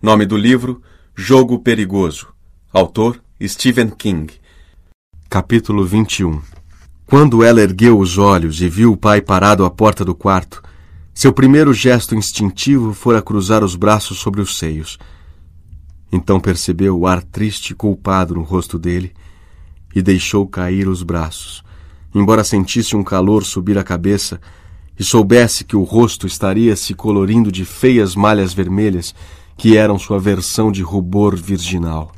Nome do livro: Jogo Perigoso. Autor: Stephen King. Capítulo 21 Quando ela ergueu os olhos e viu o pai parado à porta do quarto, seu primeiro gesto instintivo fora cruzar os braços sobre os seios. Então percebeu o ar triste e culpado no rosto dele e deixou cair os braços. Embora sentisse um calor subir a cabeça e soubesse que o rosto estaria se colorindo de feias malhas vermelhas, que eram sua versão de rubor virginal.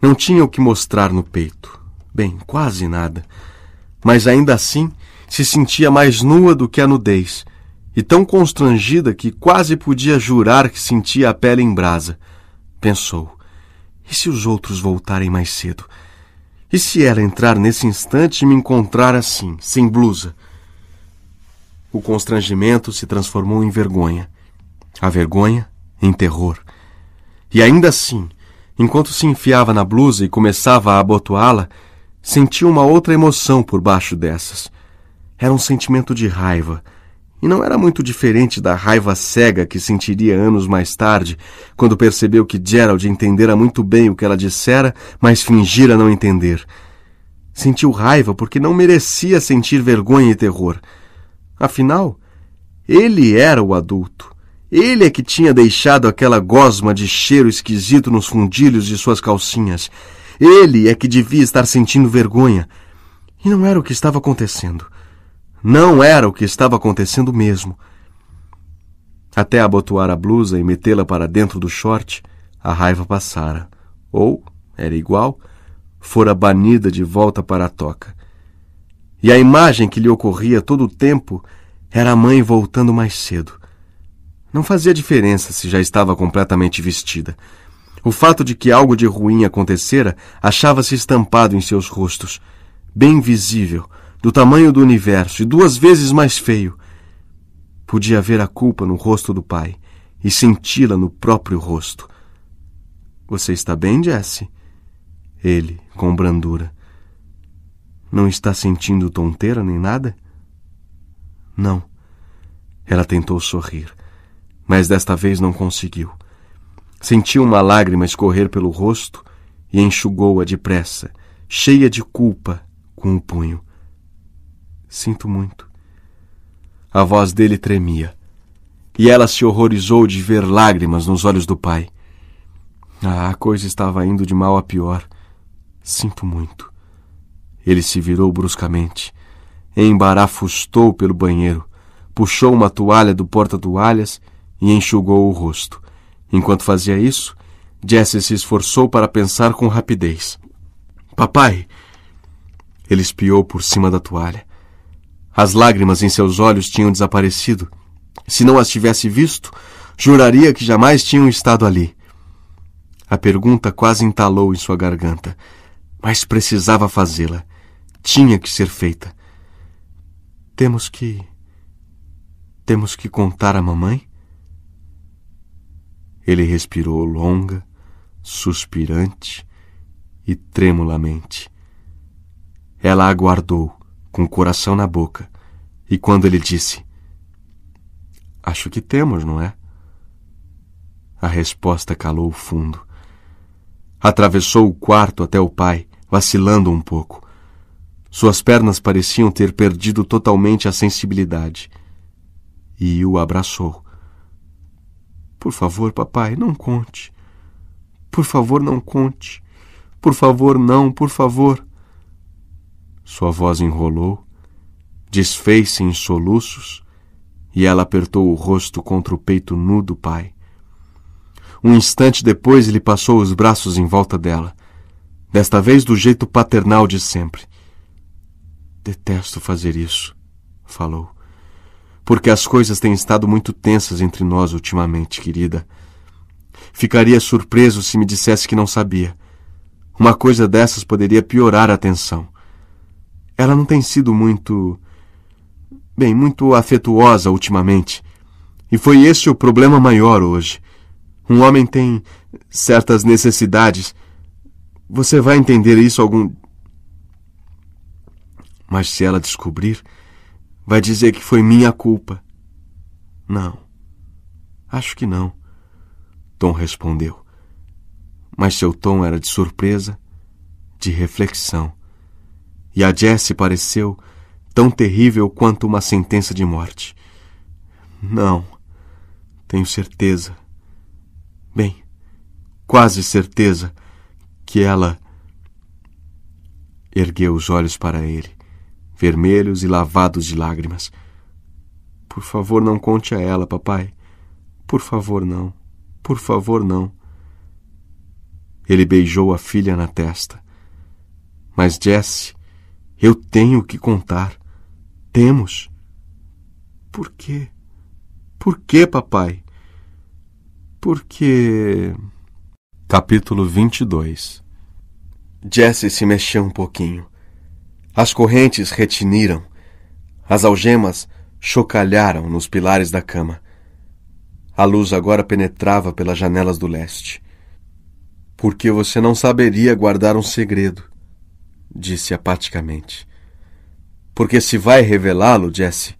Não tinha o que mostrar no peito. Bem, quase nada. Mas ainda assim se sentia mais nua do que a nudez, e tão constrangida que quase podia jurar que sentia a pele em brasa. Pensou: e se os outros voltarem mais cedo? E se ela entrar nesse instante e me encontrar assim, sem blusa? O constrangimento se transformou em vergonha. A vergonha em terror. E ainda assim, enquanto se enfiava na blusa e começava a abotoá-la, sentia uma outra emoção por baixo dessas. Era um sentimento de raiva, e não era muito diferente da raiva cega que sentiria anos mais tarde, quando percebeu que Gerald entendera muito bem o que ela dissera, mas fingira não entender. Sentiu raiva porque não merecia sentir vergonha e terror. Afinal, ele era o adulto. Ele é que tinha deixado aquela gosma de cheiro esquisito nos fundilhos de suas calcinhas. Ele é que devia estar sentindo vergonha. E não era o que estava acontecendo. Não era o que estava acontecendo mesmo. Até abotoar a blusa e metê-la para dentro do short, a raiva passara. Ou, era igual, fora banida de volta para a toca. E a imagem que lhe ocorria todo o tempo era a mãe voltando mais cedo. Não fazia diferença se já estava completamente vestida. O fato de que algo de ruim acontecera achava-se estampado em seus rostos, bem visível, do tamanho do universo e duas vezes mais feio. Podia ver a culpa no rosto do pai e senti-la no próprio rosto. Você está bem, Jesse? Ele, com brandura. Não está sentindo tonteira nem nada? Não. Ela tentou sorrir mas desta vez não conseguiu. Sentiu uma lágrima escorrer pelo rosto e enxugou-a depressa, cheia de culpa, com o punho. Sinto muito. A voz dele tremia, e ela se horrorizou de ver lágrimas nos olhos do pai. Ah, a coisa estava indo de mal a pior. Sinto muito. Ele se virou bruscamente, embarafustou pelo banheiro, puxou uma toalha do porta-toalhas e enxugou o rosto. Enquanto fazia isso, Jesse se esforçou para pensar com rapidez. Papai! Ele espiou por cima da toalha. As lágrimas em seus olhos tinham desaparecido. Se não as tivesse visto, juraria que jamais tinham estado ali. A pergunta quase entalou em sua garganta, mas precisava fazê-la. Tinha que ser feita. Temos que. Temos que contar à mamãe? Ele respirou longa, suspirante e tremulamente. Ela aguardou, com o coração na boca, e quando ele disse: Acho que temos, não é? A resposta calou o fundo. Atravessou o quarto até o pai, vacilando um pouco. Suas pernas pareciam ter perdido totalmente a sensibilidade. E o abraçou por favor, papai, não conte. Por favor, não conte. Por favor, não, por favor. Sua voz enrolou, desfez-se em soluços, e ela apertou o rosto contra o peito nu do pai. Um instante depois ele passou os braços em volta dela, desta vez do jeito paternal de sempre. Detesto fazer isso, falou porque as coisas têm estado muito tensas entre nós ultimamente, querida. Ficaria surpreso se me dissesse que não sabia. Uma coisa dessas poderia piorar a tensão. Ela não tem sido muito. bem, muito afetuosa ultimamente. E foi esse o problema maior hoje. Um homem tem certas necessidades. Você vai entender isso algum. Mas se ela descobrir Vai dizer que foi minha culpa. Não, acho que não. Tom respondeu. Mas seu tom era de surpresa, de reflexão. E a jesse pareceu tão terrível quanto uma sentença de morte. Não, tenho certeza. Bem, quase certeza que ela ergueu os olhos para ele vermelhos e lavados de lágrimas. Por favor, não conte a ela, papai. Por favor, não. Por favor, não. Ele beijou a filha na testa. Mas, Jesse, eu tenho que contar. Temos. Por quê? Por quê, papai? Porque. Capítulo 22 Jesse se mexeu um pouquinho. As correntes retiniram, as algemas chocalharam nos pilares da cama. A luz agora penetrava pelas janelas do leste. Porque você não saberia guardar um segredo, disse apaticamente. Porque se vai revelá-lo, Jesse,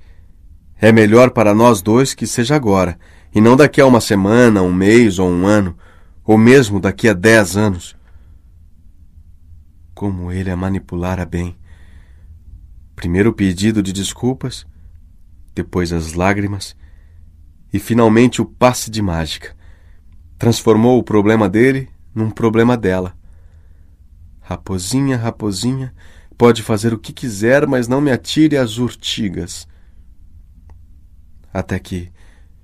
é melhor para nós dois que seja agora, e não daqui a uma semana, um mês ou um ano, ou mesmo daqui a dez anos. Como ele a manipulara bem. Primeiro o pedido de desculpas, depois as lágrimas e finalmente o passe de mágica. Transformou o problema dele num problema dela. Raposinha, raposinha, pode fazer o que quiser, mas não me atire as urtigas. Até que,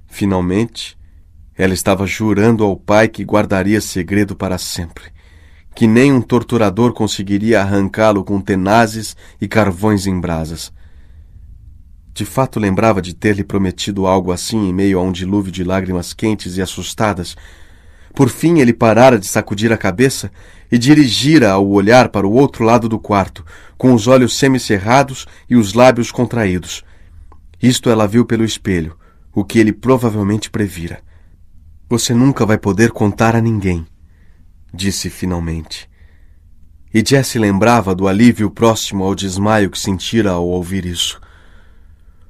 finalmente, ela estava jurando ao pai que guardaria segredo para sempre que nem um torturador conseguiria arrancá-lo com tenazes e carvões em brasas. De fato, lembrava de ter-lhe prometido algo assim em meio a um dilúvio de lágrimas quentes e assustadas. Por fim, ele parara de sacudir a cabeça e dirigira o olhar para o outro lado do quarto, com os olhos semicerrados e os lábios contraídos. Isto ela viu pelo espelho, o que ele provavelmente previra. Você nunca vai poder contar a ninguém, disse finalmente. E Jesse lembrava do alívio próximo ao desmaio que sentira ao ouvir isso.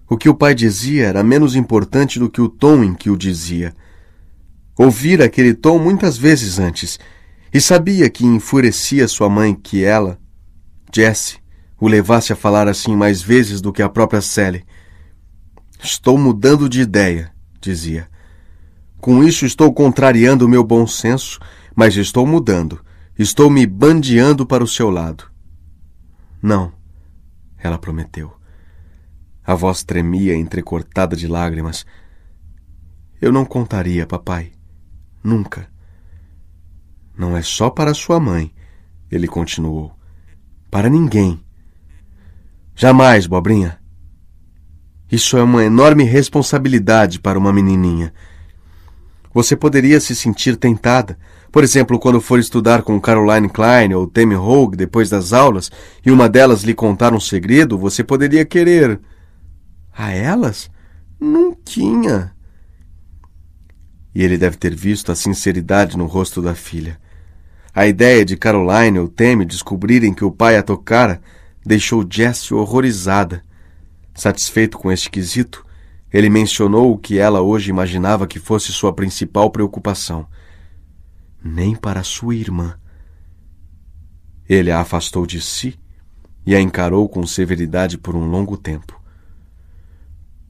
O que o pai dizia era menos importante do que o tom em que o dizia. Ouvira aquele tom muitas vezes antes e sabia que enfurecia sua mãe que ela, Jesse, o levasse a falar assim mais vezes do que a própria Sally. Estou mudando de ideia, dizia. Com isso estou contrariando o meu bom senso mas estou mudando. Estou me bandeando para o seu lado. Não, ela prometeu. A voz tremia, entrecortada de lágrimas. Eu não contaria, papai. Nunca. Não é só para sua mãe, ele continuou. Para ninguém. Jamais, Bobrinha. Isso é uma enorme responsabilidade para uma menininha. Você poderia se sentir tentada por exemplo, quando for estudar com Caroline Klein ou Tammy Hogue depois das aulas e uma delas lhe contar um segredo, você poderia querer. A elas? Não tinha. E ele deve ter visto a sinceridade no rosto da filha. A ideia de Caroline ou Tammy descobrirem que o pai a tocara deixou Jessie horrorizada. Satisfeito com este quesito, ele mencionou o que ela hoje imaginava que fosse sua principal preocupação – nem para sua irmã. Ele a afastou de si e a encarou com severidade por um longo tempo.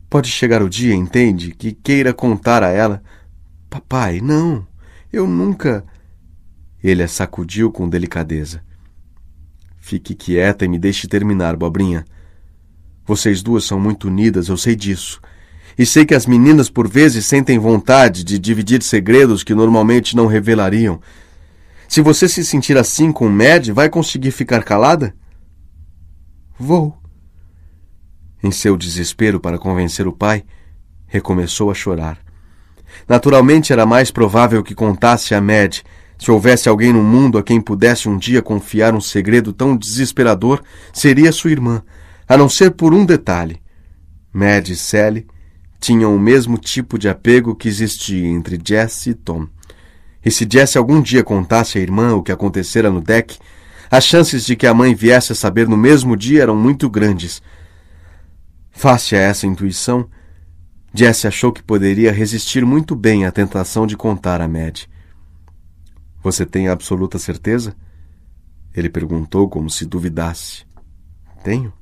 Pode chegar o dia, entende, que queira contar a ela: Papai, não, eu nunca. Ele a sacudiu com delicadeza. Fique quieta e me deixe terminar, Bobrinha. Vocês duas são muito unidas, eu sei disso e sei que as meninas por vezes sentem vontade de dividir segredos que normalmente não revelariam. Se você se sentir assim com o Med, vai conseguir ficar calada? Vou. Em seu desespero para convencer o pai, recomeçou a chorar. Naturalmente era mais provável que contasse a Mad se houvesse alguém no mundo a quem pudesse um dia confiar um segredo tão desesperador, seria sua irmã, a não ser por um detalhe. Mad e Sally tinham o mesmo tipo de apego que existia entre Jesse e Tom. E se Jesse algum dia contasse à irmã o que acontecera no deck, as chances de que a mãe viesse a saber no mesmo dia eram muito grandes. Face a essa intuição, Jesse achou que poderia resistir muito bem à tentação de contar a Mad. Você tem absoluta certeza? Ele perguntou como se duvidasse. Tenho.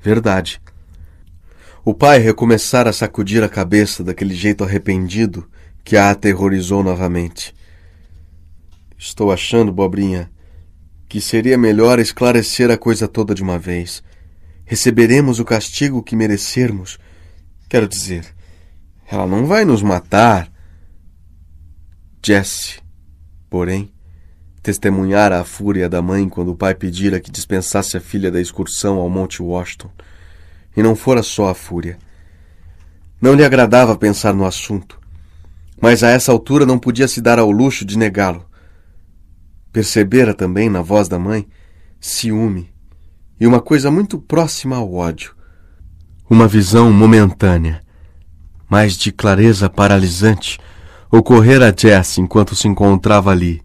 Verdade. O pai recomeçara a sacudir a cabeça daquele jeito arrependido que a aterrorizou novamente. Estou achando, Bobrinha, que seria melhor esclarecer a coisa toda de uma vez. Receberemos o castigo que merecermos. Quero dizer, ela não vai nos matar. Jesse, porém, testemunhara a fúria da mãe quando o pai pedira que dispensasse a filha da excursão ao Monte Washington e não fora só a fúria. Não lhe agradava pensar no assunto, mas a essa altura não podia se dar ao luxo de negá-lo. Percebera também na voz da mãe ciúme e uma coisa muito próxima ao ódio. Uma visão momentânea, mas de clareza paralisante, ocorrera a Jess enquanto se encontrava ali,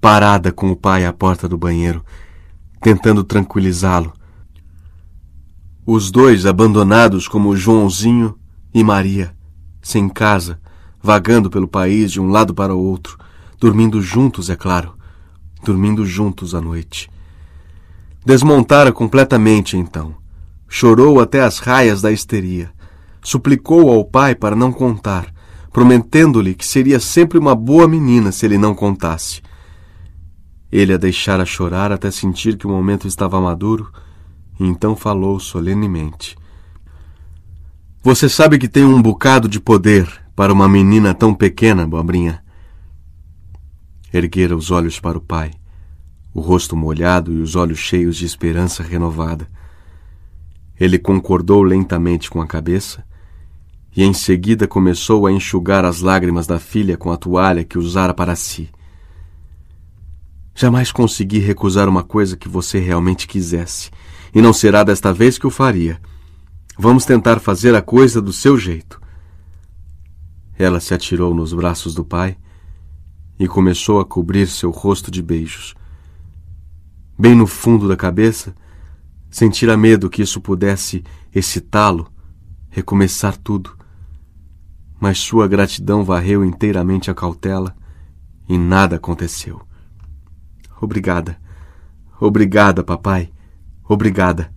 parada com o pai à porta do banheiro, tentando tranquilizá-lo os dois abandonados como Joãozinho e Maria, sem casa, vagando pelo país de um lado para o outro, dormindo juntos, é claro, dormindo juntos à noite. Desmontara completamente então. Chorou até as raias da histeria. Suplicou ao pai para não contar, prometendo-lhe que seria sempre uma boa menina se ele não contasse. Ele a deixara chorar até sentir que o momento estava maduro então falou solenemente: Você sabe que tem um bocado de poder para uma menina tão pequena, Bobrinha. Erguera os olhos para o pai, o rosto molhado e os olhos cheios de esperança renovada. Ele concordou lentamente com a cabeça e em seguida começou a enxugar as lágrimas da filha com a toalha que usara para si. Jamais consegui recusar uma coisa que você realmente quisesse, e não será desta vez que o faria. Vamos tentar fazer a coisa do seu jeito. Ela se atirou nos braços do pai e começou a cobrir seu rosto de beijos. Bem no fundo da cabeça, sentira medo que isso pudesse excitá-lo, recomeçar tudo. Mas sua gratidão varreu inteiramente a cautela e nada aconteceu. Obrigada. Obrigada, papai. Obrigada.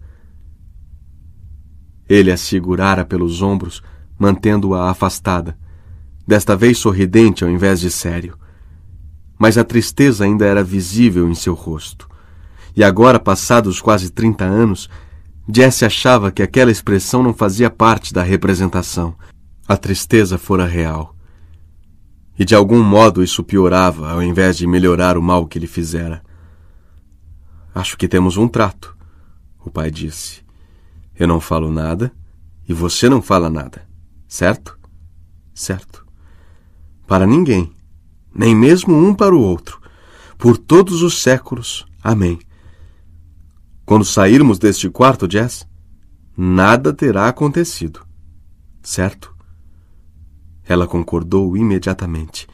Ele a segurara pelos ombros, mantendo-a afastada, desta vez sorridente ao invés de sério. Mas a tristeza ainda era visível em seu rosto. E agora, passados quase trinta anos, Jesse achava que aquela expressão não fazia parte da representação. A tristeza fora real. E de algum modo isso piorava, ao invés de melhorar o mal que lhe fizera. Acho que temos um trato o pai disse. Eu não falo nada e você não fala nada, certo? Certo. Para ninguém, nem mesmo um para o outro, por todos os séculos. Amém. Quando sairmos deste quarto, Jess, nada terá acontecido, certo? Ela concordou imediatamente,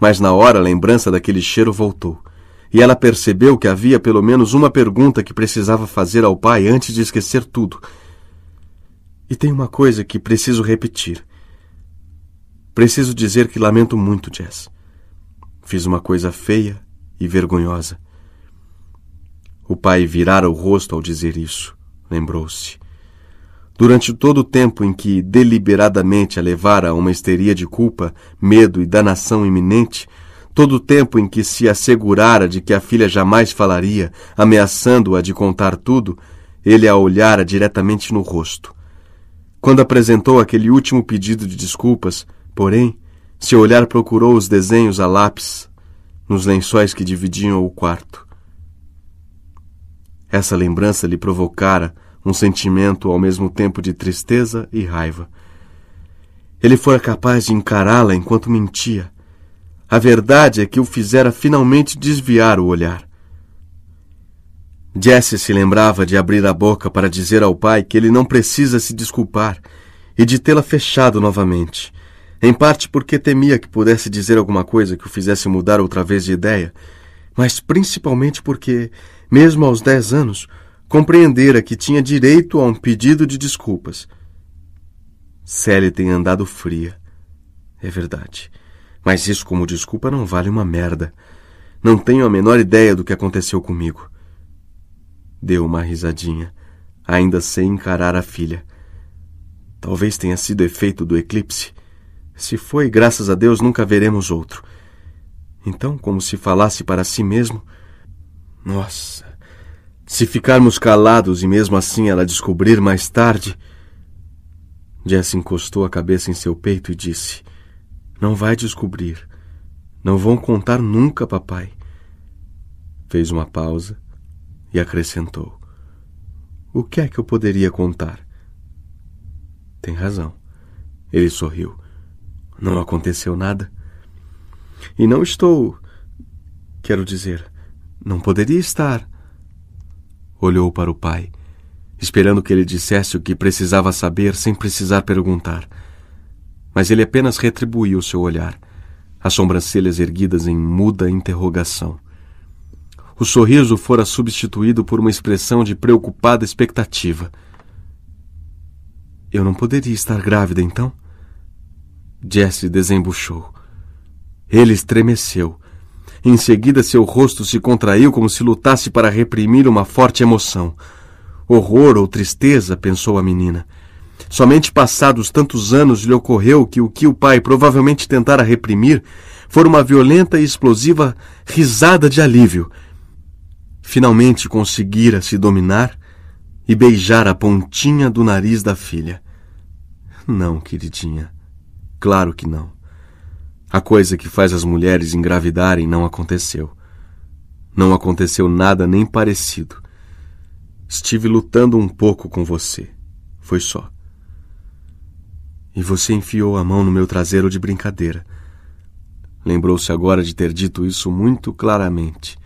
mas na hora a lembrança daquele cheiro voltou e ela percebeu que havia pelo menos uma pergunta que precisava fazer ao pai antes de esquecer tudo. E tem uma coisa que preciso repetir. Preciso dizer que lamento muito, Jess. Fiz uma coisa feia e vergonhosa. O pai virara o rosto ao dizer isso, lembrou-se. Durante todo o tempo em que deliberadamente a levara a uma histeria de culpa, medo e danação iminente, Todo o tempo em que se assegurara de que a filha jamais falaria, ameaçando-a de contar tudo, ele a olhara diretamente no rosto. Quando apresentou aquele último pedido de desculpas, porém, seu olhar procurou os desenhos a lápis nos lençóis que dividiam o quarto. Essa lembrança lhe provocara um sentimento ao mesmo tempo de tristeza e raiva. Ele fora capaz de encará-la enquanto mentia a verdade é que o fizera finalmente desviar o olhar. Jesse se lembrava de abrir a boca para dizer ao pai que ele não precisa se desculpar e de tê-la fechado novamente, em parte porque temia que pudesse dizer alguma coisa que o fizesse mudar outra vez de ideia, mas principalmente porque, mesmo aos dez anos, compreendera que tinha direito a um pedido de desculpas. Sally tem andado fria. É verdade. Mas isso como desculpa não vale uma merda. Não tenho a menor ideia do que aconteceu comigo. Deu uma risadinha, ainda sem encarar a filha. Talvez tenha sido efeito do eclipse. Se foi, graças a Deus, nunca veremos outro. Então, como se falasse para si mesmo. Nossa! Se ficarmos calados e mesmo assim ela descobrir mais tarde. Jess encostou a cabeça em seu peito e disse: não vai descobrir. Não vão contar nunca, papai. Fez uma pausa e acrescentou: O que é que eu poderia contar? Tem razão. Ele sorriu. Não aconteceu nada. E não estou. Quero dizer, não poderia estar. Olhou para o pai, esperando que ele dissesse o que precisava saber sem precisar perguntar mas ele apenas retribuiu o seu olhar, as sobrancelhas erguidas em muda interrogação. O sorriso fora substituído por uma expressão de preocupada expectativa. Eu não poderia estar grávida, então? Jesse desembuchou. Ele estremeceu. Em seguida, seu rosto se contraiu como se lutasse para reprimir uma forte emoção. Horror ou tristeza, pensou a menina. Somente passados tantos anos lhe ocorreu que o que o pai provavelmente tentara reprimir fora uma violenta e explosiva risada de alívio. Finalmente conseguira se dominar e beijar a pontinha do nariz da filha. Não, queridinha. Claro que não. A coisa que faz as mulheres engravidarem não aconteceu. Não aconteceu nada nem parecido. Estive lutando um pouco com você. Foi só. E você enfiou a mão no meu traseiro de brincadeira. Lembrou-se agora de ter dito isso muito claramente.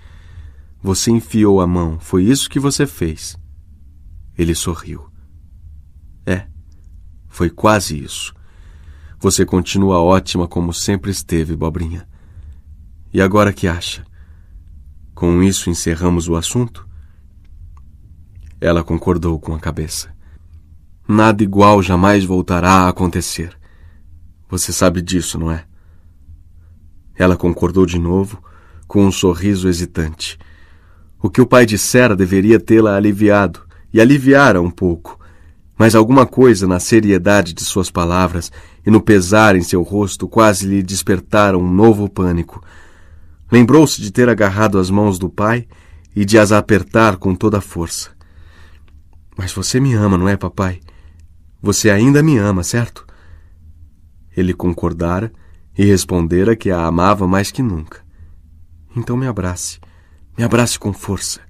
Você enfiou a mão, foi isso que você fez. Ele sorriu. É, foi quase isso. Você continua ótima como sempre esteve, Bobrinha. E agora que acha? Com isso encerramos o assunto? Ela concordou com a cabeça. Nada igual jamais voltará a acontecer. Você sabe disso, não é? Ela concordou de novo, com um sorriso hesitante. O que o pai dissera deveria tê-la aliviado, e aliviara um pouco. Mas alguma coisa na seriedade de suas palavras e no pesar em seu rosto quase lhe despertaram um novo pânico. Lembrou-se de ter agarrado as mãos do pai e de as apertar com toda a força. Mas você me ama, não é, papai? Você ainda me ama, certo? Ele concordara e respondera que a amava mais que nunca. Então me abrace, me abrace com força.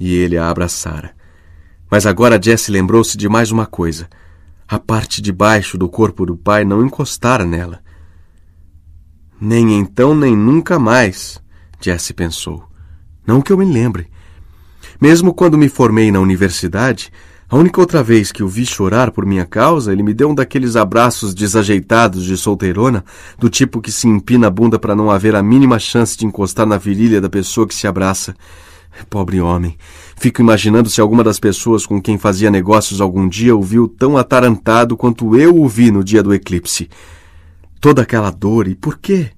E ele a abraçara. Mas agora Jesse lembrou-se de mais uma coisa. A parte de baixo do corpo do pai não encostara nela. Nem então, nem nunca mais, Jesse pensou. Não que eu me lembre. Mesmo quando me formei na universidade, a única outra vez que o vi chorar por minha causa, ele me deu um daqueles abraços desajeitados de solteirona, do tipo que se empina a bunda para não haver a mínima chance de encostar na virilha da pessoa que se abraça. Pobre homem. Fico imaginando se alguma das pessoas com quem fazia negócios algum dia o viu tão atarantado quanto eu o vi no dia do eclipse. Toda aquela dor, e por quê?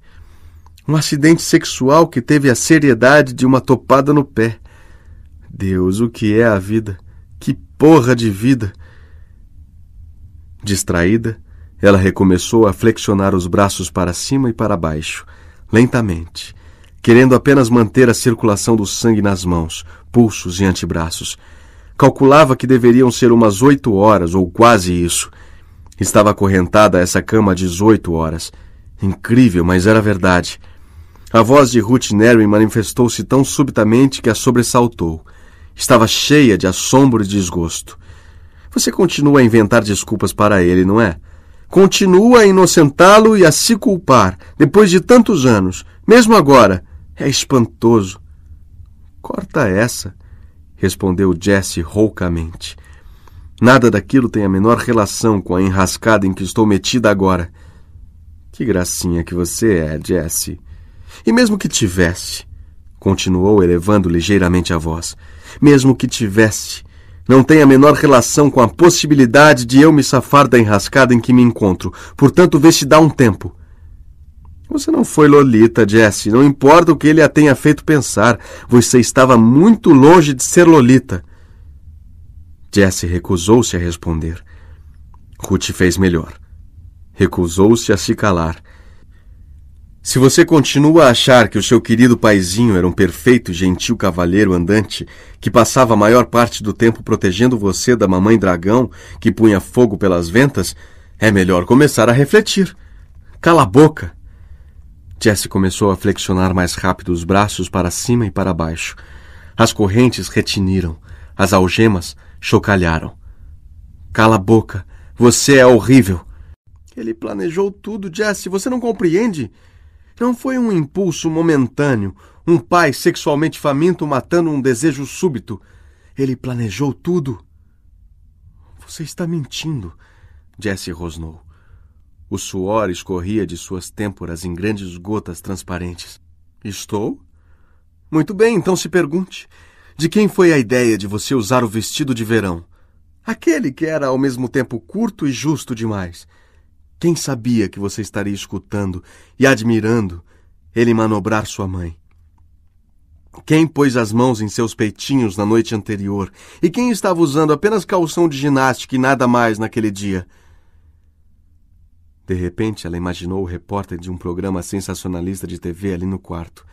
Um acidente sexual que teve a seriedade de uma topada no pé. Deus, o que é a vida? porra de vida! Distraída, ela recomeçou a flexionar os braços para cima e para baixo, lentamente, querendo apenas manter a circulação do sangue nas mãos, pulsos e antebraços. Calculava que deveriam ser umas oito horas, ou quase isso. Estava acorrentada a essa cama há dezoito horas. Incrível, mas era verdade. A voz de Ruth Nerwin manifestou-se tão subitamente que a sobressaltou. Estava cheia de assombro e desgosto. Você continua a inventar desculpas para ele, não é? Continua a inocentá-lo e a se culpar, depois de tantos anos, mesmo agora. É espantoso. Corta essa, respondeu Jesse roucamente. Nada daquilo tem a menor relação com a enrascada em que estou metida agora. Que gracinha que você é, Jesse. E mesmo que tivesse, continuou elevando ligeiramente a voz, mesmo que tivesse, não tem a menor relação com a possibilidade de eu me safar da enrascada em que me encontro. Portanto, vê se dá um tempo. Você não foi Lolita, Jesse. Não importa o que ele a tenha feito pensar. Você estava muito longe de ser Lolita. Jesse recusou-se a responder. Ruth fez melhor. Recusou-se a se calar se você continua a achar que o seu querido paizinho era um perfeito gentil cavalheiro andante que passava a maior parte do tempo protegendo você da mamãe dragão que punha fogo pelas ventas, é melhor começar a refletir. Cala a boca! Jesse começou a flexionar mais rápido os braços para cima e para baixo. As correntes retiniram, as algemas chocalharam. Cala a boca! Você é horrível! Ele planejou tudo, Jesse. Você não compreende? Não foi um impulso momentâneo, um pai sexualmente faminto matando um desejo súbito. Ele planejou tudo. Você está mentindo, Jesse rosnou. O suor escorria de suas têmporas em grandes gotas transparentes. Estou? Muito bem, então se pergunte. De quem foi a ideia de você usar o vestido de verão? Aquele que era ao mesmo tempo curto e justo demais. Quem sabia que você estaria escutando e admirando ele manobrar sua mãe? Quem pôs as mãos em seus peitinhos na noite anterior? E quem estava usando apenas calção de ginástica e nada mais naquele dia? De repente, ela imaginou o repórter de um programa sensacionalista de TV ali no quarto,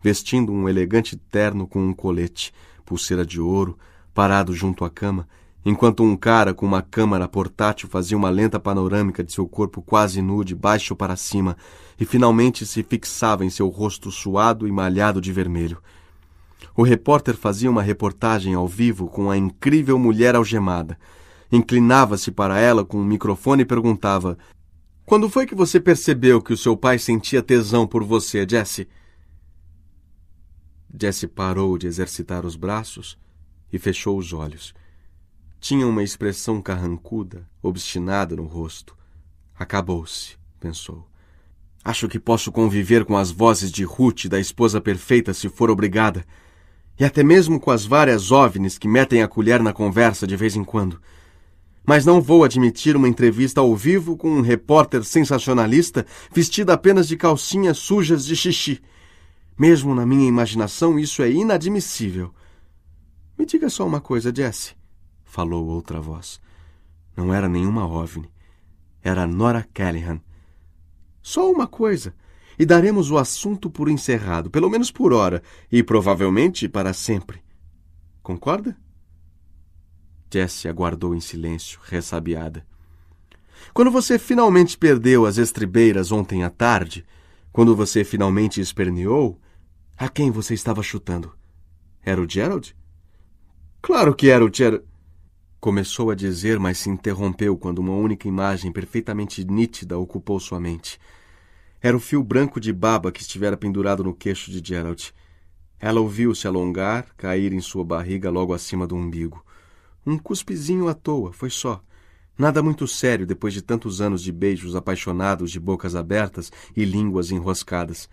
vestindo um elegante terno com um colete, pulseira de ouro, parado junto à cama enquanto um cara com uma câmera portátil fazia uma lenta panorâmica de seu corpo quase nu de baixo para cima e finalmente se fixava em seu rosto suado e malhado de vermelho. O repórter fazia uma reportagem ao vivo com a incrível mulher algemada. Inclinava-se para ela com o um microfone e perguntava: Quando foi que você percebeu que o seu pai sentia tesão por você, Jesse? Jesse parou de exercitar os braços e fechou os olhos. Tinha uma expressão carrancuda, obstinada no rosto. Acabou-se, pensou. Acho que posso conviver com as vozes de Ruth, da esposa perfeita, se for obrigada, e até mesmo com as várias ovnis que metem a colher na conversa de vez em quando. Mas não vou admitir uma entrevista ao vivo com um repórter sensacionalista vestido apenas de calcinhas sujas de xixi. Mesmo na minha imaginação, isso é inadmissível. Me diga só uma coisa, Jesse falou outra voz. Não era nenhuma OVNI. Era Nora Callahan. Só uma coisa. E daremos o assunto por encerrado, pelo menos por hora, e provavelmente para sempre. Concorda? Jessie aguardou em silêncio, ressabiada. Quando você finalmente perdeu as estribeiras ontem à tarde, quando você finalmente esperneou, a quem você estava chutando? Era o Gerald? Claro que era o Gerald. Começou a dizer, mas se interrompeu quando uma única imagem perfeitamente nítida ocupou sua mente. Era o fio branco de baba que estivera pendurado no queixo de Gerald. Ela ouviu se alongar, cair em sua barriga logo acima do umbigo. Um cuspezinho à toa, foi só. Nada muito sério depois de tantos anos de beijos apaixonados de bocas abertas e línguas enroscadas.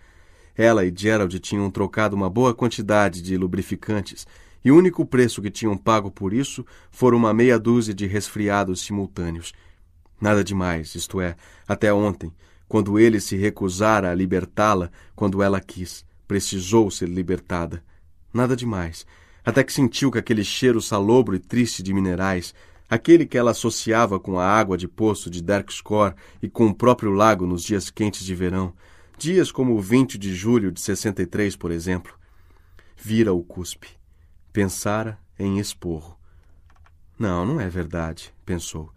Ela e Gerald tinham trocado uma boa quantidade de lubrificantes e o único preço que tinham pago por isso foram uma meia dúzia de resfriados simultâneos. Nada demais, isto é, até ontem, quando ele se recusara a libertá-la quando ela quis, precisou ser libertada. Nada demais, até que sentiu que aquele cheiro salobro e triste de minerais, aquele que ela associava com a água de poço de Derkskor e com o próprio lago nos dias quentes de verão, dias como o 20 de julho de 63, por exemplo. Vira o cuspe. Pensara em esporro. Não, não é verdade, pensou.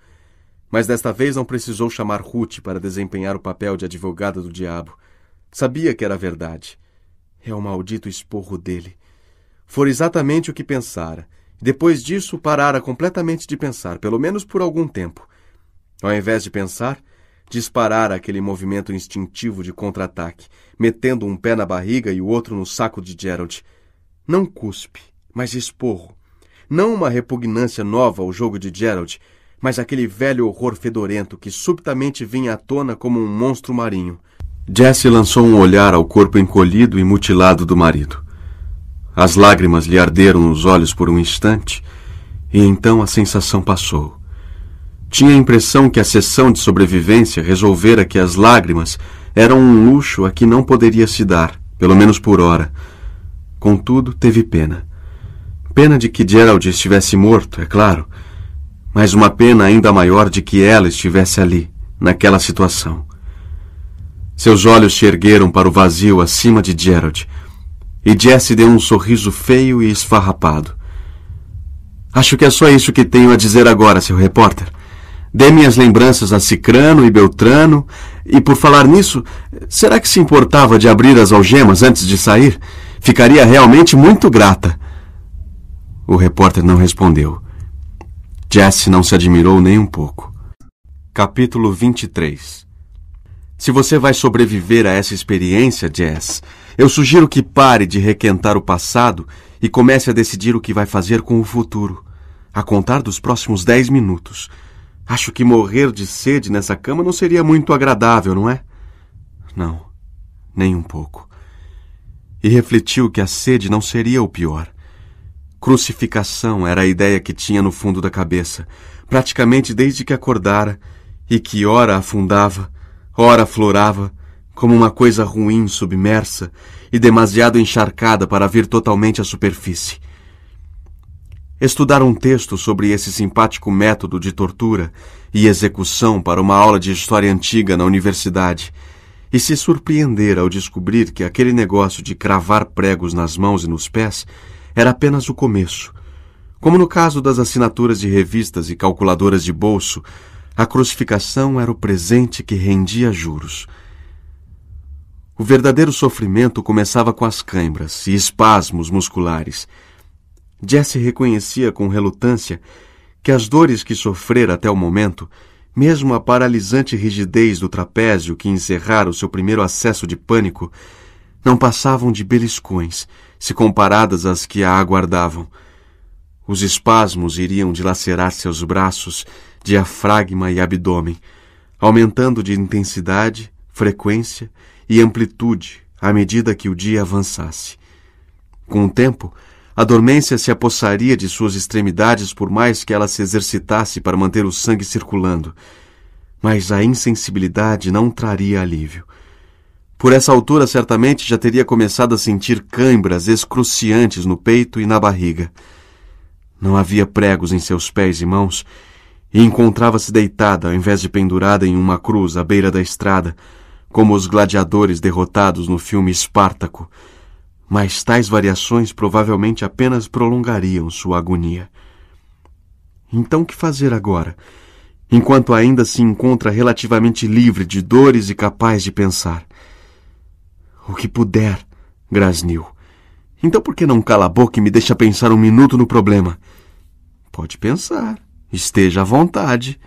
Mas desta vez não precisou chamar Ruth para desempenhar o papel de advogada do diabo. Sabia que era verdade. É o maldito esporro dele. Fora exatamente o que pensara. Depois disso, parara completamente de pensar, pelo menos por algum tempo. Ao invés de pensar, disparara aquele movimento instintivo de contra-ataque, metendo um pé na barriga e o outro no saco de Gerald. Não cuspe, mas esporro. Não uma repugnância nova ao jogo de Gerald, mas aquele velho horror fedorento que subitamente vinha à tona como um monstro marinho. Jesse lançou um olhar ao corpo encolhido e mutilado do marido. As lágrimas lhe arderam nos olhos por um instante, e então a sensação passou. Tinha a impressão que a sessão de sobrevivência resolvera que as lágrimas eram um luxo a que não poderia se dar, pelo menos por hora. Contudo, teve pena. Pena de que Gerald estivesse morto, é claro, mas uma pena ainda maior de que ela estivesse ali, naquela situação. Seus olhos se ergueram para o vazio acima de Gerald, e Jesse deu um sorriso feio e esfarrapado. Acho que é só isso que tenho a dizer agora, seu repórter. Dê minhas lembranças a Cicrano e Beltrano, e por falar nisso, será que se importava de abrir as algemas antes de sair? Ficaria realmente muito grata. O repórter não respondeu. Jesse não se admirou nem um pouco. Capítulo 23 Se você vai sobreviver a essa experiência, Jess, eu sugiro que pare de requentar o passado e comece a decidir o que vai fazer com o futuro, a contar dos próximos dez minutos. Acho que morrer de sede nessa cama não seria muito agradável, não é? Não, nem um pouco. E refletiu que a sede não seria o pior. Crucificação era a ideia que tinha no fundo da cabeça, praticamente desde que acordara, e que ora afundava, ora aflorava, como uma coisa ruim submersa e demasiado encharcada para vir totalmente à superfície. Estudar um texto sobre esse simpático método de tortura e execução para uma aula de história antiga na universidade e se surpreender ao descobrir que aquele negócio de cravar pregos nas mãos e nos pés era apenas o começo. Como no caso das assinaturas de revistas e calculadoras de bolso, a crucificação era o presente que rendia juros. O verdadeiro sofrimento começava com as cãibras e espasmos musculares. Jesse reconhecia com relutância que as dores que sofrera até o momento, mesmo a paralisante rigidez do trapézio que encerrara o seu primeiro acesso de pânico, não passavam de beliscões se comparadas às que a aguardavam. Os espasmos iriam dilacerar seus braços, diafragma e abdômen, aumentando de intensidade, frequência e amplitude à medida que o dia avançasse. Com o tempo, a dormência se apossaria de suas extremidades por mais que ela se exercitasse para manter o sangue circulando, mas a insensibilidade não traria alívio. Por essa altura, certamente já teria começado a sentir cãibras excruciantes no peito e na barriga. Não havia pregos em seus pés e mãos, e encontrava-se deitada ao invés de pendurada em uma cruz à beira da estrada, como os gladiadores derrotados no filme Espartaco. Mas tais variações provavelmente apenas prolongariam sua agonia. Então, que fazer agora, enquanto ainda se encontra relativamente livre de dores e capaz de pensar? O que puder, grasnil. Então por que não cala a boca e me deixa pensar um minuto no problema? Pode pensar. Esteja à vontade.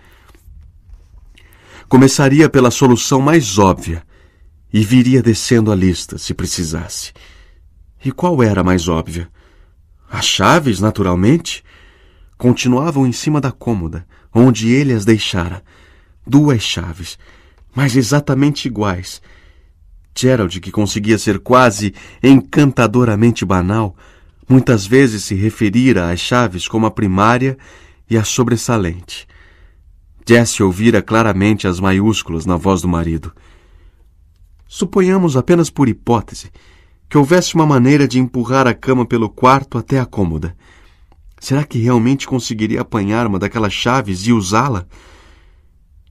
Começaria pela solução mais óbvia e viria descendo a lista, se precisasse. E qual era a mais óbvia? As chaves, naturalmente. Continuavam em cima da cômoda, onde ele as deixara. Duas chaves, mas exatamente iguais Gerald, que conseguia ser quase encantadoramente banal, muitas vezes se referira às chaves como a primária e a sobressalente. Jesse ouvira claramente as maiúsculas na voz do marido. Suponhamos apenas por hipótese que houvesse uma maneira de empurrar a cama pelo quarto até a cômoda. Será que realmente conseguiria apanhar uma daquelas chaves e usá-la?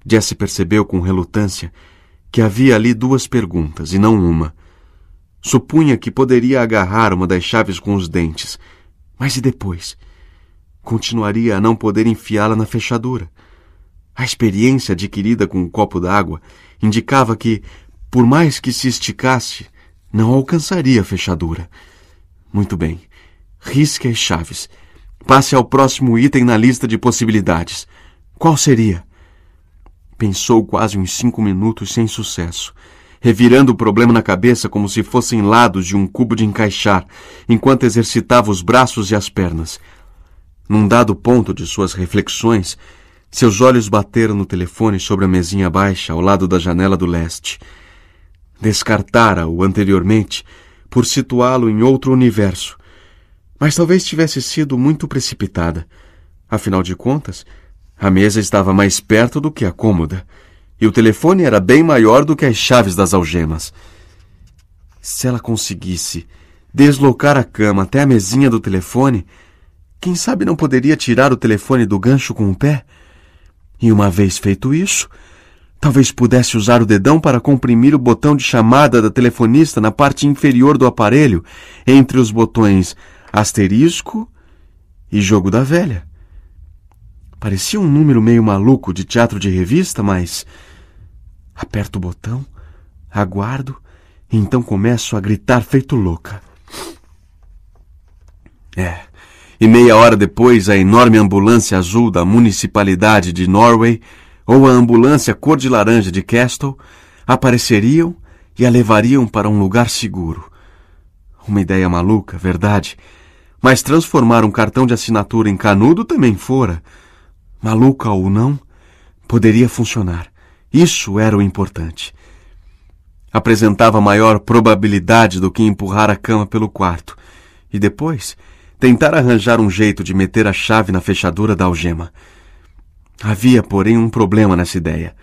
Jesse percebeu com relutância que havia ali duas perguntas e não uma. Supunha que poderia agarrar uma das chaves com os dentes. Mas e depois? Continuaria a não poder enfiá-la na fechadura. A experiência adquirida com o um copo d'água indicava que, por mais que se esticasse, não alcançaria a fechadura. Muito bem. Risque as chaves. Passe ao próximo item na lista de possibilidades. Qual seria? Pensou quase uns cinco minutos sem sucesso, revirando o problema na cabeça como se fossem lados de um cubo de encaixar, enquanto exercitava os braços e as pernas. Num dado ponto de suas reflexões, seus olhos bateram no telefone sobre a mesinha baixa ao lado da janela do leste. Descartara-o anteriormente por situá-lo em outro universo, mas talvez tivesse sido muito precipitada. Afinal de contas, a mesa estava mais perto do que a cômoda, e o telefone era bem maior do que as chaves das algemas. Se ela conseguisse deslocar a cama até a mesinha do telefone, quem sabe não poderia tirar o telefone do gancho com o pé? E uma vez feito isso, talvez pudesse usar o dedão para comprimir o botão de chamada da telefonista na parte inferior do aparelho, entre os botões asterisco e jogo da velha. Parecia um número meio maluco de teatro de revista, mas. Aperto o botão, aguardo, e então começo a gritar feito louca. É. E meia hora depois, a enorme ambulância azul da municipalidade de Norway, ou a ambulância cor de laranja de Castle, apareceriam e a levariam para um lugar seguro. Uma ideia maluca, verdade. Mas transformar um cartão de assinatura em canudo também fora maluca ou não, poderia funcionar. Isso era o importante. Apresentava maior probabilidade do que empurrar a cama pelo quarto e depois tentar arranjar um jeito de meter a chave na fechadura da algema. Havia, porém, um problema nessa ideia.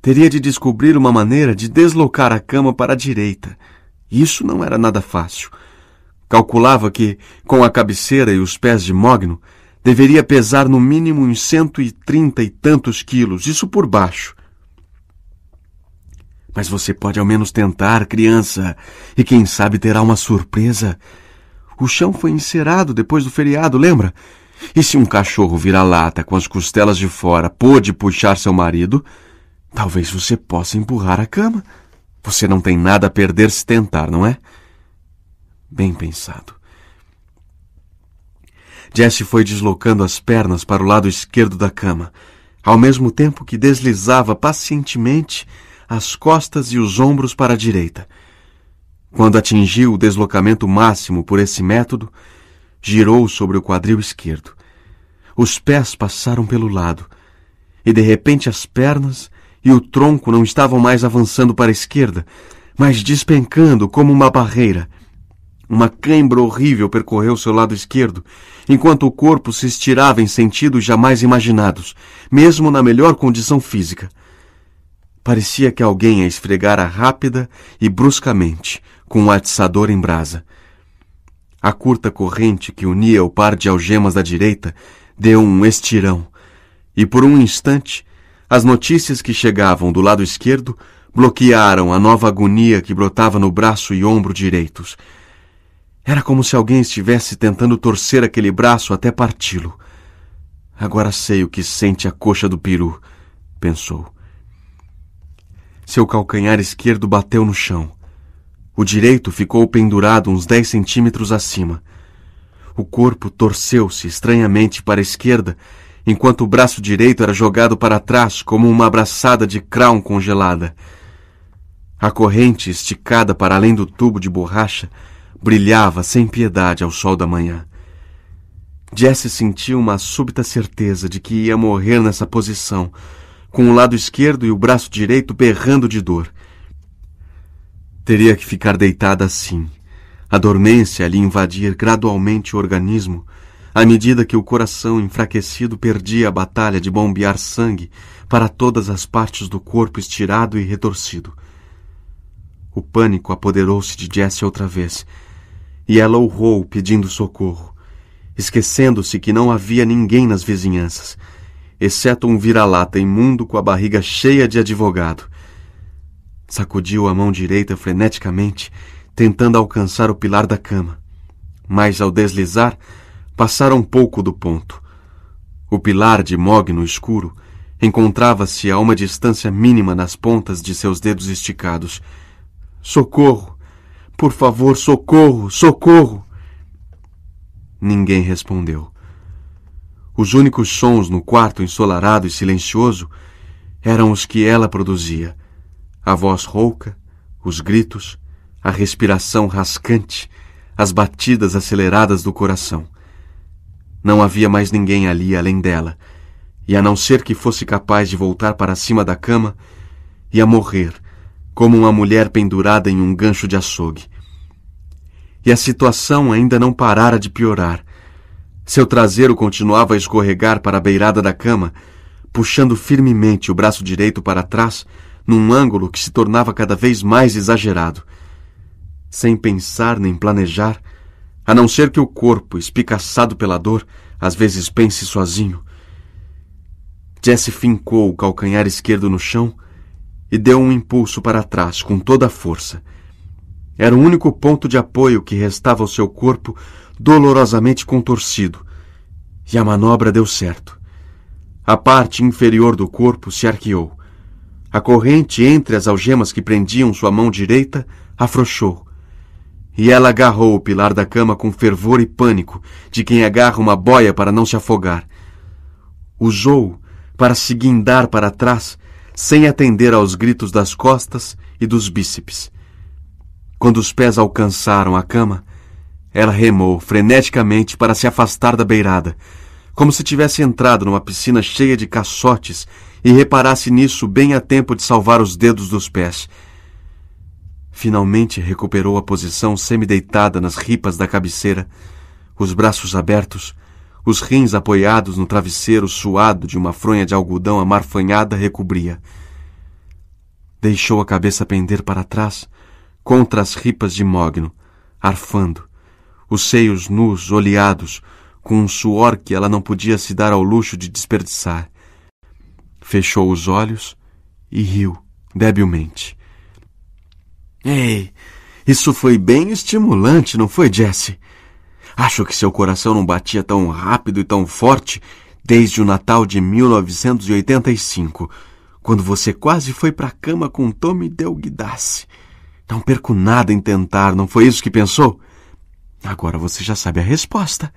Teria de descobrir uma maneira de deslocar a cama para a direita. Isso não era nada fácil. Calculava que, com a cabeceira e os pés de Mogno, deveria pesar no mínimo uns cento e trinta e tantos quilos, isso por baixo. Mas você pode ao menos tentar, criança, e quem sabe terá uma surpresa. O chão foi encerado depois do feriado, lembra? E se um cachorro vira-lata com as costelas de fora pôde puxar seu marido, talvez você possa empurrar a cama. Você não tem nada a perder se tentar, não é? Bem pensado. Jesse foi deslocando as pernas para o lado esquerdo da cama, ao mesmo tempo que deslizava pacientemente as costas e os ombros para a direita. Quando atingiu o deslocamento máximo por esse método, girou sobre o quadril esquerdo. Os pés passaram pelo lado, e de repente as pernas e o tronco não estavam mais avançando para a esquerda, mas despencando como uma barreira. Uma cãibra horrível percorreu seu lado esquerdo, enquanto o corpo se estirava em sentidos jamais imaginados, mesmo na melhor condição física. Parecia que alguém a esfregara rápida e bruscamente, com um atiçador em brasa. A curta corrente que unia o par de algemas da direita deu um estirão, e por um instante as notícias que chegavam do lado esquerdo bloquearam a nova agonia que brotava no braço e ombro direitos. Era como se alguém estivesse tentando torcer aquele braço até parti-lo. Agora sei o que sente a coxa do peru, pensou. Seu calcanhar esquerdo bateu no chão. O direito ficou pendurado uns dez centímetros acima. O corpo torceu-se estranhamente para a esquerda, enquanto o braço direito era jogado para trás como uma abraçada de crown congelada. A corrente, esticada para além do tubo de borracha, brilhava sem piedade ao sol da manhã. Jesse sentiu uma súbita certeza de que ia morrer nessa posição, com o lado esquerdo e o braço direito berrando de dor. Teria que ficar deitada assim. A dormência lhe invadir gradualmente o organismo, à medida que o coração enfraquecido perdia a batalha de bombear sangue para todas as partes do corpo estirado e retorcido. O pânico apoderou-se de Jesse outra vez e ela urrou pedindo socorro, esquecendo-se que não havia ninguém nas vizinhanças, exceto um vira-lata imundo com a barriga cheia de advogado. Sacudiu a mão direita freneticamente, tentando alcançar o pilar da cama. Mas ao deslizar, passara um pouco do ponto. O pilar de mogno escuro encontrava-se a uma distância mínima nas pontas de seus dedos esticados. Socorro! Por favor, socorro, socorro! Ninguém respondeu. Os únicos sons no quarto ensolarado e silencioso eram os que ela produzia: a voz rouca, os gritos, a respiração rascante, as batidas aceleradas do coração. Não havia mais ninguém ali além dela, e a não ser que fosse capaz de voltar para cima da cama, ia morrer, como uma mulher pendurada em um gancho de açougue e a situação ainda não parara de piorar. Seu traseiro continuava a escorregar para a beirada da cama, puxando firmemente o braço direito para trás, num ângulo que se tornava cada vez mais exagerado. Sem pensar nem planejar, a não ser que o corpo, espicaçado pela dor, às vezes pense sozinho. Jesse fincou o calcanhar esquerdo no chão e deu um impulso para trás com toda a força. Era o único ponto de apoio que restava ao seu corpo dolorosamente contorcido. E a manobra deu certo. A parte inferior do corpo se arqueou. A corrente entre as algemas que prendiam sua mão direita afrouxou. E ela agarrou o pilar da cama com fervor e pânico de quem agarra uma boia para não se afogar. Usou-o para se guindar para trás, sem atender aos gritos das costas e dos bíceps. Quando os pés alcançaram a cama, ela remou freneticamente para se afastar da beirada, como se tivesse entrado numa piscina cheia de caçotes e reparasse nisso bem a tempo de salvar os dedos dos pés. Finalmente recuperou a posição semideitada nas ripas da cabeceira, os braços abertos, os rins apoiados no travesseiro suado de uma fronha de algodão amarfanhada recobria. Deixou a cabeça pender para trás contra as ripas de mogno, arfando, os seios nus, oleados, com um suor que ela não podia se dar ao luxo de desperdiçar. Fechou os olhos e riu, debilmente. Ei, isso foi bem estimulante, não foi, Jesse? Acho que seu coração não batia tão rápido e tão forte desde o Natal de 1985, quando você quase foi para a cama com Tommy Delguidasse. Não perco nada em tentar, não foi isso que pensou? Agora você já sabe a resposta.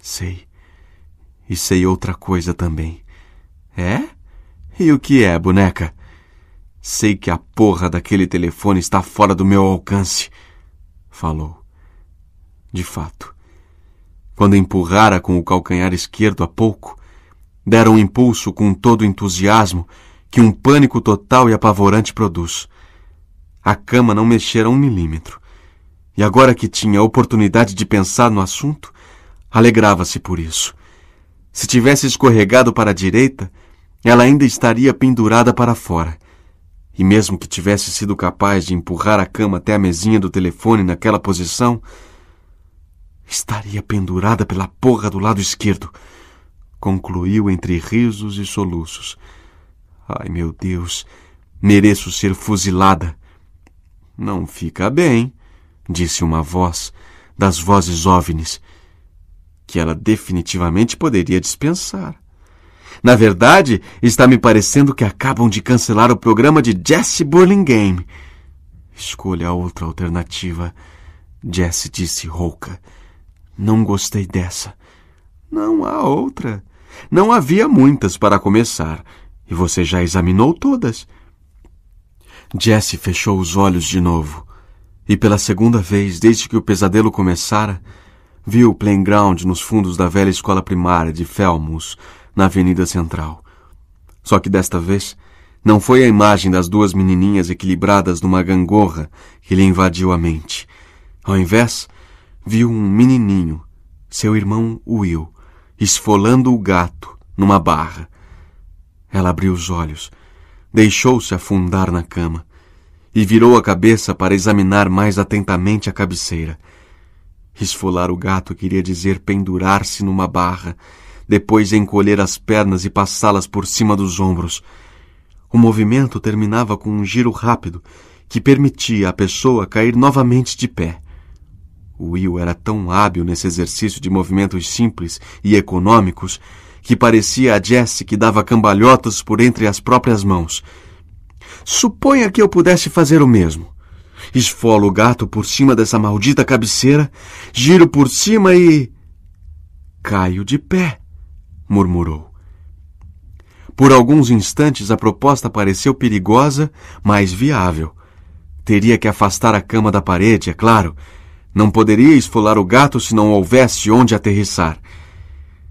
Sei. E sei outra coisa também. É? E o que é, boneca? Sei que a porra daquele telefone está fora do meu alcance. Falou. De fato. Quando empurrara com o calcanhar esquerdo há pouco, dera um impulso com todo o entusiasmo que um pânico total e apavorante produz. A cama não mexera um milímetro. E agora que tinha a oportunidade de pensar no assunto, alegrava-se por isso. Se tivesse escorregado para a direita, ela ainda estaria pendurada para fora. E mesmo que tivesse sido capaz de empurrar a cama até a mesinha do telefone naquela posição, estaria pendurada pela porra do lado esquerdo. Concluiu entre risos e soluços. Ai, meu Deus, mereço ser fuzilada. Não fica bem, disse uma voz, das vozes óvnis, que ela definitivamente poderia dispensar. Na verdade, está me parecendo que acabam de cancelar o programa de Jesse Burlingame. Escolha outra alternativa. Jesse disse rouca. Não gostei dessa. Não há outra. Não havia muitas para começar, e você já examinou todas. Jesse fechou os olhos de novo, e pela segunda vez desde que o pesadelo começara, viu o playground nos fundos da velha escola primária de Felmus, na Avenida Central. Só que desta vez não foi a imagem das duas menininhas equilibradas numa gangorra que lhe invadiu a mente. Ao invés, viu um menininho, seu irmão Will, esfolando o gato numa barra. Ela abriu os olhos deixou-se afundar na cama e virou a cabeça para examinar mais atentamente a cabeceira. Esfolar o gato queria dizer pendurar-se numa barra, depois encolher as pernas e passá-las por cima dos ombros. O movimento terminava com um giro rápido que permitia à pessoa cair novamente de pé. Will era tão hábil nesse exercício de movimentos simples e econômicos que parecia a Jessie que dava cambalhotas por entre as próprias mãos. Suponha que eu pudesse fazer o mesmo. Esfolo o gato por cima dessa maldita cabeceira, giro por cima e. Caio de pé, murmurou. Por alguns instantes a proposta pareceu perigosa, mas viável. Teria que afastar a cama da parede, é claro. Não poderia esfolar o gato se não houvesse onde aterrissar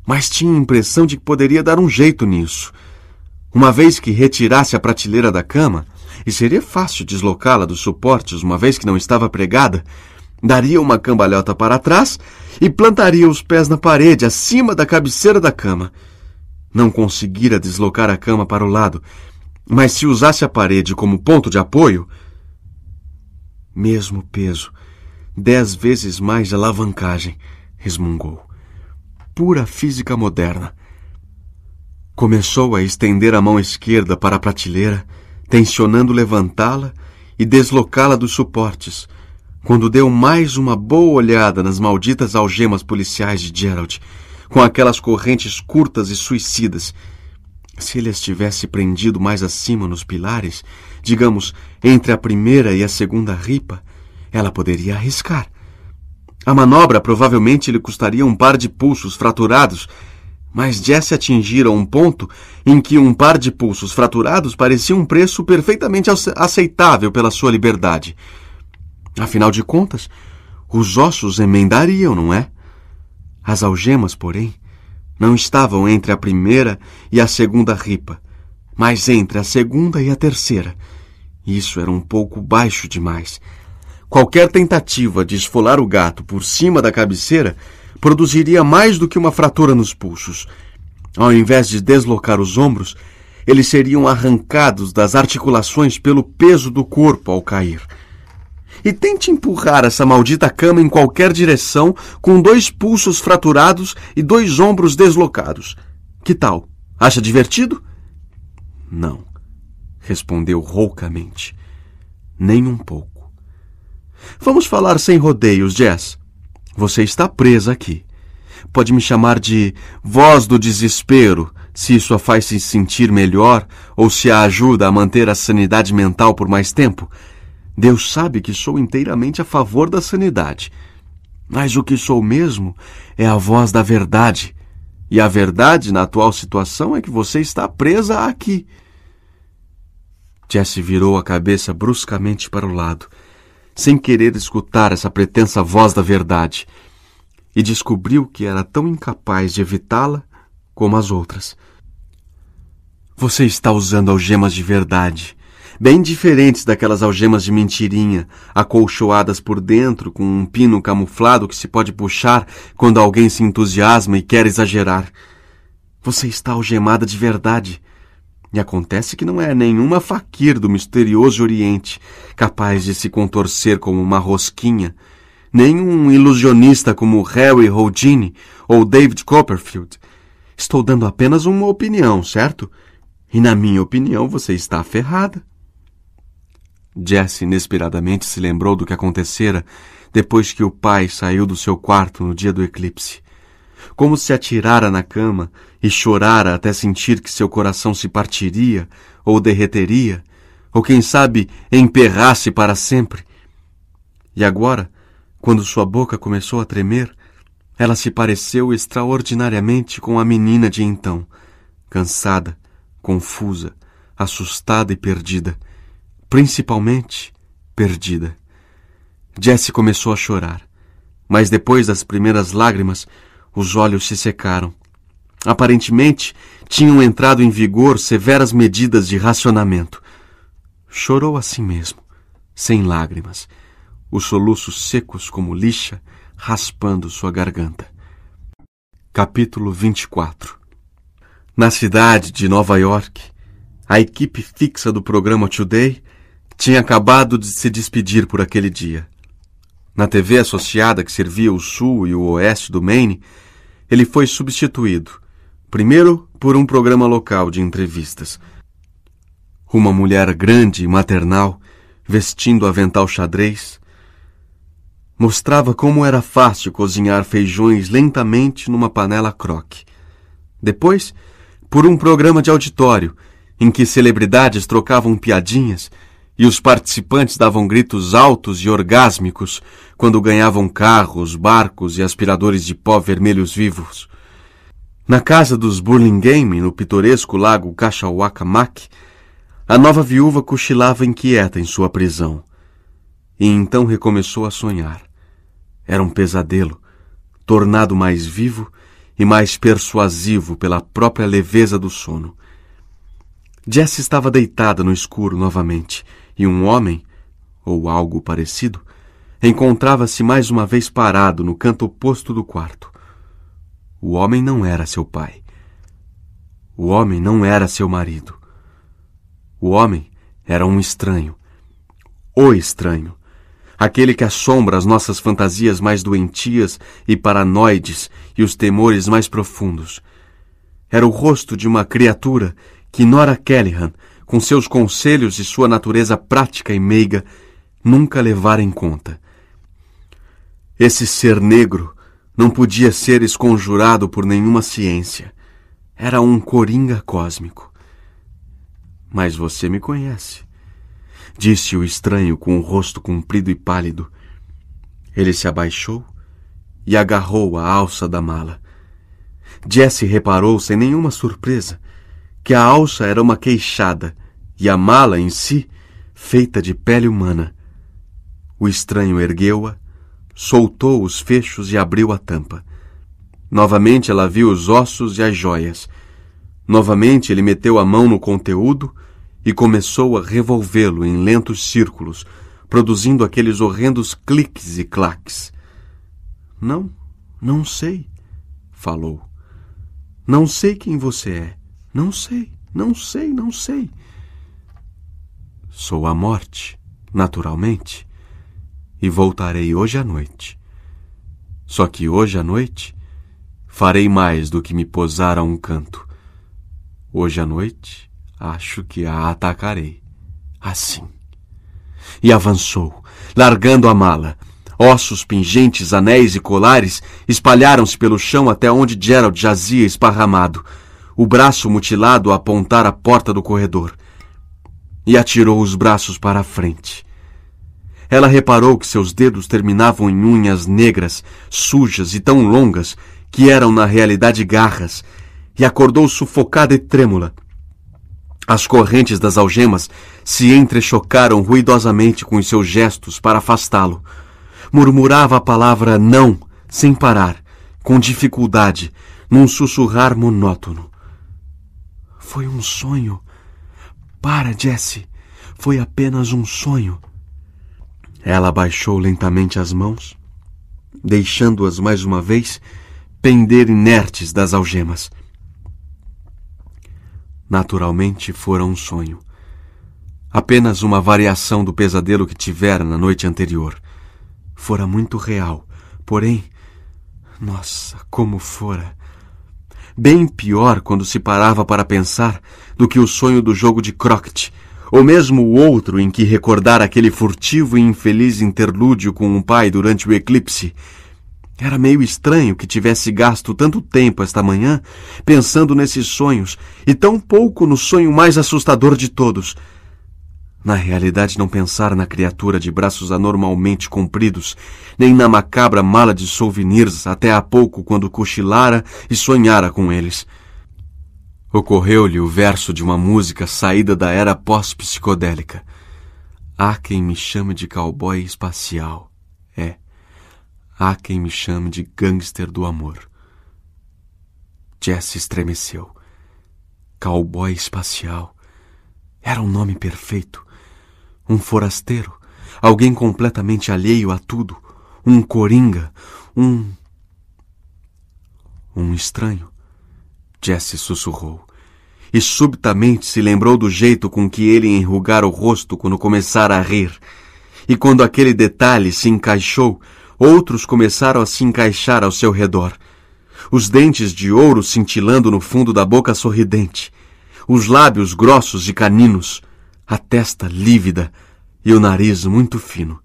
mas tinha a impressão de que poderia dar um jeito nisso. Uma vez que retirasse a prateleira da cama, e seria fácil deslocá-la dos suportes uma vez que não estava pregada, daria uma cambalhota para trás e plantaria os pés na parede acima da cabeceira da cama. Não conseguira deslocar a cama para o lado, mas se usasse a parede como ponto de apoio, mesmo peso, dez vezes mais de alavancagem, resmungou pura física moderna. Começou a estender a mão esquerda para a prateleira, tensionando levantá-la e deslocá-la dos suportes, quando deu mais uma boa olhada nas malditas algemas policiais de Gerald, com aquelas correntes curtas e suicidas. Se ele estivesse prendido mais acima nos pilares, digamos, entre a primeira e a segunda ripa, ela poderia arriscar. A manobra provavelmente lhe custaria um par de pulsos fraturados, mas Jesse atingira um ponto em que um par de pulsos fraturados parecia um preço perfeitamente aceitável pela sua liberdade. Afinal de contas, os ossos emendariam, não é? As algemas, porém, não estavam entre a primeira e a segunda ripa, mas entre a segunda e a terceira. Isso era um pouco baixo demais. Qualquer tentativa de esfolar o gato por cima da cabeceira produziria mais do que uma fratura nos pulsos. Ao invés de deslocar os ombros, eles seriam arrancados das articulações pelo peso do corpo ao cair. E tente empurrar essa maldita cama em qualquer direção com dois pulsos fraturados e dois ombros deslocados. Que tal? Acha divertido? Não, respondeu roucamente. Nem um pouco. Vamos falar sem rodeios, Jess. Você está presa aqui. Pode me chamar de voz do desespero, se isso a faz se sentir melhor ou se a ajuda a manter a sanidade mental por mais tempo. Deus sabe que sou inteiramente a favor da sanidade. Mas o que sou mesmo é a voz da verdade. E a verdade na atual situação é que você está presa aqui. Jesse virou a cabeça bruscamente para o lado sem querer escutar essa pretensa voz da verdade, e descobriu que era tão incapaz de evitá-la como as outras. Você está usando algemas de verdade, bem diferentes daquelas algemas de mentirinha, acolchoadas por dentro com um pino camuflado que se pode puxar quando alguém se entusiasma e quer exagerar. Você está algemada de verdade e acontece que não é nenhuma faquir do misterioso Oriente, capaz de se contorcer como uma rosquinha, nem um ilusionista como Harry Houdini ou David Copperfield. Estou dando apenas uma opinião, certo? E na minha opinião você está ferrada. Jesse inesperadamente se lembrou do que acontecera depois que o pai saiu do seu quarto no dia do eclipse como se atirara na cama e chorara até sentir que seu coração se partiria ou derreteria, ou quem sabe emperrasse para sempre. E agora, quando sua boca começou a tremer, ela se pareceu extraordinariamente com a menina de então, cansada, confusa, assustada e perdida, principalmente perdida. Jesse começou a chorar, mas depois das primeiras lágrimas, os olhos se secaram. Aparentemente, tinham entrado em vigor severas medidas de racionamento. Chorou assim mesmo, sem lágrimas, os soluços secos como lixa raspando sua garganta. Capítulo 24 Na cidade de Nova York, a equipe fixa do programa Today tinha acabado de se despedir por aquele dia na TV associada que servia o sul e o oeste do Maine, ele foi substituído, primeiro por um programa local de entrevistas. Uma mulher grande e maternal, vestindo avental xadrez, mostrava como era fácil cozinhar feijões lentamente numa panela croque. Depois, por um programa de auditório, em que celebridades trocavam piadinhas e os participantes davam gritos altos e orgásmicos quando ganhavam carros, barcos e aspiradores de pó vermelhos vivos. Na casa dos Burlingame, no pitoresco lago Cachauacamac, a nova viúva cochilava inquieta em sua prisão. E então recomeçou a sonhar. Era um pesadelo, tornado mais vivo e mais persuasivo pela própria leveza do sono. Jess estava deitada no escuro novamente e um homem, ou algo parecido, encontrava-se mais uma vez parado no canto oposto do quarto. O homem não era seu pai. O homem não era seu marido. O homem era um estranho. O estranho. Aquele que assombra as nossas fantasias mais doentias e paranoides e os temores mais profundos. Era o rosto de uma criatura que Nora Kellyhan com seus conselhos e sua natureza prática e meiga, nunca levara em conta. Esse ser negro não podia ser esconjurado por nenhuma ciência. Era um coringa cósmico. Mas você me conhece, disse o estranho com o rosto comprido e pálido. Ele se abaixou e agarrou a alça da mala. Jesse reparou sem nenhuma surpresa que a alça era uma queixada e a mala em si, feita de pele humana. O estranho ergueu-a, soltou os fechos e abriu a tampa. Novamente ela viu os ossos e as joias. Novamente ele meteu a mão no conteúdo e começou a revolvê-lo em lentos círculos, produzindo aqueles horrendos cliques e claques. Não, não sei, falou. Não sei quem você é. Não sei, não sei, não sei sou a morte, naturalmente, e voltarei hoje à noite. Só que hoje à noite farei mais do que me posar a um canto. Hoje à noite acho que a atacarei. Assim. E avançou, largando a mala. Ossos, pingentes, anéis e colares espalharam-se pelo chão até onde Gerald jazia esparramado, o braço mutilado a apontar a porta do corredor e atirou os braços para a frente. Ela reparou que seus dedos terminavam em unhas negras, sujas e tão longas que eram na realidade garras, e acordou sufocada e trêmula. As correntes das algemas se entrechocaram ruidosamente com os seus gestos para afastá-lo. Murmurava a palavra não sem parar, com dificuldade, num sussurrar monótono. Foi um sonho, para, Jesse. Foi apenas um sonho. Ela abaixou lentamente as mãos, deixando-as mais uma vez pender inertes das algemas. Naturalmente fora um sonho. Apenas uma variação do pesadelo que tivera na noite anterior. Fora muito real, porém, nossa, como fora bem pior quando se parava para pensar do que o sonho do jogo de croquet ou mesmo o outro em que recordar aquele furtivo e infeliz interlúdio com o pai durante o eclipse. Era meio estranho que tivesse gasto tanto tempo esta manhã pensando nesses sonhos e tão pouco no sonho mais assustador de todos na realidade, não pensara na criatura de braços anormalmente compridos, nem na macabra mala de souvenirs até há pouco quando cochilara e sonhara com eles. Ocorreu-lhe o verso de uma música saída da era pós-psicodélica. Há quem me chame de cowboy espacial. É. Há quem me chame de gangster do amor. Jess estremeceu. Cowboy espacial. Era um nome perfeito um forasteiro, alguém completamente alheio a tudo, um coringa, um. Um estranho, Jesse sussurrou, e subitamente se lembrou do jeito com que ele enrugara o rosto quando começara a rir. E quando aquele detalhe se encaixou, outros começaram a se encaixar ao seu redor. Os dentes de ouro cintilando no fundo da boca sorridente, os lábios grossos e caninos a testa lívida e o nariz muito fino.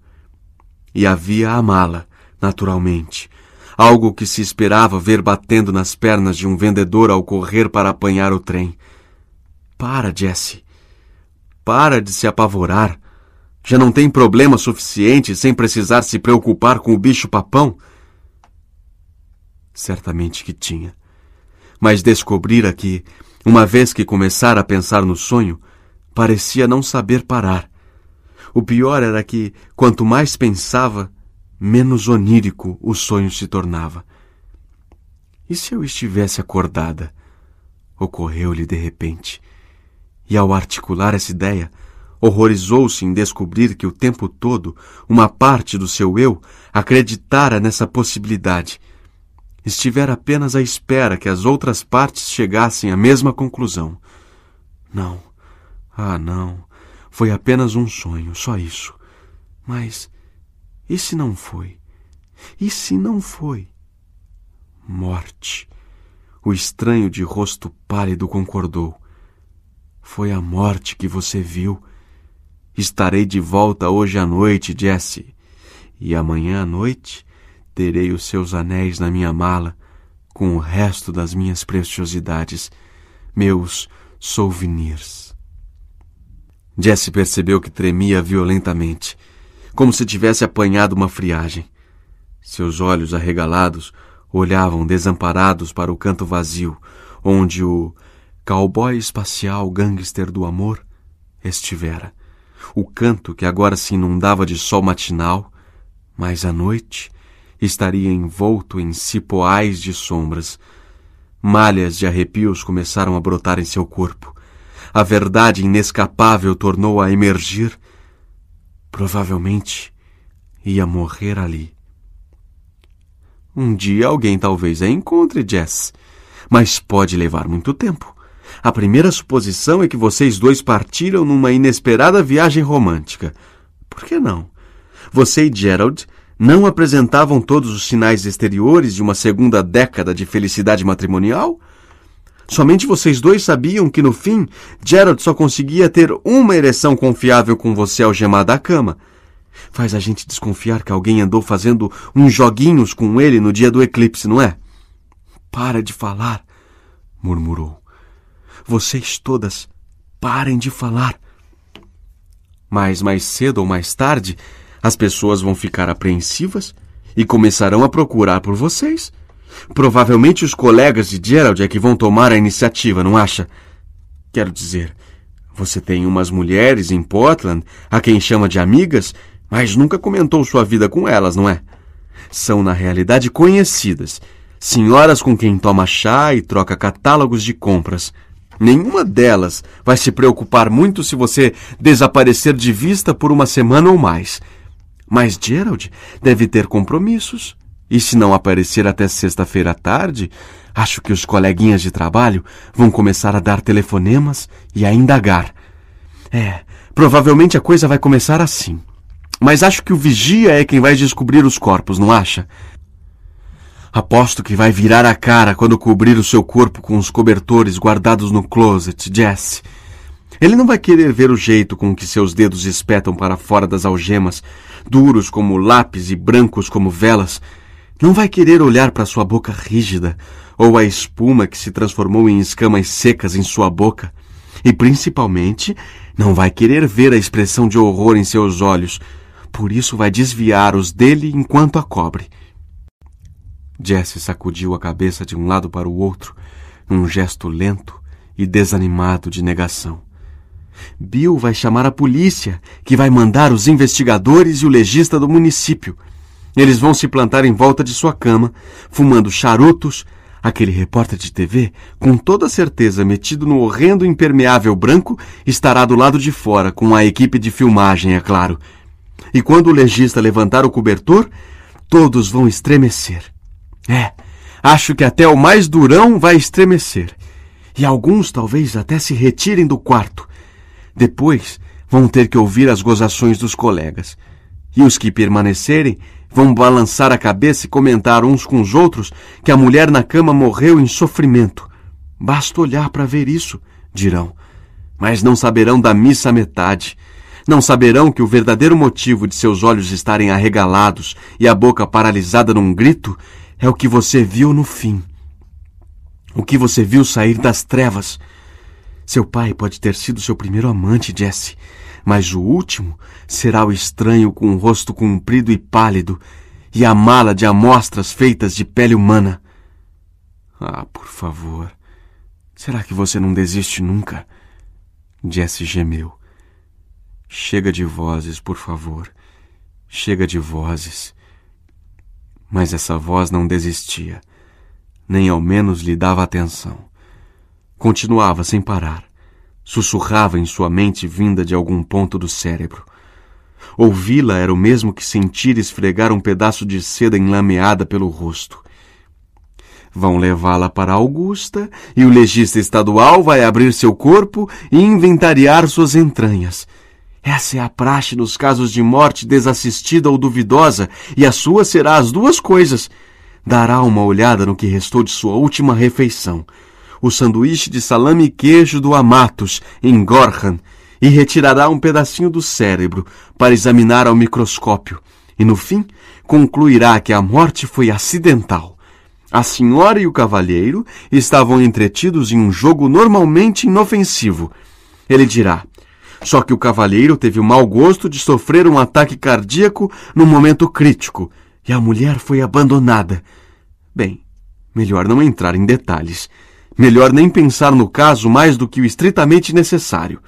E havia a mala, naturalmente, algo que se esperava ver batendo nas pernas de um vendedor ao correr para apanhar o trem. Para, Jesse. Para de se apavorar. Já não tem problema suficiente sem precisar se preocupar com o bicho-papão? Certamente que tinha. Mas descobrira que, uma vez que começara a pensar no sonho, Parecia não saber parar. O pior era que, quanto mais pensava, menos onírico o sonho se tornava. E se eu estivesse acordada? Ocorreu-lhe de repente. E ao articular essa ideia, horrorizou-se em descobrir que o tempo todo uma parte do seu eu acreditara nessa possibilidade. Estivera apenas à espera que as outras partes chegassem à mesma conclusão. Não, ah, não, foi apenas um sonho, só isso. Mas e se não foi? E se não foi? Morte. O estranho de rosto pálido concordou. Foi a morte que você viu. Estarei de volta hoje à noite, Jesse. E amanhã à noite terei os seus anéis na minha mala, com o resto das minhas preciosidades, meus souvenirs. Jesse percebeu que tremia violentamente, como se tivesse apanhado uma friagem. Seus olhos arregalados olhavam desamparados para o canto vazio, onde o cowboy espacial gangster do amor estivera. O canto que agora se inundava de sol matinal, mas à noite estaria envolto em cipoais de sombras. Malhas de arrepios começaram a brotar em seu corpo a verdade inescapável tornou a emergir, provavelmente ia morrer ali. Um dia alguém talvez a encontre, Jess, mas pode levar muito tempo. A primeira suposição é que vocês dois partiram numa inesperada viagem romântica. Por que não? Você e Gerald não apresentavam todos os sinais exteriores de uma segunda década de felicidade matrimonial? Somente vocês dois sabiam que no fim Gerald só conseguia ter uma ereção confiável com você algemada à cama. Faz a gente desconfiar que alguém andou fazendo uns joguinhos com ele no dia do eclipse, não é? Para de falar, murmurou. Vocês todas, parem de falar. Mas mais cedo ou mais tarde, as pessoas vão ficar apreensivas e começarão a procurar por vocês. Provavelmente os colegas de Gerald é que vão tomar a iniciativa, não acha? Quero dizer, você tem umas mulheres em Portland a quem chama de amigas, mas nunca comentou sua vida com elas, não é? São, na realidade, conhecidas. Senhoras com quem toma chá e troca catálogos de compras. Nenhuma delas vai se preocupar muito se você desaparecer de vista por uma semana ou mais. Mas Gerald deve ter compromissos. E se não aparecer até sexta-feira à tarde, acho que os coleguinhas de trabalho vão começar a dar telefonemas e a indagar. É, provavelmente a coisa vai começar assim. Mas acho que o vigia é quem vai descobrir os corpos, não acha? Aposto que vai virar a cara quando cobrir o seu corpo com os cobertores guardados no closet, Jesse. Ele não vai querer ver o jeito com que seus dedos espetam para fora das algemas, duros como lápis e brancos como velas, não vai querer olhar para sua boca rígida, ou a espuma que se transformou em escamas secas em sua boca. E principalmente, não vai querer ver a expressão de horror em seus olhos. Por isso vai desviar os dele enquanto a cobre. Jesse sacudiu a cabeça de um lado para o outro, num gesto lento e desanimado de negação. Bill vai chamar a polícia, que vai mandar os investigadores e o legista do município. Eles vão se plantar em volta de sua cama, fumando charutos. Aquele repórter de TV, com toda certeza metido no horrendo impermeável branco, estará do lado de fora, com a equipe de filmagem, é claro. E quando o legista levantar o cobertor, todos vão estremecer. É, acho que até o mais durão vai estremecer. E alguns talvez até se retirem do quarto. Depois vão ter que ouvir as gozações dos colegas. E os que permanecerem Vão balançar a cabeça e comentar uns com os outros que a mulher na cama morreu em sofrimento. Basta olhar para ver isso, dirão. Mas não saberão da missa a metade. Não saberão que o verdadeiro motivo de seus olhos estarem arregalados e a boca paralisada num grito é o que você viu no fim. O que você viu sair das trevas. Seu pai pode ter sido seu primeiro amante, Jesse mas o último será o estranho com o rosto comprido e pálido e a mala de amostras feitas de pele humana. Ah, por favor, será que você não desiste nunca? Jesse gemeu. Chega de vozes, por favor. Chega de vozes. Mas essa voz não desistia, nem ao menos lhe dava atenção. Continuava sem parar sussurrava em sua mente vinda de algum ponto do cérebro. Ouvi-la era o mesmo que sentir esfregar um pedaço de seda enlameada pelo rosto. Vão levá-la para Augusta, e o legista estadual vai abrir seu corpo e inventariar suas entranhas. Essa é a praxe nos casos de morte desassistida ou duvidosa, e a sua será as duas coisas. Dará uma olhada no que restou de sua última refeição o sanduíche de salame e queijo do Amatos, em Gorham, e retirará um pedacinho do cérebro para examinar ao microscópio, e no fim concluirá que a morte foi acidental. A senhora e o cavalheiro estavam entretidos em um jogo normalmente inofensivo. Ele dirá: Só que o cavalheiro teve o mau gosto de sofrer um ataque cardíaco no momento crítico e a mulher foi abandonada. Bem, melhor não entrar em detalhes. Melhor nem pensar no caso mais do que o estritamente necessário.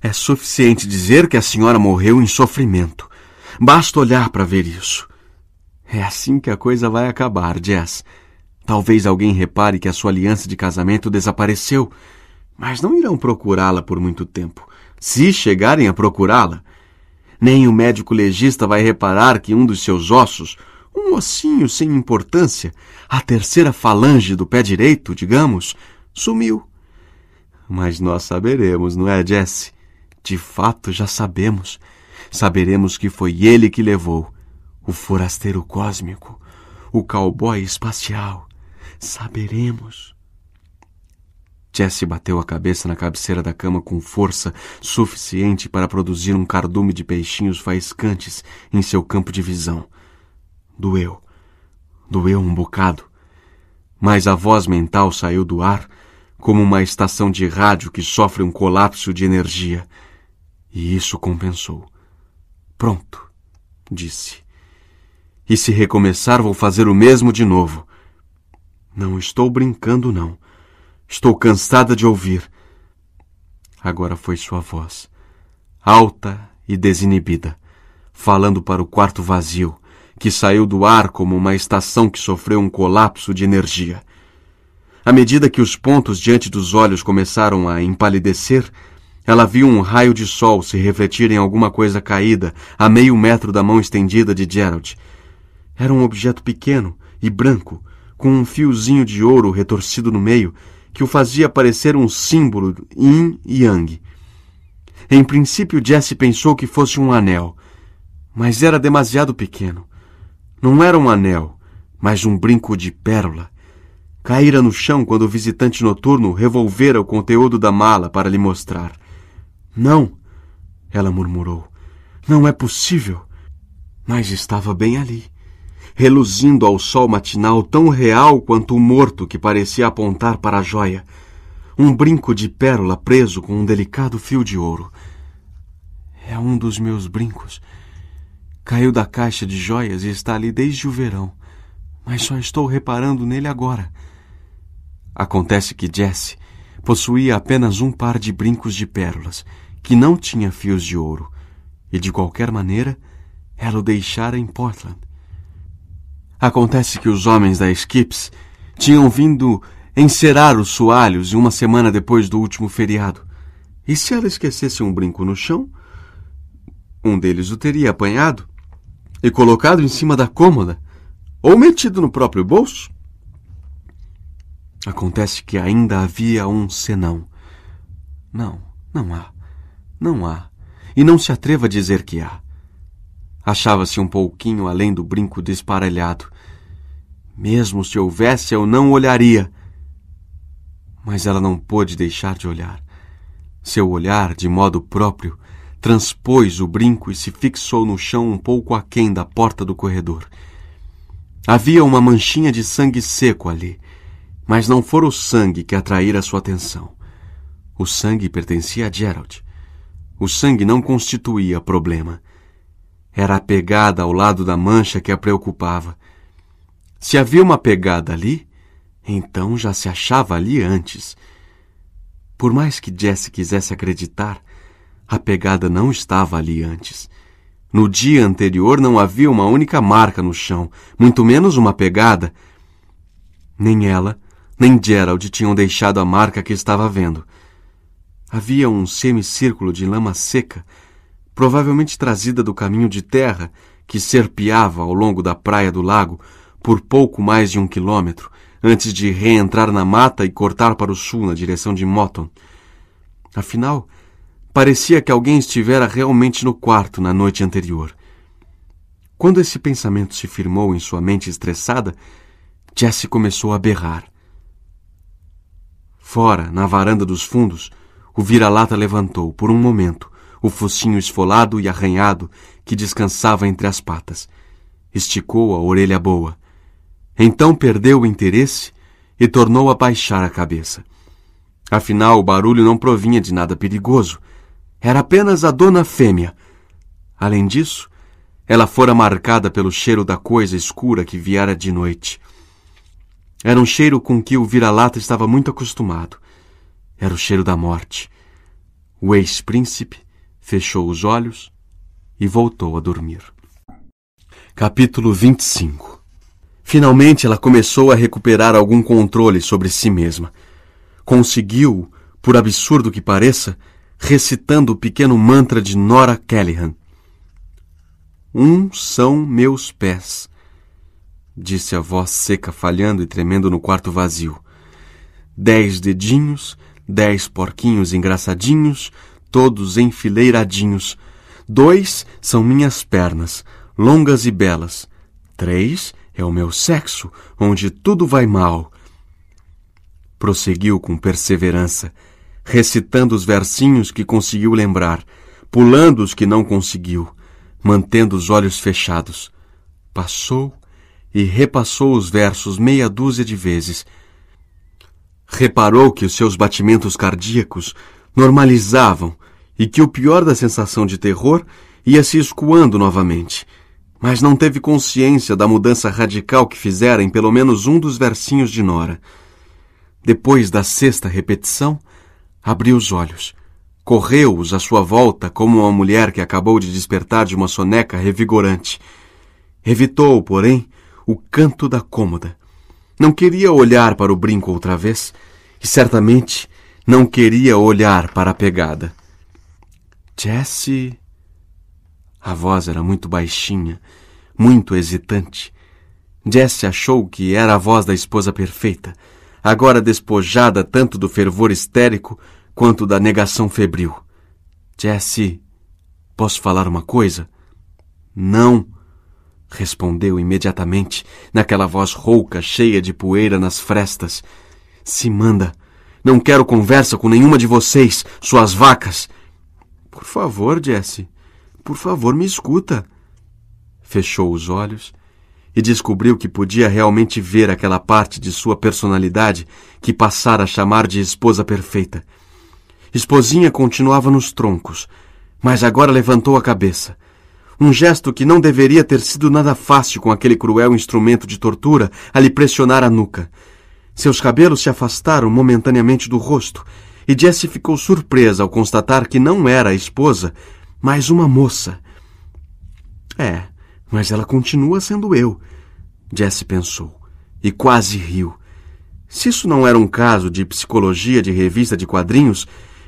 É suficiente dizer que a senhora morreu em sofrimento. Basta olhar para ver isso. É assim que a coisa vai acabar, Jess. Talvez alguém repare que a sua aliança de casamento desapareceu, mas não irão procurá-la por muito tempo. Se chegarem a procurá-la, nem o médico legista vai reparar que um dos seus ossos um ossinho sem importância, a terceira falange do pé direito, digamos, sumiu. Mas nós saberemos, não é, Jesse? De fato, já sabemos. Saberemos que foi ele que levou o forasteiro cósmico, o cowboy espacial. Saberemos. Jesse bateu a cabeça na cabeceira da cama com força suficiente para produzir um cardume de peixinhos faiscantes em seu campo de visão. Doeu. Doeu um bocado. Mas a voz mental saiu do ar como uma estação de rádio que sofre um colapso de energia. E isso compensou. Pronto, disse. E se recomeçar, vou fazer o mesmo de novo. Não estou brincando, não. Estou cansada de ouvir. Agora foi sua voz, alta e desinibida, falando para o quarto vazio, que saiu do ar como uma estação que sofreu um colapso de energia. À medida que os pontos diante dos olhos começaram a empalidecer, ela viu um raio de sol se refletir em alguma coisa caída a meio metro da mão estendida de Gerald. Era um objeto pequeno e branco, com um fiozinho de ouro retorcido no meio, que o fazia parecer um símbolo yin e yang. Em princípio, Jesse pensou que fosse um anel, mas era demasiado pequeno. Não era um anel, mas um brinco de pérola. Caíra no chão quando o visitante noturno revolvera o conteúdo da mala para lhe mostrar. Não, ela murmurou. Não é possível. Mas estava bem ali, reluzindo ao sol matinal tão real quanto o morto que parecia apontar para a joia. Um brinco de pérola preso com um delicado fio de ouro. É um dos meus brincos Caiu da caixa de joias e está ali desde o verão, mas só estou reparando nele agora. Acontece que Jesse possuía apenas um par de brincos de pérolas, que não tinha fios de ouro, e de qualquer maneira ela o deixara em Portland. Acontece que os homens da Skips tinham vindo encerar os soalhos uma semana depois do último feriado. E se ela esquecesse um brinco no chão, um deles o teria apanhado e colocado em cima da cômoda, ou metido no próprio bolso? Acontece que ainda havia um senão. Não, não há. Não há. E não se atreva a dizer que há. Achava-se um pouquinho além do brinco desparelhado. Mesmo se houvesse, eu não olharia. Mas ela não pôde deixar de olhar. Seu olhar, de modo próprio, transpôs o brinco e se fixou no chão um pouco aquém da porta do corredor. Havia uma manchinha de sangue seco ali, mas não fora o sangue que atraíra sua atenção. O sangue pertencia a Gerald. O sangue não constituía problema. Era a pegada ao lado da mancha que a preocupava. Se havia uma pegada ali, então já se achava ali antes. Por mais que Jesse quisesse acreditar, a pegada não estava ali antes. No dia anterior não havia uma única marca no chão, muito menos uma pegada. Nem ela, nem Gerald tinham deixado a marca que estava vendo. Havia um semicírculo de lama seca, provavelmente trazida do caminho de terra que serpeava ao longo da praia do lago por pouco mais de um quilômetro, antes de reentrar na mata e cortar para o sul na direção de Moton. Afinal, Parecia que alguém estivera realmente no quarto na noite anterior. Quando esse pensamento se firmou em sua mente estressada, Jesse começou a berrar. Fora, na varanda dos fundos, o vira-lata levantou, por um momento, o focinho esfolado e arranhado que descansava entre as patas. Esticou a orelha boa. Então perdeu o interesse e tornou a baixar a cabeça. Afinal, o barulho não provinha de nada perigoso. Era apenas a dona fêmea. Além disso, ela fora marcada pelo cheiro da coisa escura que viera de noite. Era um cheiro com que o vira-lata estava muito acostumado. Era o cheiro da morte. O ex-príncipe fechou os olhos e voltou a dormir. Capítulo 25 Finalmente ela começou a recuperar algum controle sobre si mesma. Conseguiu, por absurdo que pareça, recitando o pequeno mantra de Nora Kellyhan. Um são meus pés, disse a voz seca falhando e tremendo no quarto vazio. Dez dedinhos, dez porquinhos engraçadinhos, todos enfileiradinhos. Dois são minhas pernas, longas e belas. Três é o meu sexo, onde tudo vai mal. Prosseguiu com perseverança recitando os versinhos que conseguiu lembrar, pulando os que não conseguiu, mantendo os olhos fechados. Passou e repassou os versos meia dúzia de vezes. Reparou que os seus batimentos cardíacos normalizavam e que o pior da sensação de terror ia se escoando novamente. Mas não teve consciência da mudança radical que fizera em pelo menos um dos versinhos de Nora. Depois da sexta repetição, Abriu os olhos. Correu-os à sua volta como uma mulher que acabou de despertar de uma soneca revigorante. Evitou, porém, o canto da cômoda. Não queria olhar para o brinco outra vez e certamente não queria olhar para a pegada. Jesse. A voz era muito baixinha, muito hesitante. Jesse achou que era a voz da esposa perfeita, agora despojada tanto do fervor histérico quanto da negação febril. Jesse, posso falar uma coisa? Não, respondeu imediatamente, naquela voz rouca, cheia de poeira nas frestas. Se manda. Não quero conversa com nenhuma de vocês, suas vacas. Por favor, Jesse, por favor, me escuta. Fechou os olhos e descobriu que podia realmente ver aquela parte de sua personalidade que passara a chamar de esposa perfeita. Esposinha continuava nos troncos, mas agora levantou a cabeça. Um gesto que não deveria ter sido nada fácil com aquele cruel instrumento de tortura a lhe pressionar a nuca. Seus cabelos se afastaram momentaneamente do rosto, e Jesse ficou surpresa ao constatar que não era a esposa, mas uma moça. É, mas ela continua sendo eu, Jesse pensou, e quase riu. Se isso não era um caso de psicologia de revista de quadrinhos,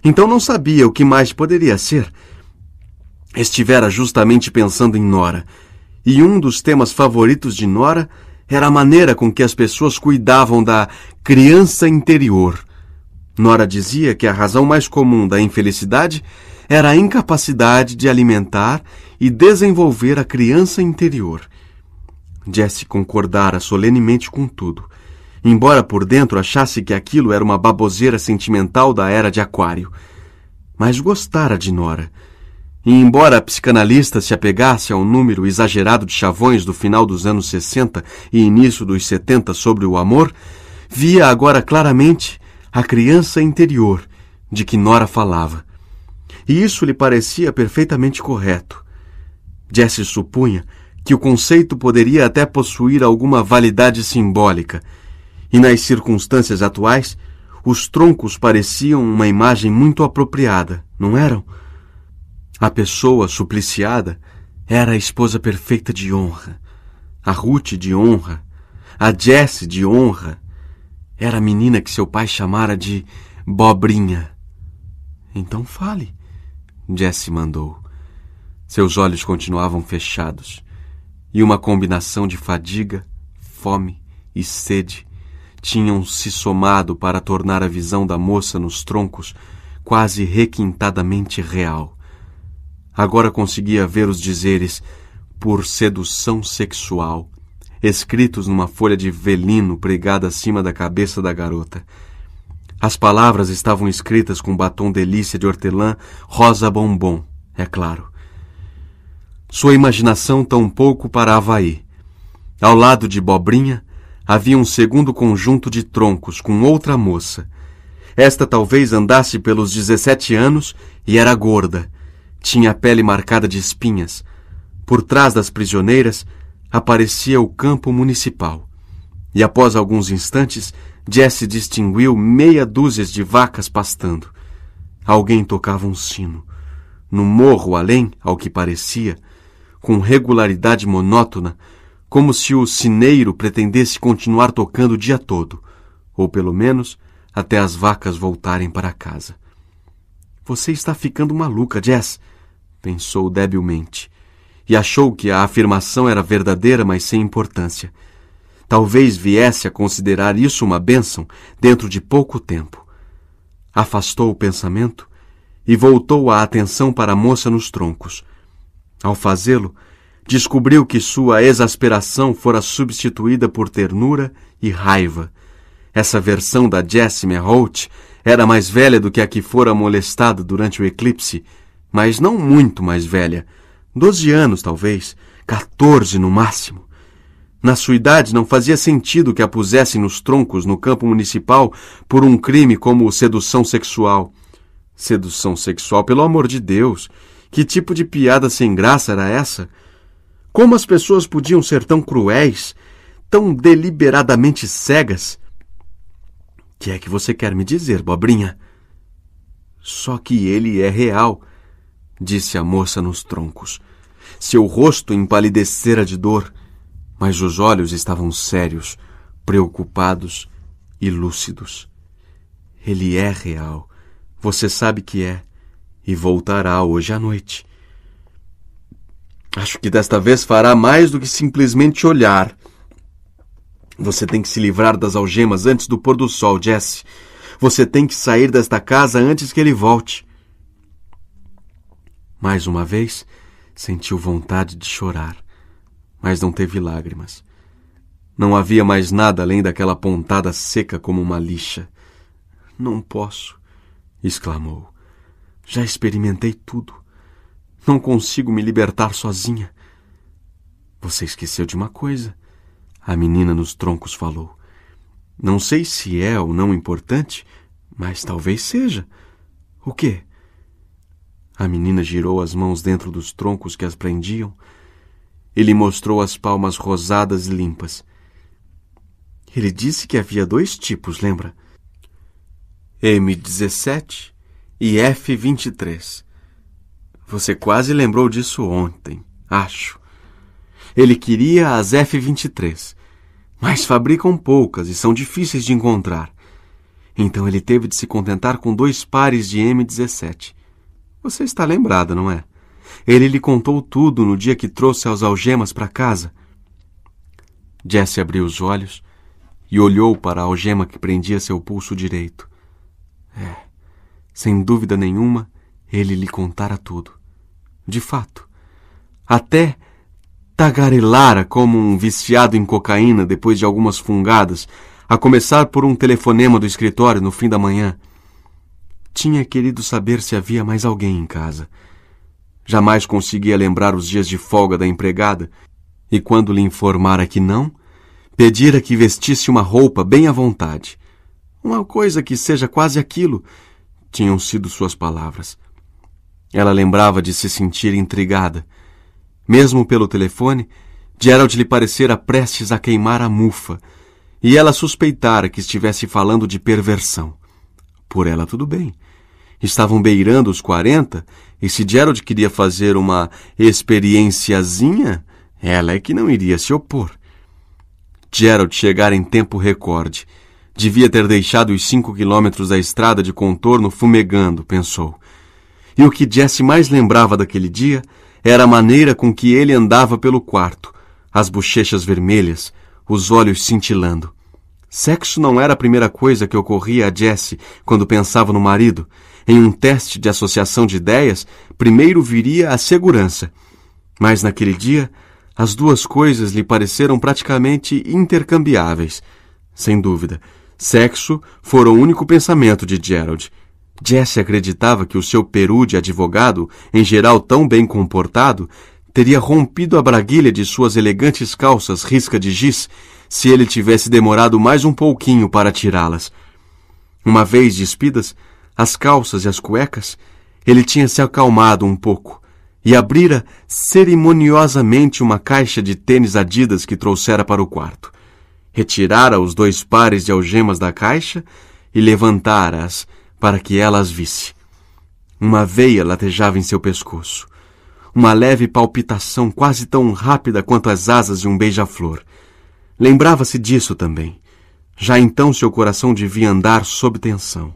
então não sabia o que mais poderia ser. Estivera justamente pensando em Nora, e um dos temas favoritos de Nora era a maneira com que as pessoas cuidavam da criança interior. Nora dizia que a razão mais comum da infelicidade era a incapacidade de alimentar e desenvolver a criança interior. Jesse concordara solenemente com tudo embora por dentro achasse que aquilo era uma baboseira sentimental da era de Aquário. Mas gostara de Nora. E embora a psicanalista se apegasse a um número exagerado de chavões do final dos anos 60 e início dos 70 sobre o amor, via agora claramente a criança interior de que Nora falava. E isso lhe parecia perfeitamente correto. Jesse supunha que o conceito poderia até possuir alguma validade simbólica e nas circunstâncias atuais, os troncos pareciam uma imagem muito apropriada, não eram? A pessoa supliciada era a esposa perfeita de honra, a Ruth de honra, a Jesse de honra. Era a menina que seu pai chamara de Bobrinha. Então fale, Jesse mandou. Seus olhos continuavam fechados, e uma combinação de fadiga, fome e sede tinham se somado para tornar a visão da moça nos troncos quase requintadamente real. Agora conseguia ver os dizeres por sedução sexual, escritos numa folha de velino pregada acima da cabeça da garota. As palavras estavam escritas com batom delícia de hortelã, rosa bombom, é claro. Sua imaginação tão pouco para Havaí. Ao lado de Bobrinha, havia um segundo conjunto de troncos com outra moça. Esta talvez andasse pelos 17 anos e era gorda. Tinha a pele marcada de espinhas. Por trás das prisioneiras aparecia o campo municipal. E após alguns instantes, Jesse distinguiu meia dúzia de vacas pastando. Alguém tocava um sino. No morro além, ao que parecia, com regularidade monótona, como se o sineiro pretendesse continuar tocando o dia todo, ou pelo menos até as vacas voltarem para casa. Você está ficando maluca, Jess, pensou debilmente, e achou que a afirmação era verdadeira, mas sem importância. Talvez viesse a considerar isso uma bênção dentro de pouco tempo. Afastou o pensamento e voltou a atenção para a moça nos troncos. Ao fazê-lo, descobriu que sua exasperação fora substituída por ternura e raiva. Essa versão da Jessime Holt era mais velha do que a que fora molestada durante o eclipse, mas não muito mais velha. Doze anos, talvez, quatorze no máximo. Na sua idade, não fazia sentido que a pusessem nos troncos no campo municipal por um crime como sedução sexual. Sedução sexual, pelo amor de Deus! Que tipo de piada sem graça era essa? Como as pessoas podiam ser tão cruéis, tão deliberadamente cegas? Que é que você quer me dizer, Bobrinha? Só que ele é real, disse a moça nos troncos. Seu rosto empalidecera de dor, mas os olhos estavam sérios, preocupados e lúcidos. Ele é real. Você sabe que é. E voltará hoje à noite. Acho que desta vez fará mais do que simplesmente olhar. Você tem que se livrar das algemas antes do pôr do sol, Jesse. Você tem que sair desta casa antes que ele volte. Mais uma vez, sentiu vontade de chorar, mas não teve lágrimas. Não havia mais nada além daquela pontada seca como uma lixa. Não posso, exclamou. Já experimentei tudo. Não consigo me libertar sozinha. Você esqueceu de uma coisa. A menina nos troncos falou. Não sei se é ou não importante, mas talvez seja. O quê? A menina girou as mãos dentro dos troncos que as prendiam. Ele mostrou as palmas rosadas e limpas. Ele disse que havia dois tipos, lembra? M17 e F23. Você quase lembrou disso ontem, acho. Ele queria as F-23, mas fabricam poucas e são difíceis de encontrar. Então ele teve de se contentar com dois pares de M-17. Você está lembrada, não é? Ele lhe contou tudo no dia que trouxe as algemas para casa. Jesse abriu os olhos e olhou para a algema que prendia seu pulso direito. É, sem dúvida nenhuma, ele lhe contara tudo de fato. Até tagarelara como um viciado em cocaína depois de algumas fungadas, a começar por um telefonema do escritório no fim da manhã. Tinha querido saber se havia mais alguém em casa. Jamais conseguia lembrar os dias de folga da empregada, e quando lhe informara que não, pedira que vestisse uma roupa bem à vontade. Uma coisa que seja quase aquilo, tinham sido suas palavras. Ela lembrava de se sentir intrigada. Mesmo pelo telefone, Gerald lhe parecera prestes a queimar a mufa, e ela suspeitara que estivesse falando de perversão. Por ela, tudo bem. Estavam beirando os quarenta, e se Gerald queria fazer uma experienciazinha, ela é que não iria se opor. Gerald chegara em tempo recorde. Devia ter deixado os cinco quilômetros da estrada de contorno fumegando, pensou. E o que Jesse mais lembrava daquele dia era a maneira com que ele andava pelo quarto, as bochechas vermelhas, os olhos cintilando. Sexo não era a primeira coisa que ocorria a Jesse quando pensava no marido. Em um teste de associação de ideias, primeiro viria a segurança. Mas naquele dia, as duas coisas lhe pareceram praticamente intercambiáveis. Sem dúvida, sexo fora o único pensamento de Gerald. Jesse acreditava que o seu peru de advogado, em geral tão bem comportado, teria rompido a braguilha de suas elegantes calças risca de giz se ele tivesse demorado mais um pouquinho para tirá-las. Uma vez despidas, as calças e as cuecas, ele tinha se acalmado um pouco e abrira cerimoniosamente uma caixa de tênis adidas que trouxera para o quarto. Retirara os dois pares de algemas da caixa e levantara-as, para que ela as visse. Uma veia latejava em seu pescoço, uma leve palpitação quase tão rápida quanto as asas de um beija-flor. Lembrava-se disso também. Já então seu coração devia andar sob tensão.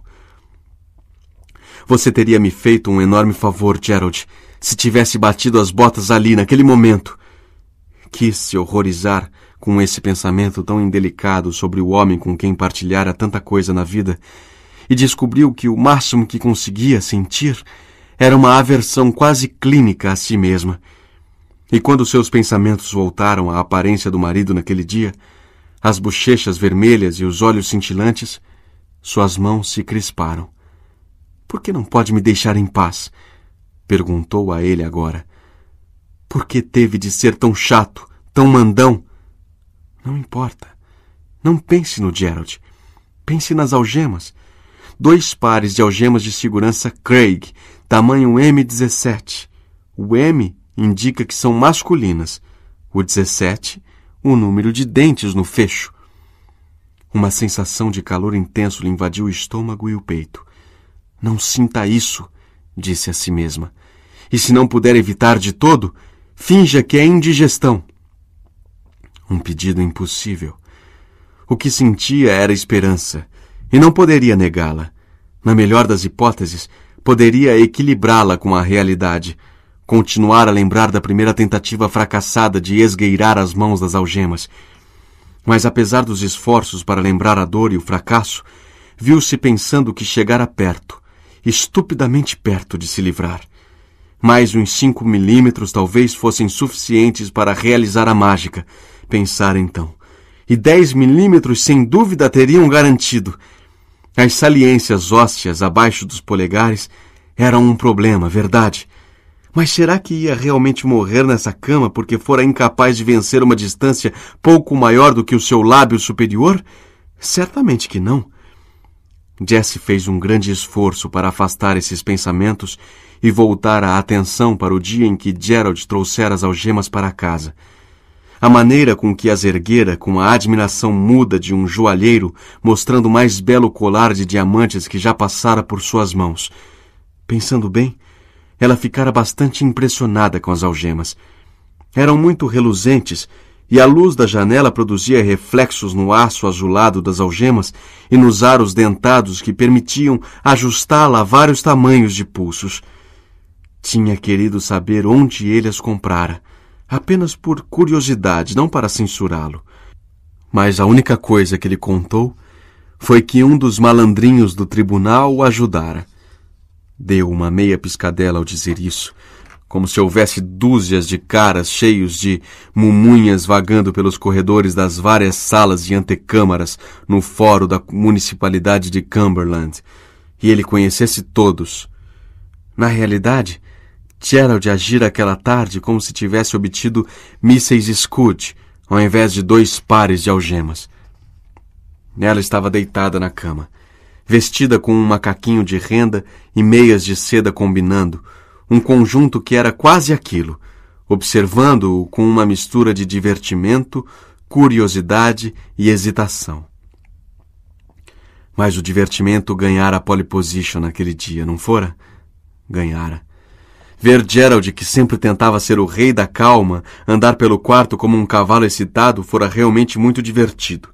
Você teria me feito um enorme favor, Gerald, se tivesse batido as botas ali naquele momento. Quis se horrorizar com esse pensamento tão indelicado sobre o homem com quem partilhara tanta coisa na vida e descobriu que o máximo que conseguia sentir era uma aversão quase clínica a si mesma. E quando seus pensamentos voltaram à aparência do marido naquele dia, as bochechas vermelhas e os olhos cintilantes, suas mãos se crisparam. Por que não pode me deixar em paz? perguntou a ele agora. Por que teve de ser tão chato, tão mandão? Não importa. Não pense no Gerald. Pense nas algemas, dois pares de algemas de segurança Craig, tamanho M17. O M indica que são masculinas, o 17, o número de dentes no fecho. Uma sensação de calor intenso lhe invadiu o estômago e o peito. Não sinta isso, disse a si mesma. E se não puder evitar de todo, finja que é indigestão. Um pedido impossível. O que sentia era esperança, e não poderia negá-la. Na melhor das hipóteses, poderia equilibrá-la com a realidade, continuar a lembrar da primeira tentativa fracassada de esgueirar as mãos das algemas. Mas apesar dos esforços para lembrar a dor e o fracasso, viu-se pensando que chegara perto, estupidamente perto de se livrar. Mais uns cinco milímetros talvez fossem suficientes para realizar a mágica, pensar então. E dez milímetros sem dúvida teriam garantido. As saliências ósseas abaixo dos polegares eram um problema, verdade. Mas será que ia realmente morrer nessa cama porque fora incapaz de vencer uma distância pouco maior do que o seu lábio superior? Certamente que não. Jesse fez um grande esforço para afastar esses pensamentos e voltar a atenção para o dia em que Gerald trouxera as algemas para casa. A maneira com que as erguera com a admiração muda de um joalheiro mostrando o mais belo colar de diamantes que já passara por suas mãos. Pensando bem, ela ficara bastante impressionada com as algemas. Eram muito reluzentes e a luz da janela produzia reflexos no aço azulado das algemas e nos aros dentados que permitiam ajustá-la a vários tamanhos de pulsos. Tinha querido saber onde ele as comprara apenas por curiosidade, não para censurá-lo. Mas a única coisa que ele contou foi que um dos malandrinhos do tribunal o ajudara. Deu uma meia piscadela ao dizer isso, como se houvesse dúzias de caras cheios de mumunhas vagando pelos corredores das várias salas e antecâmaras no fórum da municipalidade de Cumberland, e ele conhecesse todos. Na realidade, Gerald agira aquela tarde como se tivesse obtido mísseis Scud, ao invés de dois pares de algemas. Ela estava deitada na cama, vestida com um macaquinho de renda e meias de seda combinando, um conjunto que era quase aquilo, observando-o com uma mistura de divertimento, curiosidade e hesitação. Mas o divertimento ganhara a pole position naquele dia, não fora? Ganhara. Ver Gerald, que sempre tentava ser o rei da calma, andar pelo quarto como um cavalo excitado fora realmente muito divertido.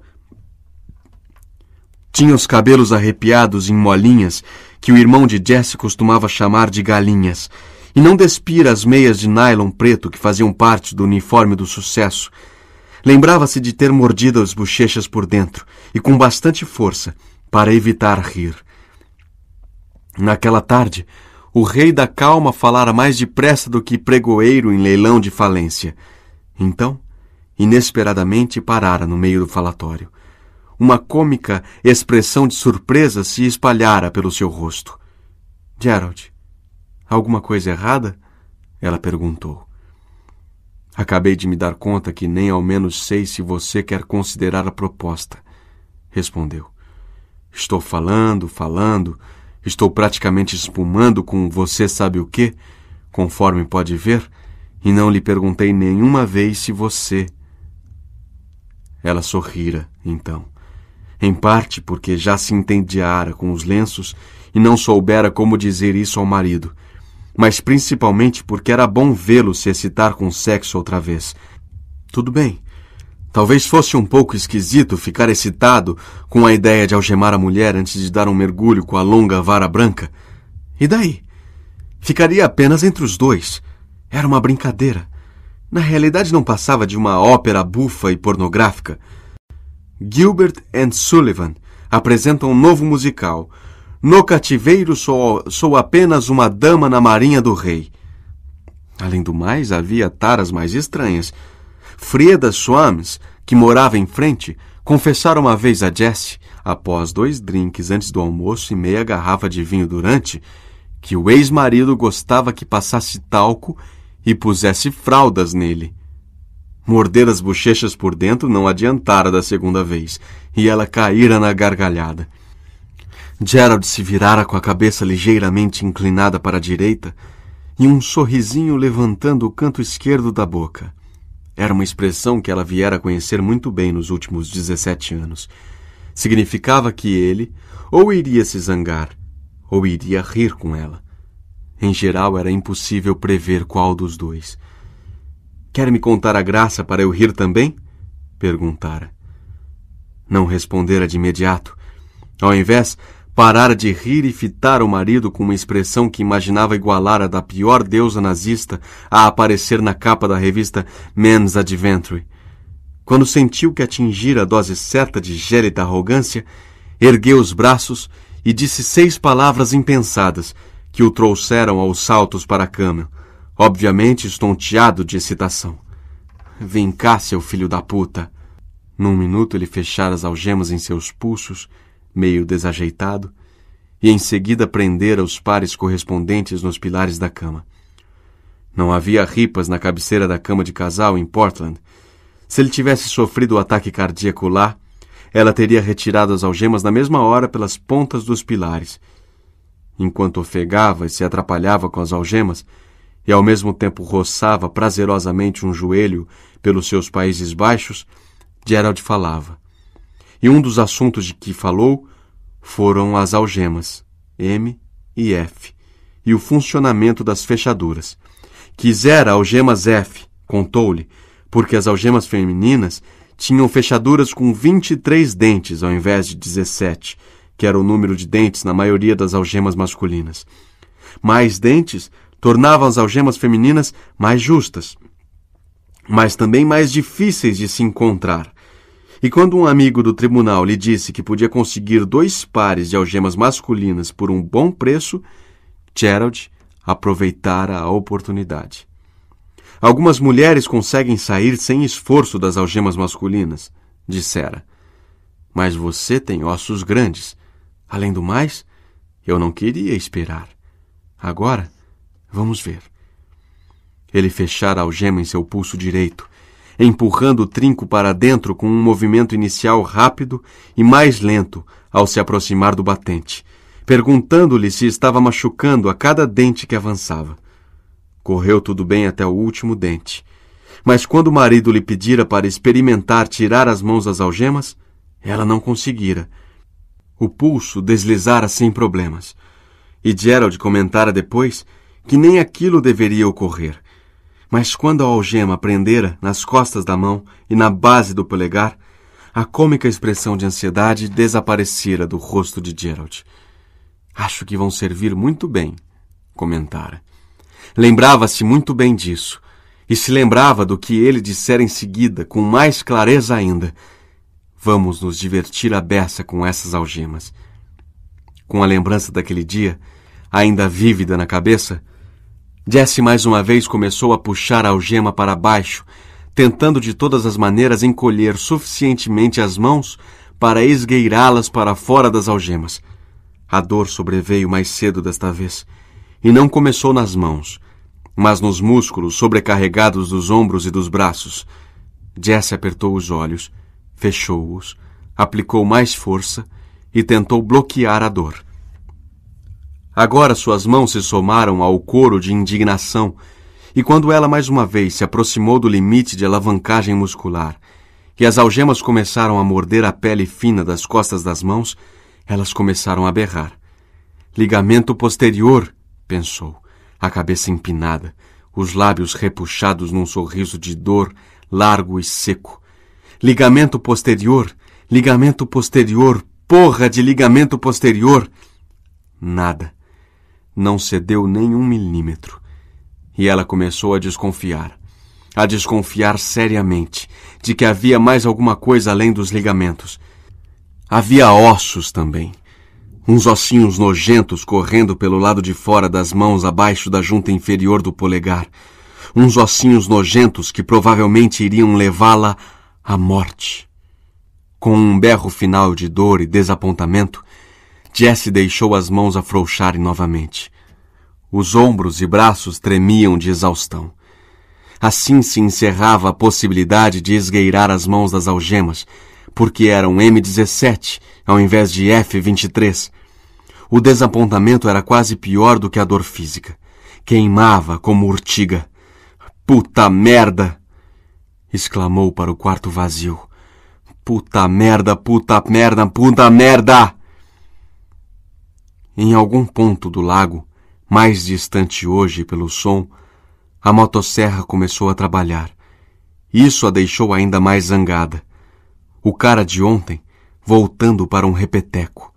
Tinha os cabelos arrepiados em molinhas, que o irmão de Jesse costumava chamar de galinhas, e não despira as meias de nylon preto que faziam parte do uniforme do sucesso. Lembrava-se de ter mordido as bochechas por dentro, e com bastante força, para evitar rir. Naquela tarde, o rei da calma falara mais depressa do que pregoeiro em leilão de falência. Então, inesperadamente parara no meio do falatório. Uma cômica expressão de surpresa se espalhara pelo seu rosto. Gerald, alguma coisa errada? Ela perguntou. Acabei de me dar conta que nem ao menos sei se você quer considerar a proposta, respondeu. Estou falando, falando Estou praticamente espumando com você sabe o quê conforme pode ver, e não lhe perguntei nenhuma vez se você. Ela sorrira, então, em parte porque já se entendiara com os lenços e não soubera como dizer isso ao marido, mas principalmente porque era bom vê-lo se excitar com sexo outra vez. Tudo bem, Talvez fosse um pouco esquisito ficar excitado com a ideia de algemar a mulher antes de dar um mergulho com a longa vara branca. E daí? Ficaria apenas entre os dois. Era uma brincadeira. Na realidade, não passava de uma ópera bufa e pornográfica. Gilbert and Sullivan apresentam um novo musical. No cativeiro sou, sou apenas uma dama na marinha do rei. Além do mais, havia taras mais estranhas. Freda Schwams, que morava em frente, confessara uma vez a Jesse, após dois drinks antes do almoço e meia garrafa de vinho durante, que o ex-marido gostava que passasse talco e pusesse fraldas nele. Morder as bochechas por dentro não adiantara da segunda vez, e ela caíra na gargalhada. Gerald se virara com a cabeça ligeiramente inclinada para a direita e um sorrisinho levantando o canto esquerdo da boca. Era uma expressão que ela viera conhecer muito bem nos últimos 17 anos. Significava que ele ou iria se zangar, ou iria rir com ela. Em geral, era impossível prever qual dos dois. Quer me contar a graça para eu rir também? perguntara. Não respondera de imediato. Ao invés, Parara de rir e fitar o marido com uma expressão que imaginava igualar a da pior deusa nazista a aparecer na capa da revista Men's Adventure. Quando sentiu que atingira a dose certa de gélida arrogância, ergueu os braços e disse seis palavras impensadas que o trouxeram aos saltos para a cama, obviamente estonteado de excitação. Vem cá, seu filho da puta! Num minuto ele fechara as algemas em seus pulsos meio desajeitado, e em seguida prendera os pares correspondentes nos pilares da cama. Não havia ripas na cabeceira da cama de casal em Portland. Se ele tivesse sofrido o ataque cardíaco lá, ela teria retirado as algemas na mesma hora pelas pontas dos pilares. Enquanto ofegava e se atrapalhava com as algemas, e ao mesmo tempo roçava prazerosamente um joelho pelos seus países baixos, Gerald falava e um dos assuntos de que falou foram as algemas, M e F, e o funcionamento das fechaduras. Quisera algemas F, contou-lhe, porque as algemas femininas tinham fechaduras com 23 dentes ao invés de 17, que era o número de dentes na maioria das algemas masculinas. Mais dentes tornavam as algemas femininas mais justas, mas também mais difíceis de se encontrar, e quando um amigo do tribunal lhe disse que podia conseguir dois pares de algemas masculinas por um bom preço, Gerald aproveitara a oportunidade. Algumas mulheres conseguem sair sem esforço das algemas masculinas, dissera. Mas você tem ossos grandes. Além do mais, eu não queria esperar. Agora, vamos ver. Ele fechara a algema em seu pulso direito empurrando o trinco para dentro com um movimento inicial rápido e mais lento ao se aproximar do batente, perguntando-lhe se estava machucando a cada dente que avançava. Correu tudo bem até o último dente. Mas quando o marido lhe pedira para experimentar tirar as mãos das algemas, ela não conseguira. O pulso deslizara sem problemas. E Gerald comentara depois que nem aquilo deveria ocorrer, mas quando a algema prendera nas costas da mão e na base do polegar, a cômica expressão de ansiedade desaparecera do rosto de Gerald. Acho que vão servir muito bem, comentara. Lembrava-se muito bem disso, e se lembrava do que ele dissera em seguida, com mais clareza ainda. Vamos nos divertir à beça com essas algemas. Com a lembrança daquele dia, ainda vívida na cabeça, Jesse mais uma vez começou a puxar a algema para baixo, tentando de todas as maneiras encolher suficientemente as mãos para esgueirá-las para fora das algemas. A dor sobreveio mais cedo desta vez, e não começou nas mãos, mas nos músculos sobrecarregados dos ombros e dos braços. Jesse apertou os olhos, fechou-os, aplicou mais força e tentou bloquear a dor. Agora suas mãos se somaram ao coro de indignação, e quando ela mais uma vez se aproximou do limite de alavancagem muscular, e as algemas começaram a morder a pele fina das costas das mãos, elas começaram a berrar. Ligamento posterior, pensou, a cabeça empinada, os lábios repuxados num sorriso de dor largo e seco. Ligamento posterior, ligamento posterior, porra de ligamento posterior! Nada não cedeu nem um milímetro. E ela começou a desconfiar, a desconfiar seriamente de que havia mais alguma coisa além dos ligamentos. Havia ossos também. Uns ossinhos nojentos correndo pelo lado de fora das mãos abaixo da junta inferior do polegar. Uns ossinhos nojentos que provavelmente iriam levá-la à morte. Com um berro final de dor e desapontamento, Jesse deixou as mãos afrouxarem novamente. Os ombros e braços tremiam de exaustão. Assim se encerrava a possibilidade de esgueirar as mãos das algemas, porque eram M17 ao invés de F23. O desapontamento era quase pior do que a dor física. Queimava como urtiga. Puta merda! exclamou para o quarto vazio. Puta merda, puta merda, puta merda! em algum ponto do lago, mais distante hoje pelo som, a motosserra começou a trabalhar. Isso a deixou ainda mais zangada. O cara de ontem voltando para um repeteco.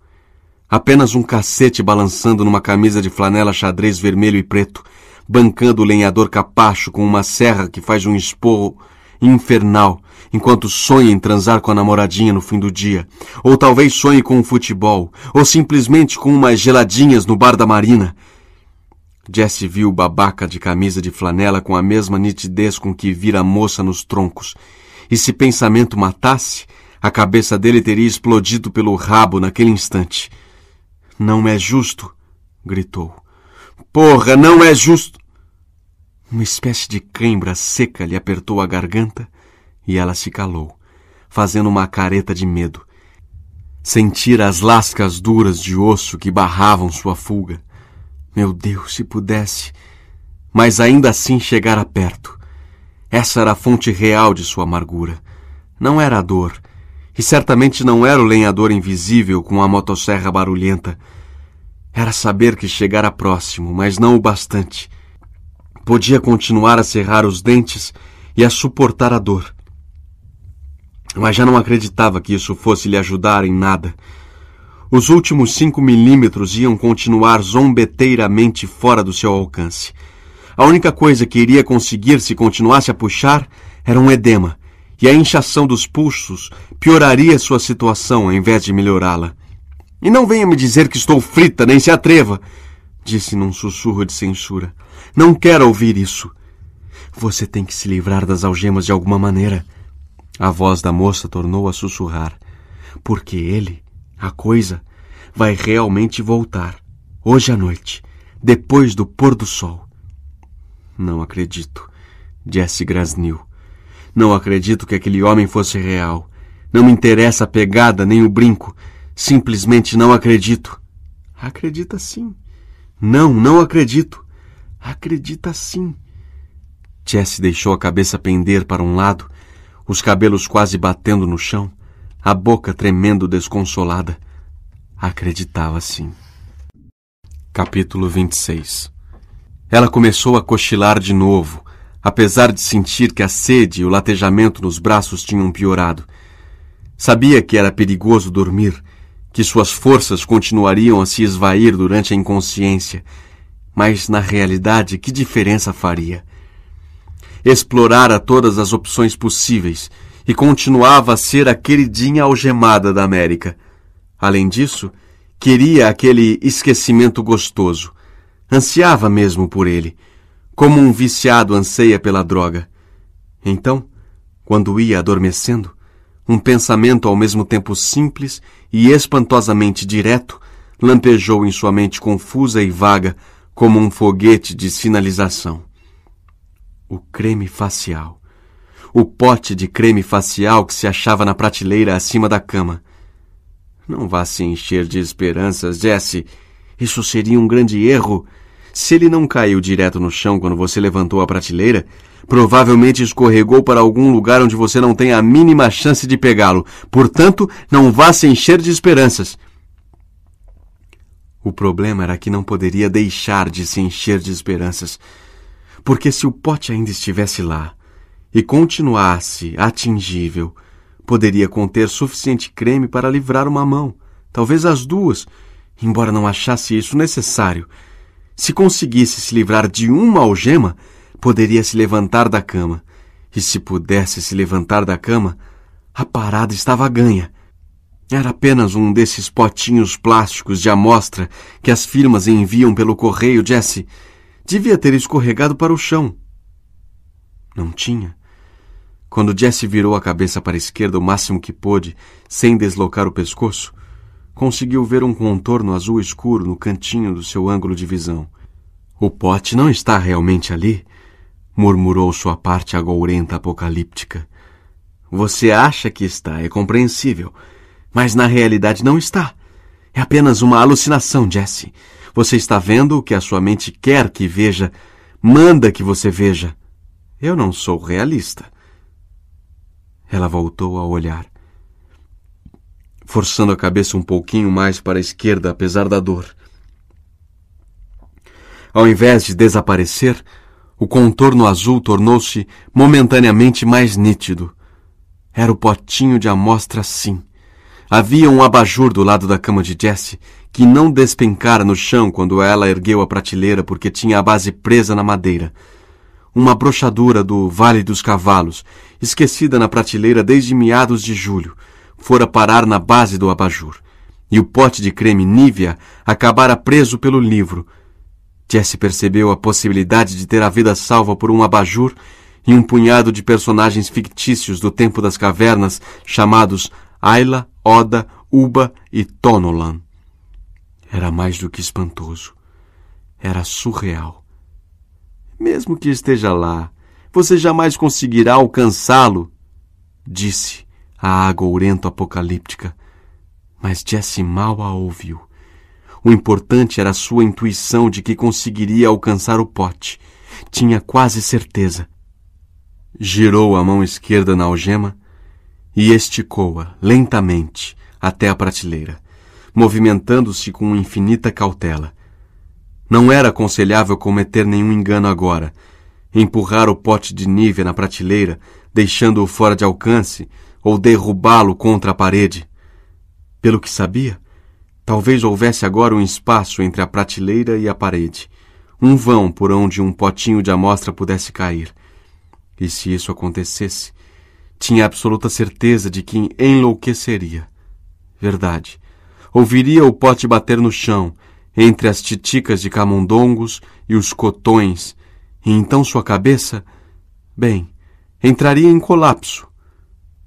Apenas um cacete balançando numa camisa de flanela xadrez vermelho e preto, bancando o lenhador capacho com uma serra que faz um esporro infernal enquanto sonha em transar com a namoradinha no fim do dia, ou talvez sonhe com o um futebol, ou simplesmente com umas geladinhas no bar da marina. Jesse viu o babaca de camisa de flanela com a mesma nitidez com que vira a moça nos troncos, e se pensamento matasse, a cabeça dele teria explodido pelo rabo naquele instante. Não é justo, gritou. Porra, não é justo! Uma espécie de cãibra seca lhe apertou a garganta e ela se calou, fazendo uma careta de medo. Sentira as lascas duras de osso que barravam sua fuga. Meu Deus, se pudesse! Mas ainda assim chegara perto. Essa era a fonte real de sua amargura. Não era a dor, e certamente não era o lenhador invisível com a motosserra barulhenta. Era saber que chegara próximo, mas não o bastante. Podia continuar a cerrar os dentes e a suportar a dor, mas já não acreditava que isso fosse lhe ajudar em nada. Os últimos cinco milímetros iam continuar zombeteiramente fora do seu alcance. A única coisa que iria conseguir se continuasse a puxar era um edema, e a inchação dos pulsos pioraria sua situação em vez de melhorá-la. E não venha me dizer que estou frita, nem se atreva, disse num sussurro de censura. Não quero ouvir isso. Você tem que se livrar das algemas de alguma maneira a voz da moça tornou a sussurrar. Porque ele, a coisa, vai realmente voltar. Hoje à noite, depois do pôr do sol. Não acredito, Jesse grasniu. Não acredito que aquele homem fosse real. Não me interessa a pegada nem o brinco. Simplesmente não acredito. Acredita sim. Não, não acredito. Acredita sim. Jesse deixou a cabeça pender para um lado os cabelos quase batendo no chão, a boca tremendo desconsolada. Acreditava sim. Capítulo 26 Ela começou a cochilar de novo, apesar de sentir que a sede e o latejamento nos braços tinham piorado. Sabia que era perigoso dormir, que suas forças continuariam a se esvair durante a inconsciência, mas na realidade que diferença faria? explorara todas as opções possíveis e continuava a ser a queridinha algemada da América. Além disso, queria aquele esquecimento gostoso. Ansiava mesmo por ele, como um viciado anseia pela droga. Então, quando ia adormecendo, um pensamento ao mesmo tempo simples e espantosamente direto lampejou em sua mente confusa e vaga como um foguete de sinalização o creme facial. O pote de creme facial que se achava na prateleira acima da cama. Não vá se encher de esperanças, Jesse. Isso seria um grande erro. Se ele não caiu direto no chão quando você levantou a prateleira, provavelmente escorregou para algum lugar onde você não tem a mínima chance de pegá-lo. Portanto, não vá se encher de esperanças. O problema era que não poderia deixar de se encher de esperanças porque se o pote ainda estivesse lá e continuasse atingível, poderia conter suficiente creme para livrar uma mão, talvez as duas, embora não achasse isso necessário. Se conseguisse se livrar de uma algema, poderia se levantar da cama. E se pudesse se levantar da cama, a parada estava ganha. Era apenas um desses potinhos plásticos de amostra que as firmas enviam pelo correio, Jesse. Devia ter escorregado para o chão. Não tinha. Quando Jesse virou a cabeça para a esquerda o máximo que pôde, sem deslocar o pescoço, conseguiu ver um contorno azul escuro no cantinho do seu ângulo de visão. O pote não está realmente ali, murmurou sua parte agourenta apocalíptica. Você acha que está, é compreensível, mas na realidade não está. É apenas uma alucinação, Jesse. Você está vendo o que a sua mente quer que veja, manda que você veja. Eu não sou realista. Ela voltou a olhar, forçando a cabeça um pouquinho mais para a esquerda, apesar da dor. Ao invés de desaparecer, o contorno azul tornou-se momentaneamente mais nítido. Era o potinho de amostra, sim. Havia um abajur do lado da cama de Jesse que não despencara no chão quando ela ergueu a prateleira porque tinha a base presa na madeira. Uma brochadura do Vale dos Cavalos, esquecida na prateleira desde meados de julho, fora parar na base do abajur. E o pote de creme Nívea acabara preso pelo livro. Jesse percebeu a possibilidade de ter a vida salva por um abajur e um punhado de personagens fictícios do tempo das cavernas chamados Ayla, Oda, Uba e Tonolan. Era mais do que espantoso. Era surreal. Mesmo que esteja lá, você jamais conseguirá alcançá-lo, disse a agourento apocalíptica. Mas Jesse mal a ouviu. O importante era a sua intuição de que conseguiria alcançar o pote. Tinha quase certeza. Girou a mão esquerda na algema e esticou-a lentamente até a prateleira movimentando-se com infinita cautela. Não era aconselhável cometer nenhum engano agora. Empurrar o pote de nívea na prateleira, deixando-o fora de alcance, ou derrubá-lo contra a parede. Pelo que sabia, talvez houvesse agora um espaço entre a prateleira e a parede, um vão por onde um potinho de amostra pudesse cair. E se isso acontecesse, tinha absoluta certeza de que enlouqueceria. Verdade ouviria o pote bater no chão, entre as titicas de camundongos e os cotões, e então sua cabeça, bem, entraria em colapso.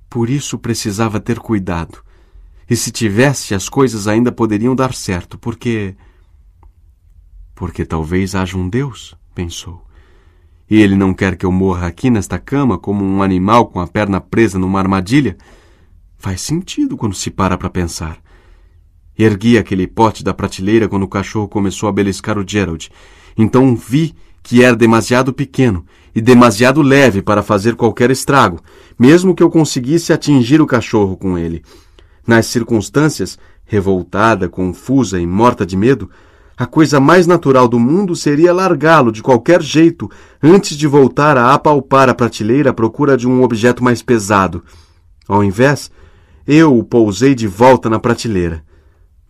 Por isso precisava ter cuidado. E se tivesse, as coisas ainda poderiam dar certo, porque. Porque talvez haja um Deus, pensou. E ele não quer que eu morra aqui nesta cama como um animal com a perna presa numa armadilha. Faz sentido quando se para para pensar. Ergui aquele pote da prateleira quando o cachorro começou a beliscar o Gerald. Então vi que era demasiado pequeno e demasiado leve para fazer qualquer estrago, mesmo que eu conseguisse atingir o cachorro com ele. Nas circunstâncias, revoltada, confusa e morta de medo, a coisa mais natural do mundo seria largá-lo de qualquer jeito antes de voltar a apalpar a prateleira à procura de um objeto mais pesado. Ao invés, eu o pousei de volta na prateleira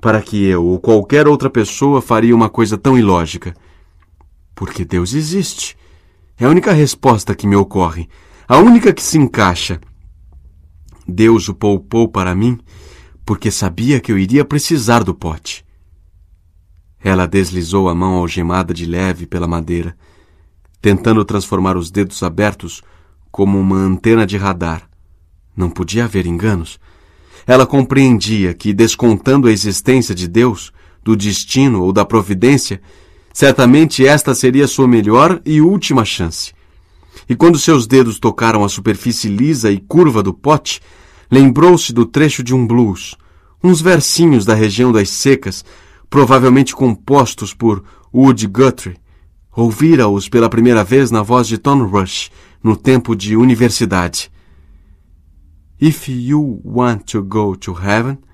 para que eu ou qualquer outra pessoa faria uma coisa tão ilógica? Porque Deus existe. É a única resposta que me ocorre, a única que se encaixa. Deus o poupou para mim porque sabia que eu iria precisar do pote. Ela deslizou a mão algemada de leve pela madeira, tentando transformar os dedos abertos como uma antena de radar. Não podia haver enganos. Ela compreendia que, descontando a existência de Deus, do destino ou da providência, certamente esta seria sua melhor e última chance. E quando seus dedos tocaram a superfície lisa e curva do pote, lembrou-se do trecho de um blues, uns versinhos da região das secas, provavelmente compostos por Woody Guthrie. Ouvira-os pela primeira vez na voz de Tom Rush, no tempo de universidade. If you want to go to heaven,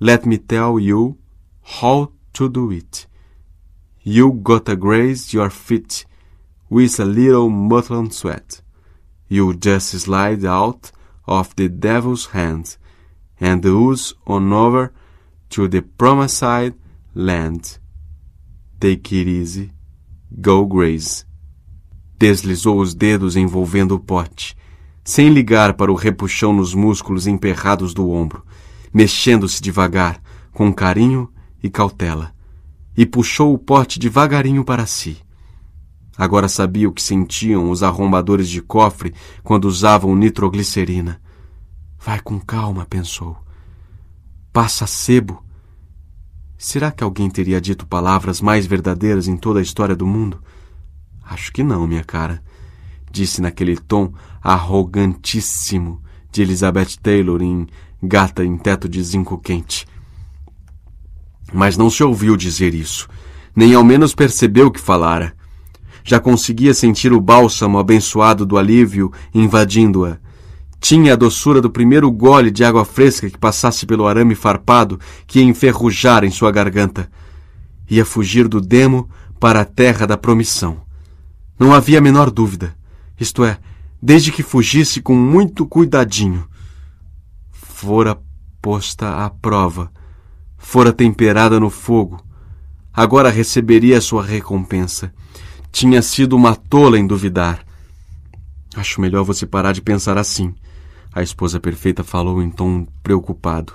let me tell you how to do it. You gotta graze your feet with a little mutton sweat. You just slide out of the devil's hands and ooze on over to the promised land. Take it easy. Go graze. Deslizou os dedos envolvendo o pote sem ligar para o repuxão nos músculos emperrados do ombro, mexendo-se devagar, com carinho e cautela, e puxou o pote devagarinho para si. Agora sabia o que sentiam os arrombadores de cofre quando usavam nitroglicerina. Vai com calma, pensou. Passa sebo. Será que alguém teria dito palavras mais verdadeiras em toda a história do mundo? Acho que não, minha cara, disse naquele tom arrogantíssimo de Elizabeth Taylor em Gata em Teto de Zinco Quente. Mas não se ouviu dizer isso, nem ao menos percebeu que falara. Já conseguia sentir o bálsamo abençoado do alívio invadindo-a. Tinha a doçura do primeiro gole de água fresca que passasse pelo arame farpado que ia enferrujar em sua garganta. Ia fugir do demo para a terra da promissão. Não havia a menor dúvida. Isto é, desde que fugisse com muito cuidadinho. Fora posta à prova, fora temperada no fogo. Agora receberia sua recompensa. Tinha sido uma tola em duvidar. Acho melhor você parar de pensar assim. A esposa perfeita falou em tom preocupado.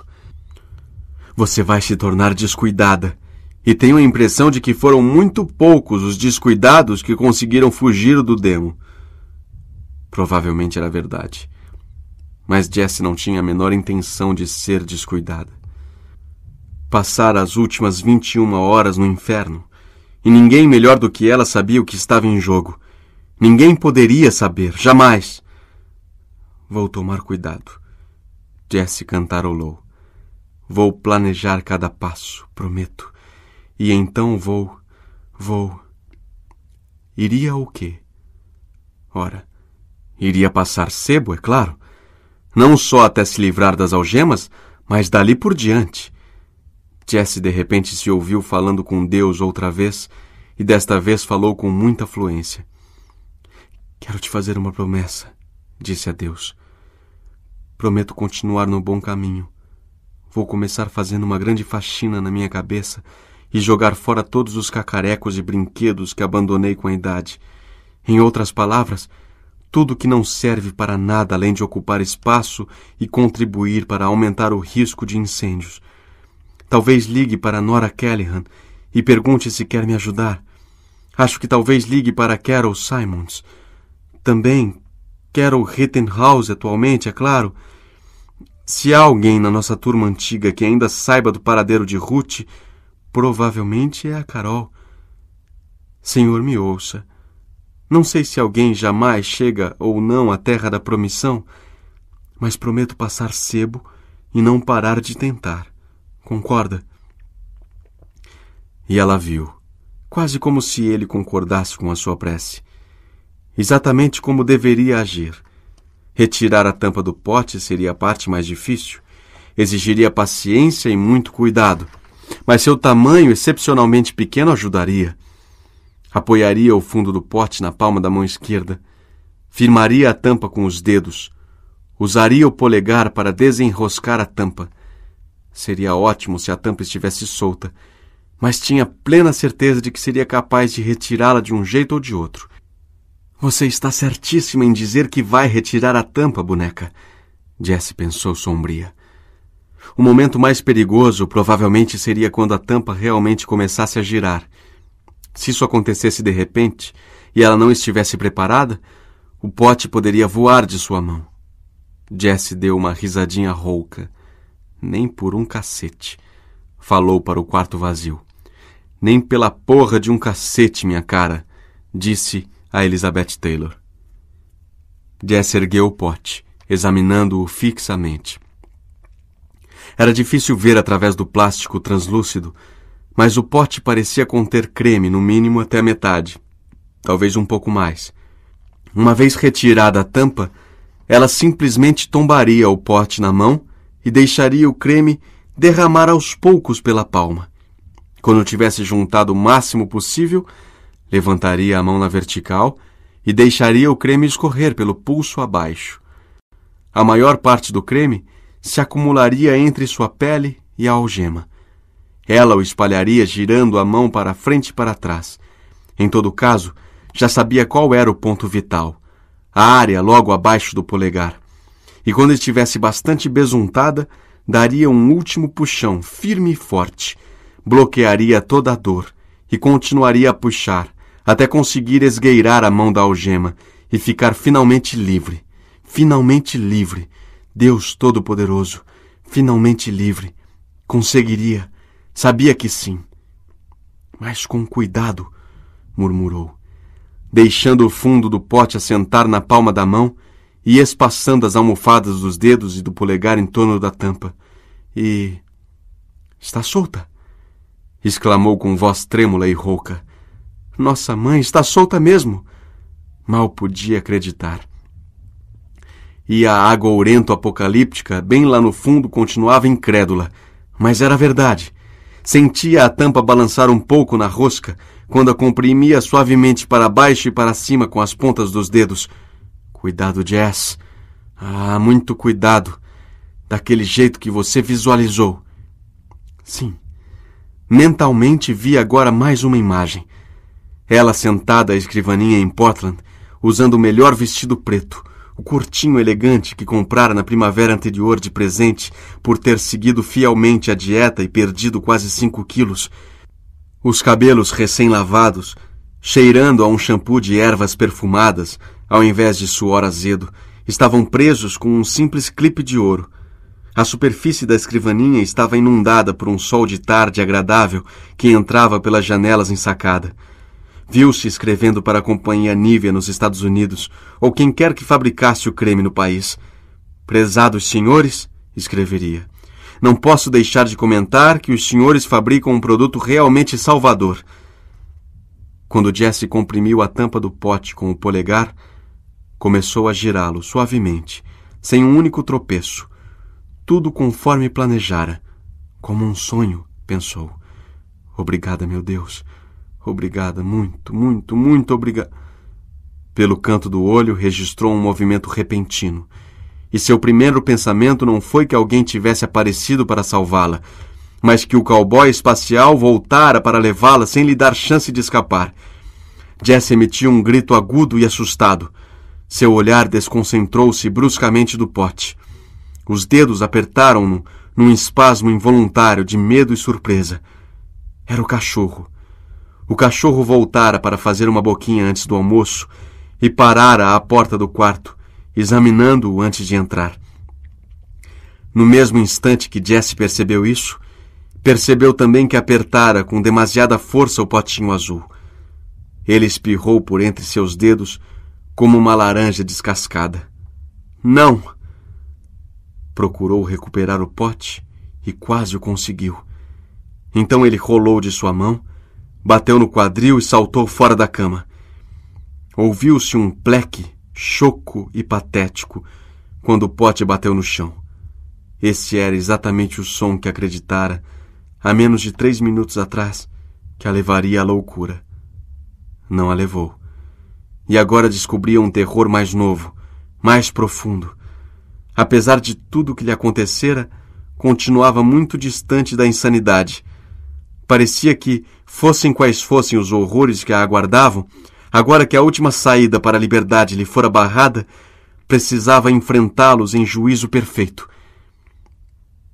Você vai se tornar descuidada. E tenho a impressão de que foram muito poucos os descuidados que conseguiram fugir do demo. Provavelmente era verdade. Mas Jessie não tinha a menor intenção de ser descuidada. Passara as últimas 21 horas no inferno, e ninguém melhor do que ela sabia o que estava em jogo. Ninguém poderia saber, jamais. Vou tomar cuidado. Jesse cantarolou. Vou planejar cada passo, prometo. E então vou. vou. Iria o quê? Ora, Iria passar sebo, é claro, não só até se livrar das algemas, mas dali por diante. Jesse de repente se ouviu falando com Deus outra vez, e desta vez falou com muita fluência. Quero te fazer uma promessa, disse a Deus. Prometo continuar no bom caminho. Vou começar fazendo uma grande faxina na minha cabeça e jogar fora todos os cacarecos e brinquedos que abandonei com a idade. Em outras palavras, tudo que não serve para nada além de ocupar espaço e contribuir para aumentar o risco de incêndios. Talvez ligue para Nora Callahan e pergunte se quer me ajudar. Acho que talvez ligue para Carol Simons. Também Carol Rittenhouse atualmente, é claro. Se há alguém na nossa turma antiga que ainda saiba do paradeiro de Ruth, provavelmente é a Carol. Senhor, me ouça. Não sei se alguém jamais chega ou não à terra da promissão, mas prometo passar sebo e não parar de tentar. Concorda? E ela viu, quase como se ele concordasse com a sua prece. Exatamente como deveria agir. Retirar a tampa do pote seria a parte mais difícil. Exigiria paciência e muito cuidado. Mas seu tamanho excepcionalmente pequeno ajudaria. Apoiaria o fundo do pote na palma da mão esquerda. Firmaria a tampa com os dedos. Usaria o polegar para desenroscar a tampa. Seria ótimo se a tampa estivesse solta, mas tinha plena certeza de que seria capaz de retirá-la de um jeito ou de outro. Você está certíssima em dizer que vai retirar a tampa, boneca, Jesse pensou sombria. O momento mais perigoso provavelmente seria quando a tampa realmente começasse a girar. Se isso acontecesse de repente e ela não estivesse preparada, o pote poderia voar de sua mão. Jesse deu uma risadinha rouca. Nem por um cacete. Falou para o quarto vazio. Nem pela porra de um cacete, minha cara, disse a Elizabeth Taylor. Jess ergueu o pote, examinando-o fixamente. Era difícil ver através do plástico translúcido mas o pote parecia conter creme, no mínimo até a metade, talvez um pouco mais. Uma vez retirada a tampa, ela simplesmente tombaria o pote na mão e deixaria o creme derramar aos poucos pela palma. Quando tivesse juntado o máximo possível, levantaria a mão na vertical e deixaria o creme escorrer pelo pulso abaixo. A maior parte do creme se acumularia entre sua pele e a algema. Ela o espalharia girando a mão para frente e para trás. Em todo caso, já sabia qual era o ponto vital, a área logo abaixo do polegar. E quando estivesse bastante besuntada, daria um último puxão, firme e forte. Bloquearia toda a dor e continuaria a puxar, até conseguir esgueirar a mão da algema e ficar finalmente livre. Finalmente livre. Deus Todo-Poderoso, finalmente livre. Conseguiria. Sabia que sim. Mas com cuidado, murmurou, deixando o fundo do pote assentar na palma da mão e espaçando as almofadas dos dedos e do polegar em torno da tampa. E. Está solta! exclamou com voz trêmula e rouca. Nossa mãe está solta mesmo! Mal podia acreditar. E a água orento apocalíptica, bem lá no fundo, continuava incrédula. Mas era verdade. Sentia a tampa balançar um pouco na rosca quando a comprimia suavemente para baixo e para cima com as pontas dos dedos. Cuidado, Jess. Ah, muito cuidado. Daquele jeito que você visualizou. Sim. Mentalmente vi agora mais uma imagem. Ela sentada à escrivaninha em Portland, usando o melhor vestido preto, o curtinho elegante que comprara na primavera anterior de presente por ter seguido fielmente a dieta e perdido quase cinco quilos, os cabelos recém-lavados, cheirando a um shampoo de ervas perfumadas, ao invés de suor azedo, estavam presos com um simples clipe de ouro. A superfície da escrivaninha estava inundada por um sol de tarde agradável que entrava pelas janelas sacada viu-se escrevendo para a companhia Nivea nos Estados Unidos, ou quem quer que fabricasse o creme no país. Prezados senhores, escreveria. Não posso deixar de comentar que os senhores fabricam um produto realmente salvador. Quando Jesse comprimiu a tampa do pote com o polegar, começou a girá-lo suavemente, sem um único tropeço. Tudo conforme planejara. Como um sonho, pensou. Obrigada, meu Deus. Obrigada, muito, muito, muito obrigada. Pelo canto do olho, registrou um movimento repentino. E seu primeiro pensamento não foi que alguém tivesse aparecido para salvá-la, mas que o cowboy espacial voltara para levá-la sem lhe dar chance de escapar. Jess emitiu um grito agudo e assustado. Seu olhar desconcentrou-se bruscamente do pote. Os dedos apertaram-no num espasmo involuntário de medo e surpresa. Era o cachorro. O cachorro voltara para fazer uma boquinha antes do almoço e parara à porta do quarto, examinando-o antes de entrar. No mesmo instante que Jesse percebeu isso, percebeu também que apertara com demasiada força o potinho azul. Ele espirrou por entre seus dedos como uma laranja descascada. Não! Procurou recuperar o pote e quase o conseguiu. Então ele rolou de sua mão bateu no quadril e saltou fora da cama. Ouviu-se um pleque, choco e patético, quando o pote bateu no chão. Esse era exatamente o som que acreditara, há menos de três minutos atrás, que a levaria à loucura. Não a levou. E agora descobria um terror mais novo, mais profundo. Apesar de tudo o que lhe acontecera, continuava muito distante da insanidade. Parecia que, Fossem quais fossem os horrores que a aguardavam, agora que a última saída para a liberdade lhe fora barrada, precisava enfrentá-los em juízo perfeito.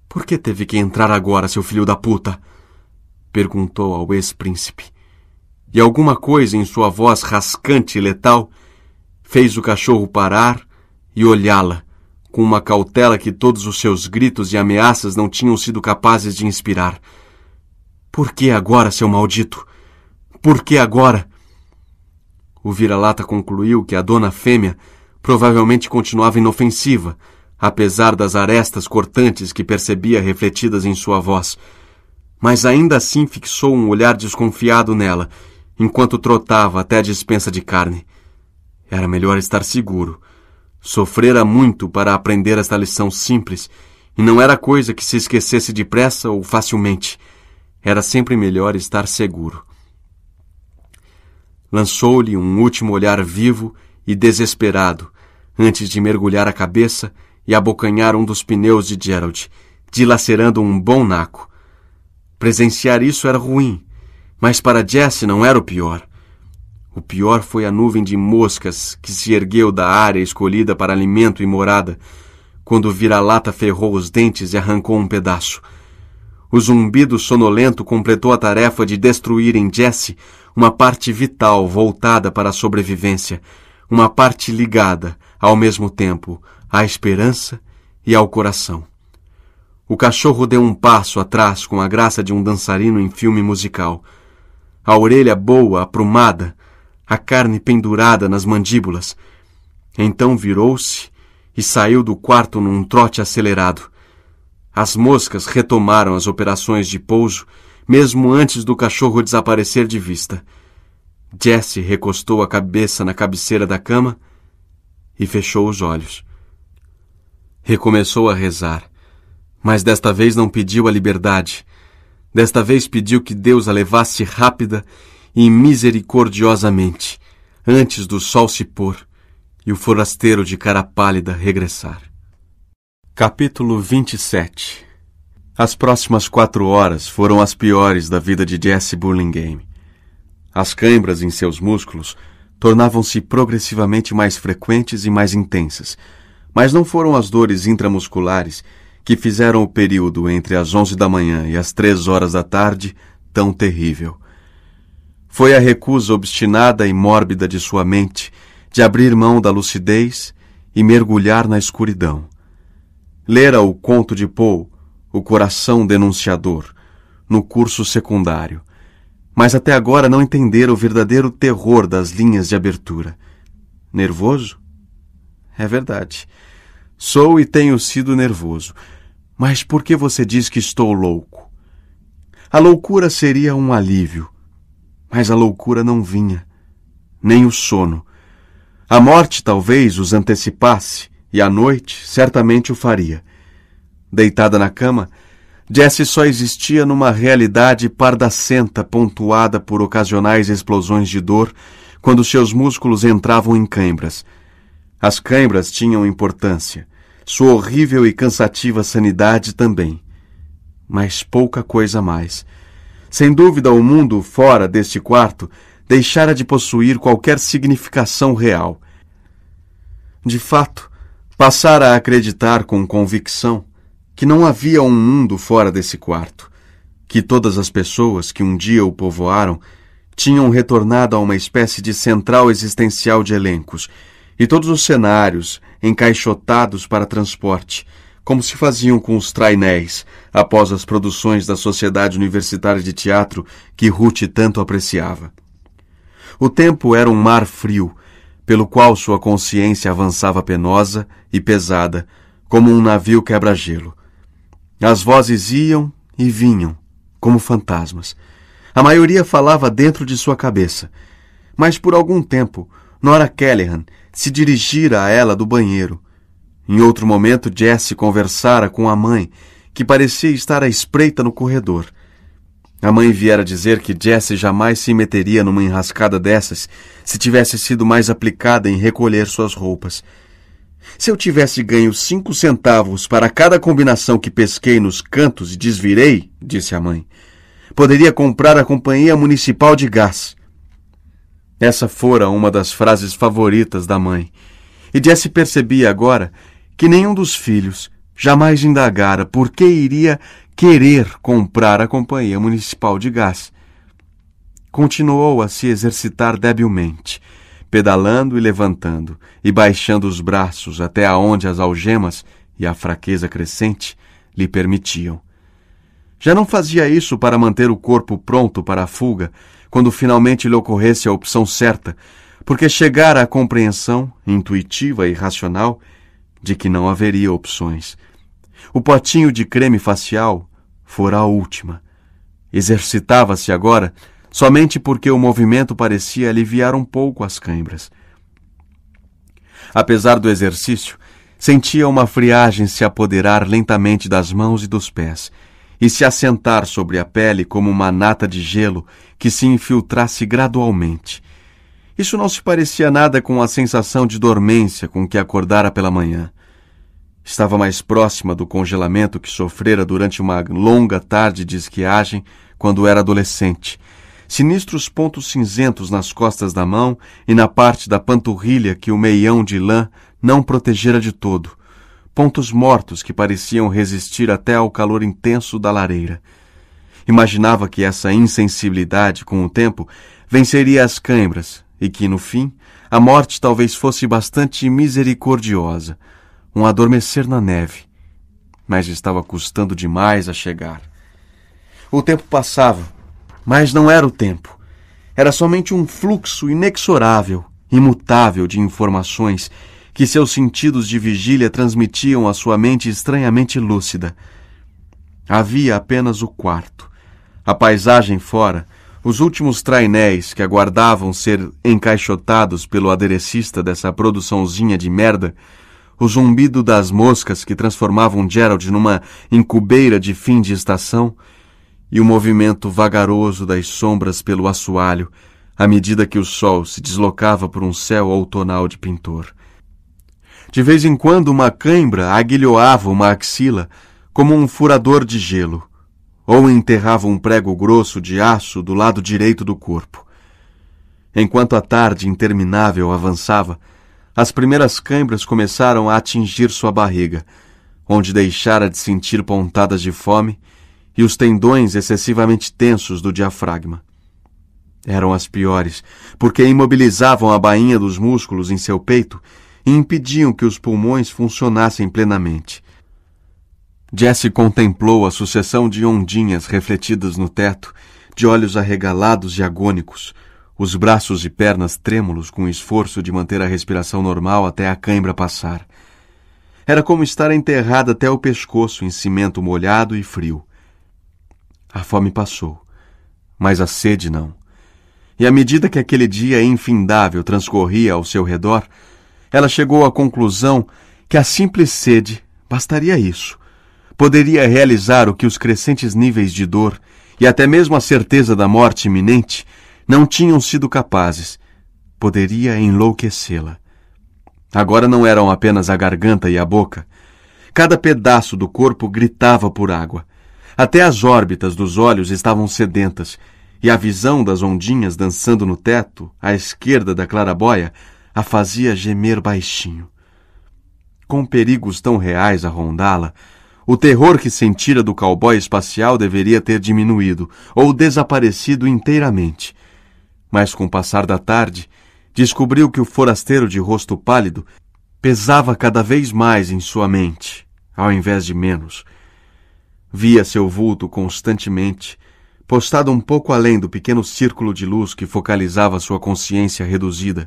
Por que teve que entrar agora, seu filho da puta? perguntou ao ex-príncipe. E alguma coisa em sua voz rascante e letal fez o cachorro parar e olhá-la, com uma cautela que todos os seus gritos e ameaças não tinham sido capazes de inspirar. Por que agora, seu maldito? Por que agora? O vira-lata concluiu que a dona fêmea provavelmente continuava inofensiva, apesar das arestas cortantes que percebia refletidas em sua voz. Mas ainda assim fixou um olhar desconfiado nela, enquanto trotava até a dispensa de carne. Era melhor estar seguro. Sofrera muito para aprender esta lição simples, e não era coisa que se esquecesse depressa ou facilmente. Era sempre melhor estar seguro. Lançou-lhe um último olhar vivo e desesperado, antes de mergulhar a cabeça e abocanhar um dos pneus de Gerald, dilacerando um bom naco. Presenciar isso era ruim, mas para Jesse não era o pior. O pior foi a nuvem de moscas que se ergueu da área escolhida para alimento e morada, quando o vira-lata ferrou os dentes e arrancou um pedaço. O zumbido sonolento completou a tarefa de destruir em Jesse uma parte vital voltada para a sobrevivência, uma parte ligada, ao mesmo tempo, à esperança e ao coração. O cachorro deu um passo atrás com a graça de um dançarino em filme musical. A orelha boa, aprumada, a carne pendurada nas mandíbulas. Então virou-se e saiu do quarto num trote acelerado. As moscas retomaram as operações de pouso mesmo antes do cachorro desaparecer de vista. Jesse recostou a cabeça na cabeceira da cama e fechou os olhos. Recomeçou a rezar, mas desta vez não pediu a liberdade. Desta vez pediu que Deus a levasse rápida e misericordiosamente, antes do sol se pôr e o forasteiro de cara pálida regressar. Capítulo 27 As próximas quatro horas foram as piores da vida de Jesse Burlingame. As câimbras em seus músculos tornavam-se progressivamente mais frequentes e mais intensas, mas não foram as dores intramusculares que fizeram o período entre as onze da manhã e as três horas da tarde tão terrível. Foi a recusa obstinada e mórbida de sua mente de abrir mão da lucidez e mergulhar na escuridão lera o conto de Poe, O Coração Denunciador, no curso secundário, mas até agora não entendera o verdadeiro terror das linhas de abertura. Nervoso? É verdade. Sou e tenho sido nervoso. Mas por que você diz que estou louco? A loucura seria um alívio, mas a loucura não vinha, nem o sono. A morte talvez os antecipasse, e à noite certamente o faria. Deitada na cama, Jesse só existia numa realidade pardacenta pontuada por ocasionais explosões de dor quando seus músculos entravam em cãibras. As cãibras tinham importância, sua horrível e cansativa sanidade também. Mas pouca coisa mais. Sem dúvida, o mundo fora deste quarto deixara de possuir qualquer significação real. De fato, Passara a acreditar com convicção que não havia um mundo fora desse quarto, que todas as pessoas que um dia o povoaram tinham retornado a uma espécie de central existencial de elencos, e todos os cenários encaixotados para transporte, como se faziam com os trainéis após as produções da Sociedade Universitária de Teatro que Ruth tanto apreciava. O tempo era um mar frio pelo qual sua consciência avançava penosa e pesada, como um navio quebra-gelo. As vozes iam e vinham, como fantasmas. A maioria falava dentro de sua cabeça. Mas por algum tempo, Nora Callahan se dirigira a ela do banheiro. Em outro momento, Jesse conversara com a mãe, que parecia estar à espreita no corredor. A mãe viera dizer que Jesse jamais se meteria numa enrascada dessas se tivesse sido mais aplicada em recolher suas roupas. Se eu tivesse ganho cinco centavos para cada combinação que pesquei nos cantos e desvirei, disse a mãe, poderia comprar a Companhia Municipal de Gás. Essa fora uma das frases favoritas da mãe, e Jesse percebia agora que nenhum dos filhos, jamais indagara por que iria querer comprar a Companhia Municipal de Gás. Continuou a se exercitar debilmente, pedalando e levantando, e baixando os braços até aonde as algemas e a fraqueza crescente lhe permitiam. Já não fazia isso para manter o corpo pronto para a fuga, quando finalmente lhe ocorresse a opção certa, porque chegara à compreensão, intuitiva e racional, de que não haveria opções o potinho de creme facial fora a última. Exercitava-se agora somente porque o movimento parecia aliviar um pouco as cãibras. Apesar do exercício, sentia uma friagem se apoderar lentamente das mãos e dos pés e se assentar sobre a pele como uma nata de gelo que se infiltrasse gradualmente. Isso não se parecia nada com a sensação de dormência com que acordara pela manhã. Estava mais próxima do congelamento que sofrera durante uma longa tarde de esquiagem quando era adolescente. Sinistros pontos cinzentos nas costas da mão e na parte da panturrilha que o meião de lã não protegera de todo. Pontos mortos que pareciam resistir até ao calor intenso da lareira. Imaginava que essa insensibilidade, com o tempo, venceria as cãibras e que, no fim, a morte talvez fosse bastante misericordiosa um adormecer na neve, mas estava custando demais a chegar. O tempo passava, mas não era o tempo. Era somente um fluxo inexorável, imutável de informações que seus sentidos de vigília transmitiam à sua mente estranhamente lúcida. Havia apenas o quarto, a paisagem fora, os últimos trainéis que aguardavam ser encaixotados pelo aderecista dessa produçãozinha de merda, o zumbido das moscas que transformavam Gerald numa incubeira de fim de estação, e o movimento vagaroso das sombras pelo assoalho, à medida que o sol se deslocava por um céu outonal de pintor. De vez em quando, uma cãibra aguilhoava uma axila como um furador de gelo, ou enterrava um prego grosso de aço do lado direito do corpo. Enquanto a tarde interminável avançava, as primeiras câimbras começaram a atingir sua barriga, onde deixara de sentir pontadas de fome e os tendões excessivamente tensos do diafragma. Eram as piores, porque imobilizavam a bainha dos músculos em seu peito e impediam que os pulmões funcionassem plenamente. Jesse contemplou a sucessão de ondinhas refletidas no teto, de olhos arregalados e agônicos, os braços e pernas trêmulos com o esforço de manter a respiração normal até a cãibra passar. Era como estar enterrada até o pescoço em cimento molhado e frio. A fome passou, mas a sede não. E à medida que aquele dia infindável transcorria ao seu redor, ela chegou à conclusão que a simples sede bastaria isso. Poderia realizar o que os crescentes níveis de dor e até mesmo a certeza da morte iminente não tinham sido capazes. Poderia enlouquecê-la. Agora não eram apenas a garganta e a boca. Cada pedaço do corpo gritava por água. Até as órbitas dos olhos estavam sedentas, e a visão das ondinhas dançando no teto, à esquerda da clarabóia a fazia gemer baixinho. Com perigos tão reais a rondá-la, o terror que sentira do cowboy espacial deveria ter diminuído ou desaparecido inteiramente. Mas com o passar da tarde, descobriu que o forasteiro de rosto pálido pesava cada vez mais em sua mente, ao invés de menos. Via seu vulto constantemente, postado um pouco além do pequeno círculo de luz que focalizava sua consciência reduzida,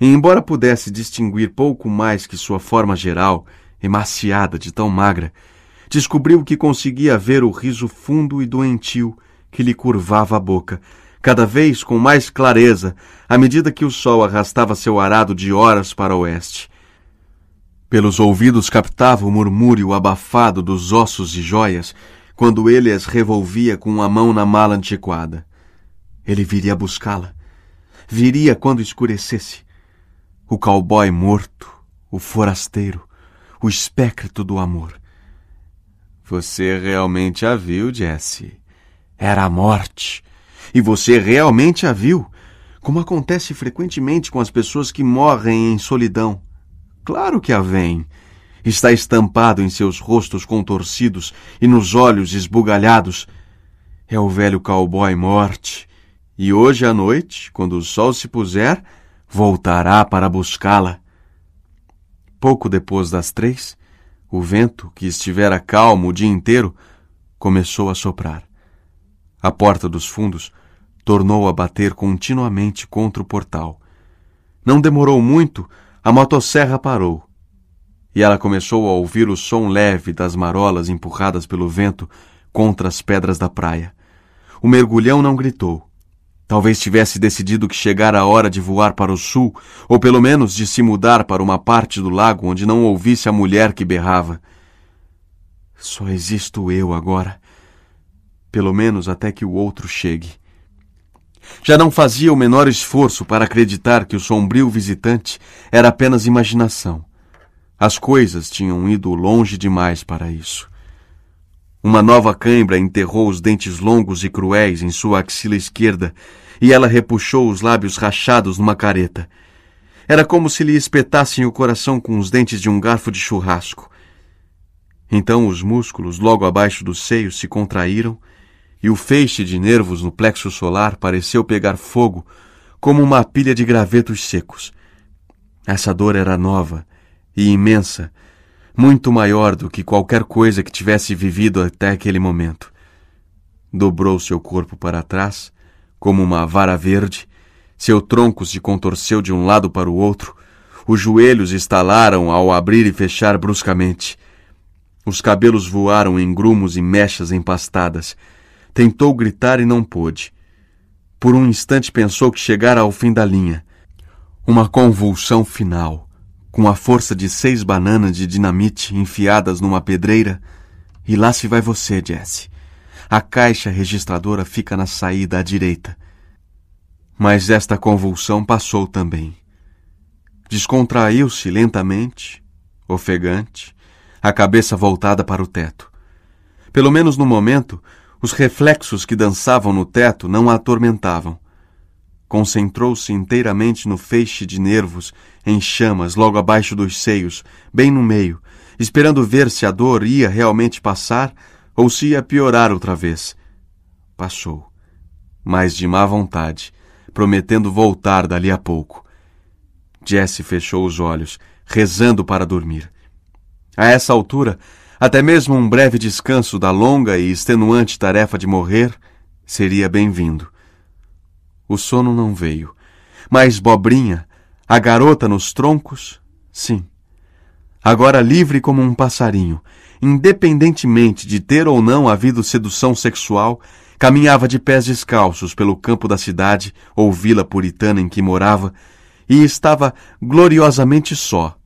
e embora pudesse distinguir pouco mais que sua forma geral, emaciada de tão magra, descobriu que conseguia ver o riso fundo e doentio que lhe curvava a boca, cada vez com mais clareza, à medida que o sol arrastava seu arado de horas para o oeste. Pelos ouvidos captava o murmúrio abafado dos ossos e joias, quando ele as revolvia com a mão na mala antiquada. Ele viria buscá-la. Viria quando escurecesse. O cowboy morto, o forasteiro, o espectro do amor. Você realmente a viu, Jesse. Era a morte e você realmente a viu, como acontece frequentemente com as pessoas que morrem em solidão. Claro que a vem. Está estampado em seus rostos contorcidos e nos olhos esbugalhados. É o velho cowboy morte. E hoje à noite, quando o sol se puser, voltará para buscá-la. Pouco depois das três, o vento, que estivera calmo o dia inteiro, começou a soprar. A porta dos fundos tornou a bater continuamente contra o portal. Não demorou muito, a motosserra parou. E ela começou a ouvir o som leve das marolas empurradas pelo vento contra as pedras da praia. O mergulhão não gritou. Talvez tivesse decidido que chegara a hora de voar para o sul, ou pelo menos de se mudar para uma parte do lago onde não ouvisse a mulher que berrava. Só existo eu agora. Pelo menos até que o outro chegue. Já não fazia o menor esforço para acreditar que o sombrio visitante era apenas imaginação. As coisas tinham ido longe demais para isso. Uma nova cãibra enterrou os dentes longos e cruéis em sua axila esquerda e ela repuxou os lábios rachados numa careta. Era como se lhe espetassem o coração com os dentes de um garfo de churrasco. Então os músculos logo abaixo dos seios se contraíram e o feixe de nervos no plexo solar pareceu pegar fogo como uma pilha de gravetos secos. Essa dor era nova e imensa, muito maior do que qualquer coisa que tivesse vivido até aquele momento. Dobrou seu corpo para trás, como uma vara verde, seu tronco se contorceu de um lado para o outro, os joelhos estalaram ao abrir e fechar bruscamente. Os cabelos voaram em grumos e mechas empastadas Tentou gritar e não pôde. Por um instante pensou que chegara ao fim da linha. Uma convulsão final, com a força de seis bananas de dinamite enfiadas numa pedreira. E lá se vai você, Jesse. A caixa registradora fica na saída à direita. Mas esta convulsão passou também. Descontraiu-se lentamente, ofegante, a cabeça voltada para o teto. Pelo menos no momento, os reflexos que dançavam no teto não a atormentavam. Concentrou-se inteiramente no feixe de nervos, em chamas, logo abaixo dos seios, bem no meio, esperando ver se a dor ia realmente passar ou se ia piorar outra vez. Passou, mas de má vontade, prometendo voltar dali a pouco. Jesse fechou os olhos, rezando para dormir. A essa altura, até mesmo um breve descanso da longa e extenuante tarefa de morrer seria bem-vindo. O sono não veio, mas Bobrinha, a garota nos troncos, sim. Agora livre como um passarinho, independentemente de ter ou não havido sedução sexual, caminhava de pés descalços pelo campo da cidade ou vila puritana em que morava e estava gloriosamente só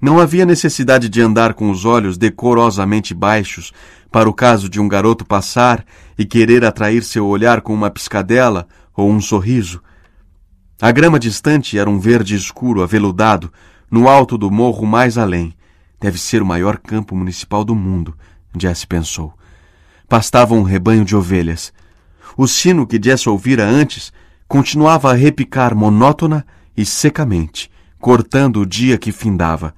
não havia necessidade de andar com os olhos decorosamente baixos para o caso de um garoto passar e querer atrair seu olhar com uma piscadela ou um sorriso. A grama distante era um verde escuro, aveludado, no alto do morro mais além. Deve ser o maior campo municipal do mundo, Jess pensou. Pastava um rebanho de ovelhas. O sino que Jess ouvira antes continuava a repicar monótona e secamente, cortando o dia que findava.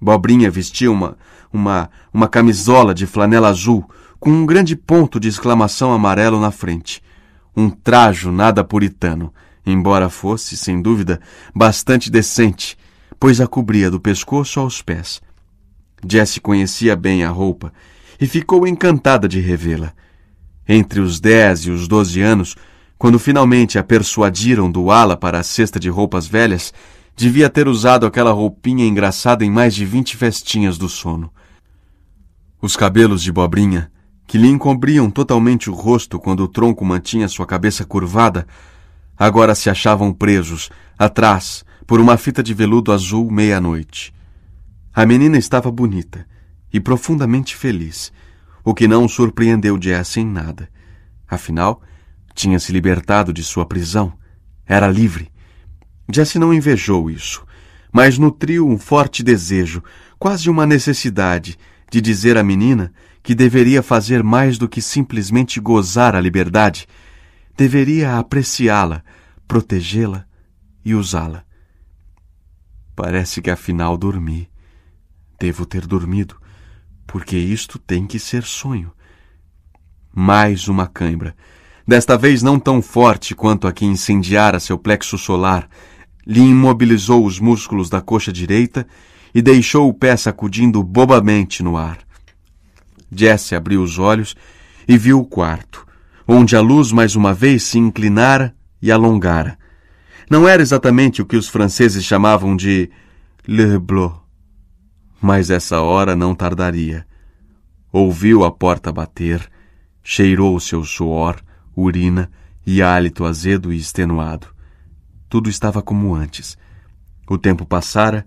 Bobrinha vestia uma, uma, uma camisola de flanela azul com um grande ponto de exclamação amarelo na frente. Um trajo nada puritano, embora fosse, sem dúvida, bastante decente, pois a cobria do pescoço aos pés. Jessie conhecia bem a roupa e ficou encantada de revê-la. Entre os dez e os doze anos, quando finalmente a persuadiram do ala para a cesta de roupas velhas, Devia ter usado aquela roupinha engraçada em mais de vinte festinhas do sono. Os cabelos de bobrinha, que lhe encobriam totalmente o rosto quando o tronco mantinha sua cabeça curvada, agora se achavam presos, atrás, por uma fita de veludo azul meia-noite. A menina estava bonita e profundamente feliz, o que não surpreendeu Jess em nada. Afinal, tinha se libertado de sua prisão. Era livre. Jesse não invejou isso, mas nutriu um forte desejo, quase uma necessidade, de dizer à menina que deveria fazer mais do que simplesmente gozar a liberdade, deveria apreciá-la, protegê-la e usá-la. Parece que afinal dormi. Devo ter dormido, porque isto tem que ser sonho. Mais uma cãibra, desta vez não tão forte quanto a que incendiara seu plexo solar lhe imobilizou os músculos da coxa direita e deixou o pé sacudindo bobamente no ar. Jesse abriu os olhos e viu o quarto, onde a luz mais uma vez se inclinara e alongara. Não era exatamente o que os franceses chamavam de le bleu, mas essa hora não tardaria. Ouviu a porta bater, cheirou o seu suor, urina e hálito azedo e extenuado. Tudo estava como antes. O tempo passara,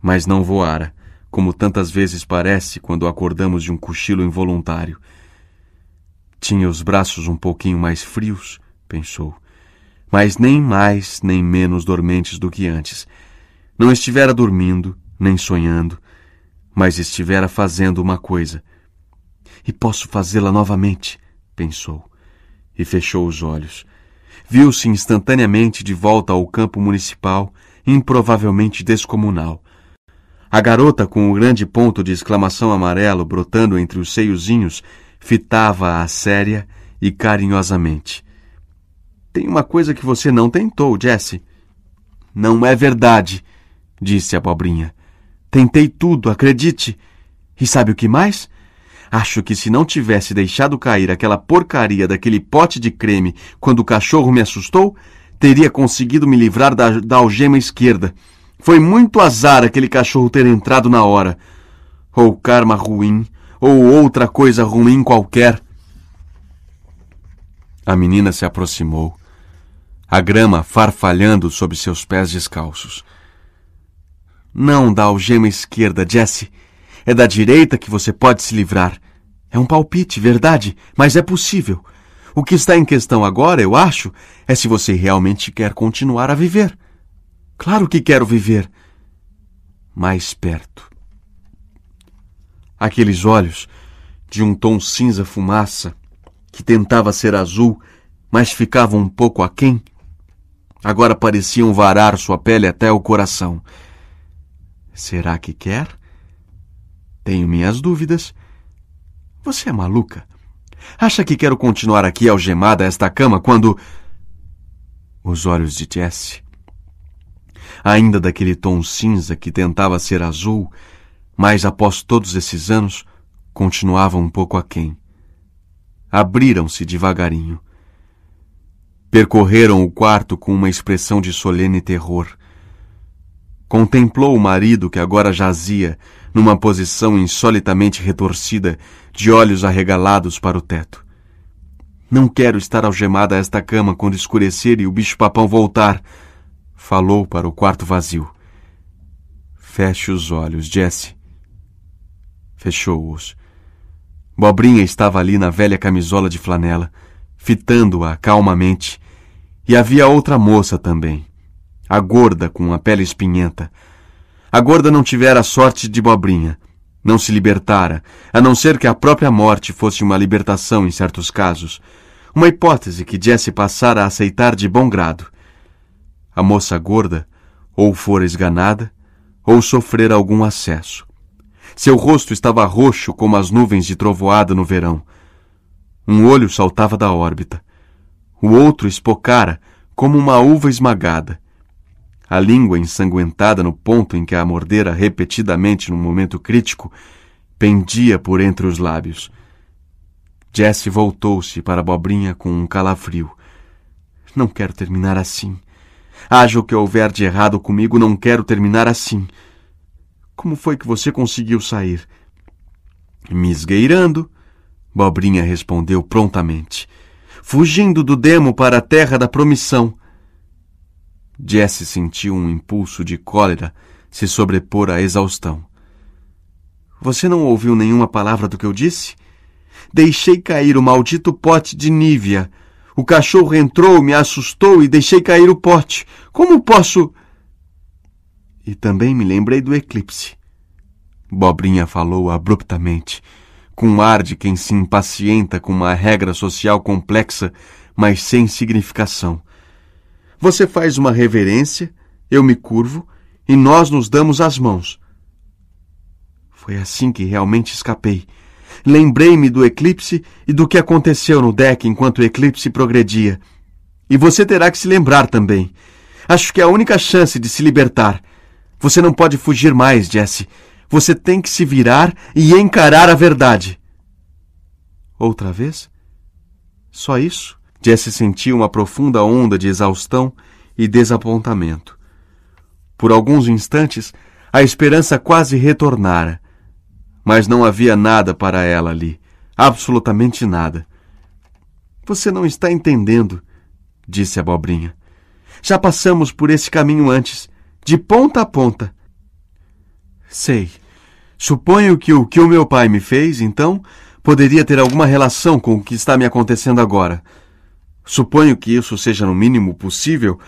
mas não voara, como tantas vezes parece quando acordamos de um cochilo involuntário. Tinha os braços um pouquinho mais frios, pensou, mas nem mais nem menos dormentes do que antes. Não estivera dormindo, nem sonhando, mas estivera fazendo uma coisa. E posso fazê-la novamente, pensou, e fechou os olhos viu-se instantaneamente de volta ao campo municipal, improvavelmente descomunal. A garota, com o um grande ponto de exclamação amarelo brotando entre os seiozinhos, fitava-a séria e carinhosamente. Tem uma coisa que você não tentou, Jesse. Não é verdade, disse a pobrinha. Tentei tudo, acredite. E sabe o que mais? Acho que se não tivesse deixado cair aquela porcaria daquele pote de creme quando o cachorro me assustou, teria conseguido me livrar da, da algema esquerda. Foi muito azar aquele cachorro ter entrado na hora. Ou karma ruim, ou outra coisa ruim qualquer. A menina se aproximou, a grama farfalhando sob seus pés descalços. Não da algema esquerda, Jesse é da direita que você pode se livrar. É um palpite, verdade, mas é possível. O que está em questão agora, eu acho, é se você realmente quer continuar a viver. Claro que quero viver. Mais perto. Aqueles olhos, de um tom cinza fumaça, que tentava ser azul, mas ficava um pouco aquém, agora pareciam varar sua pele até o coração. Será que quer? Tenho minhas dúvidas. Você é maluca? Acha que quero continuar aqui algemada a esta cama quando. Os olhos de Jesse, ainda daquele tom cinza que tentava ser azul, mas após todos esses anos, continuavam um pouco aquém. Abriram-se devagarinho. Percorreram o quarto com uma expressão de solene terror. Contemplou o marido que agora jazia, numa posição insolitamente retorcida, de olhos arregalados para o teto. Não quero estar algemada a esta cama quando escurecer e o bicho-papão voltar, falou para o quarto vazio. Feche os olhos, Jesse. Fechou-os. Bobrinha estava ali na velha camisola de flanela, fitando-a calmamente, e havia outra moça também, a gorda com a pele espinhenta, a gorda não tivera sorte de bobrinha. Não se libertara, a não ser que a própria morte fosse uma libertação em certos casos. Uma hipótese que Jesse passara a aceitar de bom grado. A moça gorda ou fora esganada ou sofrera algum acesso. Seu rosto estava roxo como as nuvens de trovoada no verão. Um olho saltava da órbita. O outro espocara como uma uva esmagada a língua ensanguentada no ponto em que a mordera repetidamente num momento crítico, pendia por entre os lábios. Jesse voltou-se para a abobrinha com um calafrio. Não quero terminar assim. Haja o que houver de errado comigo, não quero terminar assim. Como foi que você conseguiu sair? Me esgueirando, Bobrinha respondeu prontamente. Fugindo do demo para a terra da promissão. Jesse sentiu um impulso de cólera se sobrepor à exaustão. Você não ouviu nenhuma palavra do que eu disse? Deixei cair o maldito pote de nívea. O cachorro entrou, me assustou e deixei cair o pote. Como posso. E também me lembrei do eclipse. Bobrinha falou abruptamente, com ar de quem se impacienta com uma regra social complexa, mas sem significação. Você faz uma reverência, eu me curvo e nós nos damos as mãos. Foi assim que realmente escapei. Lembrei-me do eclipse e do que aconteceu no deck enquanto o eclipse progredia. E você terá que se lembrar também. Acho que é a única chance de se libertar. Você não pode fugir mais, Jesse. Você tem que se virar e encarar a verdade. Outra vez? Só isso? Jesse sentiu uma profunda onda de exaustão e desapontamento. Por alguns instantes, a esperança quase retornara, mas não havia nada para ela ali, absolutamente nada. Você não está entendendo, disse a abobrinha. Já passamos por esse caminho antes, de ponta a ponta. Sei. Suponho que o que o meu pai me fez, então, poderia ter alguma relação com o que está me acontecendo agora. Suponho que isso seja no mínimo possível,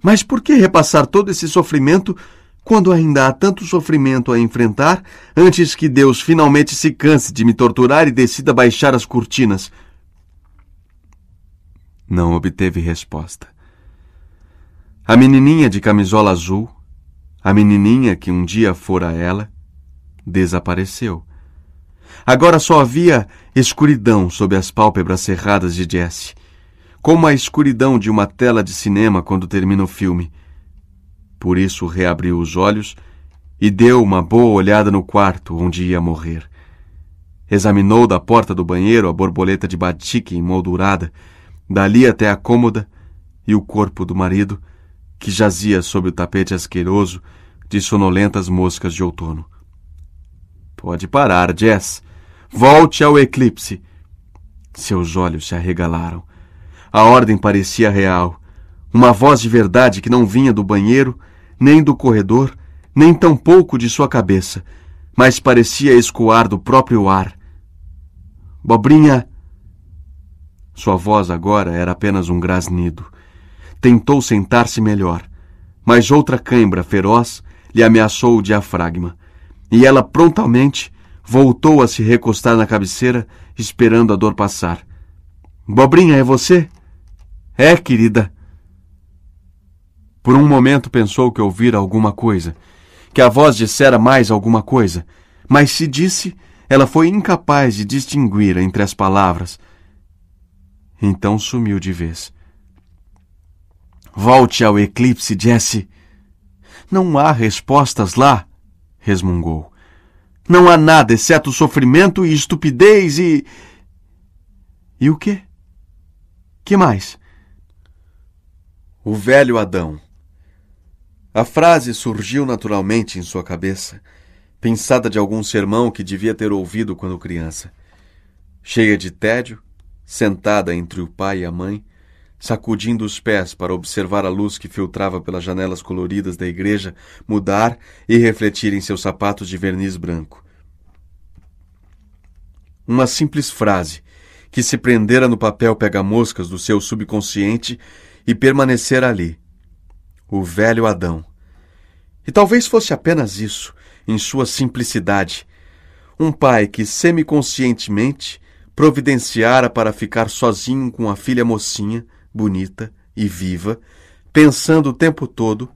mas por que repassar todo esse sofrimento quando ainda há tanto sofrimento a enfrentar antes que Deus finalmente se canse de me torturar e decida baixar as cortinas? Não obteve resposta. A menininha de camisola azul, a menininha que um dia fora ela, desapareceu. Agora só havia escuridão sob as pálpebras cerradas de Jesse como a escuridão de uma tela de cinema quando termina o filme. Por isso reabriu os olhos e deu uma boa olhada no quarto onde ia morrer. Examinou da porta do banheiro a borboleta de batique emoldurada, dali até a cômoda e o corpo do marido, que jazia sob o tapete asqueroso de sonolentas moscas de outono. Pode parar, Jess. Volte ao eclipse. Seus olhos se arregalaram. A ordem parecia real. Uma voz de verdade que não vinha do banheiro, nem do corredor, nem tampouco de sua cabeça, mas parecia escoar do próprio ar. Bobrinha. Sua voz agora era apenas um grasnido. Tentou sentar-se melhor, mas outra cãibra feroz lhe ameaçou o diafragma, e ela prontamente voltou a se recostar na cabeceira, esperando a dor passar. Bobrinha, é você? É, querida. Por um momento pensou que ouvira alguma coisa, que a voz dissera mais alguma coisa, mas se disse, ela foi incapaz de distinguir entre as palavras. Então sumiu de vez. Volte ao eclipse, Jesse. Não há respostas lá, resmungou. Não há nada exceto sofrimento e estupidez e. E o quê? Que mais? O velho Adão. A frase surgiu naturalmente em sua cabeça, pensada de algum sermão que devia ter ouvido quando criança. Cheia de tédio, sentada entre o pai e a mãe, sacudindo os pés para observar a luz que filtrava pelas janelas coloridas da igreja mudar e refletir em seus sapatos de verniz branco. Uma simples frase que se prendera no papel pega-moscas do seu subconsciente e permanecer ali. O velho Adão. E talvez fosse apenas isso, em sua simplicidade. Um pai que semiconscientemente providenciara para ficar sozinho com a filha mocinha, bonita e viva, pensando o tempo todo: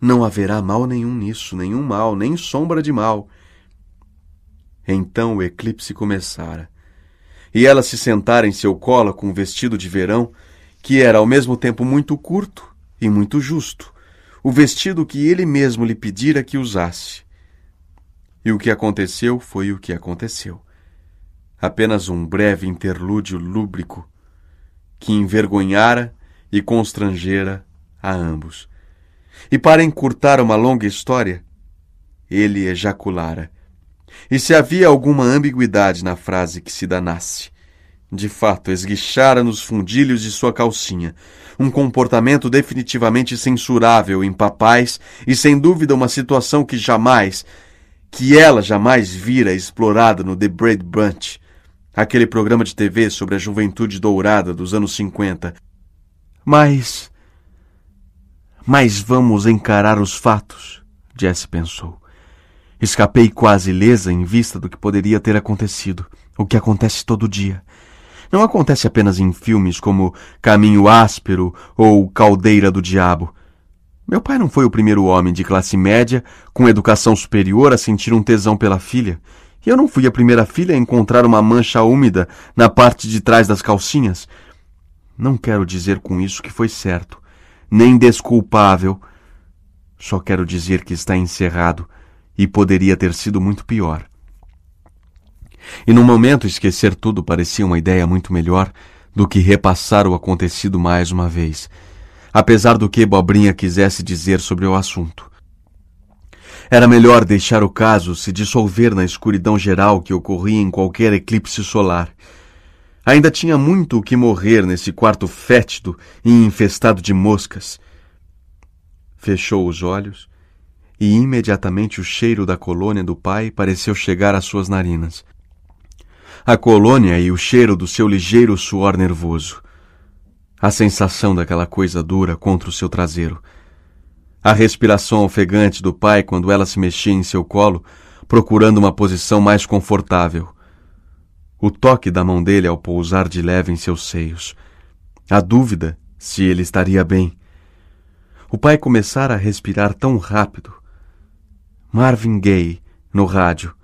não haverá mal nenhum nisso, nenhum mal, nem sombra de mal. Então o eclipse começara. E ela se sentara em seu colo com um vestido de verão que era ao mesmo tempo muito curto e muito justo, o vestido que ele mesmo lhe pedira que usasse. E o que aconteceu foi o que aconteceu. Apenas um breve interlúdio lúbrico que envergonhara e constrangera a ambos. E para encurtar uma longa história, ele ejaculara. E se havia alguma ambiguidade na frase que se danasse, de fato, esguichara nos fundilhos de sua calcinha. Um comportamento definitivamente censurável em papais e sem dúvida uma situação que jamais, que ela jamais vira explorada no The Bread Bunch, aquele programa de TV sobre a juventude dourada dos anos 50. Mas. Mas vamos encarar os fatos, Jesse pensou. Escapei quase ilesa em vista do que poderia ter acontecido, o que acontece todo dia não acontece apenas em filmes como Caminho Áspero ou Caldeira do Diabo. Meu pai não foi o primeiro homem de classe média com educação superior a sentir um tesão pela filha, e eu não fui a primeira filha a encontrar uma mancha úmida na parte de trás das calcinhas. Não quero dizer com isso que foi certo, nem desculpável. Só quero dizer que está encerrado e poderia ter sido muito pior. E num momento esquecer tudo parecia uma ideia muito melhor do que repassar o acontecido mais uma vez, apesar do que Bobrinha quisesse dizer sobre o assunto. Era melhor deixar o caso se dissolver na escuridão geral que ocorria em qualquer eclipse solar. Ainda tinha muito o que morrer nesse quarto fétido e infestado de moscas. Fechou os olhos e imediatamente o cheiro da colônia do pai pareceu chegar às suas narinas a colônia e o cheiro do seu ligeiro suor nervoso, a sensação daquela coisa dura contra o seu traseiro, a respiração ofegante do pai quando ela se mexia em seu colo, procurando uma posição mais confortável, o toque da mão dele ao pousar de leve em seus seios, a dúvida se ele estaria bem. O pai começara a respirar tão rápido. Marvin Gaye, no rádio,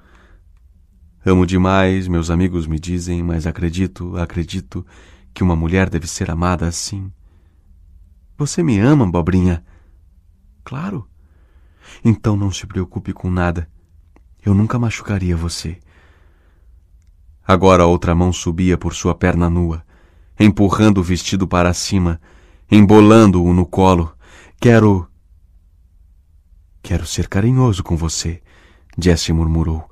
Amo demais, meus amigos me dizem, mas acredito, acredito que uma mulher deve ser amada assim. Você me ama, Bobrinha Claro. Então não se preocupe com nada. Eu nunca machucaria você. Agora a outra mão subia por sua perna nua, empurrando o vestido para cima, embolando-o no colo. Quero. Quero ser carinhoso com você, Jesse murmurou,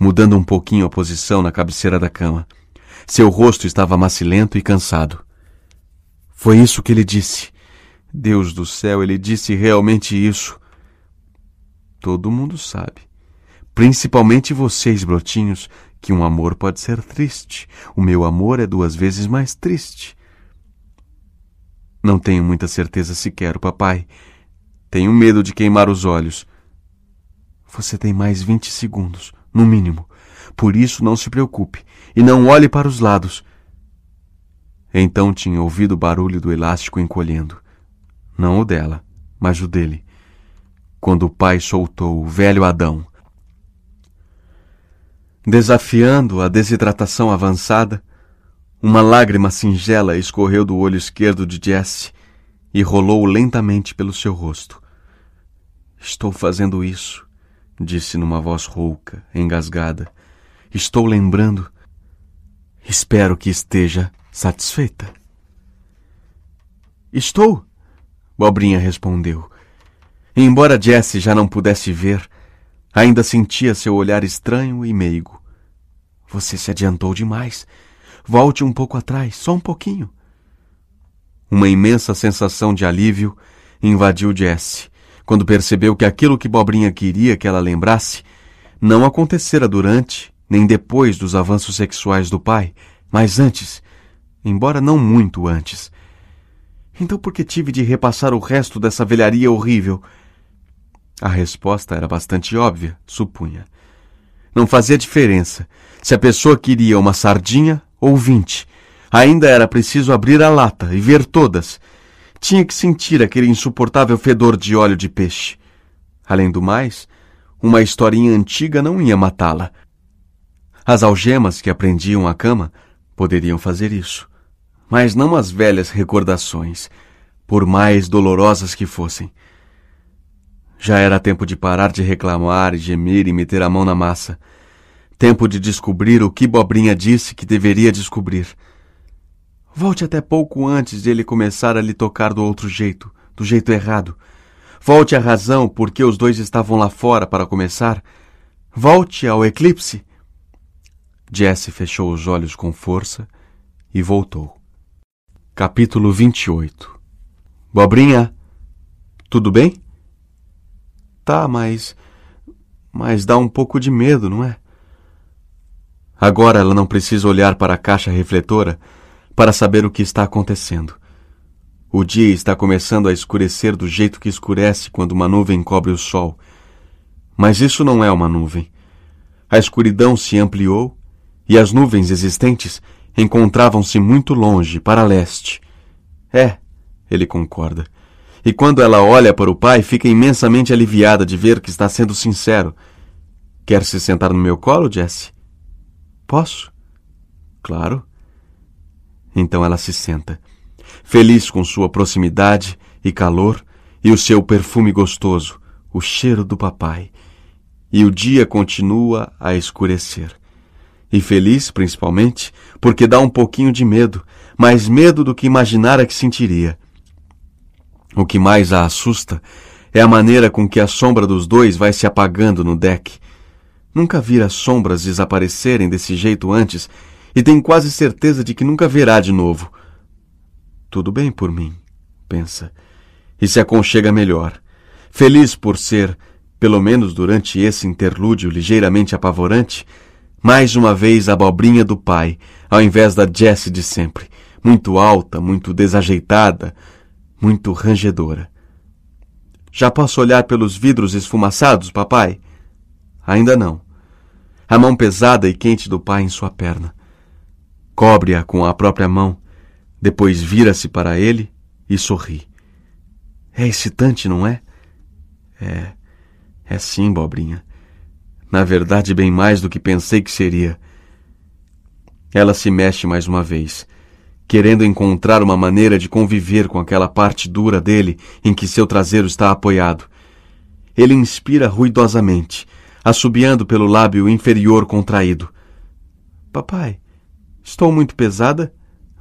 mudando um pouquinho a posição na cabeceira da cama. Seu rosto estava macilento e cansado. Foi isso que ele disse. Deus do céu, ele disse realmente isso. Todo mundo sabe, principalmente vocês, brotinhos, que um amor pode ser triste. O meu amor é duas vezes mais triste. Não tenho muita certeza se quero, papai. Tenho medo de queimar os olhos. Você tem mais vinte segundos no mínimo. Por isso não se preocupe e não olhe para os lados. Então tinha ouvido o barulho do elástico encolhendo. Não o dela, mas o dele. Quando o pai soltou o velho Adão. Desafiando a desidratação avançada, uma lágrima singela escorreu do olho esquerdo de Jesse e rolou lentamente pelo seu rosto. Estou fazendo isso, disse numa voz rouca, engasgada. Estou lembrando. Espero que esteja satisfeita. Estou, Bobrinha respondeu. Embora Jesse já não pudesse ver, ainda sentia seu olhar estranho e meigo. Você se adiantou demais. Volte um pouco atrás, só um pouquinho. Uma imensa sensação de alívio invadiu Jesse quando percebeu que aquilo que Bobrinha queria que ela lembrasse não acontecera durante nem depois dos avanços sexuais do pai, mas antes, embora não muito antes. Então por que tive de repassar o resto dessa velharia horrível? A resposta era bastante óbvia, supunha. Não fazia diferença se a pessoa queria uma sardinha ou vinte. Ainda era preciso abrir a lata e ver todas, tinha que sentir aquele insuportável fedor de óleo de peixe. Além do mais, uma historinha antiga não ia matá-la. As algemas que aprendiam à cama poderiam fazer isso, mas não as velhas recordações, por mais dolorosas que fossem. Já era tempo de parar de reclamar e gemer e meter a mão na massa. Tempo de descobrir o que Bobrinha disse que deveria descobrir. Volte até pouco antes de ele começar a lhe tocar do outro jeito, do jeito errado. Volte à razão por que os dois estavam lá fora para começar. Volte ao eclipse. Jesse fechou os olhos com força e voltou. Capítulo 28 Bobrinha, tudo bem? Tá, mas. Mas dá um pouco de medo, não é? Agora ela não precisa olhar para a caixa refletora para saber o que está acontecendo. O dia está começando a escurecer do jeito que escurece quando uma nuvem cobre o sol. Mas isso não é uma nuvem. A escuridão se ampliou e as nuvens existentes encontravam-se muito longe, para leste. É, ele concorda. E quando ela olha para o pai, fica imensamente aliviada de ver que está sendo sincero. Quer se sentar no meu colo, Jesse? Posso? Claro. Então ela se senta, feliz com sua proximidade e calor e o seu perfume gostoso, o cheiro do papai. E o dia continua a escurecer. E feliz, principalmente, porque dá um pouquinho de medo, mais medo do que imaginara que sentiria. O que mais a assusta é a maneira com que a sombra dos dois vai se apagando no deck. Nunca vira sombras desaparecerem desse jeito antes e tem quase certeza de que nunca verá de novo. Tudo bem por mim, pensa, e se aconchega melhor. Feliz por ser, pelo menos durante esse interlúdio ligeiramente apavorante, mais uma vez a abobrinha do pai, ao invés da Jessie de sempre, muito alta, muito desajeitada, muito rangedora. Já posso olhar pelos vidros esfumaçados, papai? Ainda não. A mão pesada e quente do pai em sua perna cobre-a com a própria mão, depois vira-se para ele e sorri. É excitante, não é? É. É sim, Bobrinha. Na verdade, bem mais do que pensei que seria. Ela se mexe mais uma vez, querendo encontrar uma maneira de conviver com aquela parte dura dele em que seu traseiro está apoiado. Ele inspira ruidosamente, assobiando pelo lábio inferior contraído. Papai, Estou muito pesada?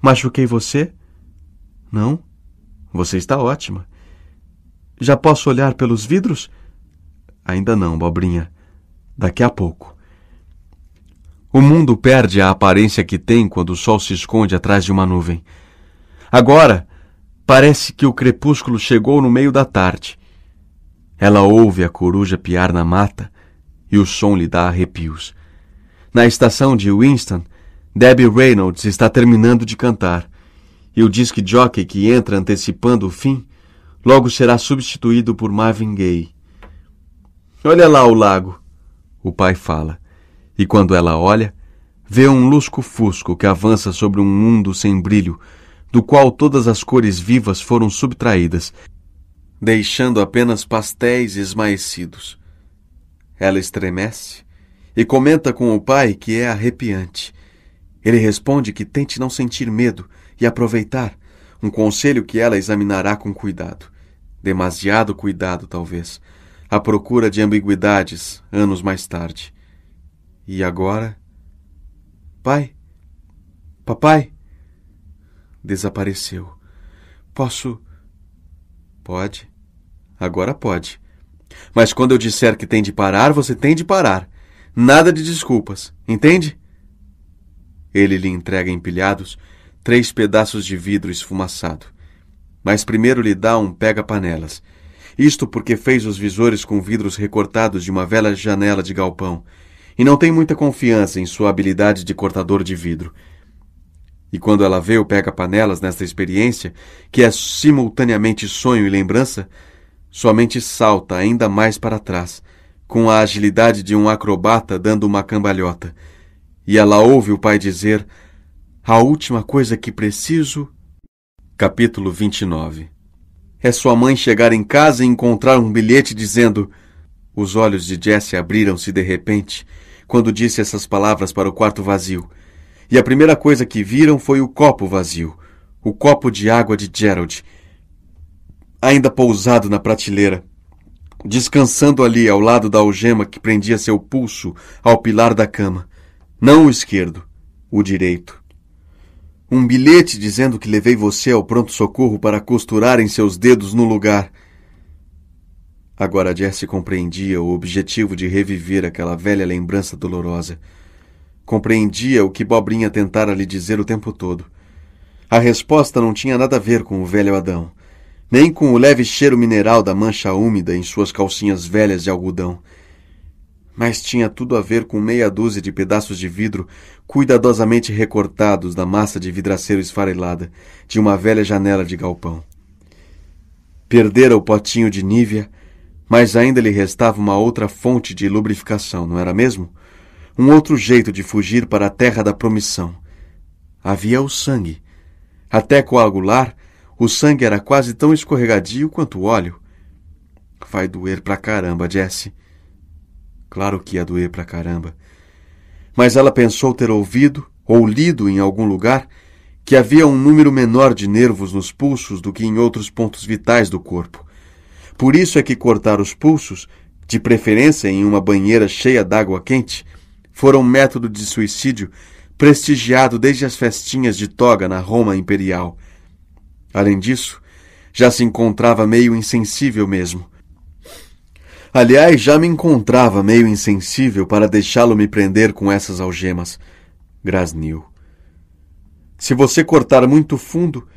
Machuquei você? Não. Você está ótima. Já posso olhar pelos vidros? Ainda não, Bobrinha. Daqui a pouco. O mundo perde a aparência que tem quando o sol se esconde atrás de uma nuvem. Agora, parece que o crepúsculo chegou no meio da tarde. Ela ouve a coruja piar na mata e o som lhe dá arrepios. Na estação de Winston, Debbie Reynolds está terminando de cantar, e o disque jockey que entra antecipando o fim logo será substituído por Marvin Gaye. Olha lá o lago, o pai fala, e quando ela olha, vê um lusco-fusco que avança sobre um mundo sem brilho, do qual todas as cores vivas foram subtraídas, deixando apenas pastéis esmaecidos. Ela estremece e comenta com o pai que é arrepiante ele responde que tente não sentir medo e aproveitar, um conselho que ela examinará com cuidado. Demasiado cuidado, talvez, à procura de ambiguidades anos mais tarde. E agora? Pai? Papai? Desapareceu. Posso. Pode. Agora pode. Mas quando eu disser que tem de parar, você tem de parar. Nada de desculpas, entende? Ele lhe entrega empilhados três pedaços de vidro esfumaçado. Mas primeiro lhe dá um pega-panelas. Isto porque fez os visores com vidros recortados de uma velha janela de galpão, e não tem muita confiança em sua habilidade de cortador de vidro. E quando ela vê o pega-panelas nesta experiência, que é simultaneamente sonho e lembrança, sua mente salta ainda mais para trás, com a agilidade de um acrobata dando uma cambalhota. E ela ouve o pai dizer: A última coisa que preciso. Capítulo 29 É sua mãe chegar em casa e encontrar um bilhete dizendo. Os olhos de Jesse abriram-se de repente quando disse essas palavras para o quarto vazio. E a primeira coisa que viram foi o copo vazio o copo de água de Gerald, ainda pousado na prateleira descansando ali ao lado da algema que prendia seu pulso ao pilar da cama. Não o esquerdo, o direito. Um bilhete dizendo que levei você ao pronto-socorro para costurarem seus dedos no lugar. Agora Jesse compreendia o objetivo de reviver aquela velha lembrança dolorosa. Compreendia o que Bobrinha tentara lhe dizer o tempo todo. A resposta não tinha nada a ver com o velho Adão, nem com o leve cheiro mineral da mancha úmida em suas calcinhas velhas de algodão mas tinha tudo a ver com meia dúzia de pedaços de vidro cuidadosamente recortados da massa de vidraceiro esfarelada de uma velha janela de galpão. Perdera o potinho de nívea, mas ainda lhe restava uma outra fonte de lubrificação, não era mesmo? Um outro jeito de fugir para a terra da promissão. Havia o sangue. Até coagular, o sangue era quase tão escorregadio quanto o óleo. Vai doer pra caramba, Jesse Claro que ia doer pra caramba. Mas ela pensou ter ouvido, ou lido em algum lugar, que havia um número menor de nervos nos pulsos do que em outros pontos vitais do corpo. Por isso é que cortar os pulsos, de preferência em uma banheira cheia d'água quente, foram um método de suicídio prestigiado desde as festinhas de toga na Roma imperial. Além disso, já se encontrava meio insensível mesmo. Aliás, já me encontrava meio insensível para deixá-lo me prender com essas algemas. Grasnil. Se você cortar muito fundo,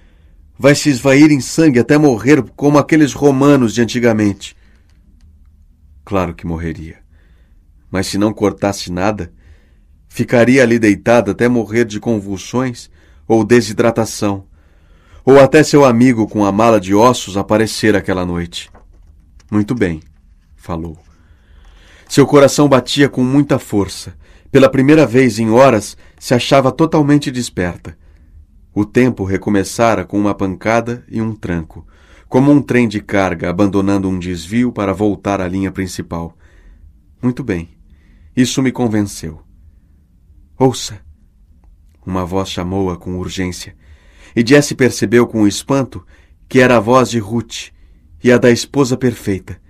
vai se esvair em sangue até morrer como aqueles romanos de antigamente. Claro que morreria. Mas se não cortasse nada, ficaria ali deitado até morrer de convulsões ou desidratação, ou até seu amigo com a mala de ossos aparecer aquela noite. Muito bem falou. Seu coração batia com muita força. Pela primeira vez em horas, se achava totalmente desperta. O tempo recomeçara com uma pancada e um tranco, como um trem de carga abandonando um desvio para voltar à linha principal. Muito bem. Isso me convenceu. Ouça! Uma voz chamou-a com urgência, e Jesse percebeu com espanto que era a voz de Ruth e a da esposa perfeita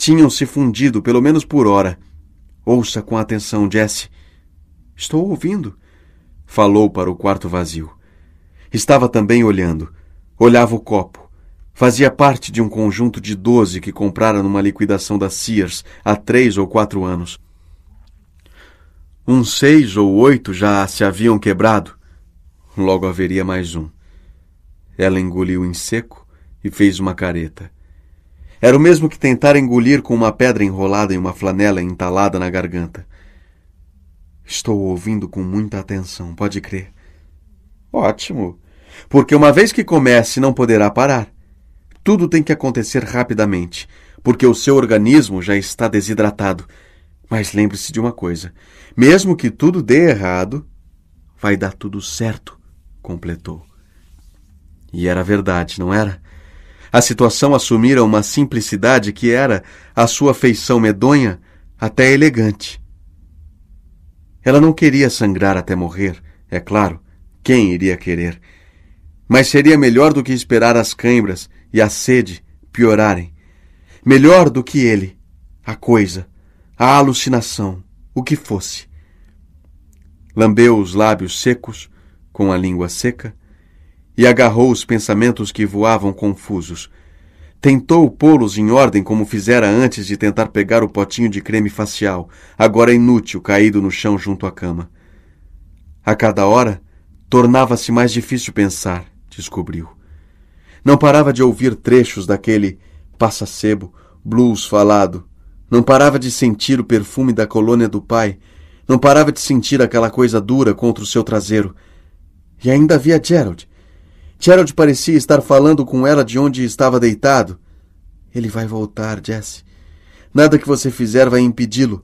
tinham se fundido, pelo menos por hora. Ouça com atenção, Jesse. Estou ouvindo. Falou para o quarto vazio. Estava também olhando. Olhava o copo. Fazia parte de um conjunto de doze que comprara numa liquidação da Sears há três ou quatro anos. Uns seis ou oito já se haviam quebrado. Logo haveria mais um. Ela engoliu em seco e fez uma careta. Era o mesmo que tentar engolir com uma pedra enrolada em uma flanela entalada na garganta. Estou ouvindo com muita atenção, pode crer. Ótimo, porque uma vez que comece, não poderá parar. Tudo tem que acontecer rapidamente, porque o seu organismo já está desidratado. Mas lembre-se de uma coisa: mesmo que tudo dê errado, vai dar tudo certo, completou. E era verdade, não era? A situação assumira uma simplicidade que era, à sua feição medonha, até elegante. Ela não queria sangrar até morrer, é claro, quem iria querer? Mas seria melhor do que esperar as cãibras e a sede piorarem. Melhor do que ele, a coisa, a alucinação, o que fosse. Lambeu os lábios secos, com a língua seca, e agarrou os pensamentos que voavam confusos. Tentou pô-los em ordem como fizera antes de tentar pegar o potinho de creme facial, agora inútil, caído no chão junto à cama. A cada hora, tornava-se mais difícil pensar, descobriu. Não parava de ouvir trechos daquele passacebo, blues falado. Não parava de sentir o perfume da colônia do pai. Não parava de sentir aquela coisa dura contra o seu traseiro. E ainda via Gerald, Gerald parecia estar falando com ela de onde estava deitado. Ele vai voltar, Jesse. Nada que você fizer vai impedi-lo.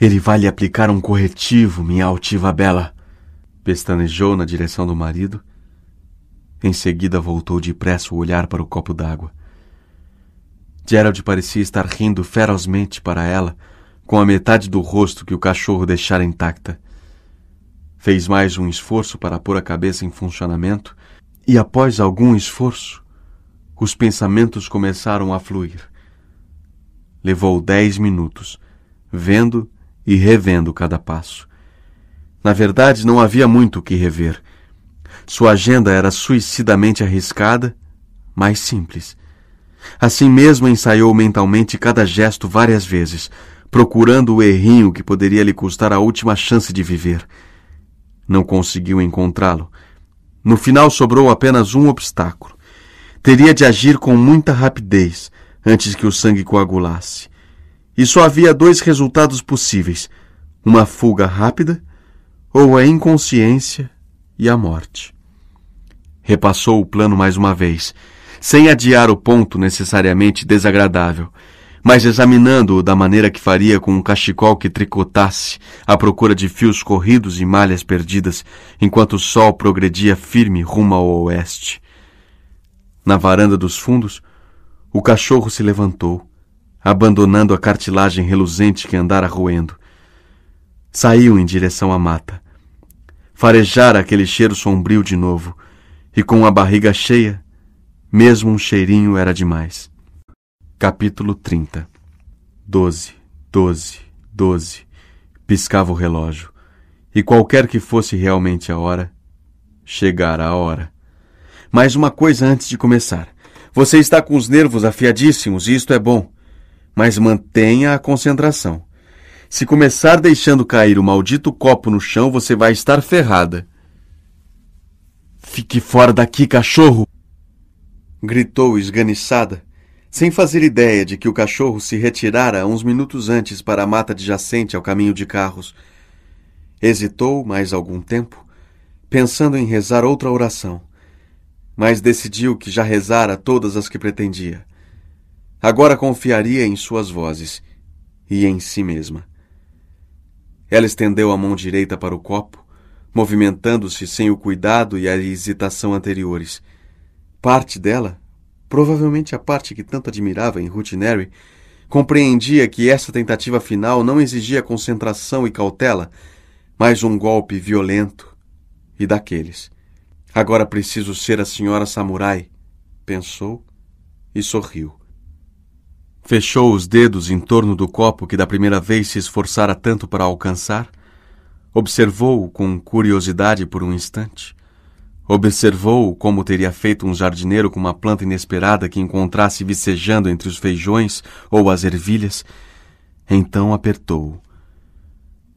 Ele vai lhe aplicar um corretivo, minha altiva bela. Pestanejou na direção do marido. Em seguida voltou depressa o olhar para o copo d'água. Gerald parecia estar rindo ferozmente para ela, com a metade do rosto que o cachorro deixara intacta. Fez mais um esforço para pôr a cabeça em funcionamento e, após algum esforço, os pensamentos começaram a fluir. Levou dez minutos, vendo e revendo cada passo. Na verdade, não havia muito o que rever. Sua agenda era suicidamente arriscada, mas simples. Assim mesmo ensaiou mentalmente cada gesto várias vezes, procurando o errinho que poderia lhe custar a última chance de viver não conseguiu encontrá-lo. No final sobrou apenas um obstáculo. Teria de agir com muita rapidez antes que o sangue coagulasse. E só havia dois resultados possíveis: uma fuga rápida ou a inconsciência e a morte. Repassou o plano mais uma vez, sem adiar o ponto necessariamente desagradável mas examinando-o da maneira que faria com um cachecol que tricotasse, à procura de fios corridos e malhas perdidas, enquanto o sol progredia firme rumo ao oeste. Na varanda dos fundos, o cachorro se levantou, abandonando a cartilagem reluzente que andara roendo. Saiu em direção à mata. Farejara aquele cheiro sombrio de novo, e com a barriga cheia, mesmo um cheirinho era demais. Capítulo 30 Doze, doze, doze. Piscava o relógio. E qualquer que fosse realmente a hora, chegara a hora. Mais uma coisa antes de começar. Você está com os nervos afiadíssimos e isto é bom. Mas mantenha a concentração. Se começar deixando cair o maldito copo no chão, você vai estar ferrada. Fique fora daqui, cachorro! gritou esganiçada sem fazer ideia de que o cachorro se retirara uns minutos antes para a mata adjacente ao caminho de carros, hesitou mais algum tempo, pensando em rezar outra oração, mas decidiu que já rezara todas as que pretendia. Agora confiaria em suas vozes e em si mesma. Ela estendeu a mão direita para o copo, movimentando-se sem o cuidado e a hesitação anteriores. Parte dela Provavelmente a parte que tanto admirava em Rootinary compreendia que essa tentativa final não exigia concentração e cautela, mas um golpe violento e daqueles. Agora preciso ser a senhora samurai, pensou e sorriu. Fechou os dedos em torno do copo que da primeira vez se esforçara tanto para alcançar, observou-o com curiosidade por um instante, Observou-o como teria feito um jardineiro com uma planta inesperada que encontrasse vicejando entre os feijões ou as ervilhas. Então apertou-o.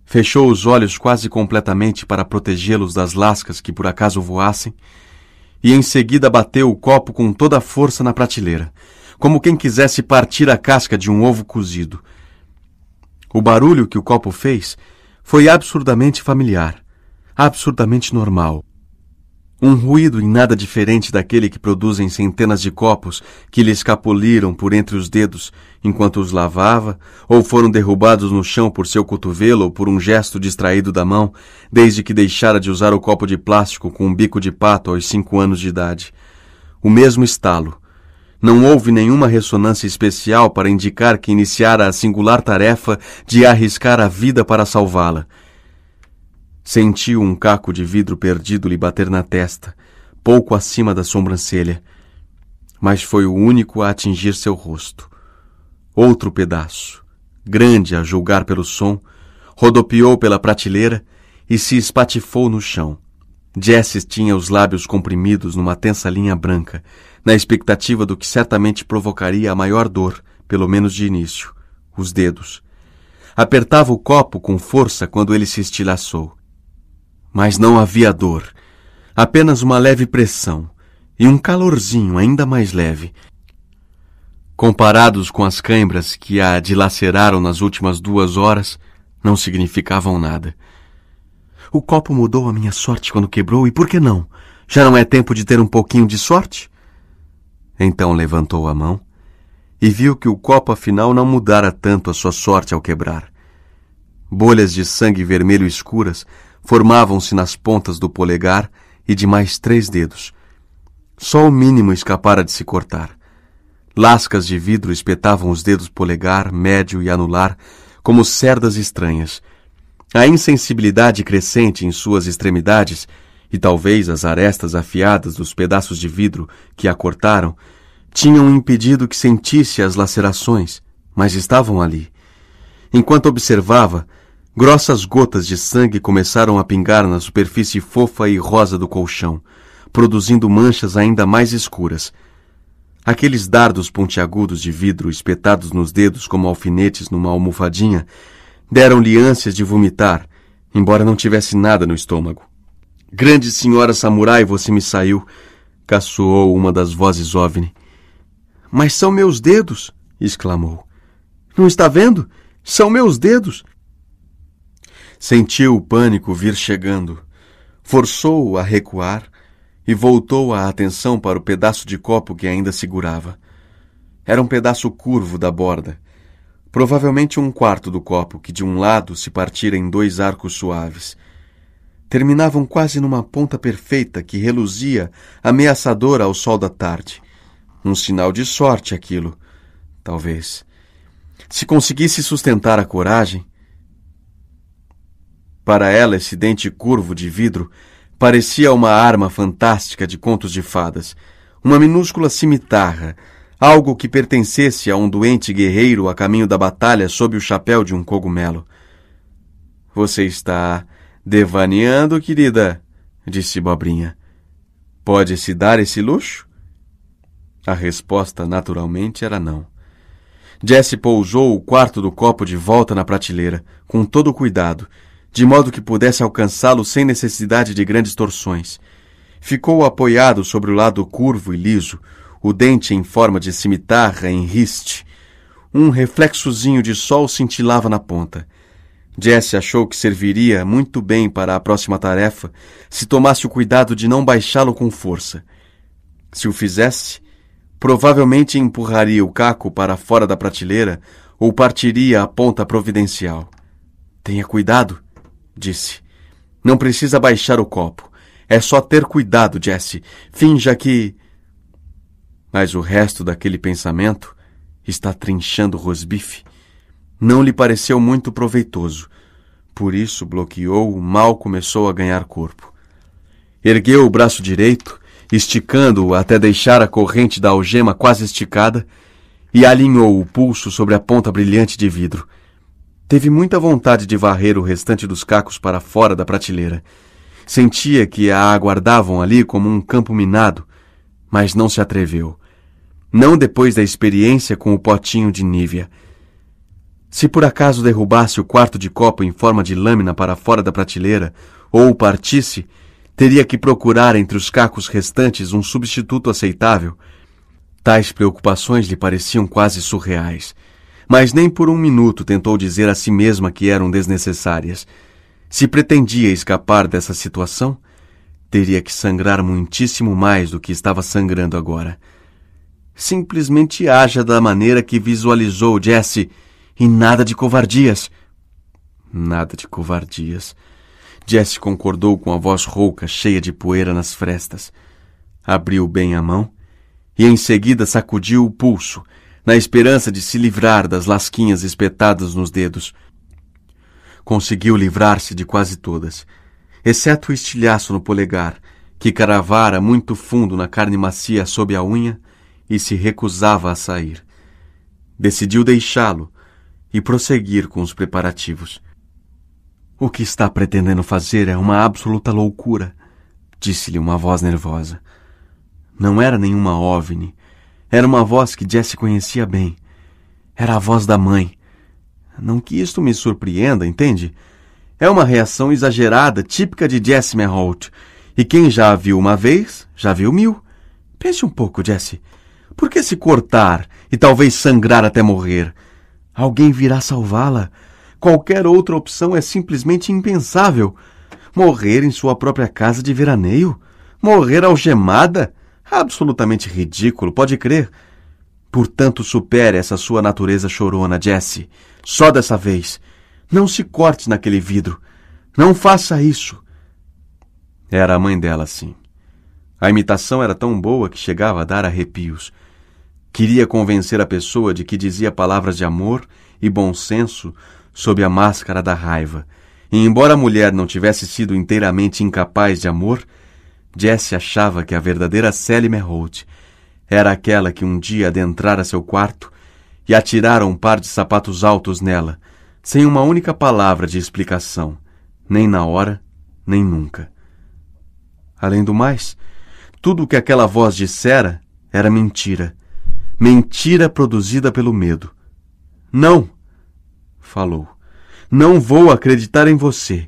Fechou os olhos quase completamente para protegê-los das lascas que por acaso voassem, e em seguida bateu o copo com toda a força na prateleira, como quem quisesse partir a casca de um ovo cozido. O barulho que o copo fez foi absurdamente familiar, absurdamente normal. Um ruído em nada diferente daquele que produzem centenas de copos que lhe escapuliram por entre os dedos enquanto os lavava, ou foram derrubados no chão por seu cotovelo ou por um gesto distraído da mão, desde que deixara de usar o copo de plástico com um bico de pato aos cinco anos de idade. O mesmo estalo. Não houve nenhuma ressonância especial para indicar que iniciara a singular tarefa de arriscar a vida para salvá-la. Sentiu um caco de vidro perdido lhe bater na testa, pouco acima da sobrancelha, mas foi o único a atingir seu rosto. Outro pedaço, grande a julgar pelo som, rodopiou pela prateleira e se espatifou no chão. Jessis tinha os lábios comprimidos numa tensa linha branca, na expectativa do que certamente provocaria a maior dor, pelo menos de início, os dedos. Apertava o copo com força quando ele se estilaçou. Mas não havia dor, apenas uma leve pressão e um calorzinho ainda mais leve. Comparados com as cãibras que a dilaceraram nas últimas duas horas, não significavam nada. O copo mudou a minha sorte quando quebrou, e por que não? Já não é tempo de ter um pouquinho de sorte? Então levantou a mão e viu que o copo afinal não mudara tanto a sua sorte ao quebrar. Bolhas de sangue vermelho escuras formavam-se nas pontas do polegar e de mais três dedos. Só o mínimo escapara de se cortar. Lascas de vidro espetavam os dedos polegar, médio e anular, como cerdas estranhas. A insensibilidade crescente em suas extremidades, e talvez as arestas afiadas dos pedaços de vidro que a cortaram, tinham impedido que sentisse as lacerações, mas estavam ali. Enquanto observava, Grossas gotas de sangue começaram a pingar na superfície fofa e rosa do colchão, produzindo manchas ainda mais escuras. Aqueles dardos pontiagudos de vidro espetados nos dedos como alfinetes numa almofadinha deram-lhe ânsias de vomitar, embora não tivesse nada no estômago. Grande senhora samurai, você me saiu, caçoou uma das vozes ovni. Mas são meus dedos! exclamou. Não está vendo? São meus dedos! Sentiu o pânico vir chegando. Forçou-o a recuar e voltou a atenção para o pedaço de copo que ainda segurava. Era um pedaço curvo da borda, provavelmente um quarto do copo, que de um lado se partira em dois arcos suaves. Terminavam quase numa ponta perfeita que reluzia ameaçadora ao sol da tarde. Um sinal de sorte aquilo, talvez. Se conseguisse sustentar a coragem, para ela, esse dente curvo de vidro parecia uma arma fantástica de contos de fadas, uma minúscula cimitarra, algo que pertencesse a um doente guerreiro a caminho da batalha sob o chapéu de um cogumelo. Você está devaneando, querida, disse Bobrinha. Pode se dar esse luxo? A resposta, naturalmente, era não. Jesse pousou o quarto do copo de volta na prateleira, com todo cuidado, de modo que pudesse alcançá-lo sem necessidade de grandes torções. Ficou apoiado sobre o lado curvo e liso, o dente em forma de cimitarra em riste. Um reflexozinho de sol cintilava na ponta. Jesse achou que serviria muito bem para a próxima tarefa se tomasse o cuidado de não baixá-lo com força. Se o fizesse, provavelmente empurraria o caco para fora da prateleira ou partiria a ponta providencial. Tenha cuidado, disse. Não precisa baixar o copo. É só ter cuidado, Jesse. Finja que. Mas o resto daquele pensamento está trinchando Rosbife. Não lhe pareceu muito proveitoso. Por isso bloqueou, mal começou a ganhar corpo. Ergueu o braço direito, esticando-o até deixar a corrente da algema quase esticada, e alinhou o pulso sobre a ponta brilhante de vidro. Teve muita vontade de varrer o restante dos cacos para fora da prateleira. Sentia que a aguardavam ali como um campo minado, mas não se atreveu. Não depois da experiência com o potinho de Nívia. Se por acaso derrubasse o quarto de copo em forma de lâmina para fora da prateleira, ou o partisse, teria que procurar entre os cacos restantes um substituto aceitável. Tais preocupações lhe pareciam quase surreais mas nem por um minuto tentou dizer a si mesma que eram desnecessárias. Se pretendia escapar dessa situação, teria que sangrar muitíssimo mais do que estava sangrando agora. Simplesmente haja da maneira que visualizou Jesse e nada de covardias. Nada de covardias. Jesse concordou com a voz rouca, cheia de poeira nas frestas. Abriu bem a mão e em seguida sacudiu o pulso na esperança de se livrar das lasquinhas espetadas nos dedos. Conseguiu livrar-se de quase todas, exceto o estilhaço no polegar, que caravara muito fundo na carne macia sob a unha e se recusava a sair. Decidiu deixá-lo e prosseguir com os preparativos. O que está pretendendo fazer é uma absoluta loucura, disse-lhe uma voz nervosa. Não era nenhuma ovni, era uma voz que Jesse conhecia bem. Era a voz da mãe. Não que isto me surpreenda, entende? É uma reação exagerada, típica de Jesse Holt. E quem já a viu uma vez, já viu mil. Pense um pouco, Jesse. Por que se cortar e talvez sangrar até morrer? Alguém virá salvá-la. Qualquer outra opção é simplesmente impensável. Morrer em sua própria casa de veraneio? Morrer algemada? Absolutamente ridículo, pode crer. Portanto, supere essa sua natureza chorona, Jesse. Só dessa vez. Não se corte naquele vidro. Não faça isso. Era a mãe dela, sim. A imitação era tão boa que chegava a dar arrepios. Queria convencer a pessoa de que dizia palavras de amor e bom senso sob a máscara da raiva. E embora a mulher não tivesse sido inteiramente incapaz de amor, Jesse achava que a verdadeira Sally Holt era aquela que um dia adentrara seu quarto e atirara um par de sapatos altos nela, sem uma única palavra de explicação, nem na hora, nem nunca. Além do mais, tudo o que aquela voz dissera era mentira. Mentira produzida pelo medo. Não, falou. Não vou acreditar em você.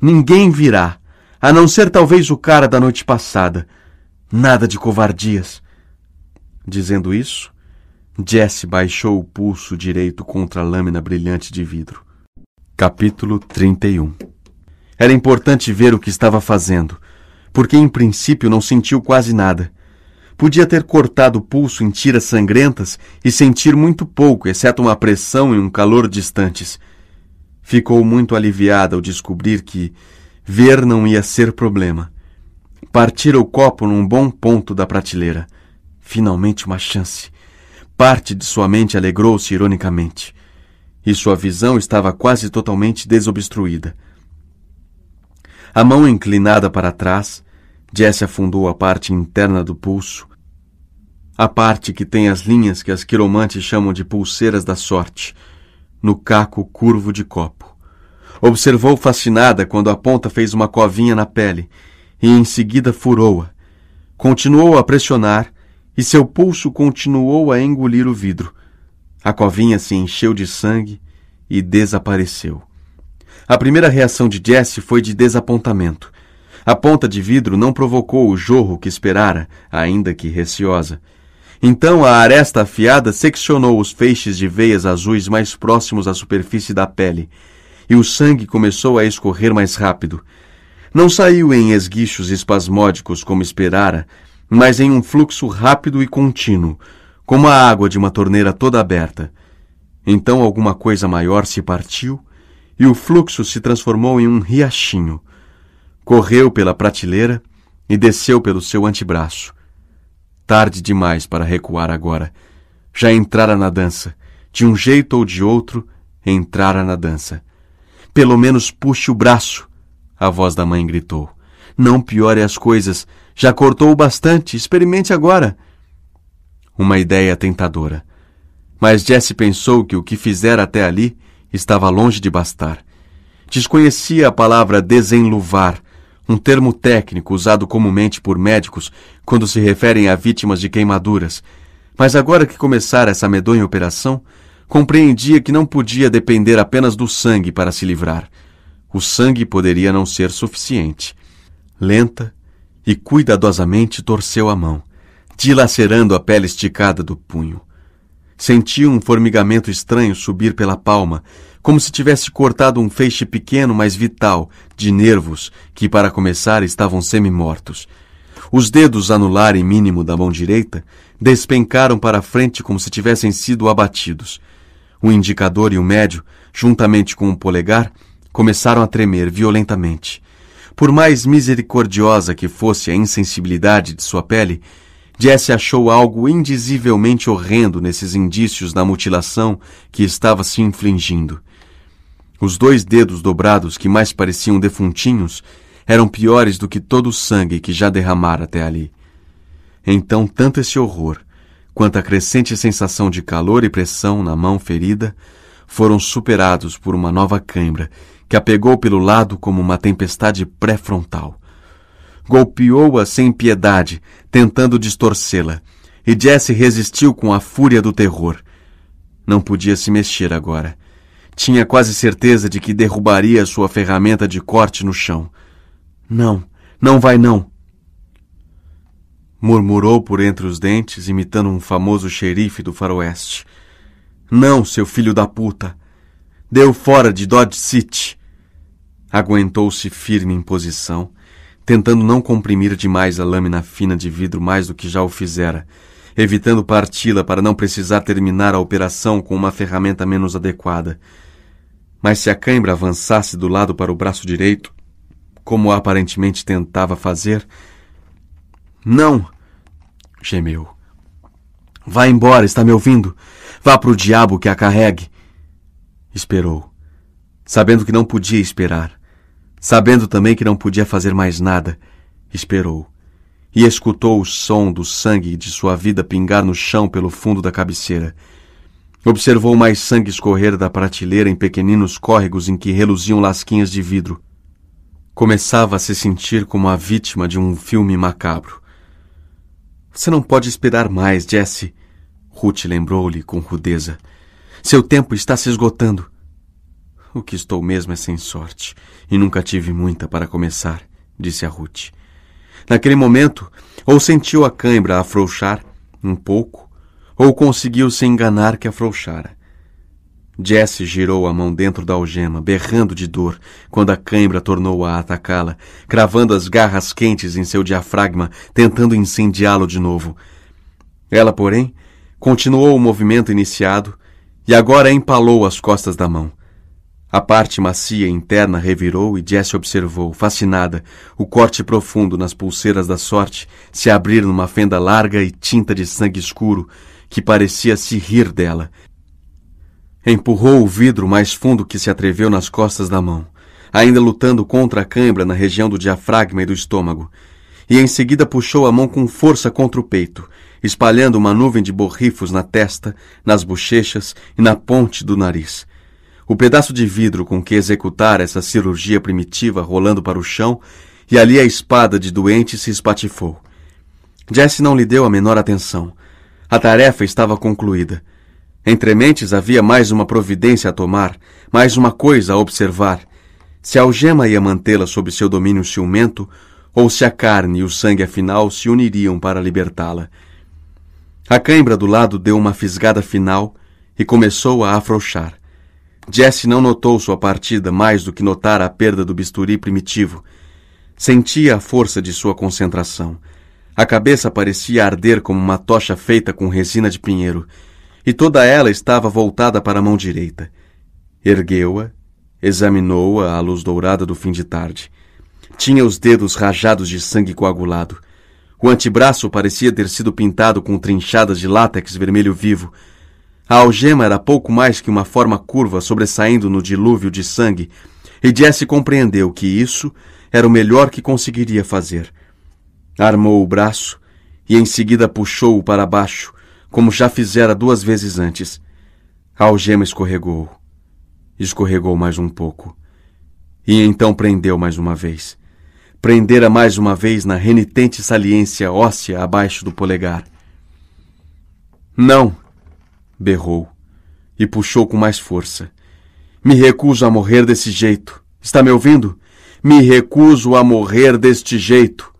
Ninguém virá a não ser talvez o cara da noite passada. Nada de covardias. Dizendo isso, Jesse baixou o pulso direito contra a lâmina brilhante de vidro. Capítulo 31 Era importante ver o que estava fazendo, porque em princípio não sentiu quase nada. Podia ter cortado o pulso em tiras sangrentas e sentir muito pouco, exceto uma pressão e um calor distantes. Ficou muito aliviada ao descobrir que, Ver não ia ser problema. Partira o copo num bom ponto da prateleira. Finalmente uma chance. Parte de sua mente alegrou-se ironicamente. E sua visão estava quase totalmente desobstruída. A mão inclinada para trás, Jesse afundou a parte interna do pulso, a parte que tem as linhas que as quiromantes chamam de pulseiras da sorte, no caco curvo de copo. Observou fascinada quando a ponta fez uma covinha na pele e em seguida furou-a. Continuou a pressionar e seu pulso continuou a engolir o vidro. A covinha se encheu de sangue e desapareceu. A primeira reação de Jesse foi de desapontamento. A ponta de vidro não provocou o jorro que esperara, ainda que receosa. Então a aresta afiada seccionou os feixes de veias azuis mais próximos à superfície da pele e o sangue começou a escorrer mais rápido. Não saiu em esguichos espasmódicos como esperara, mas em um fluxo rápido e contínuo, como a água de uma torneira toda aberta. Então alguma coisa maior se partiu e o fluxo se transformou em um riachinho. Correu pela prateleira e desceu pelo seu antebraço. Tarde demais para recuar agora. Já entrara na dança. De um jeito ou de outro, entrara na dança. Pelo menos puxe o braço, a voz da mãe gritou. Não piore as coisas. Já cortou bastante. Experimente agora. Uma ideia tentadora. Mas Jesse pensou que o que fizera até ali estava longe de bastar. Desconhecia a palavra desenluvar, um termo técnico usado comumente por médicos quando se referem a vítimas de queimaduras. Mas agora que começara essa medonha operação, compreendia que não podia depender apenas do sangue para se livrar. O sangue poderia não ser suficiente. Lenta e cuidadosamente torceu a mão, dilacerando a pele esticada do punho. Sentiu um formigamento estranho subir pela palma, como se tivesse cortado um feixe pequeno, mas vital, de nervos que, para começar, estavam semi-mortos. Os dedos anular e mínimo da mão direita despencaram para a frente como se tivessem sido abatidos o indicador e o médio, juntamente com o polegar, começaram a tremer violentamente. Por mais misericordiosa que fosse a insensibilidade de sua pele, Jesse achou algo indizivelmente horrendo nesses indícios da mutilação que estava se infligindo. Os dois dedos dobrados, que mais pareciam defuntinhos, eram piores do que todo o sangue que já derramara até ali. Então, tanto esse horror, quanto a crescente sensação de calor e pressão na mão ferida, foram superados por uma nova cãibra que a pegou pelo lado como uma tempestade pré-frontal. Golpeou-a sem piedade, tentando distorcê-la, e Jesse resistiu com a fúria do terror. Não podia se mexer agora. Tinha quase certeza de que derrubaria sua ferramenta de corte no chão. Não, não vai não, murmurou por entre os dentes, imitando um famoso xerife do faroeste. Não, seu filho da puta! Deu fora de Dodge City! Aguentou-se firme em posição, tentando não comprimir demais a lâmina fina de vidro mais do que já o fizera, evitando parti-la para não precisar terminar a operação com uma ferramenta menos adequada. Mas se a cãibra avançasse do lado para o braço direito, como aparentemente tentava fazer, não! gemeu. Vá embora, está me ouvindo? Vá para o diabo que a carregue! Esperou, sabendo que não podia esperar, sabendo também que não podia fazer mais nada. Esperou e escutou o som do sangue de sua vida pingar no chão pelo fundo da cabeceira. Observou mais sangue escorrer da prateleira em pequeninos córregos em que reluziam lasquinhas de vidro. Começava a se sentir como a vítima de um filme macabro. Você não pode esperar mais, Jesse. Ruth lembrou-lhe com rudeza. Seu tempo está se esgotando. O que estou mesmo é sem sorte, e nunca tive muita para começar, disse a Ruth. Naquele momento, ou sentiu a cãibra afrouxar um pouco, ou conseguiu se enganar que afrouxara. Jesse girou a mão dentro da algema, berrando de dor, quando a cãibra tornou a atacá-la, cravando as garras quentes em seu diafragma, tentando incendiá-lo de novo. Ela, porém, continuou o movimento iniciado e agora empalou as costas da mão. A parte macia interna revirou e Jesse observou, fascinada, o corte profundo nas pulseiras da sorte se abrir numa fenda larga e tinta de sangue escuro que parecia se rir dela, Empurrou o vidro mais fundo que se atreveu nas costas da mão, ainda lutando contra a cãibra na região do diafragma e do estômago, e em seguida puxou a mão com força contra o peito, espalhando uma nuvem de borrifos na testa, nas bochechas e na ponte do nariz. O pedaço de vidro com que executara essa cirurgia primitiva rolando para o chão, e ali a espada de doente se espatifou. Jesse não lhe deu a menor atenção. A tarefa estava concluída. Entre mentes havia mais uma providência a tomar, mais uma coisa a observar. Se a algema ia mantê-la sob seu domínio ciumento, ou se a carne e o sangue afinal se uniriam para libertá-la. A cãibra do lado deu uma fisgada final e começou a afrouxar. Jesse não notou sua partida mais do que notara a perda do bisturi primitivo. Sentia a força de sua concentração. A cabeça parecia arder como uma tocha feita com resina de pinheiro e toda ela estava voltada para a mão direita. Ergueu-a, examinou-a à luz dourada do fim de tarde. Tinha os dedos rajados de sangue coagulado. O antebraço parecia ter sido pintado com trinchadas de látex vermelho vivo. A algema era pouco mais que uma forma curva sobressaindo no dilúvio de sangue, e Jesse compreendeu que isso era o melhor que conseguiria fazer. Armou o braço e em seguida puxou-o para baixo, como já fizera duas vezes antes. A algema escorregou. Escorregou mais um pouco. E então prendeu mais uma vez. Prendera mais uma vez na renitente saliência óssea abaixo do polegar. Não! berrou e puxou com mais força. Me recuso a morrer desse jeito. Está me ouvindo? Me recuso a morrer deste jeito.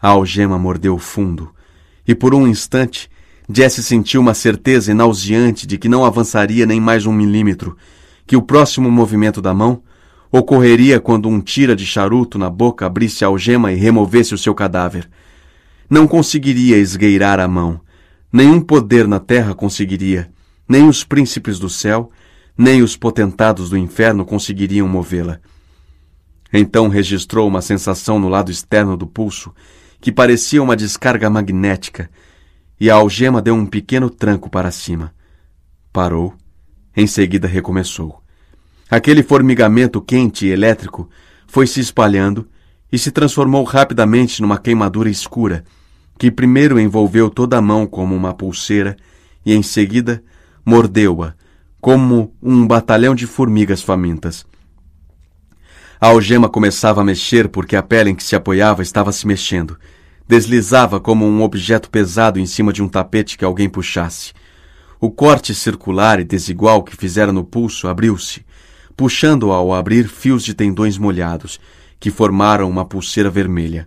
A algema mordeu fundo e por um instante Jesse sentiu uma certeza nauseante de que não avançaria nem mais um milímetro, que o próximo movimento da mão ocorreria quando um tira de charuto na boca abrisse a algema e removesse o seu cadáver. Não conseguiria esgueirar a mão. Nenhum poder na terra conseguiria. Nem os príncipes do céu, nem os potentados do inferno conseguiriam movê-la. Então registrou uma sensação no lado externo do pulso que parecia uma descarga magnética, e a algema deu um pequeno tranco para cima. Parou, em seguida recomeçou. Aquele formigamento quente e elétrico foi se espalhando e se transformou rapidamente numa queimadura escura, que primeiro envolveu toda a mão como uma pulseira e em seguida mordeu-a como um batalhão de formigas famintas. A algema começava a mexer porque a pele em que se apoiava estava se mexendo. Deslizava como um objeto pesado em cima de um tapete que alguém puxasse. O corte circular e desigual que fizera no pulso abriu-se, puxando ao abrir fios de tendões molhados, que formaram uma pulseira vermelha.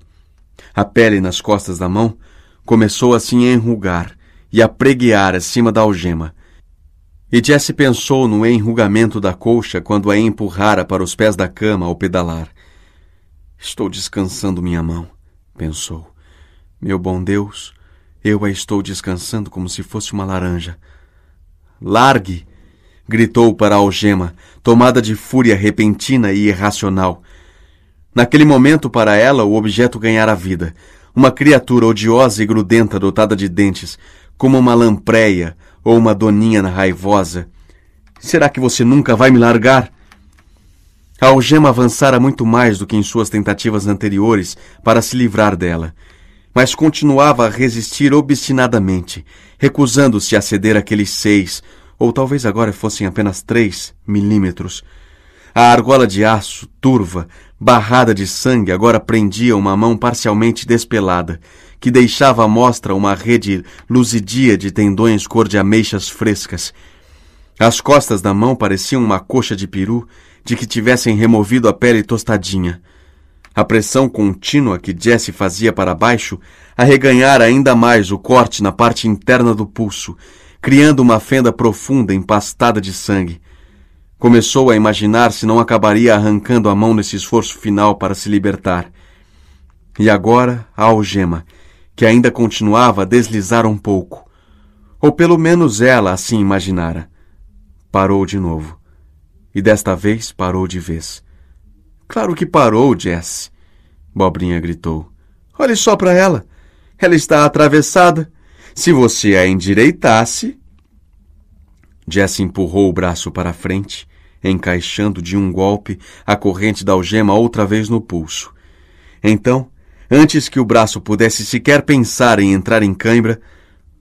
A pele nas costas da mão começou assim a enrugar e a preguear acima da algema, e Jesse pensou no enrugamento da colcha quando a empurrara para os pés da cama ao pedalar. Estou descansando minha mão, pensou. Meu bom Deus, eu a estou descansando como se fosse uma laranja. Largue! gritou para a algema, tomada de fúria repentina e irracional. Naquele momento, para ela, o objeto ganhara vida. Uma criatura odiosa e grudenta, dotada de dentes, como uma lampreia, ou uma doninha raivosa. Será que você nunca vai me largar? A algema avançara muito mais do que em suas tentativas anteriores para se livrar dela, mas continuava a resistir obstinadamente, recusando-se a ceder aqueles seis, ou talvez agora fossem apenas três, milímetros. A argola de aço, turva, barrada de sangue, agora prendia uma mão parcialmente despelada que deixava à mostra uma rede luzidia de tendões cor de ameixas frescas. As costas da mão pareciam uma coxa de peru, de que tivessem removido a pele tostadinha. A pressão contínua que Jesse fazia para baixo arreganhara ainda mais o corte na parte interna do pulso, criando uma fenda profunda empastada de sangue. Começou a imaginar se não acabaria arrancando a mão nesse esforço final para se libertar. E agora a algema, que ainda continuava a deslizar um pouco. Ou pelo menos ela assim imaginara. Parou de novo. E desta vez parou de vez. Claro que parou, Jess. Bobrinha gritou. Olhe só para ela. Ela está atravessada. Se você a endireitasse. Jess empurrou o braço para a frente, encaixando de um golpe a corrente da algema outra vez no pulso. Então, Antes que o braço pudesse sequer pensar em entrar em cãibra,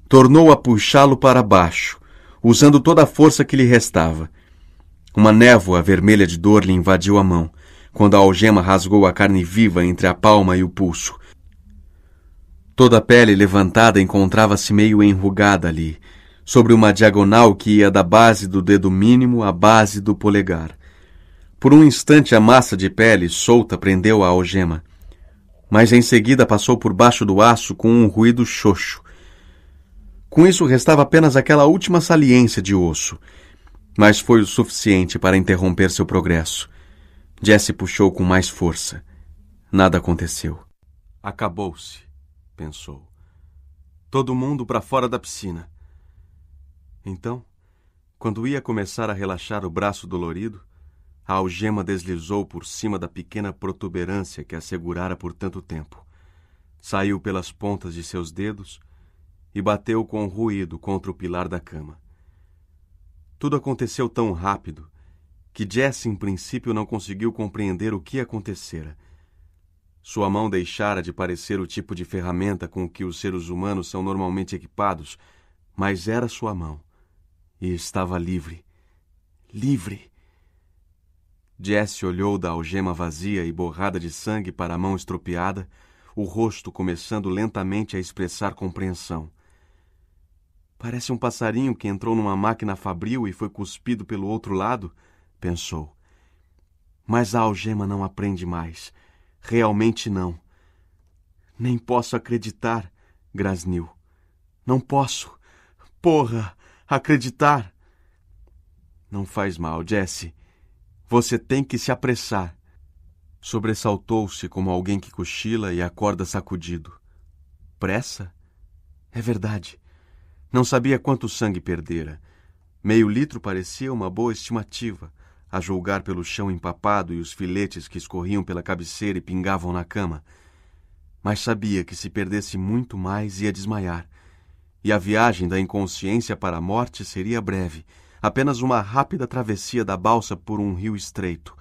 tornou a puxá-lo para baixo, usando toda a força que lhe restava. Uma névoa vermelha de dor lhe invadiu a mão, quando a algema rasgou a carne viva entre a palma e o pulso. Toda a pele levantada encontrava-se meio enrugada ali, sobre uma diagonal que ia da base do dedo mínimo à base do polegar. Por um instante a massa de pele solta prendeu a algema, mas em seguida passou por baixo do aço com um ruído xoxo. Com isso restava apenas aquela última saliência de osso, mas foi o suficiente para interromper seu progresso. Jesse puxou com mais força. Nada aconteceu. Acabou-se, pensou. Todo mundo para fora da piscina. Então, quando ia começar a relaxar o braço dolorido, a algema deslizou por cima da pequena protuberância que a segurara por tanto tempo. Saiu pelas pontas de seus dedos e bateu com ruído contra o pilar da cama. Tudo aconteceu tão rápido que Jesse, em princípio, não conseguiu compreender o que acontecera. Sua mão deixara de parecer o tipo de ferramenta com que os seres humanos são normalmente equipados, mas era sua mão. E estava livre. Livre! Jesse olhou da algema vazia e borrada de sangue para a mão estropiada, o rosto começando lentamente a expressar compreensão. Parece um passarinho que entrou numa máquina fabril e foi cuspido pelo outro lado, pensou. Mas a algema não aprende mais. Realmente não. Nem posso acreditar, grasniu. Não posso. Porra, acreditar. Não faz mal, Jesse. Você tem que se apressar. Sobressaltou-se como alguém que cochila e acorda sacudido. Pressa? É verdade. Não sabia quanto sangue perdera. Meio litro parecia uma boa estimativa, a julgar pelo chão empapado e os filetes que escorriam pela cabeceira e pingavam na cama. Mas sabia que se perdesse muito mais ia desmaiar, e a viagem da inconsciência para a morte seria breve apenas uma rápida travessia da balsa por um rio estreito.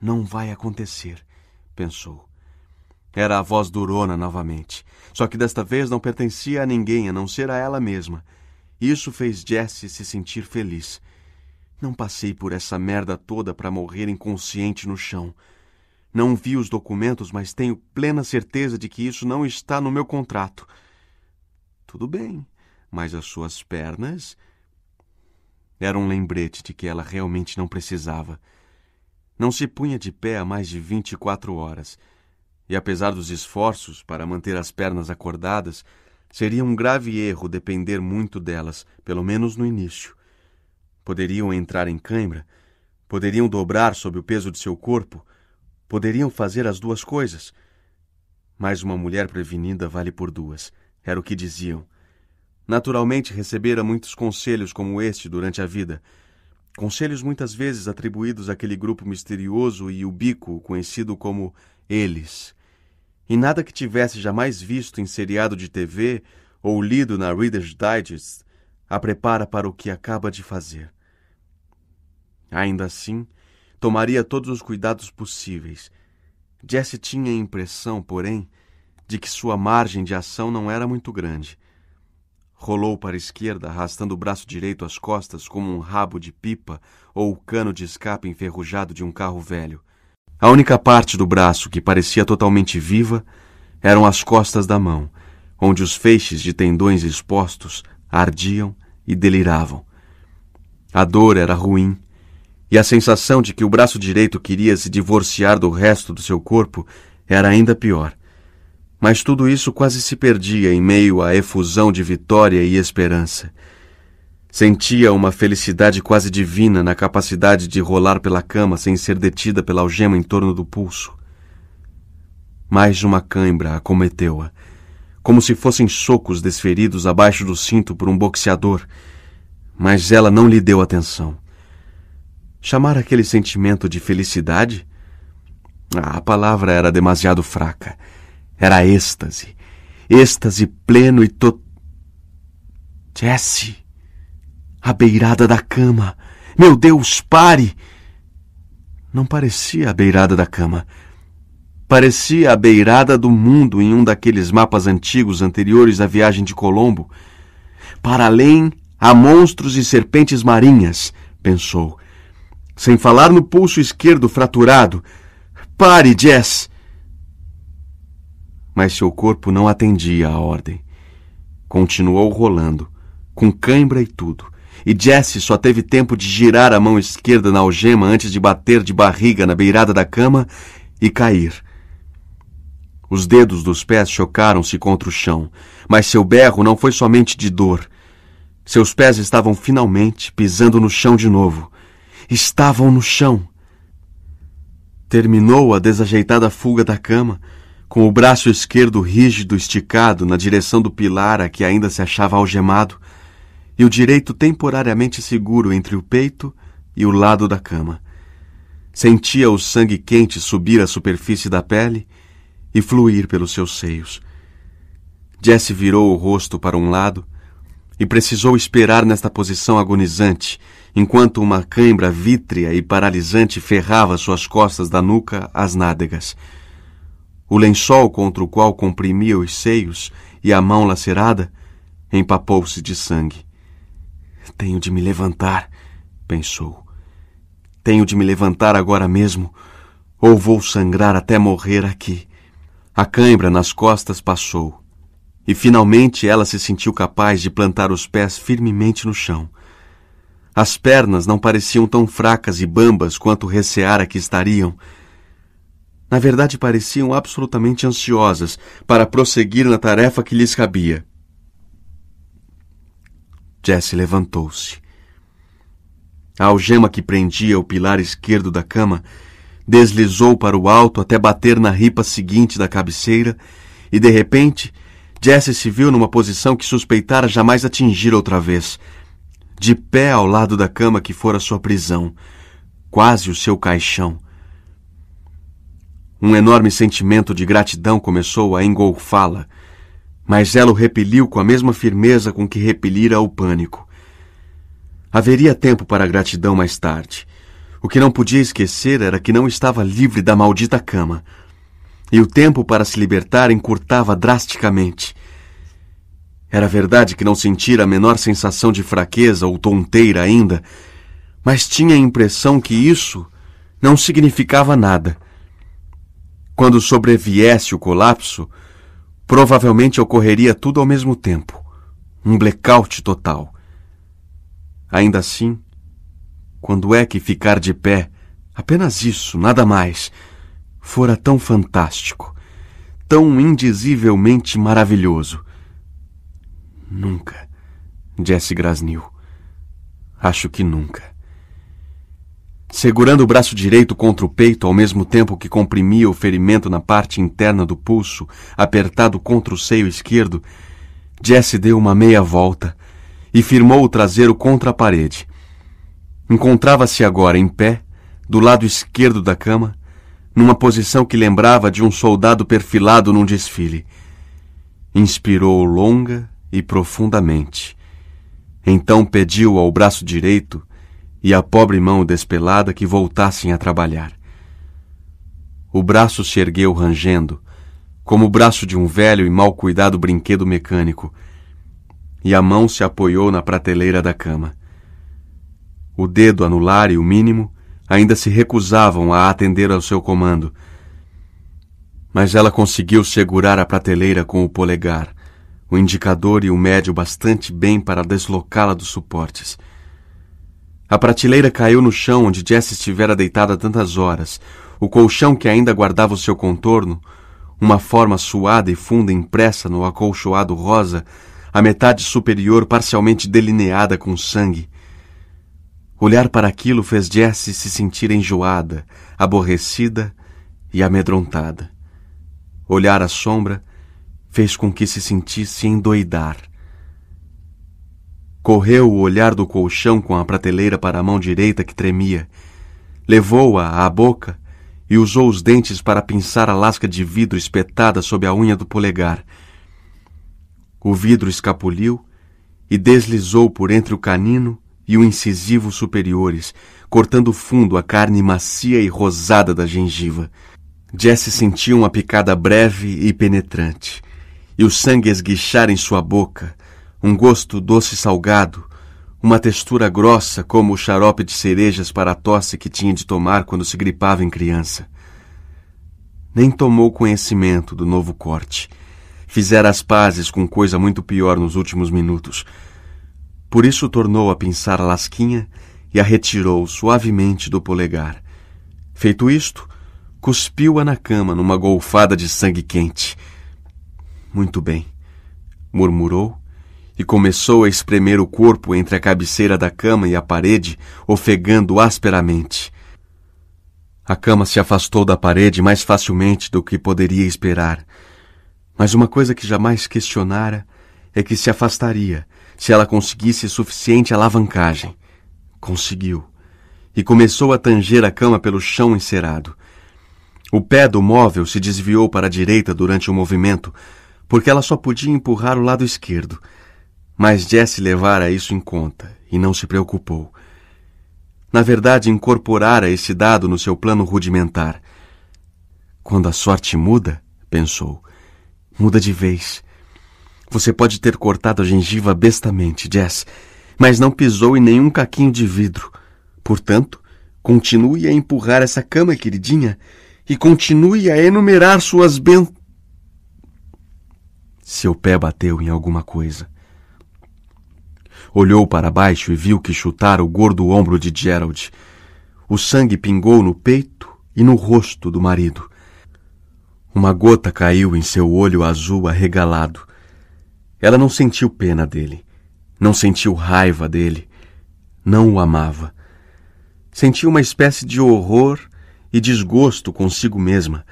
Não vai acontecer, pensou. Era a voz durona novamente, só que desta vez não pertencia a ninguém a não ser a ela mesma. Isso fez Jesse se sentir feliz. Não passei por essa merda toda para morrer inconsciente no chão. Não vi os documentos, mas tenho plena certeza de que isso não está no meu contrato. Tudo bem, mas as suas pernas era um lembrete de que ela realmente não precisava. Não se punha de pé há mais de vinte e quatro horas, e apesar dos esforços para manter as pernas acordadas, seria um grave erro depender muito delas, pelo menos no início. Poderiam entrar em cãibra, poderiam dobrar sob o peso de seu corpo, poderiam fazer as duas coisas. Mas uma mulher prevenida vale por duas, era o que diziam. Naturalmente recebera muitos conselhos como este durante a vida. Conselhos muitas vezes atribuídos àquele grupo misterioso e ubíquo conhecido como eles. E nada que tivesse jamais visto em seriado de TV ou lido na Reader's Digest a prepara para o que acaba de fazer. Ainda assim, tomaria todos os cuidados possíveis. Jesse tinha a impressão, porém, de que sua margem de ação não era muito grande. Rolou para a esquerda, arrastando o braço direito às costas como um rabo de pipa ou o cano de escape enferrujado de um carro velho. A única parte do braço que parecia totalmente viva eram as costas da mão, onde os feixes de tendões expostos ardiam e deliravam. A dor era ruim, e a sensação de que o braço direito queria se divorciar do resto do seu corpo era ainda pior. Mas tudo isso quase se perdia em meio à efusão de vitória e esperança. Sentia uma felicidade quase divina na capacidade de rolar pela cama sem ser detida pela algema em torno do pulso. Mais uma cãibra acometeu-a, como se fossem socos desferidos abaixo do cinto por um boxeador, mas ela não lhe deu atenção. Chamar aquele sentimento de felicidade? Ah, a palavra era demasiado fraca. Era êxtase. Êxtase pleno e to... Jesse! À beirada da cama! Meu Deus, pare! Não parecia a beirada da cama. Parecia a beirada do mundo em um daqueles mapas antigos anteriores à viagem de Colombo. Para além, há monstros e serpentes marinhas, pensou. Sem falar no pulso esquerdo fraturado. Pare, Jess! mas seu corpo não atendia à ordem. Continuou rolando, com cãibra e tudo, e Jesse só teve tempo de girar a mão esquerda na algema antes de bater de barriga na beirada da cama e cair. Os dedos dos pés chocaram-se contra o chão, mas seu berro não foi somente de dor. Seus pés estavam finalmente pisando no chão de novo. Estavam no chão. Terminou a desajeitada fuga da cama com o braço esquerdo rígido esticado na direção do pilar a que ainda se achava algemado, e o direito temporariamente seguro entre o peito e o lado da cama. Sentia o sangue quente subir à superfície da pele e fluir pelos seus seios. Jesse virou o rosto para um lado e precisou esperar nesta posição agonizante, enquanto uma cãibra vítrea e paralisante ferrava suas costas da nuca às nádegas o lençol contra o qual comprimia os seios e a mão lacerada empapou-se de sangue. Tenho de me levantar, pensou. Tenho de me levantar agora mesmo, ou vou sangrar até morrer aqui. A cãibra nas costas passou, e finalmente ela se sentiu capaz de plantar os pés firmemente no chão. As pernas não pareciam tão fracas e bambas quanto receara que estariam na verdade pareciam absolutamente ansiosas para prosseguir na tarefa que lhes cabia. Jesse levantou-se. A algema que prendia o pilar esquerdo da cama deslizou para o alto até bater na ripa seguinte da cabeceira e, de repente, Jesse se viu numa posição que suspeitara jamais atingir outra vez, de pé ao lado da cama que fora sua prisão, quase o seu caixão, um enorme sentimento de gratidão começou a engolfá-la, mas ela o repeliu com a mesma firmeza com que repelira o pânico. Haveria tempo para a gratidão mais tarde. O que não podia esquecer era que não estava livre da maldita cama. E o tempo para se libertar encurtava drasticamente. Era verdade que não sentira a menor sensação de fraqueza ou tonteira ainda, mas tinha a impressão que isso não significava nada. Quando sobreviesse o colapso, provavelmente ocorreria tudo ao mesmo tempo um blackout total. Ainda assim, quando é que ficar de pé, apenas isso, nada mais, fora tão fantástico, tão indizivelmente maravilhoso? Nunca, Jesse Grasnil. Acho que nunca. Segurando o braço direito contra o peito ao mesmo tempo que comprimia o ferimento na parte interna do pulso, apertado contra o seio esquerdo, Jesse deu uma meia volta e firmou o traseiro contra a parede. Encontrava-se agora em pé, do lado esquerdo da cama, numa posição que lembrava de um soldado perfilado num desfile. Inspirou longa e profundamente. Então pediu ao braço direito e a pobre mão despelada que voltassem a trabalhar. O braço se ergueu rangendo, como o braço de um velho e mal cuidado brinquedo mecânico, e a mão se apoiou na prateleira da cama. O dedo anular e o mínimo ainda se recusavam a atender ao seu comando, mas ela conseguiu segurar a prateleira com o polegar, o indicador e o médio bastante bem para deslocá-la dos suportes a prateleira caiu no chão onde Jess estivera deitada tantas horas. O colchão que ainda guardava o seu contorno, uma forma suada e funda impressa no acolchoado rosa, a metade superior parcialmente delineada com sangue. Olhar para aquilo fez Jess se sentir enjoada, aborrecida e amedrontada. Olhar a sombra fez com que se sentisse endoidar. Correu o olhar do colchão com a prateleira para a mão direita que tremia. Levou-a à boca e usou os dentes para pinçar a lasca de vidro espetada sob a unha do polegar. O vidro escapuliu e deslizou por entre o canino e o incisivo superiores, cortando fundo a carne macia e rosada da gengiva. Jesse sentiu uma picada breve e penetrante, e o sangue esguichar em sua boca, um gosto doce salgado, uma textura grossa como o xarope de cerejas para a tosse que tinha de tomar quando se gripava em criança. Nem tomou conhecimento do novo corte. Fizera as pazes com coisa muito pior nos últimos minutos. Por isso tornou a pinçar a lasquinha e a retirou suavemente do polegar. Feito isto, cuspiu-a na cama numa golfada de sangue quente. Muito bem, murmurou e começou a espremer o corpo entre a cabeceira da cama e a parede, ofegando asperamente. A cama se afastou da parede mais facilmente do que poderia esperar. Mas uma coisa que jamais questionara é que se afastaria se ela conseguisse suficiente alavancagem. Conseguiu. E começou a tanger a cama pelo chão encerado. O pé do móvel se desviou para a direita durante o movimento, porque ela só podia empurrar o lado esquerdo. Mas Jesse levara isso em conta e não se preocupou. Na verdade, incorporara esse dado no seu plano rudimentar. Quando a sorte muda, pensou, muda de vez. Você pode ter cortado a gengiva bestamente, Jess, mas não pisou em nenhum caquinho de vidro. Portanto, continue a empurrar essa cama, queridinha, e continue a enumerar suas ben... Seu pé bateu em alguma coisa. Olhou para baixo e viu que chutara o gordo ombro de Gerald. O sangue pingou no peito e no rosto do marido. Uma gota caiu em seu olho azul arregalado. Ela não sentiu pena dele, não sentiu raiva dele, não o amava. Sentiu uma espécie de horror e desgosto consigo mesma,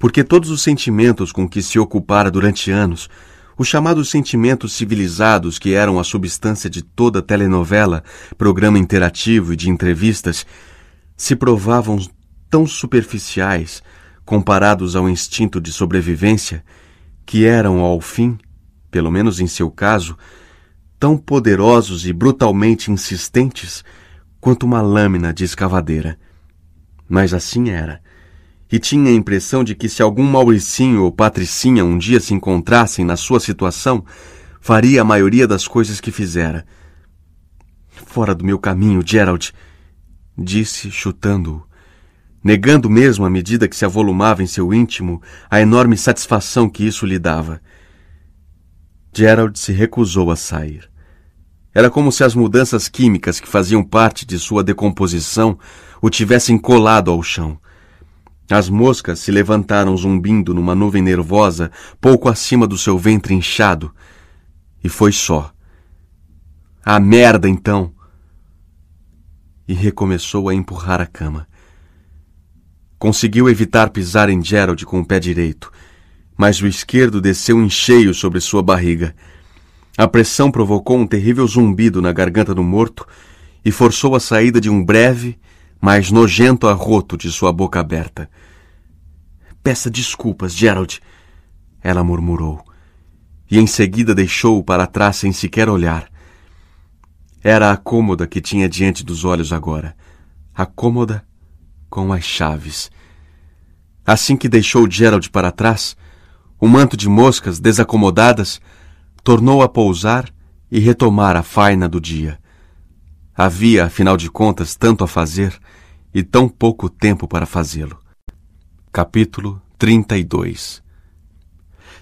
porque todos os sentimentos com que se ocupara durante anos os chamados sentimentos civilizados, que eram a substância de toda telenovela, programa interativo e de entrevistas, se provavam tão superficiais comparados ao instinto de sobrevivência, que eram, ao fim, pelo menos em seu caso, tão poderosos e brutalmente insistentes quanto uma lâmina de escavadeira. Mas assim era que tinha a impressão de que se algum Mauricinho ou Patricinha um dia se encontrassem na sua situação, faria a maioria das coisas que fizera. Fora do meu caminho, Gerald, disse, chutando-o, negando mesmo à medida que se avolumava em seu íntimo a enorme satisfação que isso lhe dava. Gerald se recusou a sair. Era como se as mudanças químicas que faziam parte de sua decomposição o tivessem colado ao chão. As moscas se levantaram zumbindo numa nuvem nervosa pouco acima do seu ventre inchado. E foi só. A merda, então! E recomeçou a empurrar a cama. Conseguiu evitar pisar em Gerald com o pé direito, mas o esquerdo desceu em cheio sobre sua barriga. A pressão provocou um terrível zumbido na garganta do morto e forçou a saída de um breve mais nojento arroto de sua boca aberta. Peça desculpas, Gerald, ela murmurou, e em seguida deixou-o para trás sem sequer olhar. Era a cômoda que tinha diante dos olhos agora, a cômoda com as chaves. Assim que deixou Gerald para trás, o manto de moscas desacomodadas tornou a pousar e retomar a faina do dia. Havia, afinal de contas, tanto a fazer e tão pouco tempo para fazê-lo. Capítulo 32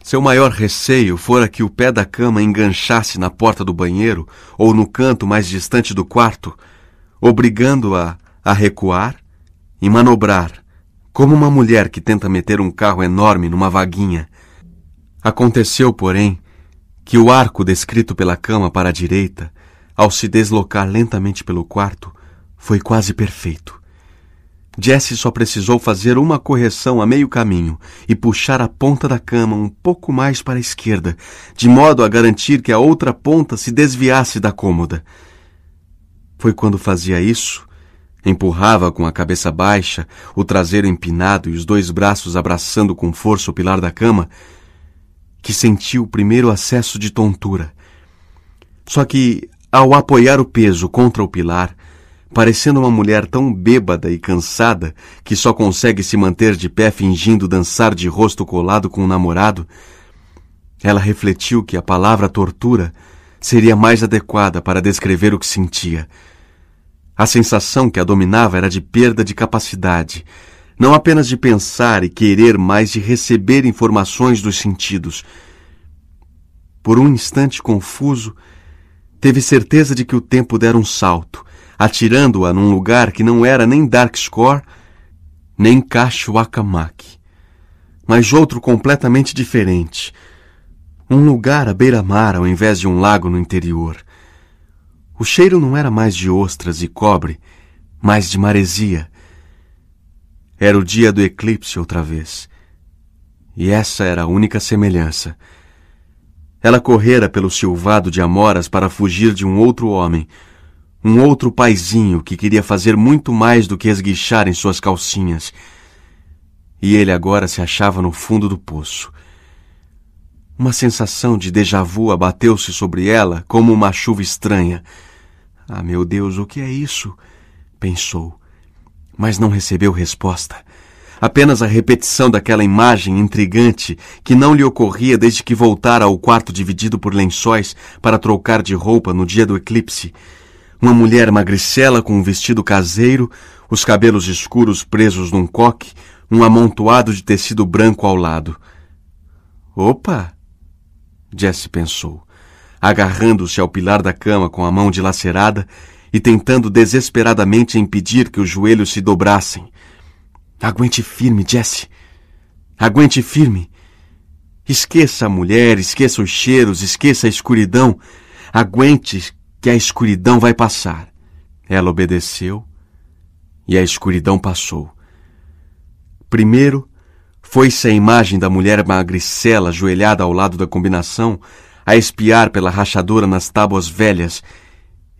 Seu maior receio fora que o pé da cama enganchasse na porta do banheiro ou no canto mais distante do quarto, obrigando-a a recuar e manobrar, como uma mulher que tenta meter um carro enorme numa vaguinha. Aconteceu, porém, que o arco descrito pela cama para a direita ao se deslocar lentamente pelo quarto, foi quase perfeito. Jesse só precisou fazer uma correção a meio caminho e puxar a ponta da cama um pouco mais para a esquerda, de modo a garantir que a outra ponta se desviasse da cômoda. Foi quando fazia isso, empurrava com a cabeça baixa, o traseiro empinado e os dois braços abraçando com força o pilar da cama, que sentiu o primeiro acesso de tontura. Só que ao apoiar o peso contra o pilar, parecendo uma mulher tão bêbada e cansada que só consegue se manter de pé fingindo dançar de rosto colado com o namorado, ela refletiu que a palavra tortura seria mais adequada para descrever o que sentia. A sensação que a dominava era de perda de capacidade, não apenas de pensar e querer, mas de receber informações dos sentidos. Por um instante confuso, Teve certeza de que o tempo dera um salto, atirando-a num lugar que não era nem Darkshore, nem Kashuakamaki, mas outro completamente diferente. Um lugar à beira-mar ao invés de um lago no interior. O cheiro não era mais de ostras e cobre, mas de maresia. Era o dia do eclipse outra vez. E essa era a única semelhança. Ela correra pelo silvado de amoras para fugir de um outro homem, um outro paizinho que queria fazer muito mais do que esguichar em suas calcinhas. E ele agora se achava no fundo do poço. Uma sensação de déjà vu abateu-se sobre ela como uma chuva estranha. Ah, meu Deus, o que é isso? pensou, mas não recebeu resposta. Apenas a repetição daquela imagem intrigante que não lhe ocorria desde que voltara ao quarto dividido por lençóis para trocar de roupa no dia do eclipse. Uma mulher magricela com um vestido caseiro, os cabelos escuros presos num coque, um amontoado de tecido branco ao lado. Opa! Jesse pensou, agarrando-se ao pilar da cama com a mão dilacerada e tentando desesperadamente impedir que os joelhos se dobrassem. Aguente firme, Jesse. Aguente firme. Esqueça a mulher, esqueça os cheiros, esqueça a escuridão. Aguente que a escuridão vai passar. Ela obedeceu e a escuridão passou. Primeiro, foi-se a imagem da mulher magricela ajoelhada ao lado da combinação, a espiar pela rachadura nas tábuas velhas,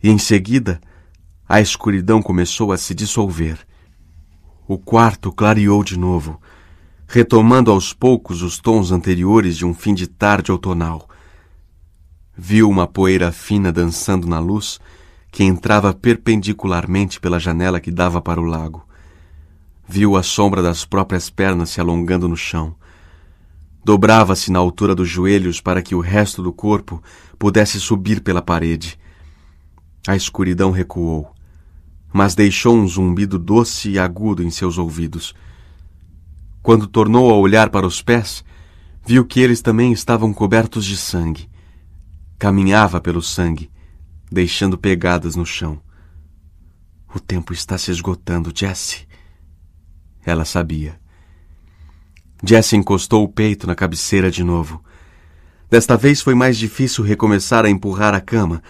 e em seguida a escuridão começou a se dissolver. O quarto clareou de novo, retomando aos poucos os tons anteriores de um fim de tarde outonal. Viu uma poeira fina dançando na luz que entrava perpendicularmente pela janela que dava para o lago. Viu a sombra das próprias pernas se alongando no chão. Dobrava-se na altura dos joelhos para que o resto do corpo pudesse subir pela parede. A escuridão recuou mas deixou um zumbido doce e agudo em seus ouvidos. Quando tornou a olhar para os pés, viu que eles também estavam cobertos de sangue. Caminhava pelo sangue, deixando pegadas no chão. O tempo está se esgotando, Jesse. Ela sabia. Jesse encostou o peito na cabeceira de novo. Desta vez foi mais difícil recomeçar a empurrar a cama,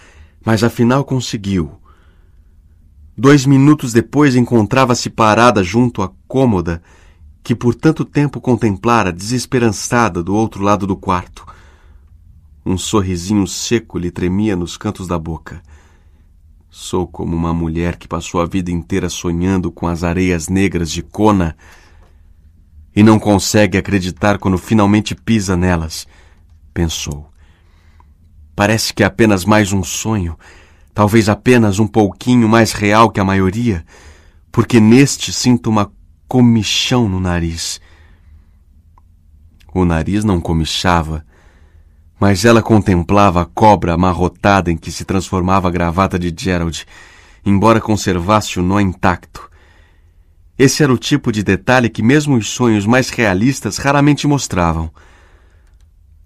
mas afinal conseguiu. Dois minutos depois encontrava-se parada junto à cômoda que por tanto tempo contemplara desesperançada do outro lado do quarto. Um sorrisinho seco lhe tremia nos cantos da boca. Sou como uma mulher que passou a vida inteira sonhando com as areias negras de Kona e não consegue acreditar quando finalmente pisa nelas, pensou. Parece que é apenas mais um sonho talvez apenas um pouquinho mais real que a maioria, porque neste sinto uma comichão no nariz. O nariz não comichava, mas ela contemplava a cobra amarrotada em que se transformava a gravata de Gerald, embora conservasse o nó intacto. Esse era o tipo de detalhe que mesmo os sonhos mais realistas raramente mostravam.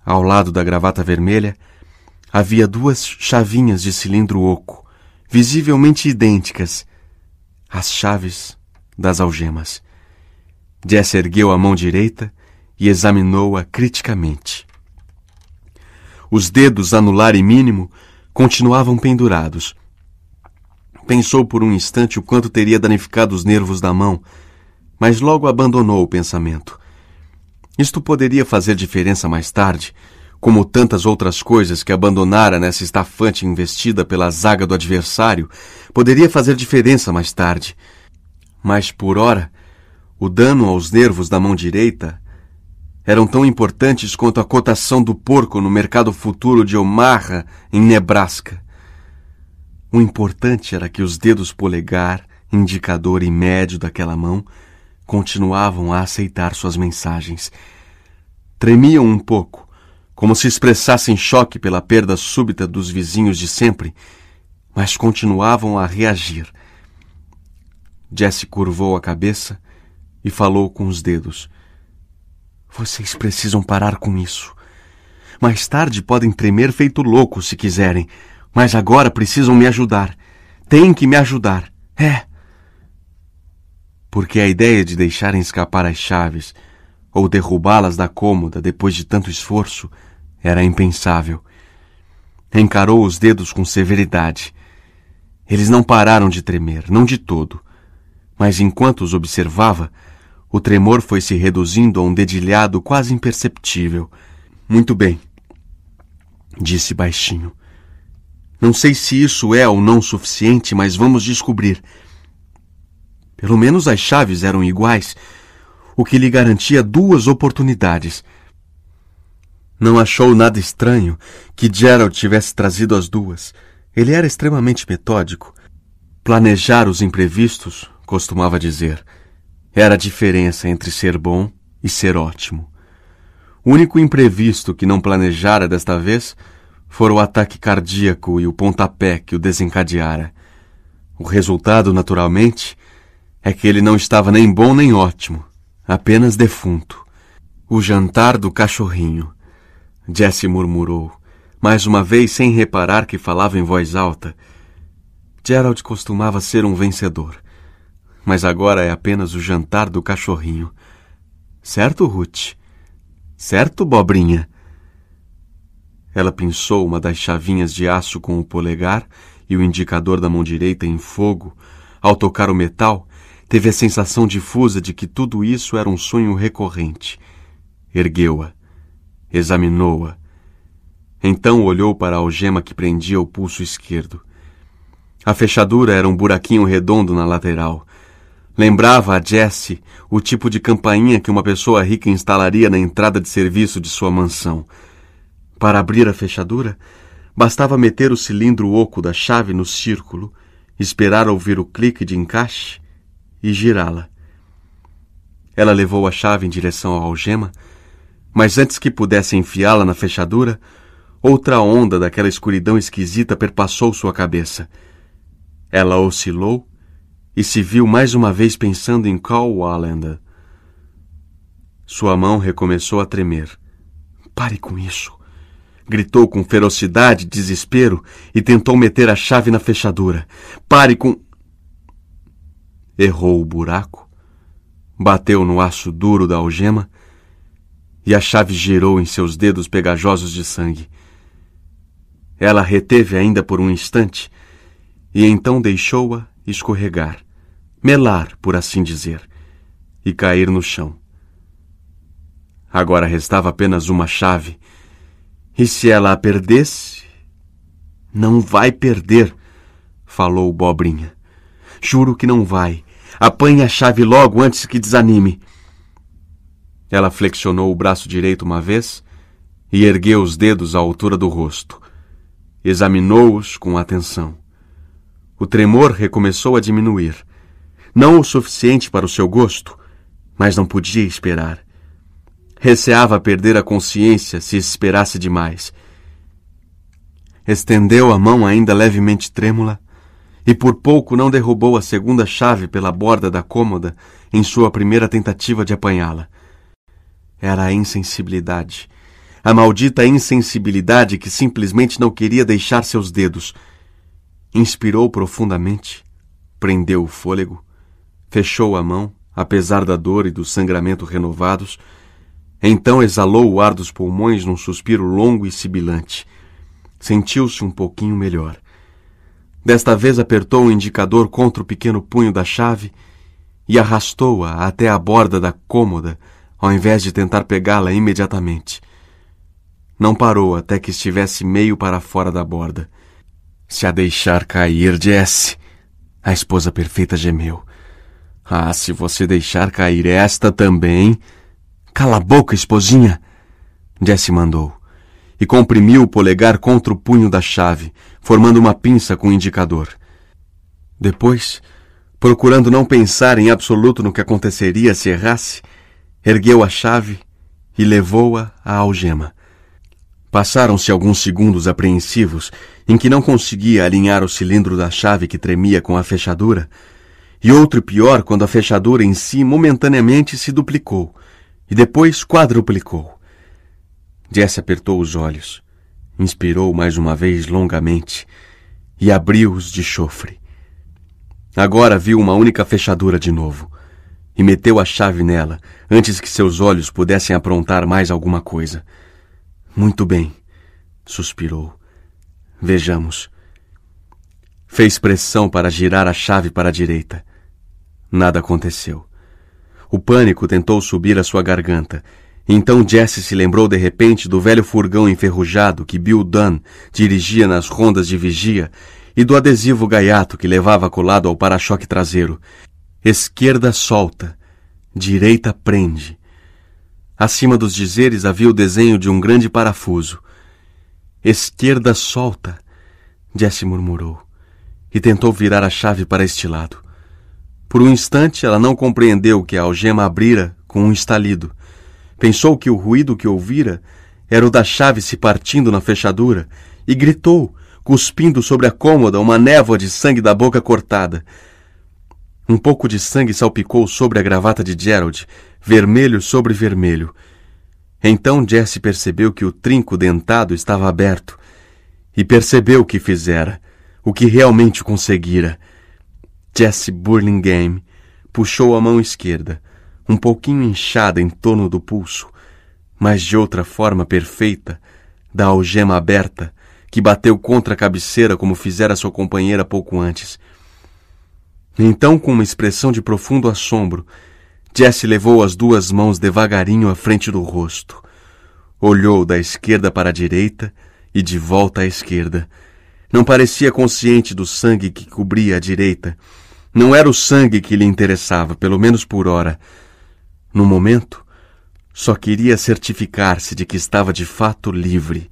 Ao lado da gravata vermelha, havia duas chavinhas de cilindro oco, visivelmente idênticas, as chaves das algemas. Jess ergueu a mão direita e examinou-a criticamente. Os dedos anular e mínimo continuavam pendurados. Pensou por um instante o quanto teria danificado os nervos da mão, mas logo abandonou o pensamento. Isto poderia fazer diferença mais tarde, como tantas outras coisas que abandonara nessa estafante investida pela zaga do adversário, poderia fazer diferença mais tarde. Mas por ora, o dano aos nervos da mão direita eram tão importantes quanto a cotação do porco no mercado futuro de Omaha, em Nebraska. O importante era que os dedos polegar, indicador e médio daquela mão continuavam a aceitar suas mensagens. Tremiam um pouco, como se expressassem choque pela perda súbita dos vizinhos de sempre, mas continuavam a reagir. Jesse curvou a cabeça e falou com os dedos. Vocês precisam parar com isso. Mais tarde podem tremer feito louco se quiserem, mas agora precisam me ajudar. Têm que me ajudar. É. Porque a ideia de deixarem escapar as chaves ou derrubá-las da cômoda depois de tanto esforço era impensável. Encarou os dedos com severidade. Eles não pararam de tremer, não de todo. Mas enquanto os observava, o tremor foi se reduzindo a um dedilhado quase imperceptível. Muito bem, disse baixinho. Não sei se isso é ou não suficiente, mas vamos descobrir. Pelo menos as chaves eram iguais, o que lhe garantia duas oportunidades. Não achou nada estranho que Gerald tivesse trazido as duas. Ele era extremamente metódico. Planejar os imprevistos, costumava dizer, era a diferença entre ser bom e ser ótimo. O único imprevisto que não planejara desta vez fora o ataque cardíaco e o pontapé que o desencadeara. O resultado, naturalmente, é que ele não estava nem bom nem ótimo, apenas defunto. O jantar do cachorrinho. Jesse murmurou, mais uma vez sem reparar que falava em voz alta. Gerald costumava ser um vencedor, mas agora é apenas o jantar do cachorrinho. Certo, Ruth? Certo, Bobrinha? Ela pinçou uma das chavinhas de aço com o polegar e o indicador da mão direita em fogo. Ao tocar o metal, teve a sensação difusa de que tudo isso era um sonho recorrente. Ergueu-a examinou-a. Então olhou para a algema que prendia o pulso esquerdo. A fechadura era um buraquinho redondo na lateral. Lembrava a Jesse o tipo de campainha que uma pessoa rica instalaria na entrada de serviço de sua mansão. Para abrir a fechadura, bastava meter o cilindro oco da chave no círculo, esperar ouvir o clique de encaixe e girá-la. Ela levou a chave em direção à algema mas antes que pudesse enfiá-la na fechadura, outra onda daquela escuridão esquisita perpassou sua cabeça. Ela oscilou e se viu mais uma vez pensando em Carl Wallander. Sua mão recomeçou a tremer. Pare com isso! Gritou com ferocidade, desespero e tentou meter a chave na fechadura. Pare com. Errou o buraco, bateu no aço duro da algema e a chave girou em seus dedos pegajosos de sangue. Ela reteve ainda por um instante e então deixou-a escorregar, melar, por assim dizer, e cair no chão. Agora restava apenas uma chave, e se ela a perdesse. Não vai perder, falou Bobrinha. Juro que não vai. Apanhe a chave logo antes que desanime. Ela flexionou o braço direito uma vez e ergueu os dedos à altura do rosto. Examinou-os com atenção. O tremor recomeçou a diminuir. Não o suficiente para o seu gosto, mas não podia esperar. Receava perder a consciência se esperasse demais. Estendeu a mão ainda levemente trêmula e por pouco não derrubou a segunda chave pela borda da cômoda em sua primeira tentativa de apanhá-la era a insensibilidade. A maldita insensibilidade que simplesmente não queria deixar seus dedos. Inspirou profundamente, prendeu o fôlego, fechou a mão, apesar da dor e do sangramento renovados. Então exalou o ar dos pulmões num suspiro longo e sibilante. Sentiu-se um pouquinho melhor. Desta vez apertou o indicador contra o pequeno punho da chave e arrastou-a até a borda da cômoda ao invés de tentar pegá-la imediatamente. Não parou até que estivesse meio para fora da borda. Se a deixar cair, Jesse, a esposa perfeita gemeu. Ah, se você deixar cair esta também. Cala a boca, esposinha! Jesse mandou, e comprimiu o polegar contra o punho da chave, formando uma pinça com o indicador. Depois, procurando não pensar em absoluto no que aconteceria se errasse, ergueu a chave e levou-a à algema. Passaram-se alguns segundos apreensivos em que não conseguia alinhar o cilindro da chave que tremia com a fechadura, e outro pior quando a fechadura em si momentaneamente se duplicou e depois quadruplicou. Jesse apertou os olhos, inspirou mais uma vez longamente e abriu-os de chofre. Agora viu uma única fechadura de novo e meteu a chave nela, antes que seus olhos pudessem aprontar mais alguma coisa. Muito bem, suspirou. Vejamos. Fez pressão para girar a chave para a direita. Nada aconteceu. O pânico tentou subir à sua garganta. Então Jesse se lembrou de repente do velho furgão enferrujado que Bill Dunn dirigia nas rondas de vigia e do adesivo gaiato que levava colado ao para-choque traseiro, esquerda solta, direita prende. Acima dos dizeres havia o desenho de um grande parafuso. Esquerda solta, Jessie murmurou, e tentou virar a chave para este lado. Por um instante ela não compreendeu que a algema abrira com um estalido. Pensou que o ruído que ouvira era o da chave se partindo na fechadura e gritou, cuspindo sobre a cômoda uma névoa de sangue da boca cortada. Um pouco de sangue salpicou sobre a gravata de Gerald, vermelho sobre vermelho. Então Jesse percebeu que o trinco dentado estava aberto e percebeu o que fizera, o que realmente conseguira. Jesse Burlingame puxou a mão esquerda, um pouquinho inchada em torno do pulso, mas de outra forma perfeita, da algema aberta, que bateu contra a cabeceira como fizera sua companheira pouco antes. Então, com uma expressão de profundo assombro, Jesse levou as duas mãos devagarinho à frente do rosto. Olhou da esquerda para a direita e de volta à esquerda. Não parecia consciente do sangue que cobria a direita. Não era o sangue que lhe interessava, pelo menos por hora. No momento, só queria certificar-se de que estava de fato livre.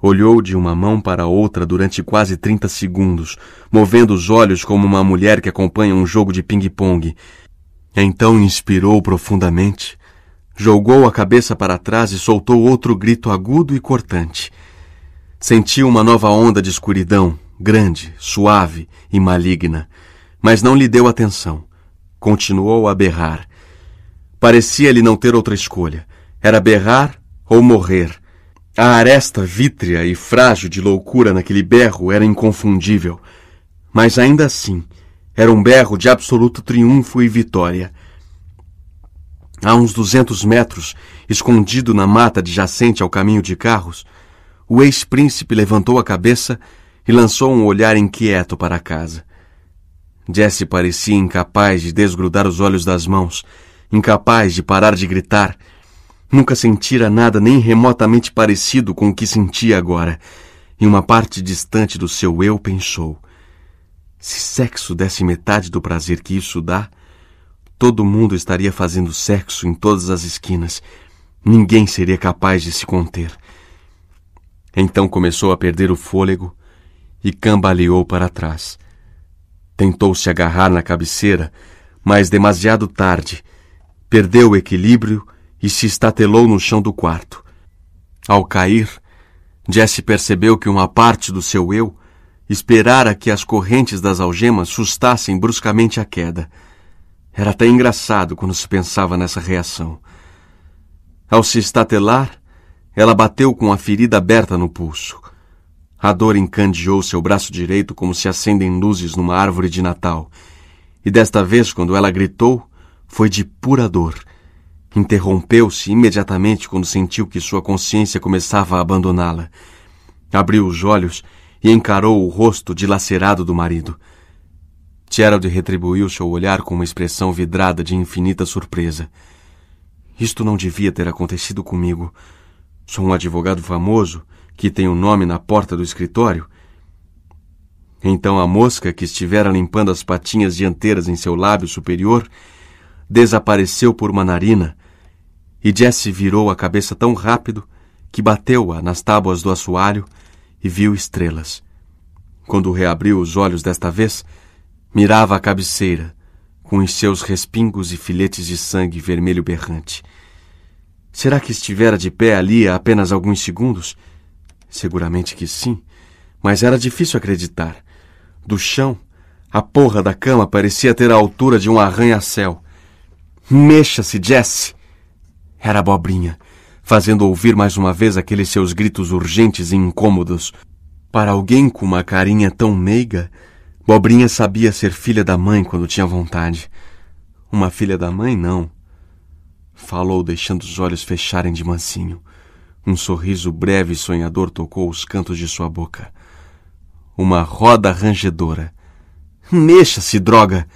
Olhou de uma mão para a outra durante quase trinta segundos, movendo os olhos como uma mulher que acompanha um jogo de ping-pong. Então inspirou profundamente, jogou a cabeça para trás e soltou outro grito agudo e cortante. Sentiu uma nova onda de escuridão, grande, suave e maligna, mas não lhe deu atenção. Continuou a berrar. Parecia-lhe não ter outra escolha. Era berrar ou morrer. A aresta vítrea e frágil de loucura naquele berro era inconfundível, mas ainda assim era um berro de absoluto triunfo e vitória. A uns duzentos metros, escondido na mata adjacente ao caminho de carros, o ex-príncipe levantou a cabeça e lançou um olhar inquieto para a casa. Jesse parecia incapaz de desgrudar os olhos das mãos, incapaz de parar de gritar — Nunca sentira nada nem remotamente parecido com o que sentia agora. Em uma parte distante do seu eu pensou: se sexo desse metade do prazer que isso dá, todo mundo estaria fazendo sexo em todas as esquinas. Ninguém seria capaz de se conter. Então começou a perder o fôlego e cambaleou para trás. Tentou se agarrar na cabeceira, mas demasiado tarde. Perdeu o equilíbrio e se estatelou no chão do quarto. Ao cair, Jesse percebeu que uma parte do seu eu esperara que as correntes das algemas sustassem bruscamente a queda. Era até engraçado quando se pensava nessa reação. Ao se estatelar, ela bateu com a ferida aberta no pulso. A dor encandeou seu braço direito como se acendem luzes numa árvore de Natal. E desta vez, quando ela gritou, foi de pura dor Interrompeu-se imediatamente quando sentiu que sua consciência começava a abandoná-la. Abriu os olhos e encarou o rosto dilacerado do marido. Gerald retribuiu seu olhar com uma expressão vidrada de infinita surpresa. Isto não devia ter acontecido comigo. Sou um advogado famoso que tem o um nome na porta do escritório. Então a mosca que estivera limpando as patinhas dianteiras em seu lábio superior desapareceu por uma narina e Jesse virou a cabeça tão rápido que bateu-a nas tábuas do assoalho e viu estrelas. Quando reabriu os olhos desta vez, mirava a cabeceira, com os seus respingos e filetes de sangue vermelho berrante. Será que estivera de pé ali há apenas alguns segundos? Seguramente que sim, mas era difícil acreditar. Do chão, a porra da cama parecia ter a altura de um arranha-céu. Mexa-se, Jesse! Era a abobrinha, fazendo ouvir mais uma vez aqueles seus gritos urgentes e incômodos. Para alguém com uma carinha tão meiga, Bobrinha sabia ser filha da mãe quando tinha vontade. Uma filha da mãe, não. Falou, deixando os olhos fecharem de mansinho. Um sorriso breve e sonhador tocou os cantos de sua boca. Uma roda rangedora. Mexa-se, droga!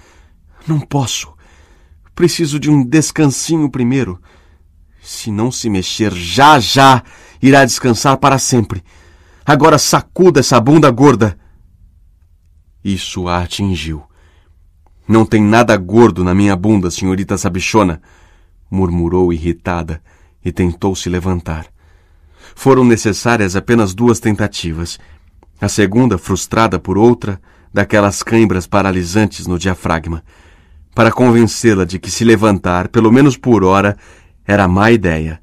Não posso. Preciso de um descansinho primeiro. Se não se mexer já já, irá descansar para sempre. Agora sacuda essa bunda gorda. Isso a atingiu. Não tem nada gordo na minha bunda, senhorita sabichona, murmurou irritada e tentou se levantar. Foram necessárias apenas duas tentativas. A segunda, frustrada por outra, daquelas cãibras paralisantes no diafragma, para convencê-la de que se levantar, pelo menos por hora, era má ideia.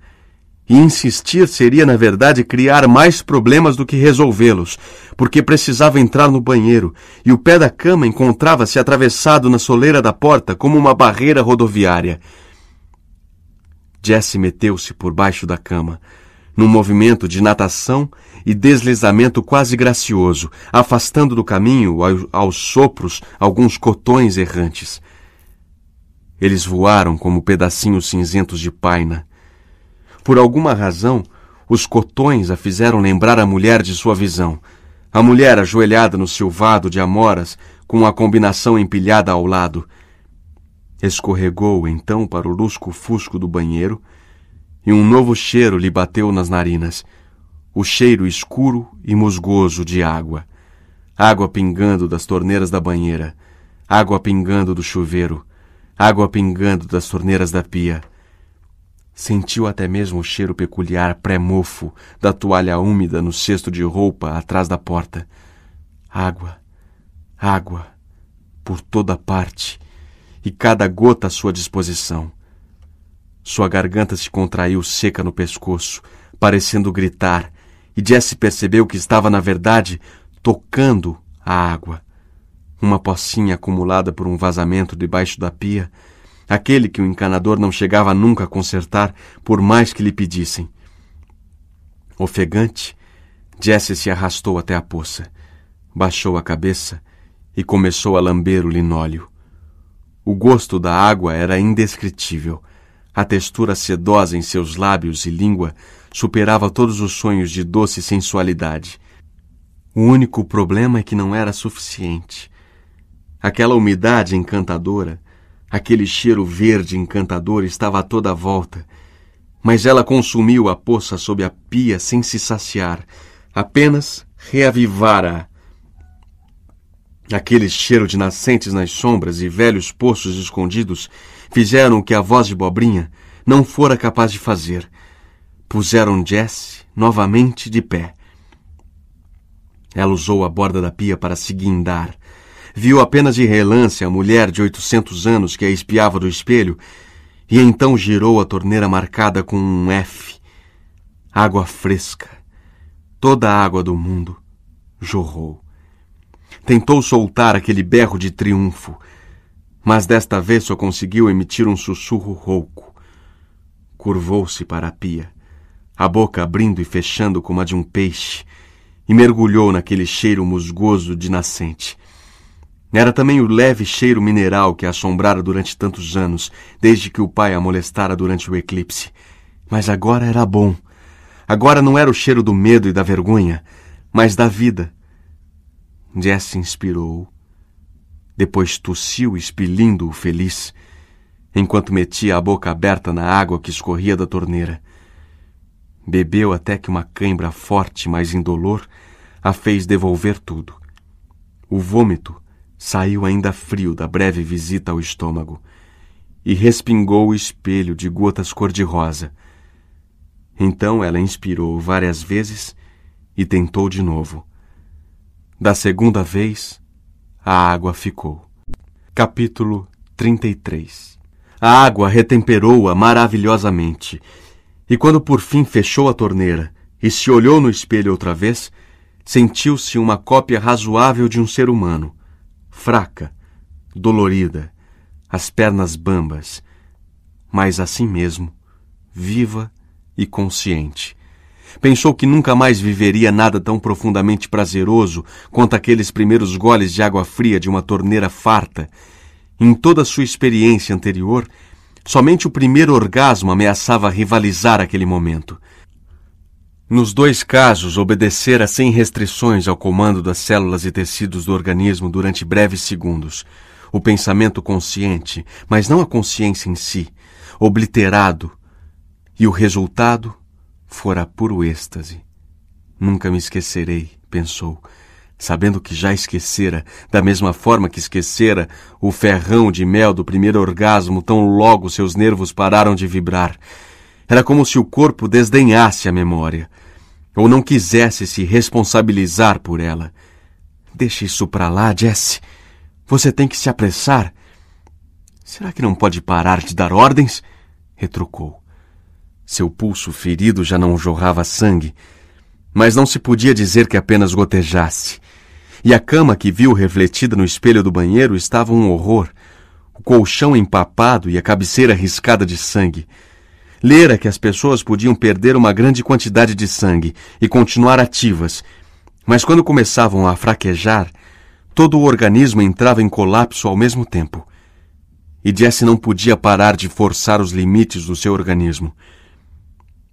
E insistir seria, na verdade, criar mais problemas do que resolvê-los, porque precisava entrar no banheiro, e o pé da cama encontrava-se atravessado na soleira da porta como uma barreira rodoviária. Jesse meteu-se por baixo da cama, num movimento de natação e deslizamento quase gracioso, afastando do caminho, aos sopros, alguns cotões errantes. Eles voaram como pedacinhos cinzentos de paina. Por alguma razão, os cotões a fizeram lembrar a mulher de sua visão. A mulher ajoelhada no silvado de amoras, com a combinação empilhada ao lado. Escorregou então para o lusco-fusco do banheiro e um novo cheiro lhe bateu nas narinas. O cheiro escuro e musgoso de água. Água pingando das torneiras da banheira, água pingando do chuveiro, água pingando das torneiras da pia. Sentiu até mesmo o cheiro peculiar pré-mofo da toalha úmida no cesto de roupa atrás da porta. Água, água, por toda parte, e cada gota à sua disposição. Sua garganta se contraiu seca no pescoço, parecendo gritar, e Jesse percebeu que estava, na verdade, tocando a água uma pocinha acumulada por um vazamento debaixo da pia, aquele que o encanador não chegava nunca a consertar, por mais que lhe pedissem. Ofegante, Jesse se arrastou até a poça, baixou a cabeça e começou a lamber o linóleo. O gosto da água era indescritível. A textura sedosa em seus lábios e língua superava todos os sonhos de doce sensualidade. O único problema é que não era suficiente. Aquela umidade encantadora, aquele cheiro verde encantador estava a toda a volta, mas ela consumiu a poça sob a pia sem se saciar, apenas reavivara. Aquele cheiro de nascentes nas sombras e velhos poços escondidos fizeram o que a voz de Bobrinha não fora capaz de fazer. Puseram Jesse novamente de pé. Ela usou a borda da pia para se guindar, viu apenas de relance a mulher de oitocentos anos que a espiava do espelho e então girou a torneira marcada com um F. Água fresca. Toda a água do mundo jorrou. Tentou soltar aquele berro de triunfo, mas desta vez só conseguiu emitir um sussurro rouco. Curvou-se para a pia, a boca abrindo e fechando como a de um peixe, e mergulhou naquele cheiro musgoso de nascente. Era também o leve cheiro mineral que a assombrara durante tantos anos, desde que o pai a molestara durante o eclipse. Mas agora era bom. Agora não era o cheiro do medo e da vergonha, mas da vida. Jess inspirou. Depois tossiu, expelindo o feliz, enquanto metia a boca aberta na água que escorria da torneira. Bebeu até que uma cãibra forte, mas indolor, a fez devolver tudo. O vômito saiu ainda frio da breve visita ao estômago e respingou o espelho de gotas cor-de-rosa. Então ela inspirou várias vezes e tentou de novo. Da segunda vez, a água ficou. Capítulo 33 A água retemperou-a maravilhosamente, e quando por fim fechou a torneira e se olhou no espelho outra vez, sentiu-se uma cópia razoável de um ser humano fraca, dolorida, as pernas bambas, mas assim mesmo, viva e consciente. Pensou que nunca mais viveria nada tão profundamente prazeroso quanto aqueles primeiros goles de água fria de uma torneira farta. Em toda sua experiência anterior, somente o primeiro orgasmo ameaçava rivalizar aquele momento. Nos dois casos, obedecera sem restrições ao comando das células e tecidos do organismo durante breves segundos. O pensamento consciente, mas não a consciência em si, obliterado. E o resultado fora puro êxtase. Nunca me esquecerei, pensou, sabendo que já esquecera, da mesma forma que esquecera o ferrão de mel do primeiro orgasmo, tão logo seus nervos pararam de vibrar era como se o corpo desdenhasse a memória, ou não quisesse se responsabilizar por ela. Deixe isso para lá, Jesse. Você tem que se apressar. Será que não pode parar de dar ordens? retrucou. Seu pulso ferido já não jorrava sangue, mas não se podia dizer que apenas gotejasse. E a cama que viu refletida no espelho do banheiro estava um horror. O colchão empapado e a cabeceira riscada de sangue. Lera que as pessoas podiam perder uma grande quantidade de sangue e continuar ativas, mas quando começavam a fraquejar, todo o organismo entrava em colapso ao mesmo tempo. E Jesse não podia parar de forçar os limites do seu organismo.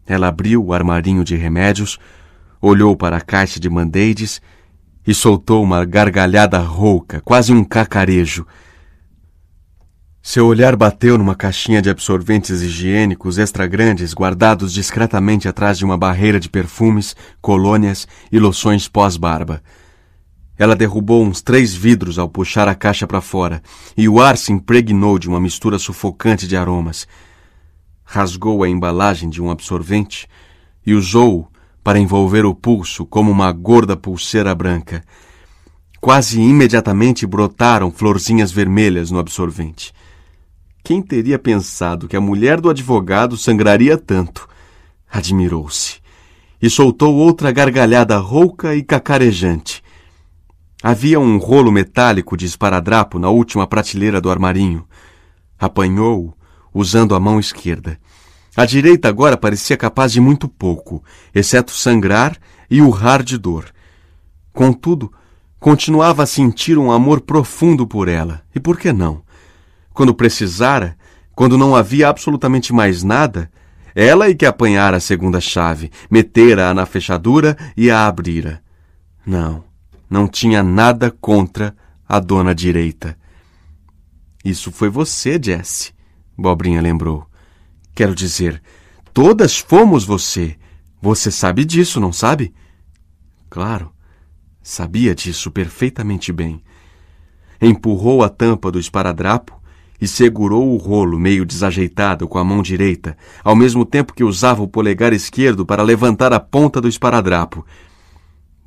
Ela abriu o armarinho de remédios, olhou para a caixa de mandeides e soltou uma gargalhada rouca, quase um cacarejo. Seu olhar bateu numa caixinha de absorventes higiênicos extra grandes guardados discretamente atrás de uma barreira de perfumes, colônias e loções pós-barba. Ela derrubou uns três vidros ao puxar a caixa para fora, e o ar se impregnou de uma mistura sufocante de aromas. Rasgou a embalagem de um absorvente e usou-o para envolver o pulso como uma gorda pulseira branca. Quase imediatamente brotaram florzinhas vermelhas no absorvente. Quem teria pensado que a mulher do advogado sangraria tanto? Admirou-se e soltou outra gargalhada rouca e cacarejante. Havia um rolo metálico de esparadrapo na última prateleira do armarinho. Apanhou-o usando a mão esquerda. A direita agora parecia capaz de muito pouco, exceto sangrar e urrar de dor. Contudo, continuava a sentir um amor profundo por ela, e por que não? quando precisara, quando não havia absolutamente mais nada, ela é que apanhara a segunda chave, metera-a na fechadura e a abrira. Não, não tinha nada contra a dona direita. Isso foi você, Jesse, Bobrinha lembrou. Quero dizer, todas fomos você. Você sabe disso, não sabe? Claro, sabia disso perfeitamente bem. Empurrou a tampa do esparadrapo e segurou o rolo meio desajeitado com a mão direita, ao mesmo tempo que usava o polegar esquerdo para levantar a ponta do esparadrapo.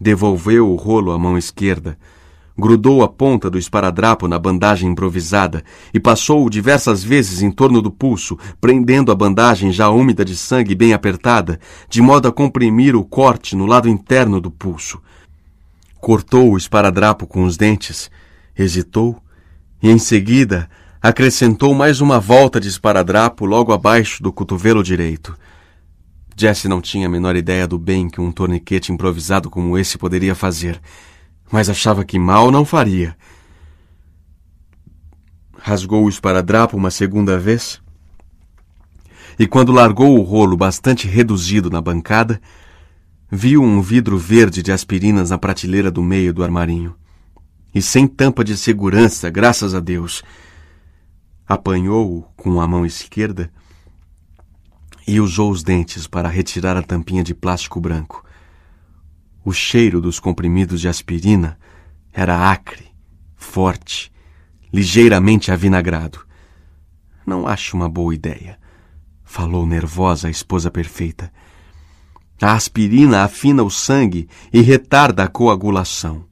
Devolveu o rolo à mão esquerda, grudou a ponta do esparadrapo na bandagem improvisada e passou-o diversas vezes em torno do pulso, prendendo a bandagem já úmida de sangue bem apertada, de modo a comprimir o corte no lado interno do pulso. Cortou o esparadrapo com os dentes, hesitou e, em seguida, acrescentou mais uma volta de esparadrapo logo abaixo do cotovelo direito. Jesse não tinha a menor ideia do bem que um torniquete improvisado como esse poderia fazer, mas achava que mal não faria. Rasgou o esparadrapo uma segunda vez e, quando largou o rolo bastante reduzido na bancada, viu um vidro verde de aspirinas na prateleira do meio do armarinho. E sem tampa de segurança, graças a Deus apanhou-o com a mão esquerda e usou os dentes para retirar a tampinha de plástico branco. O cheiro dos comprimidos de aspirina era acre, forte, ligeiramente avinagrado. Não acho uma boa ideia, falou nervosa a esposa perfeita. A aspirina afina o sangue e retarda a coagulação.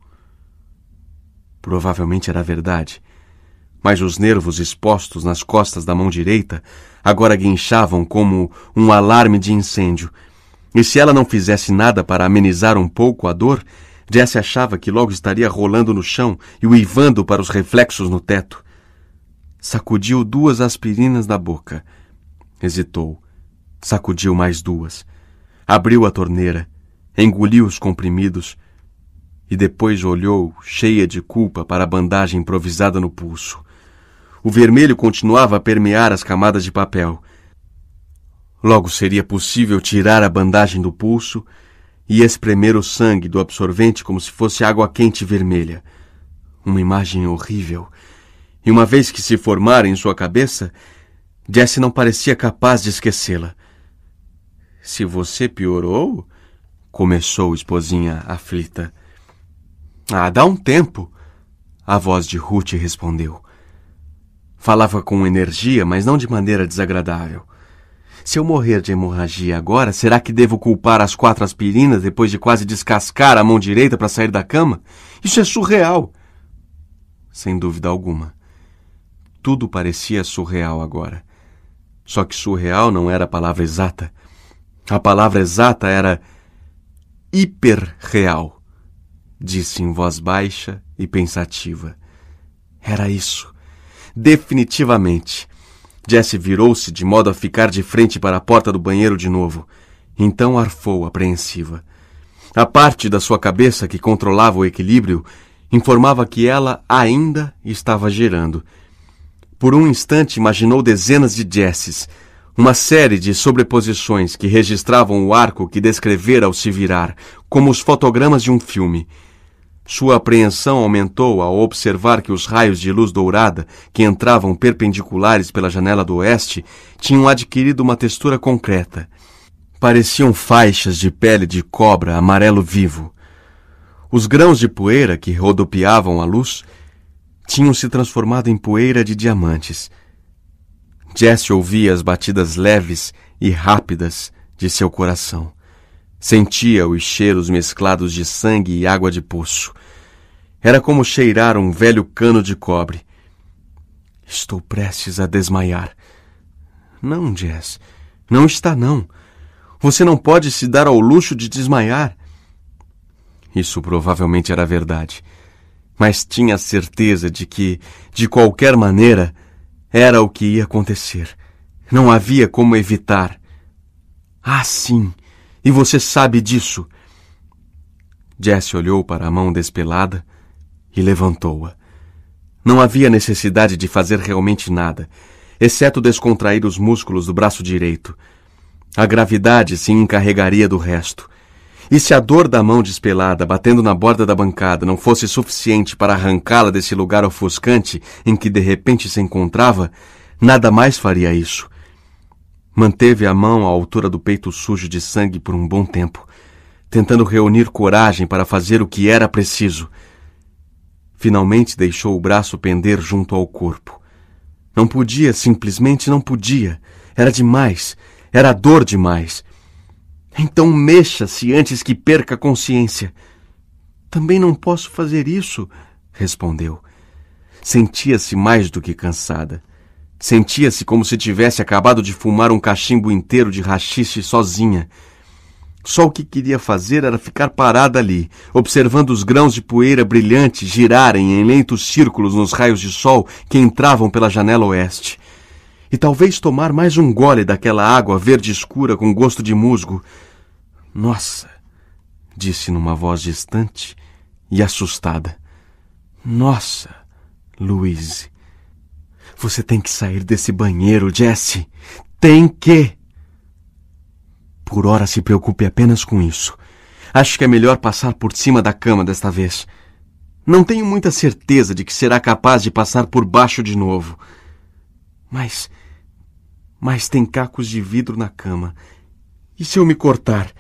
Provavelmente era verdade, mas os nervos expostos nas costas da mão direita agora guinchavam como um alarme de incêndio. E se ela não fizesse nada para amenizar um pouco a dor, Jesse achava que logo estaria rolando no chão e uivando para os reflexos no teto. Sacudiu duas aspirinas da boca. Hesitou. Sacudiu mais duas. Abriu a torneira. Engoliu os comprimidos. E depois olhou, cheia de culpa, para a bandagem improvisada no pulso. O vermelho continuava a permear as camadas de papel. Logo seria possível tirar a bandagem do pulso e espremer o sangue do absorvente como se fosse água quente vermelha. Uma imagem horrível. E uma vez que se formara em sua cabeça, Jesse não parecia capaz de esquecê-la. Se você piorou, começou esposinha aflita. Ah, dá um tempo, a voz de Ruth respondeu. Falava com energia, mas não de maneira desagradável. Se eu morrer de hemorragia agora, será que devo culpar as quatro aspirinas depois de quase descascar a mão direita para sair da cama? Isso é surreal! Sem dúvida alguma. Tudo parecia surreal agora. Só que surreal não era a palavra exata. A palavra exata era hiperreal, disse em voz baixa e pensativa. Era isso definitivamente. Jesse virou-se de modo a ficar de frente para a porta do banheiro de novo. Então arfou, apreensiva. A parte da sua cabeça que controlava o equilíbrio informava que ela ainda estava girando. Por um instante imaginou dezenas de Jesses, uma série de sobreposições que registravam o arco que descrevera ao se virar, como os fotogramas de um filme. Sua apreensão aumentou ao observar que os raios de luz dourada, que entravam perpendiculares pela janela do oeste, tinham adquirido uma textura concreta. Pareciam faixas de pele de cobra amarelo vivo. Os grãos de poeira que rodopiavam à luz tinham se transformado em poeira de diamantes. Jesse ouvia as batidas leves e rápidas de seu coração. Sentia os cheiros mesclados de sangue e água de poço. Era como cheirar um velho cano de cobre. Estou prestes a desmaiar. Não, Jess, não está não. Você não pode se dar ao luxo de desmaiar. Isso provavelmente era verdade, mas tinha certeza de que, de qualquer maneira, era o que ia acontecer. Não havia como evitar. Ah, sim! E você sabe disso. Jesse olhou para a mão despelada e levantou-a. Não havia necessidade de fazer realmente nada, exceto descontrair os músculos do braço direito. A gravidade se encarregaria do resto. E se a dor da mão despelada batendo na borda da bancada não fosse suficiente para arrancá-la desse lugar ofuscante em que de repente se encontrava, nada mais faria isso. Manteve a mão à altura do peito sujo de sangue por um bom tempo, tentando reunir coragem para fazer o que era preciso. Finalmente deixou o braço pender junto ao corpo. Não podia, simplesmente não podia. Era demais. Era dor demais. Então mexa-se antes que perca a consciência. Também não posso fazer isso, respondeu. Sentia-se mais do que cansada. Sentia-se como se tivesse acabado de fumar um cachimbo inteiro de rachixe sozinha. Só o que queria fazer era ficar parada ali, observando os grãos de poeira brilhante girarem em lentos círculos nos raios de sol que entravam pela janela oeste. E talvez tomar mais um gole daquela água verde escura com gosto de musgo. Nossa! disse numa voz distante e assustada. Nossa, Louise! Você tem que sair desse banheiro, Jesse. Tem que! Por ora se preocupe apenas com isso. Acho que é melhor passar por cima da cama desta vez. Não tenho muita certeza de que será capaz de passar por baixo de novo. Mas. Mas tem cacos de vidro na cama. E se eu me cortar?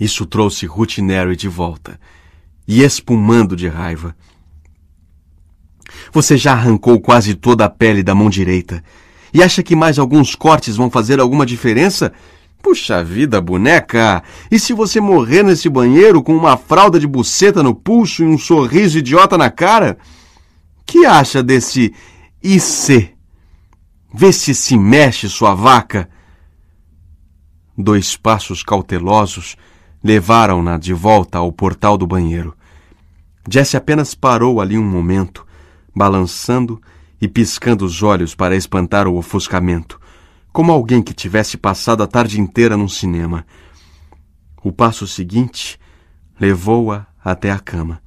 Isso trouxe Ruth Neri de volta. E espumando de raiva. Você já arrancou quase toda a pele da mão direita. E acha que mais alguns cortes vão fazer alguma diferença? Puxa vida, boneca! E se você morrer nesse banheiro com uma fralda de buceta no pulso e um sorriso idiota na cara? Que acha desse IC? Vê se se mexe, sua vaca! Dois passos cautelosos levaram-na de volta ao portal do banheiro. Jesse apenas parou ali um momento, balançando e piscando os olhos para espantar o ofuscamento, como alguém que tivesse passado a tarde inteira num cinema. O passo seguinte levou-a até a cama.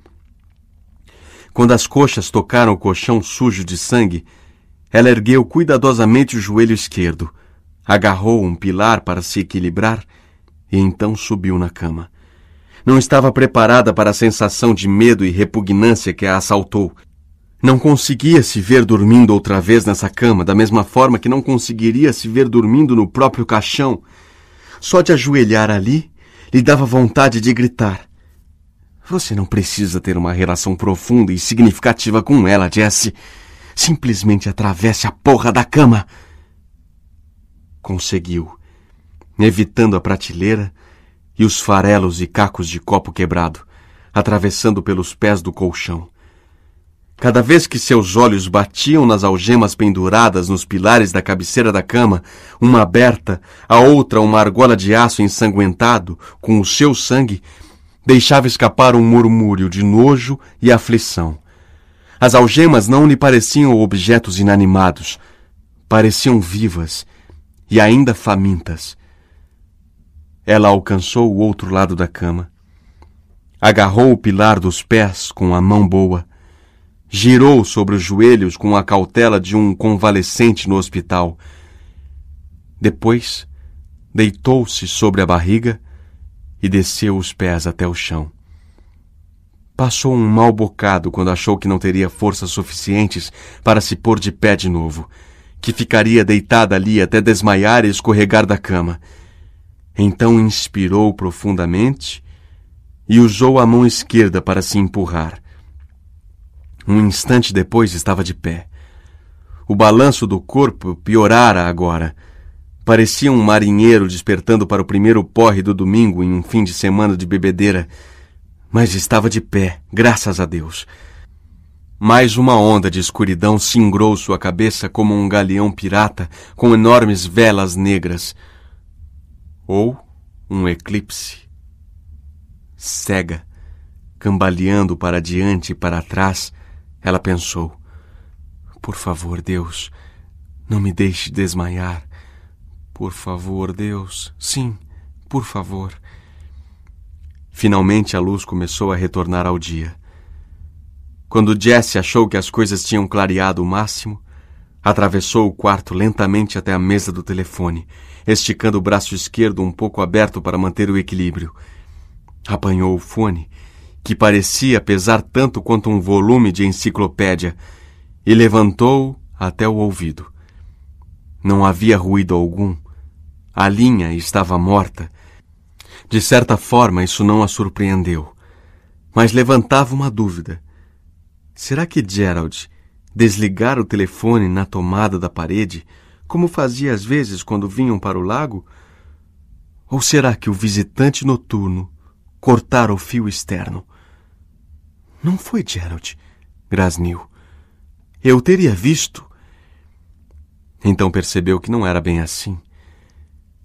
Quando as coxas tocaram o colchão sujo de sangue, ela ergueu cuidadosamente o joelho esquerdo, agarrou um pilar para se equilibrar e então subiu na cama. Não estava preparada para a sensação de medo e repugnância que a assaltou. Não conseguia se ver dormindo outra vez nessa cama, da mesma forma que não conseguiria se ver dormindo no próprio caixão. Só de ajoelhar ali lhe dava vontade de gritar. Você não precisa ter uma relação profunda e significativa com ela, Jesse. Simplesmente atravesse a porra da cama. Conseguiu, evitando a prateleira e os farelos e cacos de copo quebrado, atravessando pelos pés do colchão Cada vez que seus olhos batiam nas algemas penduradas nos pilares da cabeceira da cama, uma aberta, a outra uma argola de aço ensanguentado com o seu sangue, deixava escapar um murmúrio de nojo e aflição. As algemas não lhe pareciam objetos inanimados, pareciam vivas e ainda famintas. Ela alcançou o outro lado da cama, agarrou o pilar dos pés com a mão boa girou sobre os joelhos com a cautela de um convalescente no hospital. Depois, deitou-se sobre a barriga e desceu os pés até o chão. Passou um mau bocado quando achou que não teria forças suficientes para se pôr de pé de novo, que ficaria deitada ali até desmaiar e escorregar da cama. Então inspirou profundamente e usou a mão esquerda para se empurrar. Um instante depois estava de pé. O balanço do corpo piorara agora. Parecia um marinheiro despertando para o primeiro porre do domingo em um fim de semana de bebedeira. Mas estava de pé, graças a Deus. Mais uma onda de escuridão singrou sua cabeça como um galeão pirata com enormes velas negras. Ou um eclipse. Cega, cambaleando para diante e para trás, ela pensou: Por favor, Deus, não me deixe desmaiar. Por favor, Deus, sim, por favor. Finalmente a luz começou a retornar ao dia. Quando Jesse achou que as coisas tinham clareado o máximo, atravessou o quarto lentamente até a mesa do telefone, esticando o braço esquerdo um pouco aberto para manter o equilíbrio. Apanhou o fone que parecia pesar tanto quanto um volume de enciclopédia, e levantou-o até o ouvido. Não havia ruído algum. A linha estava morta. De certa forma, isso não a surpreendeu. Mas levantava uma dúvida. Será que Gerald desligara o telefone na tomada da parede, como fazia às vezes quando vinham para o lago? Ou será que o visitante noturno cortara o fio externo? Não foi Gerald, Grasnil. Eu teria visto. Então percebeu que não era bem assim.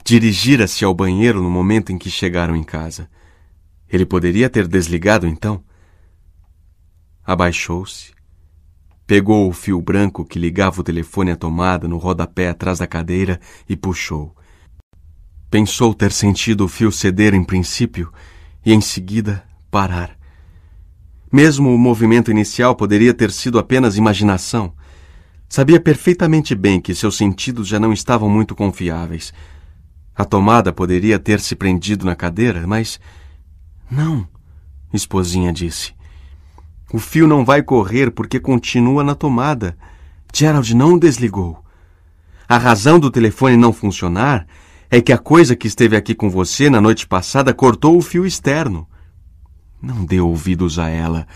Dirigira-se ao banheiro no momento em que chegaram em casa. Ele poderia ter desligado então. Abaixou-se, pegou o fio branco que ligava o telefone à tomada no rodapé atrás da cadeira e puxou. Pensou ter sentido o fio ceder em princípio e em seguida parar. Mesmo o movimento inicial poderia ter sido apenas imaginação. Sabia perfeitamente bem que seus sentidos já não estavam muito confiáveis. A tomada poderia ter se prendido na cadeira, mas. Não, esposinha disse. O fio não vai correr porque continua na tomada. Gerald não desligou. A razão do telefone não funcionar é que a coisa que esteve aqui com você na noite passada cortou o fio externo. Não dê ouvidos a ela.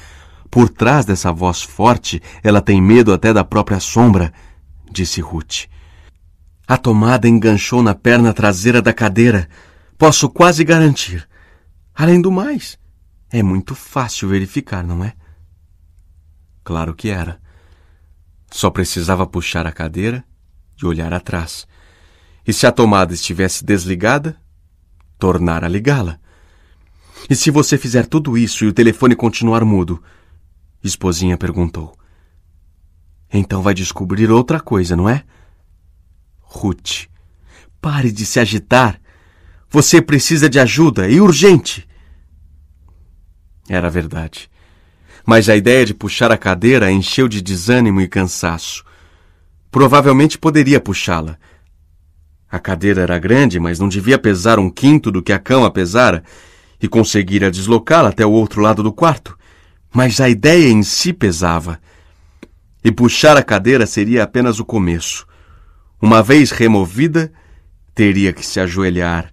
Por trás dessa voz forte, ela tem medo até da própria sombra, disse Ruth. A tomada enganchou na perna traseira da cadeira. Posso quase garantir. Além do mais, é muito fácil verificar, não é? Claro que era. Só precisava puxar a cadeira e olhar atrás. E se a tomada estivesse desligada, tornar a ligá-la. E se você fizer tudo isso e o telefone continuar mudo? Esposinha perguntou. Então vai descobrir outra coisa, não é? Ruth, pare de se agitar. Você precisa de ajuda e urgente. Era verdade. Mas a ideia de puxar a cadeira a encheu de desânimo e cansaço. Provavelmente poderia puxá-la. A cadeira era grande, mas não devia pesar um quinto do que a cama pesara e conseguira deslocá-la até o outro lado do quarto, mas a ideia em si pesava. E puxar a cadeira seria apenas o começo. Uma vez removida, teria que se ajoelhar,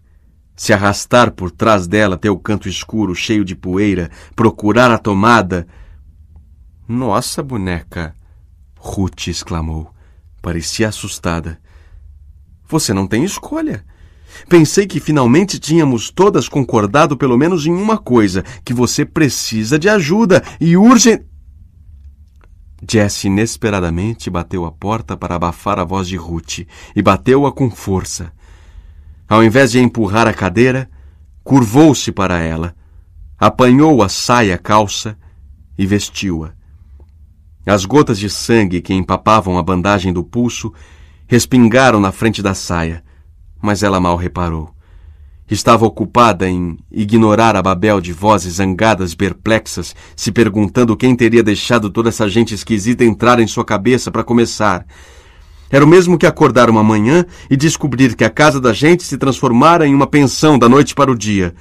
se arrastar por trás dela até o canto escuro, cheio de poeira, procurar a tomada. Nossa, boneca! Ruth exclamou. Parecia assustada. Você não tem escolha. Pensei que finalmente tínhamos todas concordado pelo menos em uma coisa: que você precisa de ajuda e urge. Jesse inesperadamente bateu a porta para abafar a voz de Ruth e bateu-a com força. Ao invés de empurrar a cadeira, curvou-se para ela, apanhou a saia calça e vestiu-a. As gotas de sangue que empapavam a bandagem do pulso respingaram na frente da saia mas ela mal reparou. Estava ocupada em ignorar a Babel de vozes zangadas, perplexas, se perguntando quem teria deixado toda essa gente esquisita entrar em sua cabeça para começar. Era o mesmo que acordar uma manhã e descobrir que a casa da gente se transformara em uma pensão da noite para o dia.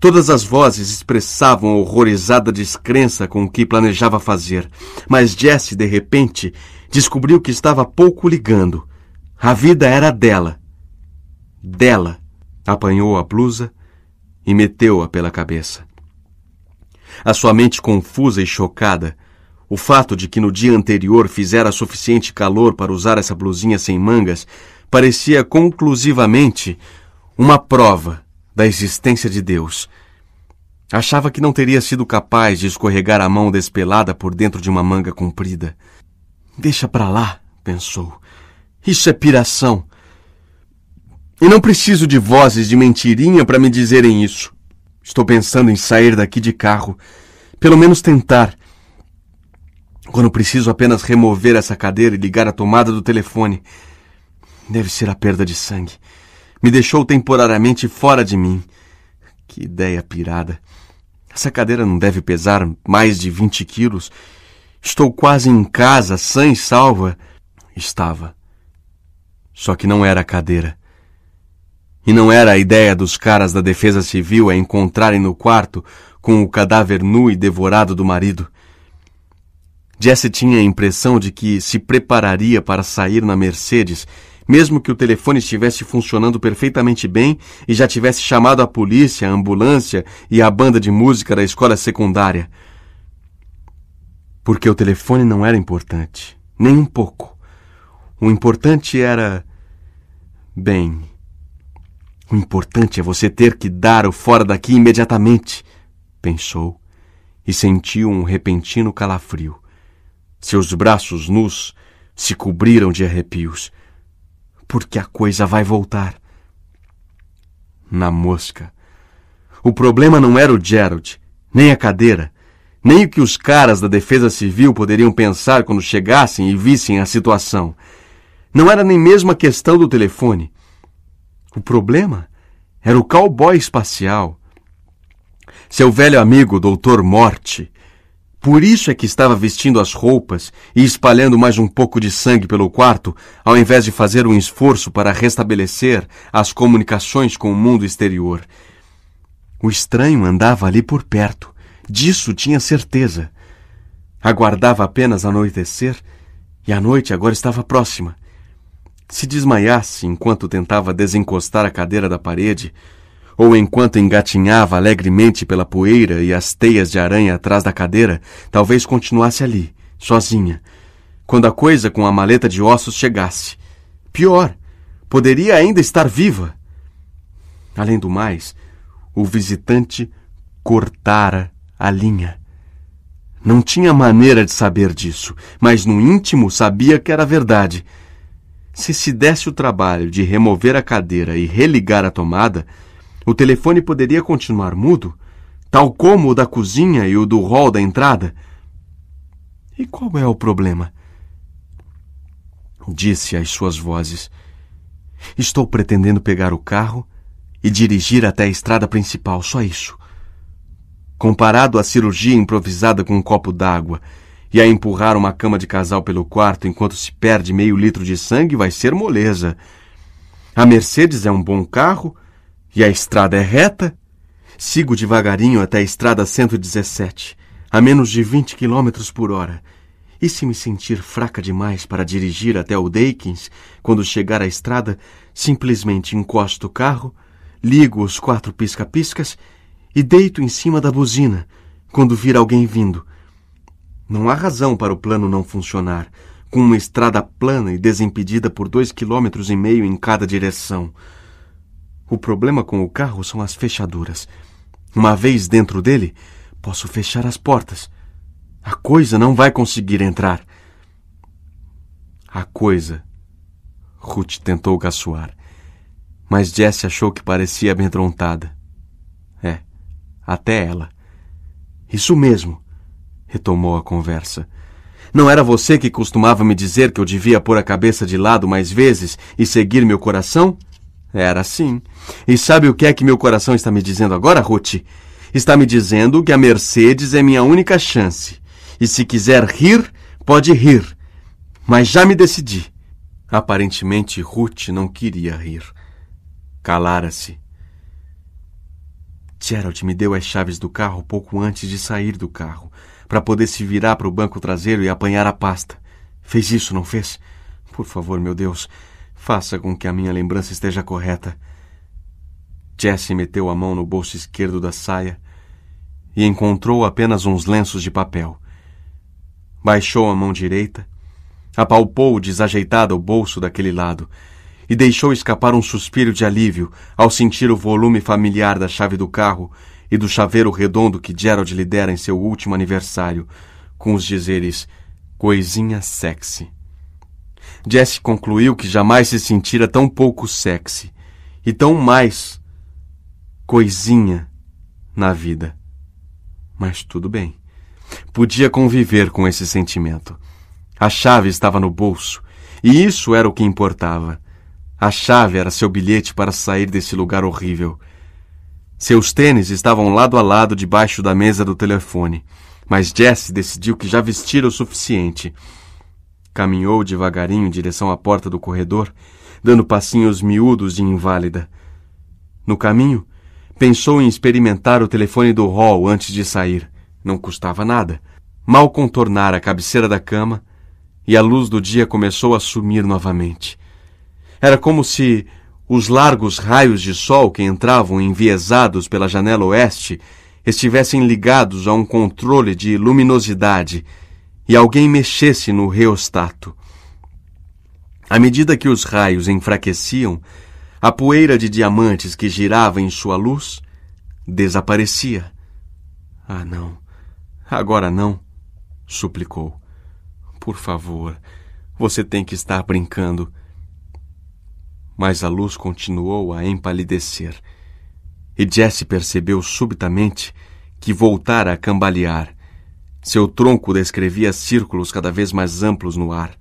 Todas as vozes expressavam a horrorizada descrença com o que planejava fazer, mas Jesse, de repente, descobriu que estava pouco ligando. A vida era dela dela, apanhou a blusa e meteu-a pela cabeça. A sua mente confusa e chocada, o fato de que no dia anterior fizera suficiente calor para usar essa blusinha sem mangas, parecia conclusivamente uma prova da existência de Deus. Achava que não teria sido capaz de escorregar a mão despelada por dentro de uma manga comprida. Deixa para lá, pensou. Isso é piração. E não preciso de vozes de mentirinha para me dizerem isso. Estou pensando em sair daqui de carro. Pelo menos tentar. Quando preciso apenas remover essa cadeira e ligar a tomada do telefone. Deve ser a perda de sangue. Me deixou temporariamente fora de mim. Que ideia pirada. Essa cadeira não deve pesar mais de 20 quilos. Estou quase em casa, sã e salva. Estava. Só que não era a cadeira. E não era a ideia dos caras da defesa civil a é encontrarem no quarto com o cadáver nu e devorado do marido. Jesse tinha a impressão de que se prepararia para sair na Mercedes, mesmo que o telefone estivesse funcionando perfeitamente bem e já tivesse chamado a polícia, a ambulância e a banda de música da escola secundária. Porque o telefone não era importante, nem um pouco. O importante era. Bem, o importante é você ter que dar o fora daqui imediatamente, pensou, e sentiu um repentino calafrio. Seus braços nus se cobriram de arrepios, porque a coisa vai voltar. Na mosca. O problema não era o Gerald, nem a cadeira, nem o que os caras da Defesa Civil poderiam pensar quando chegassem e vissem a situação. Não era nem mesmo a questão do telefone. O problema era o cowboy espacial. Seu velho amigo, Doutor Morte. Por isso é que estava vestindo as roupas e espalhando mais um pouco de sangue pelo quarto, ao invés de fazer um esforço para restabelecer as comunicações com o mundo exterior. O estranho andava ali por perto, disso tinha certeza. Aguardava apenas anoitecer e a noite agora estava próxima. Se desmaiasse enquanto tentava desencostar a cadeira da parede, ou enquanto engatinhava alegremente pela poeira e as teias de aranha atrás da cadeira, talvez continuasse ali, sozinha, quando a coisa com a maleta de ossos chegasse. Pior, poderia ainda estar viva. Além do mais, o visitante cortara a linha. Não tinha maneira de saber disso, mas no íntimo sabia que era verdade. Se se desse o trabalho de remover a cadeira e religar a tomada, o telefone poderia continuar mudo, tal como o da cozinha e o do hall da entrada. E qual é o problema? Disse às suas vozes. Estou pretendendo pegar o carro e dirigir até a estrada principal, só isso. Comparado à cirurgia improvisada com um copo d'água e a empurrar uma cama de casal pelo quarto enquanto se perde meio litro de sangue vai ser moleza. A Mercedes é um bom carro e a estrada é reta. Sigo devagarinho até a estrada 117, a menos de 20 km por hora. E se me sentir fraca demais para dirigir até o Dakins, quando chegar à estrada, simplesmente encosto o carro, ligo os quatro pisca-piscas e deito em cima da buzina quando vir alguém vindo, não há razão para o plano não funcionar, com uma estrada plana e desimpedida por dois quilômetros e meio em cada direção. O problema com o carro são as fechaduras. Uma vez dentro dele, posso fechar as portas. A coisa não vai conseguir entrar. A coisa. Ruth tentou caçoar, mas Jesse achou que parecia amedrontada. É, até ela. Isso mesmo retomou a conversa. Não era você que costumava me dizer que eu devia pôr a cabeça de lado mais vezes e seguir meu coração? Era sim. E sabe o que é que meu coração está me dizendo agora, Ruth? Está me dizendo que a Mercedes é minha única chance. E se quiser rir, pode rir. Mas já me decidi. Aparentemente, Ruth não queria rir. Calara-se. Gerald me deu as chaves do carro pouco antes de sair do carro para poder se virar para o banco traseiro e apanhar a pasta. Fez isso, não fez? Por favor, meu Deus, faça com que a minha lembrança esteja correta. Jesse meteu a mão no bolso esquerdo da saia e encontrou apenas uns lenços de papel. Baixou a mão direita, apalpou desajeitada o bolso daquele lado e deixou escapar um suspiro de alívio ao sentir o volume familiar da chave do carro e do chaveiro redondo que Gerald lhe dera em seu último aniversário, com os dizeres coisinha sexy. Jesse concluiu que jamais se sentira tão pouco sexy e tão mais coisinha na vida. Mas tudo bem. Podia conviver com esse sentimento. A chave estava no bolso, e isso era o que importava. A chave era seu bilhete para sair desse lugar horrível. Seus tênis estavam lado a lado debaixo da mesa do telefone, mas Jesse decidiu que já vestira o suficiente. Caminhou devagarinho em direção à porta do corredor, dando passinhos miúdos de inválida. No caminho, pensou em experimentar o telefone do hall antes de sair. Não custava nada. Mal contornar a cabeceira da cama e a luz do dia começou a sumir novamente. Era como se os largos raios de sol que entravam enviesados pela janela oeste estivessem ligados a um controle de luminosidade e alguém mexesse no reostato. À medida que os raios enfraqueciam, a poeira de diamantes que girava em sua luz desaparecia. Ah, não. Agora não, suplicou. Por favor, você tem que estar brincando mas a luz continuou a empalidecer. E Jesse percebeu subitamente que voltara a cambalear. Seu tronco descrevia círculos cada vez mais amplos no ar.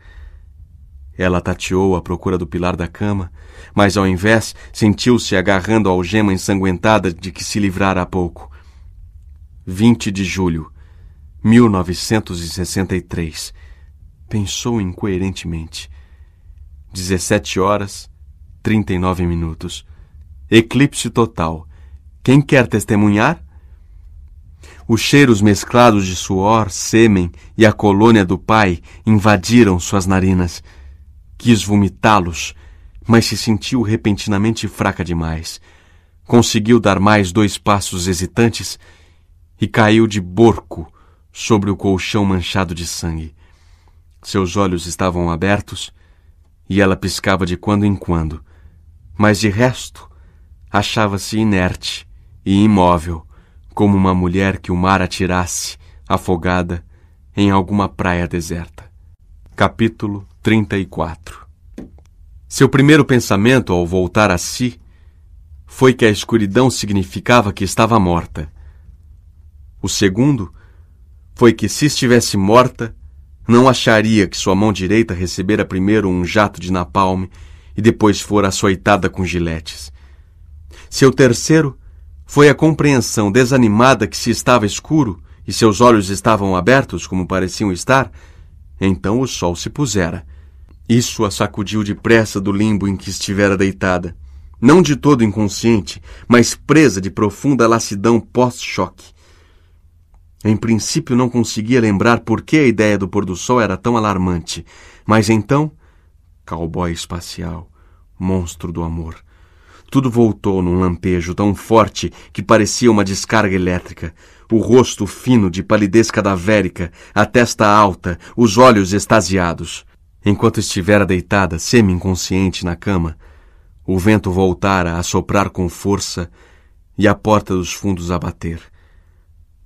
Ela tateou à procura do pilar da cama, mas ao invés sentiu-se agarrando a algema ensanguentada de que se livrara há pouco. 20 de julho, 1963. Pensou incoerentemente. 17 horas 39 minutos. Eclipse total. Quem quer testemunhar? Os cheiros mesclados de suor, sêmen e a colônia do pai invadiram suas narinas. Quis vomitá-los, mas se sentiu repentinamente fraca demais. Conseguiu dar mais dois passos hesitantes e caiu de borco sobre o colchão manchado de sangue. Seus olhos estavam abertos e ela piscava de quando em quando mas de resto achava-se inerte e imóvel, como uma mulher que o mar atirasse, afogada, em alguma praia deserta. Capítulo 34 Seu primeiro pensamento ao voltar a si foi que a escuridão significava que estava morta. O segundo foi que, se estivesse morta, não acharia que sua mão direita recebera primeiro um jato de napalm e depois fora açoitada com giletes. Seu terceiro foi a compreensão desanimada que se estava escuro e seus olhos estavam abertos, como pareciam estar. Então o sol se pusera. Isso a sacudiu depressa do limbo em que estivera deitada. Não de todo inconsciente, mas presa de profunda lassidão pós-choque. Em princípio não conseguia lembrar por que a ideia do pôr-do-sol era tão alarmante, mas então cowboy espacial, monstro do amor. Tudo voltou num lampejo tão forte que parecia uma descarga elétrica. O rosto fino de palidez cadavérica, a testa alta, os olhos extasiados. Enquanto estivera deitada, semi-inconsciente, na cama, o vento voltara a soprar com força e a porta dos fundos a bater.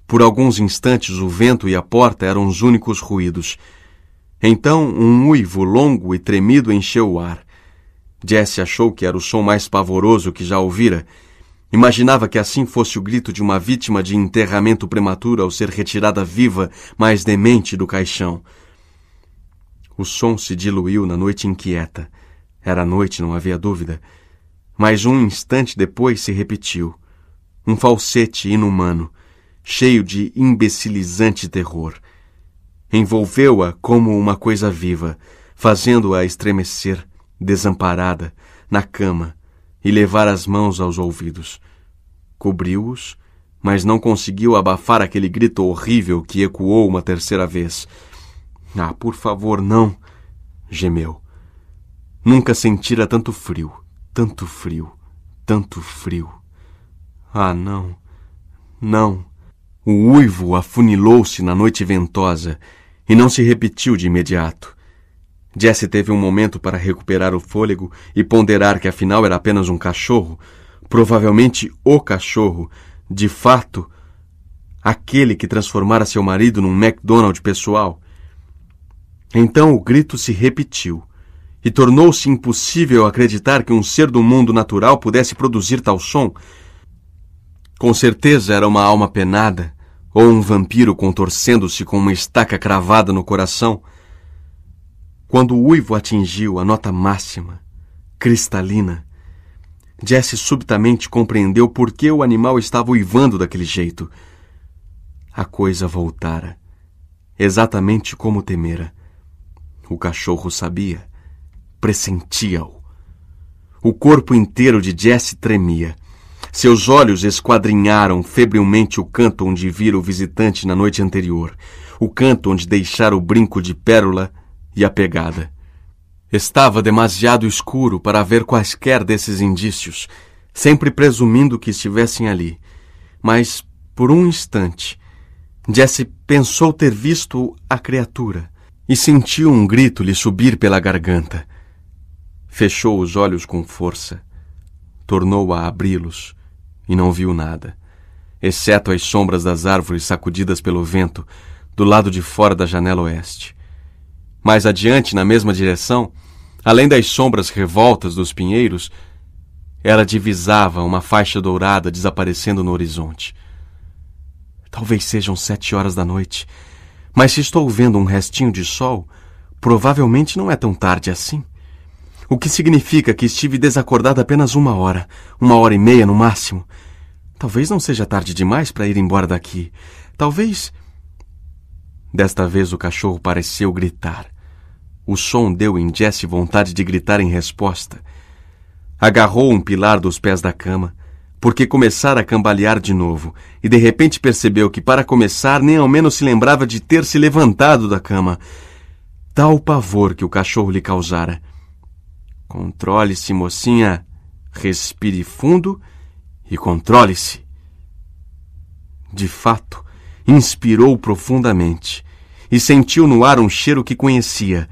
Por alguns instantes, o vento e a porta eram os únicos ruídos. Então um uivo longo e tremido encheu o ar. Jesse achou que era o som mais pavoroso que já ouvira. Imaginava que assim fosse o grito de uma vítima de enterramento prematuro ao ser retirada viva, mas demente, do caixão. O som se diluiu na noite inquieta. Era noite, não havia dúvida. Mas um instante depois se repetiu. Um falsete inumano, cheio de imbecilizante terror envolveu-a como uma coisa viva, fazendo-a estremecer, desamparada, na cama, e levar as mãos aos ouvidos. Cobriu-os, mas não conseguiu abafar aquele grito horrível que ecoou uma terceira vez. Ah, por favor, não! gemeu. Nunca sentira tanto frio, tanto frio, tanto frio. Ah, não, não! O uivo afunilou-se na noite ventosa e não se repetiu de imediato. Jesse teve um momento para recuperar o fôlego e ponderar que afinal era apenas um cachorro, provavelmente o cachorro, de fato, aquele que transformara seu marido num McDonald pessoal. Então o grito se repetiu, e tornou-se impossível acreditar que um ser do mundo natural pudesse produzir tal som. Com certeza era uma alma penada, ou um vampiro contorcendo-se com uma estaca cravada no coração, quando o uivo atingiu a nota máxima, cristalina, Jesse subitamente compreendeu por que o animal estava uivando daquele jeito. A coisa voltara, exatamente como temera. O cachorro sabia, pressentia-o. O corpo inteiro de Jesse tremia. Seus olhos esquadrinharam febrilmente o canto onde vira o visitante na noite anterior, o canto onde deixara o brinco de pérola e a pegada. Estava demasiado escuro para ver quaisquer desses indícios, sempre presumindo que estivessem ali. Mas, por um instante, Jesse pensou ter visto a criatura e sentiu um grito lhe subir pela garganta. Fechou os olhos com força, tornou a abri-los e não viu nada, exceto as sombras das árvores sacudidas pelo vento do lado de fora da janela oeste. Mais adiante, na mesma direção, além das sombras revoltas dos pinheiros, ela divisava uma faixa dourada desaparecendo no horizonte. Talvez sejam sete horas da noite, mas se estou vendo um restinho de sol, provavelmente não é tão tarde assim o que significa que estive desacordado apenas uma hora, uma hora e meia no máximo. Talvez não seja tarde demais para ir embora daqui. Talvez. Desta vez o cachorro pareceu gritar. O som deu em Jesse vontade de gritar em resposta. Agarrou um pilar dos pés da cama, porque começara a cambalear de novo, e de repente percebeu que, para começar, nem ao menos se lembrava de ter se levantado da cama. Tal pavor que o cachorro lhe causara Controle-se, mocinha. Respire fundo e controle-se. De fato, inspirou profundamente e sentiu no ar um cheiro que conhecia.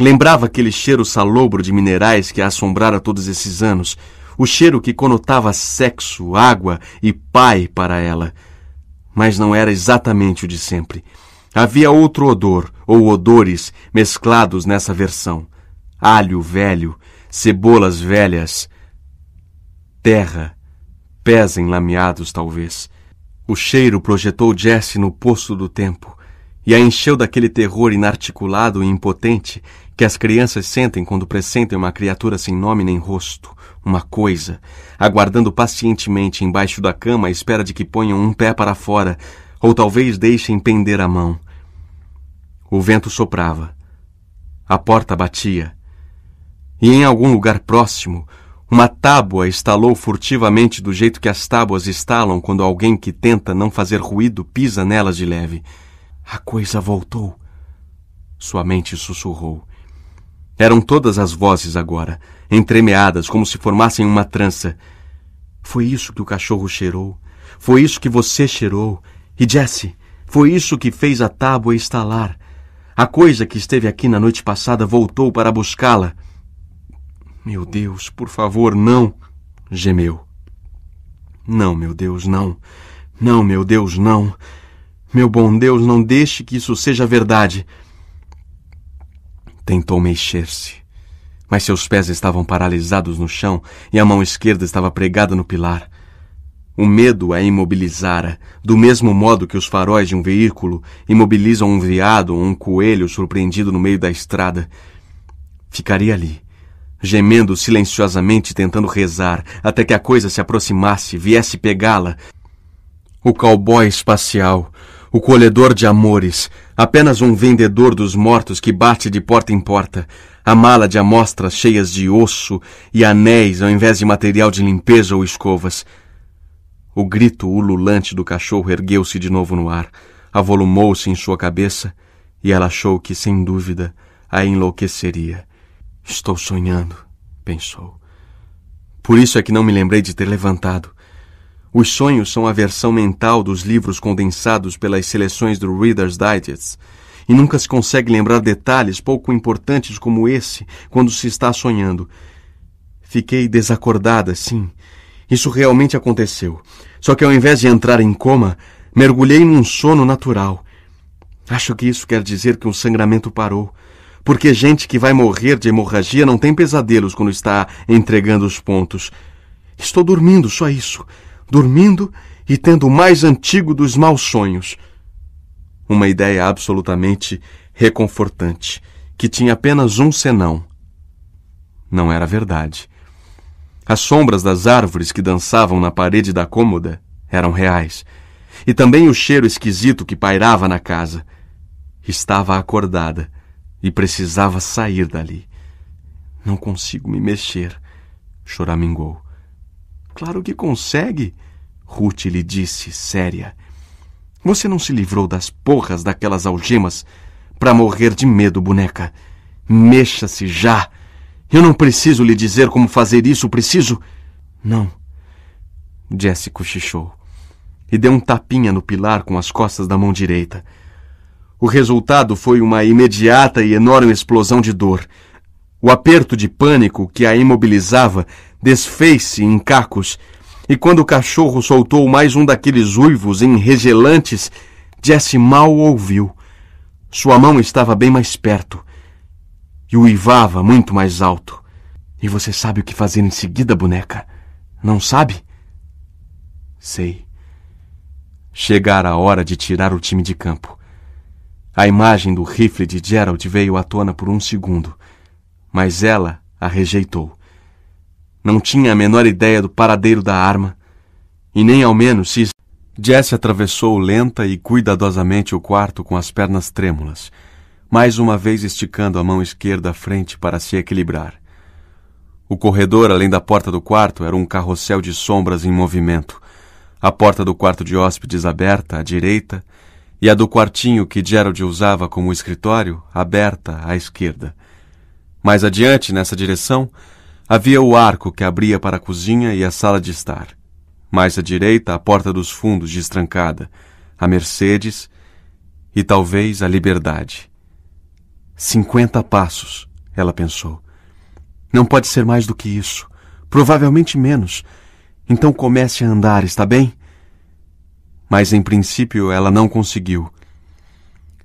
Lembrava aquele cheiro salobro de minerais que a assombrara todos esses anos, o cheiro que conotava sexo, água e pai para ela. Mas não era exatamente o de sempre. Havia outro odor, ou odores, mesclados nessa versão: alho velho, cebolas velhas, terra, pés enlameados talvez. O cheiro projetou Jesse no poço do tempo e a encheu daquele terror inarticulado e impotente que as crianças sentem quando pressentem uma criatura sem nome nem rosto, uma coisa, aguardando pacientemente embaixo da cama à espera de que ponham um pé para fora ou talvez deixem pender a mão. O vento soprava. A porta batia e em algum lugar próximo, uma tábua estalou furtivamente do jeito que as tábuas estalam quando alguém que tenta não fazer ruído pisa nelas de leve. A coisa voltou. Sua mente sussurrou. Eram todas as vozes agora, entremeadas como se formassem uma trança. Foi isso que o cachorro cheirou. Foi isso que você cheirou. E Jesse, foi isso que fez a tábua estalar. A coisa que esteve aqui na noite passada voltou para buscá-la. Meu Deus, por favor, não! gemeu. Não, meu Deus, não! Não, meu Deus, não! Meu bom Deus, não deixe que isso seja verdade! Tentou mexer-se, mas seus pés estavam paralisados no chão e a mão esquerda estava pregada no pilar. O medo a imobilizara, do mesmo modo que os faróis de um veículo imobilizam um veado ou um coelho surpreendido no meio da estrada. Ficaria ali, gemendo silenciosamente tentando rezar até que a coisa se aproximasse, viesse pegá-la. O cowboy espacial, o colhedor de amores, apenas um vendedor dos mortos que bate de porta em porta, a mala de amostras cheias de osso e anéis ao invés de material de limpeza ou escovas. O grito ululante do cachorro ergueu-se de novo no ar, avolumou-se em sua cabeça e ela achou que, sem dúvida, a enlouqueceria. Estou sonhando, pensou. Por isso é que não me lembrei de ter levantado. Os sonhos são a versão mental dos livros condensados pelas seleções do Reader's Digest, e nunca se consegue lembrar detalhes pouco importantes como esse quando se está sonhando. Fiquei desacordada, sim. Isso realmente aconteceu. Só que ao invés de entrar em coma, mergulhei num sono natural. Acho que isso quer dizer que o sangramento parou. Porque gente que vai morrer de hemorragia não tem pesadelos quando está entregando os pontos. Estou dormindo, só isso. Dormindo e tendo o mais antigo dos maus sonhos. Uma ideia absolutamente reconfortante, que tinha apenas um senão. Não era verdade. As sombras das árvores que dançavam na parede da cômoda eram reais, e também o cheiro esquisito que pairava na casa. Estava acordada e precisava sair dali. Não consigo me mexer, choramingou. Claro que consegue, Ruth lhe disse, séria. Você não se livrou das porras daquelas algemas para morrer de medo, boneca. Mexa-se já. Eu não preciso lhe dizer como fazer isso, preciso. Não. Jesse cochichou e deu um tapinha no pilar com as costas da mão direita. O resultado foi uma imediata e enorme explosão de dor. O aperto de pânico que a imobilizava desfez-se em cacos, e quando o cachorro soltou mais um daqueles uivos enregelantes, Jesse mal ouviu. Sua mão estava bem mais perto e uivava muito mais alto. E você sabe o que fazer em seguida, boneca? Não sabe? Sei. Chegar a hora de tirar o time de campo. A imagem do rifle de Gerald veio à tona por um segundo, mas ela a rejeitou. Não tinha a menor ideia do paradeiro da arma, e nem ao menos se. Jesse atravessou lenta e cuidadosamente o quarto com as pernas trêmulas, mais uma vez esticando a mão esquerda à frente para se equilibrar. O corredor, além da porta do quarto, era um carrossel de sombras em movimento. A porta do quarto de hóspedes aberta à direita e a do quartinho que Gerald usava como escritório, aberta à esquerda. Mais adiante, nessa direção, havia o arco que abria para a cozinha e a sala de estar. Mais à direita, a porta dos fundos destrancada, a Mercedes e talvez a liberdade. Cinquenta passos, ela pensou. Não pode ser mais do que isso. Provavelmente menos. Então comece a andar, está bem? mas em princípio ela não conseguiu.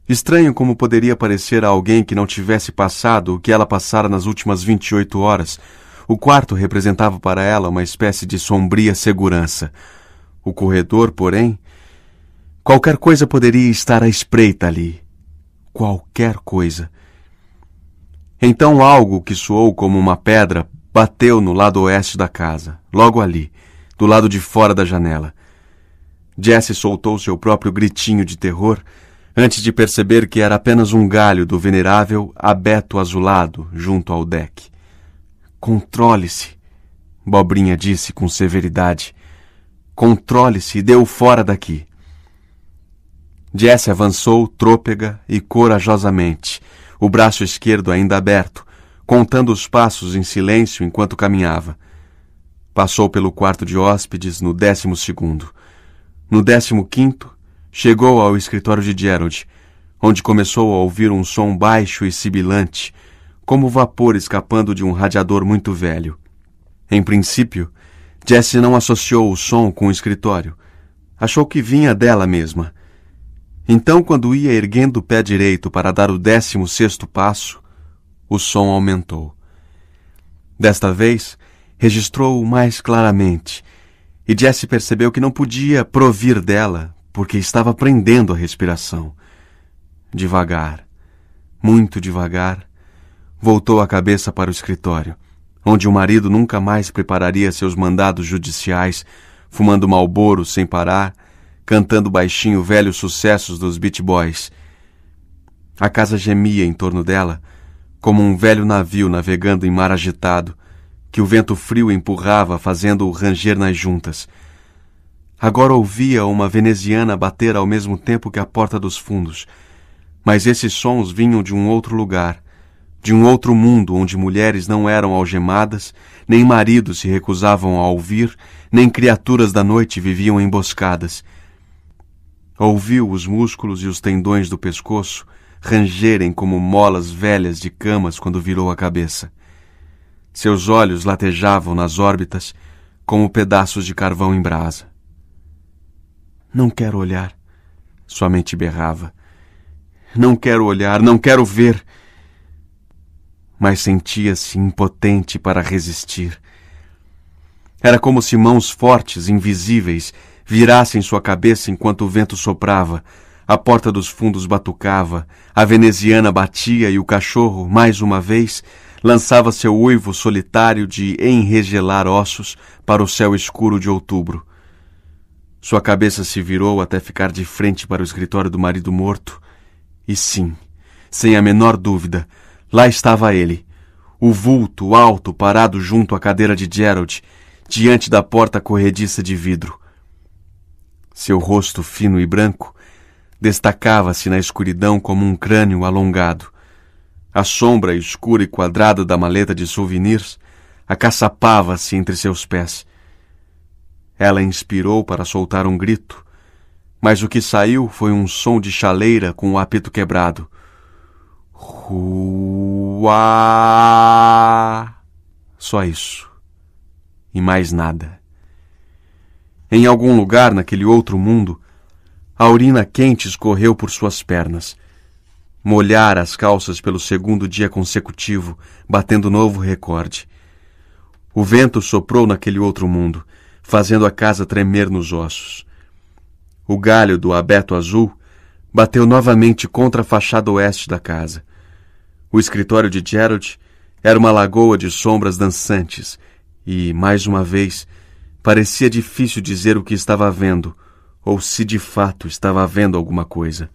Estranho como poderia parecer a alguém que não tivesse passado o que ela passara nas últimas 28 horas. O quarto representava para ela uma espécie de sombria segurança. O corredor, porém, qualquer coisa poderia estar à espreita ali. Qualquer coisa. Então algo que soou como uma pedra bateu no lado oeste da casa, logo ali, do lado de fora da janela. Jesse soltou seu próprio gritinho de terror antes de perceber que era apenas um galho do venerável abeto azulado junto ao deck. Controle-se, Bobrinha disse com severidade. Controle-se e deu fora daqui. Jesse avançou trôpega e corajosamente, o braço esquerdo ainda aberto, contando os passos em silêncio enquanto caminhava. Passou pelo quarto de hóspedes no décimo segundo. No décimo quinto, chegou ao escritório de Gerald, onde começou a ouvir um som baixo e sibilante, como vapor escapando de um radiador muito velho. Em princípio, Jesse não associou o som com o escritório. Achou que vinha dela mesma. Então, quando ia erguendo o pé direito para dar o décimo sexto passo, o som aumentou. Desta vez, registrou-o mais claramente e Jesse percebeu que não podia provir dela, porque estava prendendo a respiração. Devagar, muito devagar, voltou a cabeça para o escritório, onde o marido nunca mais prepararia seus mandados judiciais, fumando malboro sem parar, cantando baixinho velhos sucessos dos Beach Boys. A casa gemia em torno dela, como um velho navio navegando em mar agitado, que o vento frio empurrava, fazendo-o ranger nas juntas. Agora ouvia uma veneziana bater ao mesmo tempo que a porta dos fundos. Mas esses sons vinham de um outro lugar, de um outro mundo onde mulheres não eram algemadas, nem maridos se recusavam a ouvir, nem criaturas da noite viviam emboscadas. Ouviu os músculos e os tendões do pescoço rangerem como molas velhas de camas quando virou a cabeça. Seus olhos latejavam nas órbitas como pedaços de carvão em brasa. Não quero olhar, sua mente berrava. Não quero olhar, não quero ver. Mas sentia-se impotente para resistir. Era como se mãos fortes, invisíveis, virassem sua cabeça enquanto o vento soprava, a porta dos fundos batucava, a veneziana batia e o cachorro, mais uma vez, lançava seu uivo solitário de enregelar ossos para o céu escuro de outubro. Sua cabeça se virou até ficar de frente para o escritório do marido morto. E sim, sem a menor dúvida, lá estava ele, o vulto alto parado junto à cadeira de Gerald, diante da porta corrediça de vidro. Seu rosto fino e branco destacava-se na escuridão como um crânio alongado. A sombra escura e quadrada da maleta de souvenirs acaçapava-se entre seus pés. Ela inspirou para soltar um grito, mas o que saiu foi um som de chaleira com o um apito quebrado. Rua! Só isso. E mais nada. Em algum lugar naquele outro mundo, a urina quente escorreu por suas pernas molhar as calças pelo segundo dia consecutivo, batendo novo recorde. O vento soprou naquele outro mundo, fazendo a casa tremer nos ossos. O galho do abeto azul bateu novamente contra a fachada oeste da casa. O escritório de Gerald era uma lagoa de sombras dançantes e, mais uma vez, parecia difícil dizer o que estava vendo ou se de fato estava vendo alguma coisa.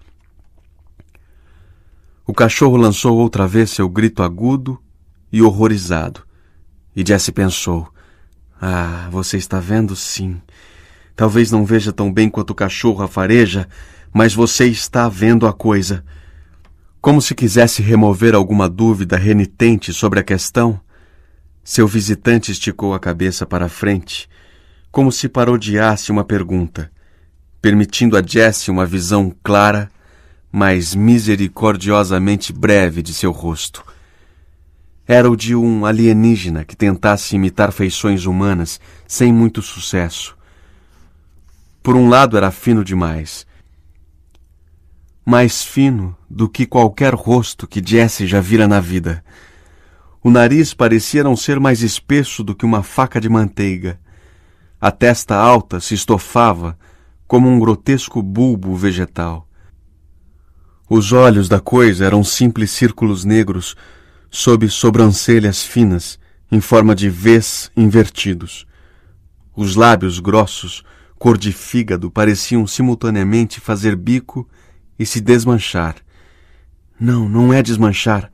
O cachorro lançou outra vez seu grito agudo e horrorizado. E Jesse pensou: Ah, você está vendo sim. Talvez não veja tão bem quanto o cachorro a fareja, mas você está vendo a coisa. Como se quisesse remover alguma dúvida renitente sobre a questão, seu visitante esticou a cabeça para a frente, como se parodiasse uma pergunta, permitindo a Jesse uma visão clara mas misericordiosamente breve de seu rosto. Era o de um alienígena que tentasse imitar feições humanas sem muito sucesso. Por um lado, era fino demais, mais fino do que qualquer rosto que Jesse já vira na vida. O nariz parecia não ser mais espesso do que uma faca de manteiga. A testa alta se estofava como um grotesco bulbo vegetal. Os olhos da coisa eram simples círculos negros sob sobrancelhas finas em forma de Vs invertidos. Os lábios grossos, cor de fígado, pareciam simultaneamente fazer bico e se desmanchar. Não, não é desmanchar,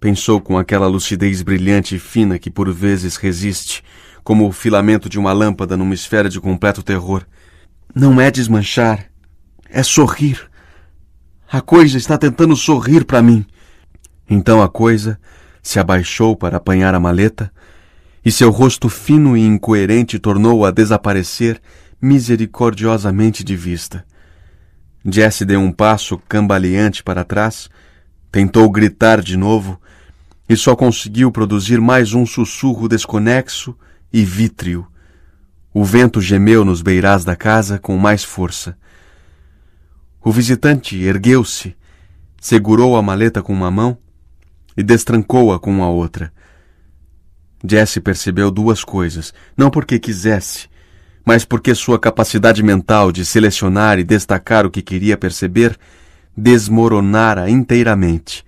pensou com aquela lucidez brilhante e fina que por vezes resiste, como o filamento de uma lâmpada numa esfera de completo terror. Não é desmanchar, é sorrir. A coisa está tentando sorrir para mim. Então a coisa se abaixou para apanhar a maleta, e seu rosto fino e incoerente tornou-a desaparecer misericordiosamente de vista. Jesse deu um passo cambaleante para trás, tentou gritar de novo, e só conseguiu produzir mais um sussurro desconexo e vítreo. O vento gemeu nos beirais da casa com mais força. O visitante ergueu-se, segurou a maleta com uma mão e destrancou-a com a outra. Jesse percebeu duas coisas, não porque quisesse, mas porque sua capacidade mental de selecionar e destacar o que queria perceber desmoronara inteiramente.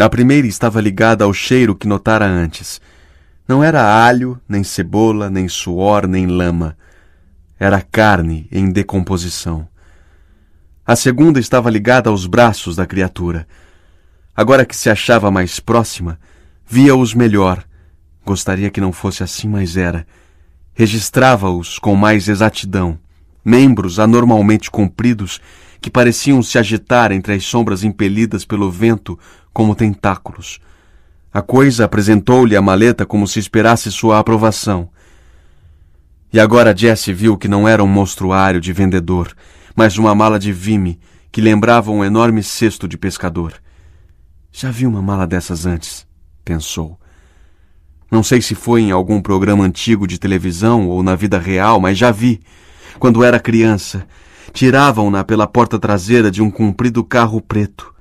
A primeira estava ligada ao cheiro que notara antes. Não era alho, nem cebola, nem suor, nem lama. Era carne em decomposição. A segunda estava ligada aos braços da criatura. Agora que se achava mais próxima, via-os melhor. Gostaria que não fosse assim, mas era. Registrava-os com mais exatidão. Membros anormalmente compridos que pareciam se agitar entre as sombras impelidas pelo vento como tentáculos. A coisa apresentou-lhe a maleta como se esperasse sua aprovação. E agora Jesse viu que não era um monstruário de vendedor mas uma mala de vime que lembrava um enorme cesto de pescador. Já vi uma mala dessas antes, pensou. Não sei se foi em algum programa antigo de televisão ou na vida real, mas já vi. Quando era criança, tiravam-na pela porta traseira de um comprido carro preto.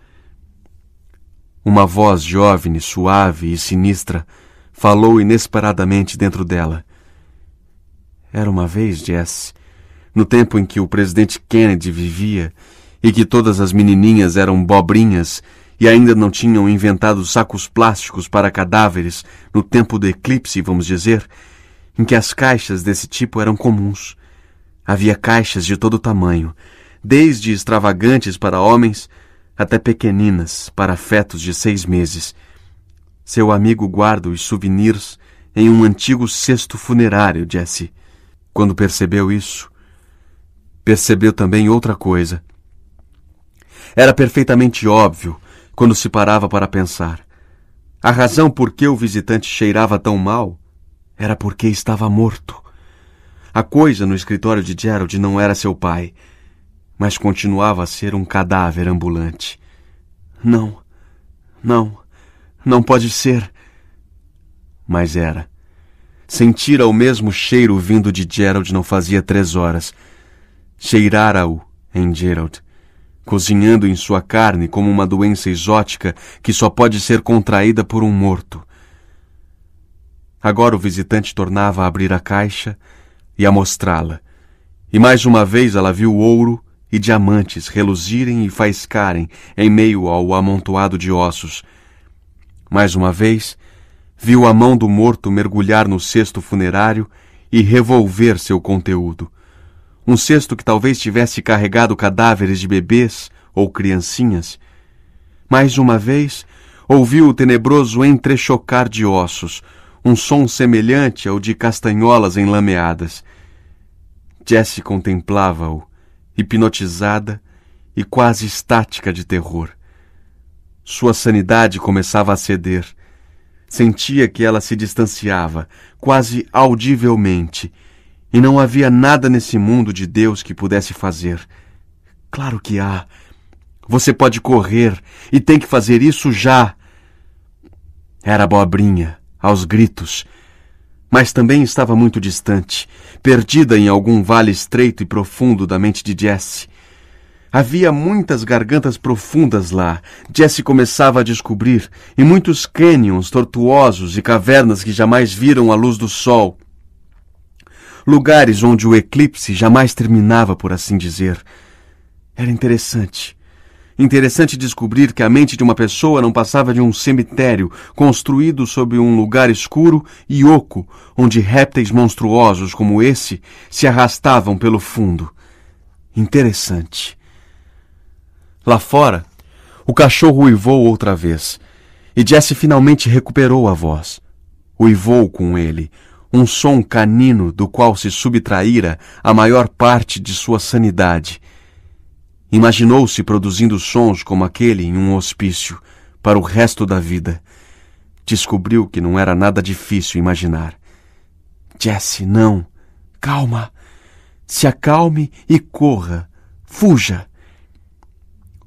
Uma voz jovem, suave e sinistra falou inesperadamente dentro dela. Era uma vez, Jesse, no tempo em que o presidente Kennedy vivia e que todas as menininhas eram bobrinhas e ainda não tinham inventado sacos plásticos para cadáveres no tempo do eclipse, vamos dizer, em que as caixas desse tipo eram comuns. Havia caixas de todo tamanho, desde extravagantes para homens até pequeninas para fetos de seis meses. Seu amigo guarda os souvenirs em um antigo cesto funerário, Jesse. Quando percebeu isso, percebeu também outra coisa. Era perfeitamente óbvio quando se parava para pensar. A razão por que o visitante cheirava tão mal era porque estava morto. A coisa no escritório de Gerald não era seu pai, mas continuava a ser um cadáver ambulante. Não, não, não pode ser. Mas era. Sentira o mesmo cheiro vindo de Gerald não fazia três horas. Cheirara-o em Gerald, cozinhando em sua carne como uma doença exótica que só pode ser contraída por um morto. Agora o visitante tornava a abrir a caixa e a mostrá-la, e mais uma vez ela viu ouro e diamantes reluzirem e faiscarem em meio ao amontoado de ossos. Mais uma vez, viu a mão do morto mergulhar no cesto funerário e revolver seu conteúdo um cesto que talvez tivesse carregado cadáveres de bebês ou criancinhas. Mais uma vez, ouviu o tenebroso entrechocar de ossos, um som semelhante ao de castanholas enlameadas. Jesse contemplava-o, hipnotizada e quase estática de terror. Sua sanidade começava a ceder. Sentia que ela se distanciava, quase audivelmente, e não havia nada nesse mundo de Deus que pudesse fazer. Claro que há. Você pode correr e tem que fazer isso já. Era abobrinha, aos gritos. Mas também estava muito distante, perdida em algum vale estreito e profundo da mente de Jesse. Havia muitas gargantas profundas lá. Jesse começava a descobrir, e muitos cânions tortuosos e cavernas que jamais viram a luz do sol lugares onde o eclipse jamais terminava, por assim dizer. Era interessante. Interessante descobrir que a mente de uma pessoa não passava de um cemitério construído sobre um lugar escuro e oco, onde répteis monstruosos como esse se arrastavam pelo fundo. Interessante. Lá fora, o cachorro uivou outra vez, e Jesse finalmente recuperou a voz. Uivou com ele, um som canino do qual se subtraíra a maior parte de sua sanidade. Imaginou-se produzindo sons como aquele em um hospício para o resto da vida. Descobriu que não era nada difícil imaginar. Jesse, não. Calma. Se acalme e corra. Fuja.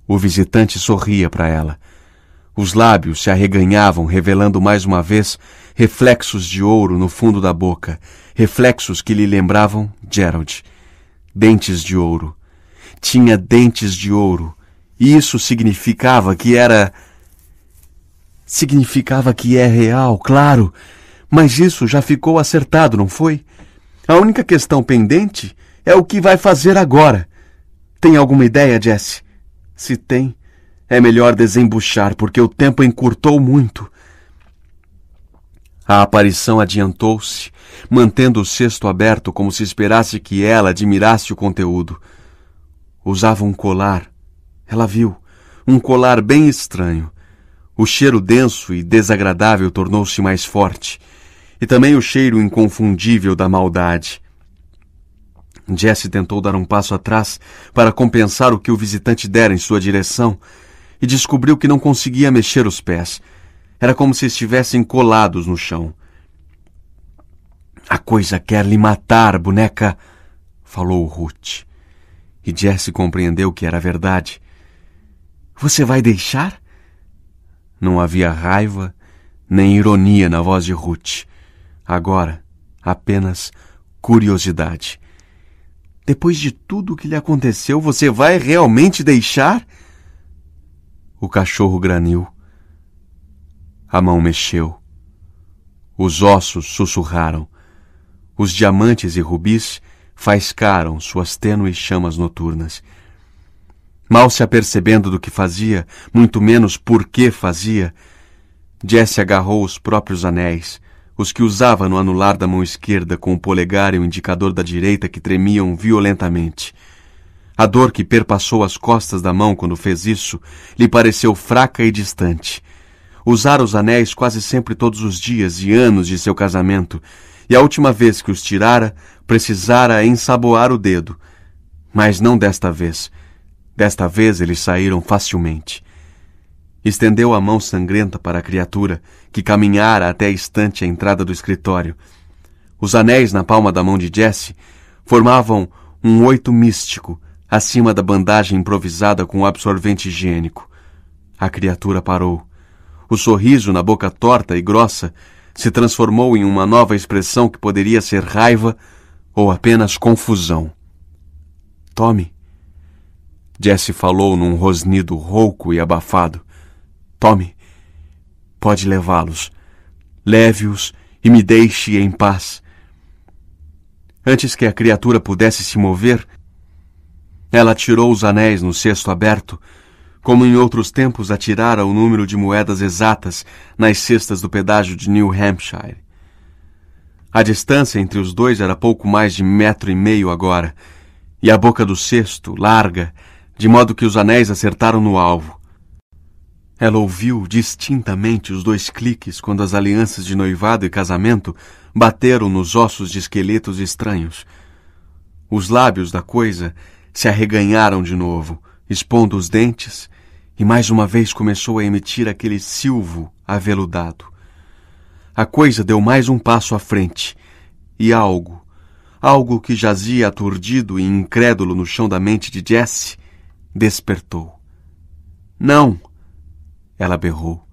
O visitante sorria para ela. Os lábios se arreganhavam, revelando mais uma vez reflexos de ouro no fundo da boca, reflexos que lhe lembravam Gerald. Dentes de ouro. Tinha dentes de ouro. E isso significava que era. Significava que é real, claro. Mas isso já ficou acertado, não foi? A única questão pendente é o que vai fazer agora. Tem alguma ideia, Jesse? Se tem, é melhor desembuchar, porque o tempo encurtou muito. A aparição adiantou-se, mantendo o cesto aberto como se esperasse que ela admirasse o conteúdo. Usava um colar. Ela viu. Um colar bem estranho. O cheiro denso e desagradável tornou-se mais forte, e também o cheiro inconfundível da maldade. Jesse tentou dar um passo atrás para compensar o que o visitante dera em sua direção e descobriu que não conseguia mexer os pés. Era como se estivessem colados no chão. A coisa quer lhe matar, boneca, falou Ruth. E Jesse compreendeu que era verdade. Você vai deixar? Não havia raiva nem ironia na voz de Ruth. Agora, apenas curiosidade. Depois de tudo o que lhe aconteceu, você vai realmente deixar? O cachorro graniu. A mão mexeu. Os ossos sussurraram. Os diamantes e rubis faiscaram suas tênues chamas noturnas. Mal se apercebendo do que fazia, muito menos por que fazia, Jesse agarrou os próprios anéis, os que usava no anular da mão esquerda com o polegar e o indicador da direita que tremiam violentamente. A dor que perpassou as costas da mão quando fez isso lhe pareceu fraca e distante usara os anéis quase sempre todos os dias e anos de seu casamento, e a última vez que os tirara, precisara ensaboar o dedo. Mas não desta vez. Desta vez eles saíram facilmente. Estendeu a mão sangrenta para a criatura, que caminhara até a estante à entrada do escritório. Os anéis na palma da mão de Jesse formavam um oito místico acima da bandagem improvisada com o absorvente higiênico. A criatura parou o sorriso na boca torta e grossa se transformou em uma nova expressão que poderia ser raiva ou apenas confusão. Tome. Jesse falou num rosnido rouco e abafado. Tome. Pode levá-los. Leve-os e me deixe em paz. Antes que a criatura pudesse se mover, ela tirou os anéis no cesto aberto como em outros tempos atirara o número de moedas exatas nas cestas do pedágio de New Hampshire. A distância entre os dois era pouco mais de metro e meio agora, e a boca do cesto, larga, de modo que os anéis acertaram no alvo. Ela ouviu distintamente os dois cliques quando as alianças de noivado e casamento bateram nos ossos de esqueletos estranhos. Os lábios da coisa se arreganharam de novo expondo os dentes, e mais uma vez começou a emitir aquele silvo aveludado. A coisa deu mais um passo à frente, e algo, algo que jazia aturdido e incrédulo no chão da mente de Jesse, despertou. Não! Ela berrou.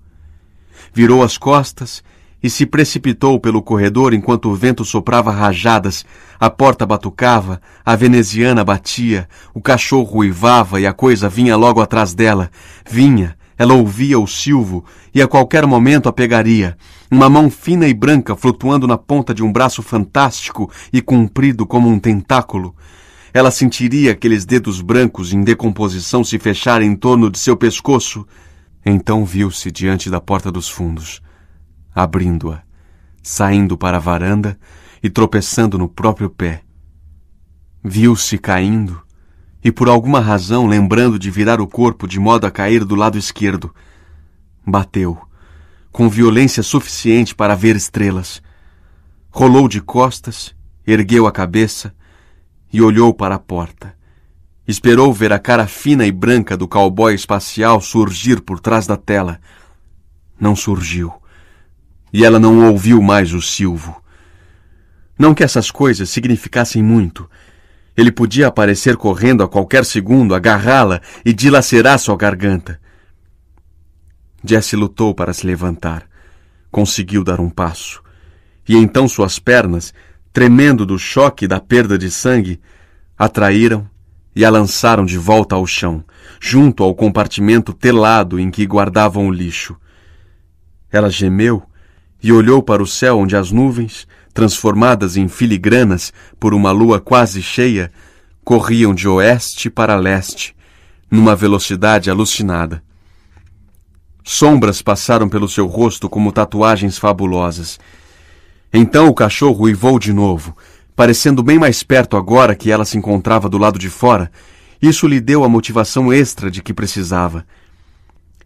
Virou as costas e se precipitou pelo corredor enquanto o vento soprava rajadas, a porta batucava, a veneziana batia, o cachorro uivava e a coisa vinha logo atrás dela. Vinha, ela ouvia o silvo e a qualquer momento a pegaria. Uma mão fina e branca flutuando na ponta de um braço fantástico e comprido como um tentáculo. Ela sentiria aqueles dedos brancos em decomposição se fecharem em torno de seu pescoço. Então viu-se diante da porta dos fundos abrindo-a, saindo para a varanda e tropeçando no próprio pé. Viu-se caindo e, por alguma razão, lembrando de virar o corpo de modo a cair do lado esquerdo, bateu, com violência suficiente para ver estrelas. Rolou de costas, ergueu a cabeça e olhou para a porta. Esperou ver a cara fina e branca do cowboy espacial surgir por trás da tela. Não surgiu e ela não ouviu mais o silvo. Não que essas coisas significassem muito. Ele podia aparecer correndo a qualquer segundo, agarrá-la e dilacerar sua garganta. Jesse lutou para se levantar. Conseguiu dar um passo. E então suas pernas, tremendo do choque e da perda de sangue, atraíram e a lançaram de volta ao chão, junto ao compartimento telado em que guardavam o lixo. Ela gemeu e olhou para o céu onde as nuvens, transformadas em filigranas por uma lua quase cheia, corriam de oeste para leste, numa velocidade alucinada. Sombras passaram pelo seu rosto como tatuagens fabulosas. Então o cachorro uivou de novo, parecendo bem mais perto agora que ela se encontrava do lado de fora. Isso lhe deu a motivação extra de que precisava.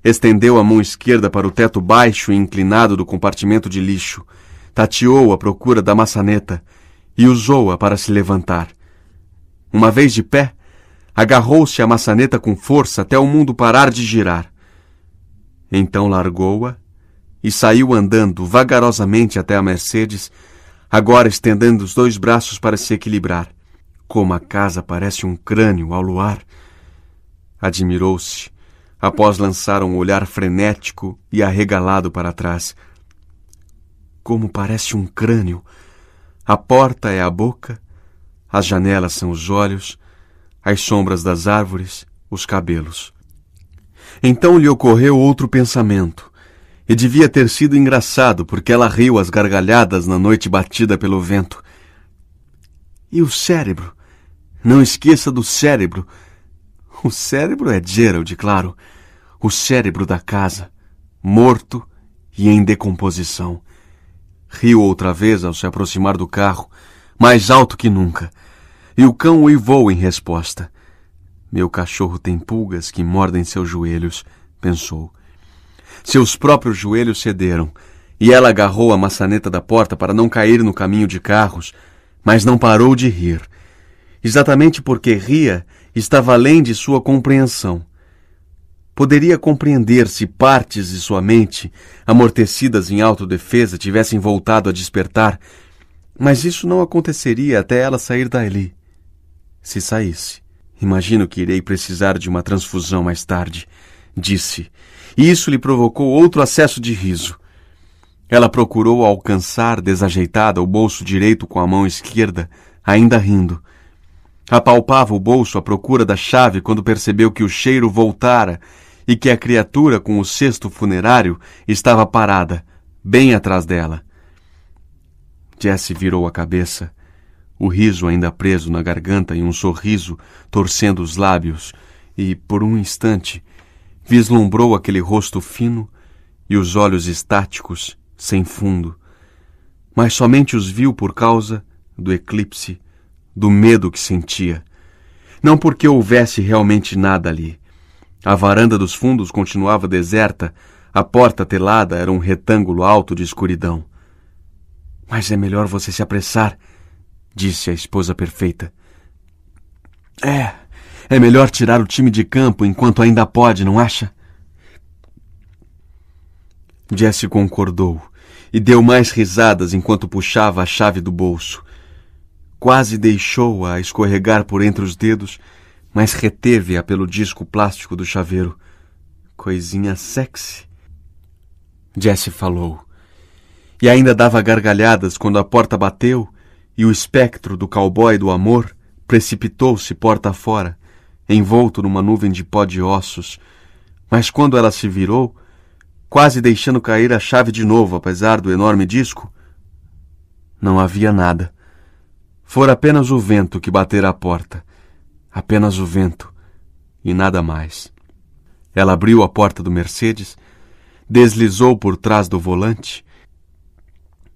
Estendeu a mão esquerda para o teto baixo e inclinado do compartimento de lixo, tateou à procura da maçaneta e usou-a para se levantar. Uma vez de pé, agarrou-se à maçaneta com força até o mundo parar de girar. Então largou-a e saiu andando vagarosamente até a Mercedes, agora estendendo os dois braços para se equilibrar. Como a casa parece um crânio ao luar. Admirou-se após lançar um olhar frenético e arregalado para trás. Como parece um crânio. A porta é a boca, as janelas são os olhos, as sombras das árvores, os cabelos. Então lhe ocorreu outro pensamento, e devia ter sido engraçado, porque ela riu às gargalhadas na noite batida pelo vento. E o cérebro? Não esqueça do cérebro o cérebro é Gerald, claro. O cérebro da casa, morto e em decomposição. Riu outra vez ao se aproximar do carro, mais alto que nunca. E o cão uivou em resposta. Meu cachorro tem pulgas que mordem seus joelhos, pensou. Seus próprios joelhos cederam, e ela agarrou a maçaneta da porta para não cair no caminho de carros, mas não parou de rir. Exatamente porque ria, estava além de sua compreensão. Poderia compreender se partes de sua mente, amortecidas em autodefesa, tivessem voltado a despertar, mas isso não aconteceria até ela sair dali. Se saísse, imagino que irei precisar de uma transfusão mais tarde, disse, e isso lhe provocou outro acesso de riso. Ela procurou alcançar, desajeitada, o bolso direito com a mão esquerda, ainda rindo. Apalpava o bolso à procura da chave quando percebeu que o cheiro voltara e que a criatura com o cesto funerário estava parada, bem atrás dela. Jesse virou a cabeça, o riso ainda preso na garganta e um sorriso torcendo os lábios, e, por um instante, vislumbrou aquele rosto fino e os olhos estáticos, sem fundo, mas somente os viu por causa do eclipse do medo que sentia. Não porque houvesse realmente nada ali. A varanda dos fundos continuava deserta, a porta telada era um retângulo alto de escuridão. Mas é melhor você se apressar, disse a esposa perfeita. É, é melhor tirar o time de campo enquanto ainda pode, não acha? Jesse concordou e deu mais risadas enquanto puxava a chave do bolso. Quase deixou-a escorregar por entre os dedos, mas reteve-a pelo disco plástico do chaveiro. Coisinha sexy. Jesse falou. E ainda dava gargalhadas quando a porta bateu e o espectro do cowboy do amor precipitou-se porta fora, envolto numa nuvem de pó de ossos. Mas quando ela se virou, quase deixando cair a chave de novo, apesar do enorme disco, não havia nada. Fora apenas o vento que batera a porta. Apenas o vento e nada mais. Ela abriu a porta do Mercedes, deslizou por trás do volante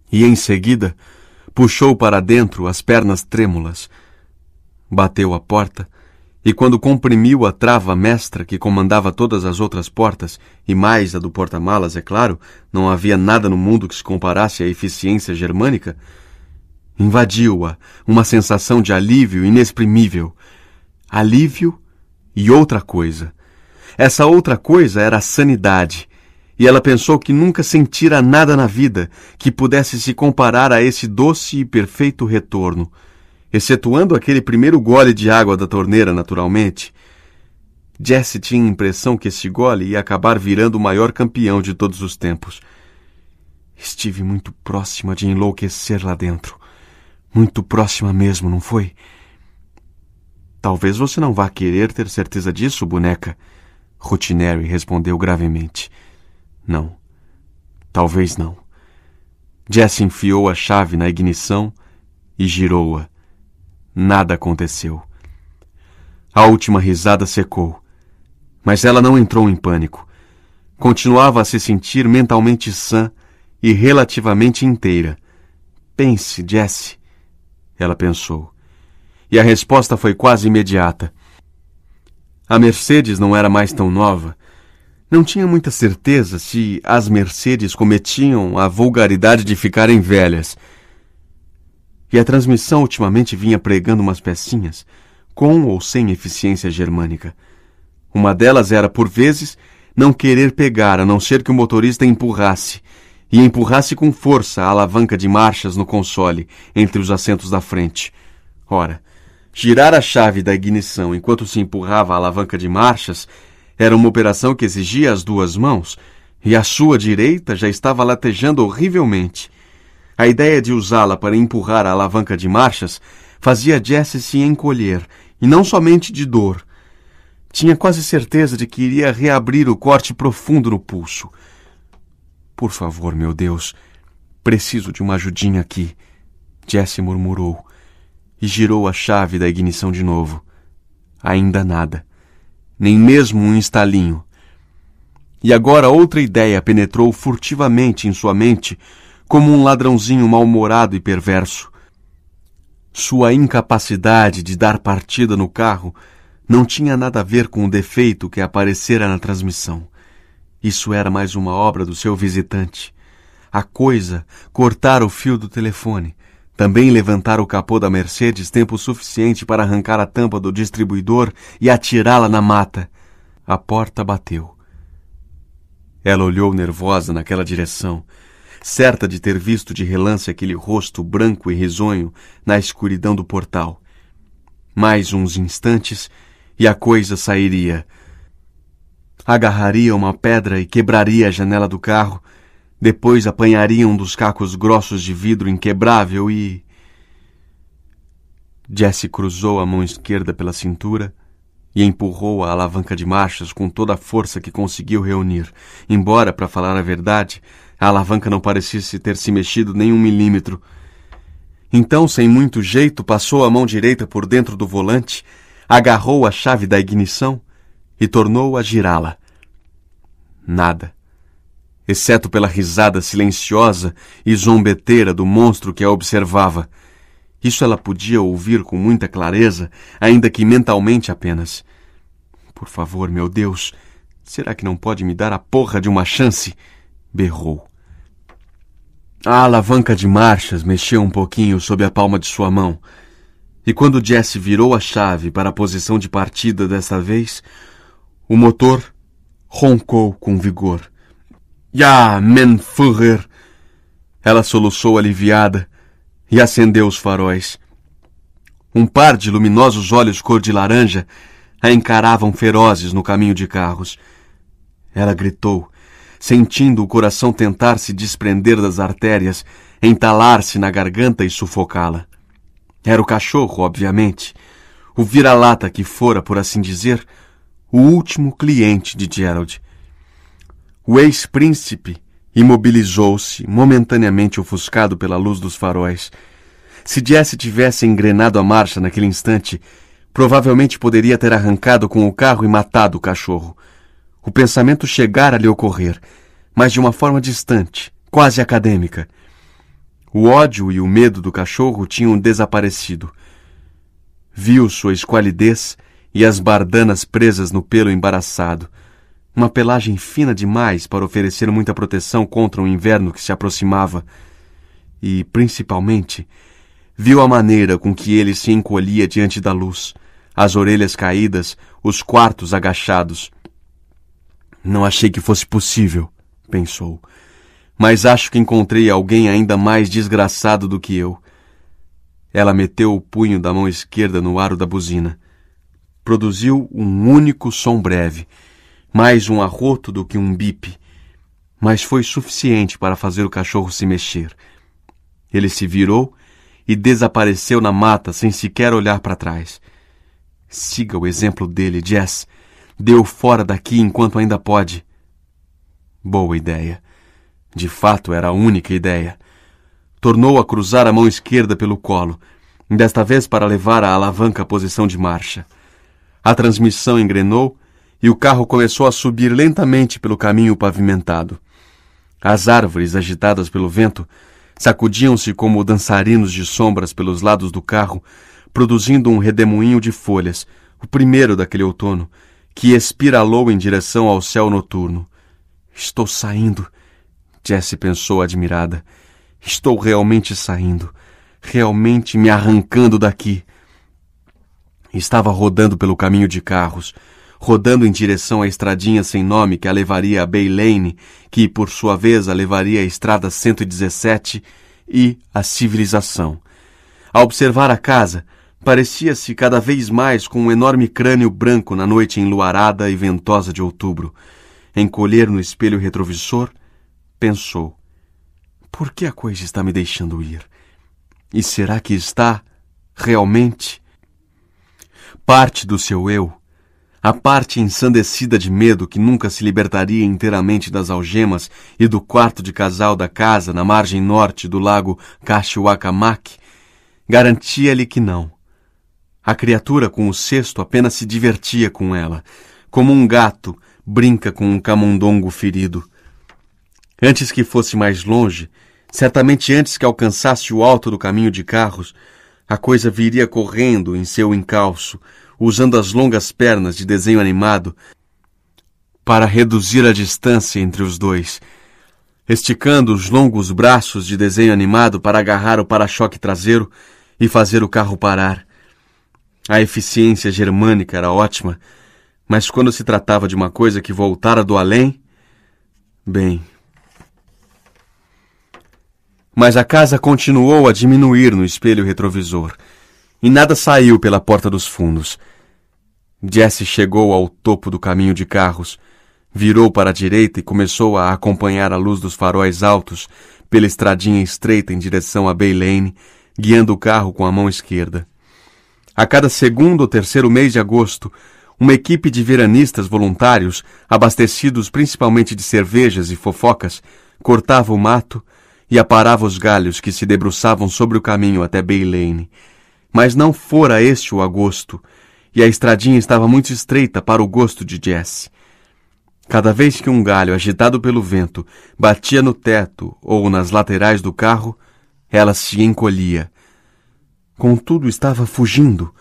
e, em seguida, puxou para dentro as pernas trêmulas. Bateu a porta e, quando comprimiu a trava mestra que comandava todas as outras portas, e mais a do porta-malas, é claro, não havia nada no mundo que se comparasse à eficiência germânica, Invadiu-a uma sensação de alívio inexprimível. Alívio e outra coisa. Essa outra coisa era a sanidade. E ela pensou que nunca sentira nada na vida que pudesse se comparar a esse doce e perfeito retorno, excetuando aquele primeiro gole de água da torneira, naturalmente. Jesse tinha a impressão que esse gole ia acabar virando o maior campeão de todos os tempos. Estive muito próxima de enlouquecer lá dentro. Muito próxima mesmo, não foi? Talvez você não vá querer ter certeza disso, boneca. Rutinary respondeu gravemente. Não. Talvez não. Jess enfiou a chave na ignição e girou-a. Nada aconteceu. A última risada secou, mas ela não entrou em pânico. Continuava a se sentir mentalmente sã e relativamente inteira. Pense, Jesse, ela pensou. E a resposta foi quase imediata. A Mercedes não era mais tão nova. Não tinha muita certeza se as Mercedes cometiam a vulgaridade de ficarem velhas. E a transmissão ultimamente vinha pregando umas pecinhas, com ou sem eficiência germânica. Uma delas era, por vezes, não querer pegar, a não ser que o motorista empurrasse e empurrasse com força a alavanca de marchas no console, entre os assentos da frente. Ora, girar a chave da ignição enquanto se empurrava a alavanca de marchas era uma operação que exigia as duas mãos, e a sua direita já estava latejando horrivelmente. A ideia de usá-la para empurrar a alavanca de marchas fazia Jesse se encolher, e não somente de dor. Tinha quase certeza de que iria reabrir o corte profundo no pulso. Por favor, meu Deus, preciso de uma ajudinha aqui. Jesse murmurou e girou a chave da ignição de novo. Ainda nada. Nem mesmo um estalinho. E agora outra ideia penetrou furtivamente em sua mente, como um ladrãozinho mal-humorado e perverso. Sua incapacidade de dar partida no carro não tinha nada a ver com o defeito que aparecera na transmissão. Isso era mais uma obra do seu visitante. A coisa, cortar o fio do telefone. Também levantar o capô da Mercedes tempo suficiente para arrancar a tampa do distribuidor e atirá-la na mata. A porta bateu. Ela olhou nervosa naquela direção, certa de ter visto de relance aquele rosto branco e risonho na escuridão do portal. Mais uns instantes e a coisa sairia, agarraria uma pedra e quebraria a janela do carro. Depois apanharia um dos cacos grossos de vidro inquebrável e. Jesse cruzou a mão esquerda pela cintura e empurrou a alavanca de marchas com toda a força que conseguiu reunir, embora, para falar a verdade, a alavanca não parecesse ter se mexido nem um milímetro. Então, sem muito jeito, passou a mão direita por dentro do volante, agarrou a chave da ignição e tornou a girá-la. Nada, exceto pela risada silenciosa e zombeteira do monstro que a observava. Isso ela podia ouvir com muita clareza, ainda que mentalmente apenas. Por favor, meu Deus, será que não pode me dar a porra de uma chance? berrou. A alavanca de marchas mexeu um pouquinho sob a palma de sua mão, e quando Jesse virou a chave para a posição de partida desta vez, o motor roncou com vigor. Ja, men Führer! Ela soluçou aliviada e acendeu os faróis. Um par de luminosos olhos cor de laranja a encaravam ferozes no caminho de carros. Ela gritou, sentindo o coração tentar se desprender das artérias, entalar-se na garganta e sufocá-la. Era o cachorro, obviamente, o vira-lata que fora, por assim dizer, o último cliente de Gerald. O ex-príncipe imobilizou-se, momentaneamente ofuscado pela luz dos faróis. Se Jesse tivesse engrenado a marcha naquele instante, provavelmente poderia ter arrancado com o carro e matado o cachorro. O pensamento chegara a lhe ocorrer, mas de uma forma distante, quase acadêmica. O ódio e o medo do cachorro tinham desaparecido. Viu sua esqualidez e as bardanas presas no pelo embaraçado. Uma pelagem fina demais para oferecer muita proteção contra o inverno que se aproximava. E, principalmente, viu a maneira com que ele se encolhia diante da luz, as orelhas caídas, os quartos agachados. Não achei que fosse possível, pensou, mas acho que encontrei alguém ainda mais desgraçado do que eu. Ela meteu o punho da mão esquerda no aro da buzina produziu um único som breve, mais um arroto do que um bip, mas foi suficiente para fazer o cachorro se mexer. Ele se virou e desapareceu na mata sem sequer olhar para trás. Siga o exemplo dele, Jess. Deu fora daqui enquanto ainda pode. Boa ideia. De fato, era a única ideia. Tornou a cruzar a mão esquerda pelo colo, desta vez para levar a alavanca à posição de marcha. A transmissão engrenou e o carro começou a subir lentamente pelo caminho pavimentado. As árvores, agitadas pelo vento, sacudiam-se como dançarinos de sombras pelos lados do carro, produzindo um redemoinho de folhas, o primeiro daquele outono, que espiralou em direção ao céu noturno. Estou saindo, Jessie pensou admirada. Estou realmente saindo, realmente me arrancando daqui. Estava rodando pelo caminho de carros, rodando em direção à estradinha sem nome que a levaria a Bay Lane, que por sua vez a levaria à estrada 117 e à civilização. Ao observar a casa, parecia-se cada vez mais com um enorme crânio branco na noite enluarada e ventosa de outubro. Encolher no espelho retrovisor, pensou: Por que a coisa está me deixando ir? E será que está realmente? parte do seu eu, a parte ensandecida de medo que nunca se libertaria inteiramente das algemas e do quarto de casal da casa na margem norte do lago Cachoacamac, garantia-lhe que não. A criatura com o cesto apenas se divertia com ela, como um gato brinca com um camundongo ferido. Antes que fosse mais longe, certamente antes que alcançasse o alto do caminho de carros, a coisa viria correndo em seu encalço, usando as longas pernas de desenho animado para reduzir a distância entre os dois, esticando os longos braços de desenho animado para agarrar o para-choque traseiro e fazer o carro parar. A eficiência germânica era ótima, mas quando se tratava de uma coisa que voltara do além, bem, mas a casa continuou a diminuir no espelho retrovisor, e nada saiu pela porta dos fundos. Jesse chegou ao topo do caminho de carros, virou para a direita e começou a acompanhar a luz dos faróis altos pela estradinha estreita em direção a Bay Lane, guiando o carro com a mão esquerda. A cada segundo ou terceiro mês de agosto, uma equipe de veranistas voluntários, abastecidos principalmente de cervejas e fofocas, cortava o mato e aparava os galhos que se debruçavam sobre o caminho até Bay Lane. Mas não fora este o agosto, e a estradinha estava muito estreita para o gosto de Jesse. Cada vez que um galho agitado pelo vento batia no teto ou nas laterais do carro, ela se encolhia. Contudo, estava fugindo.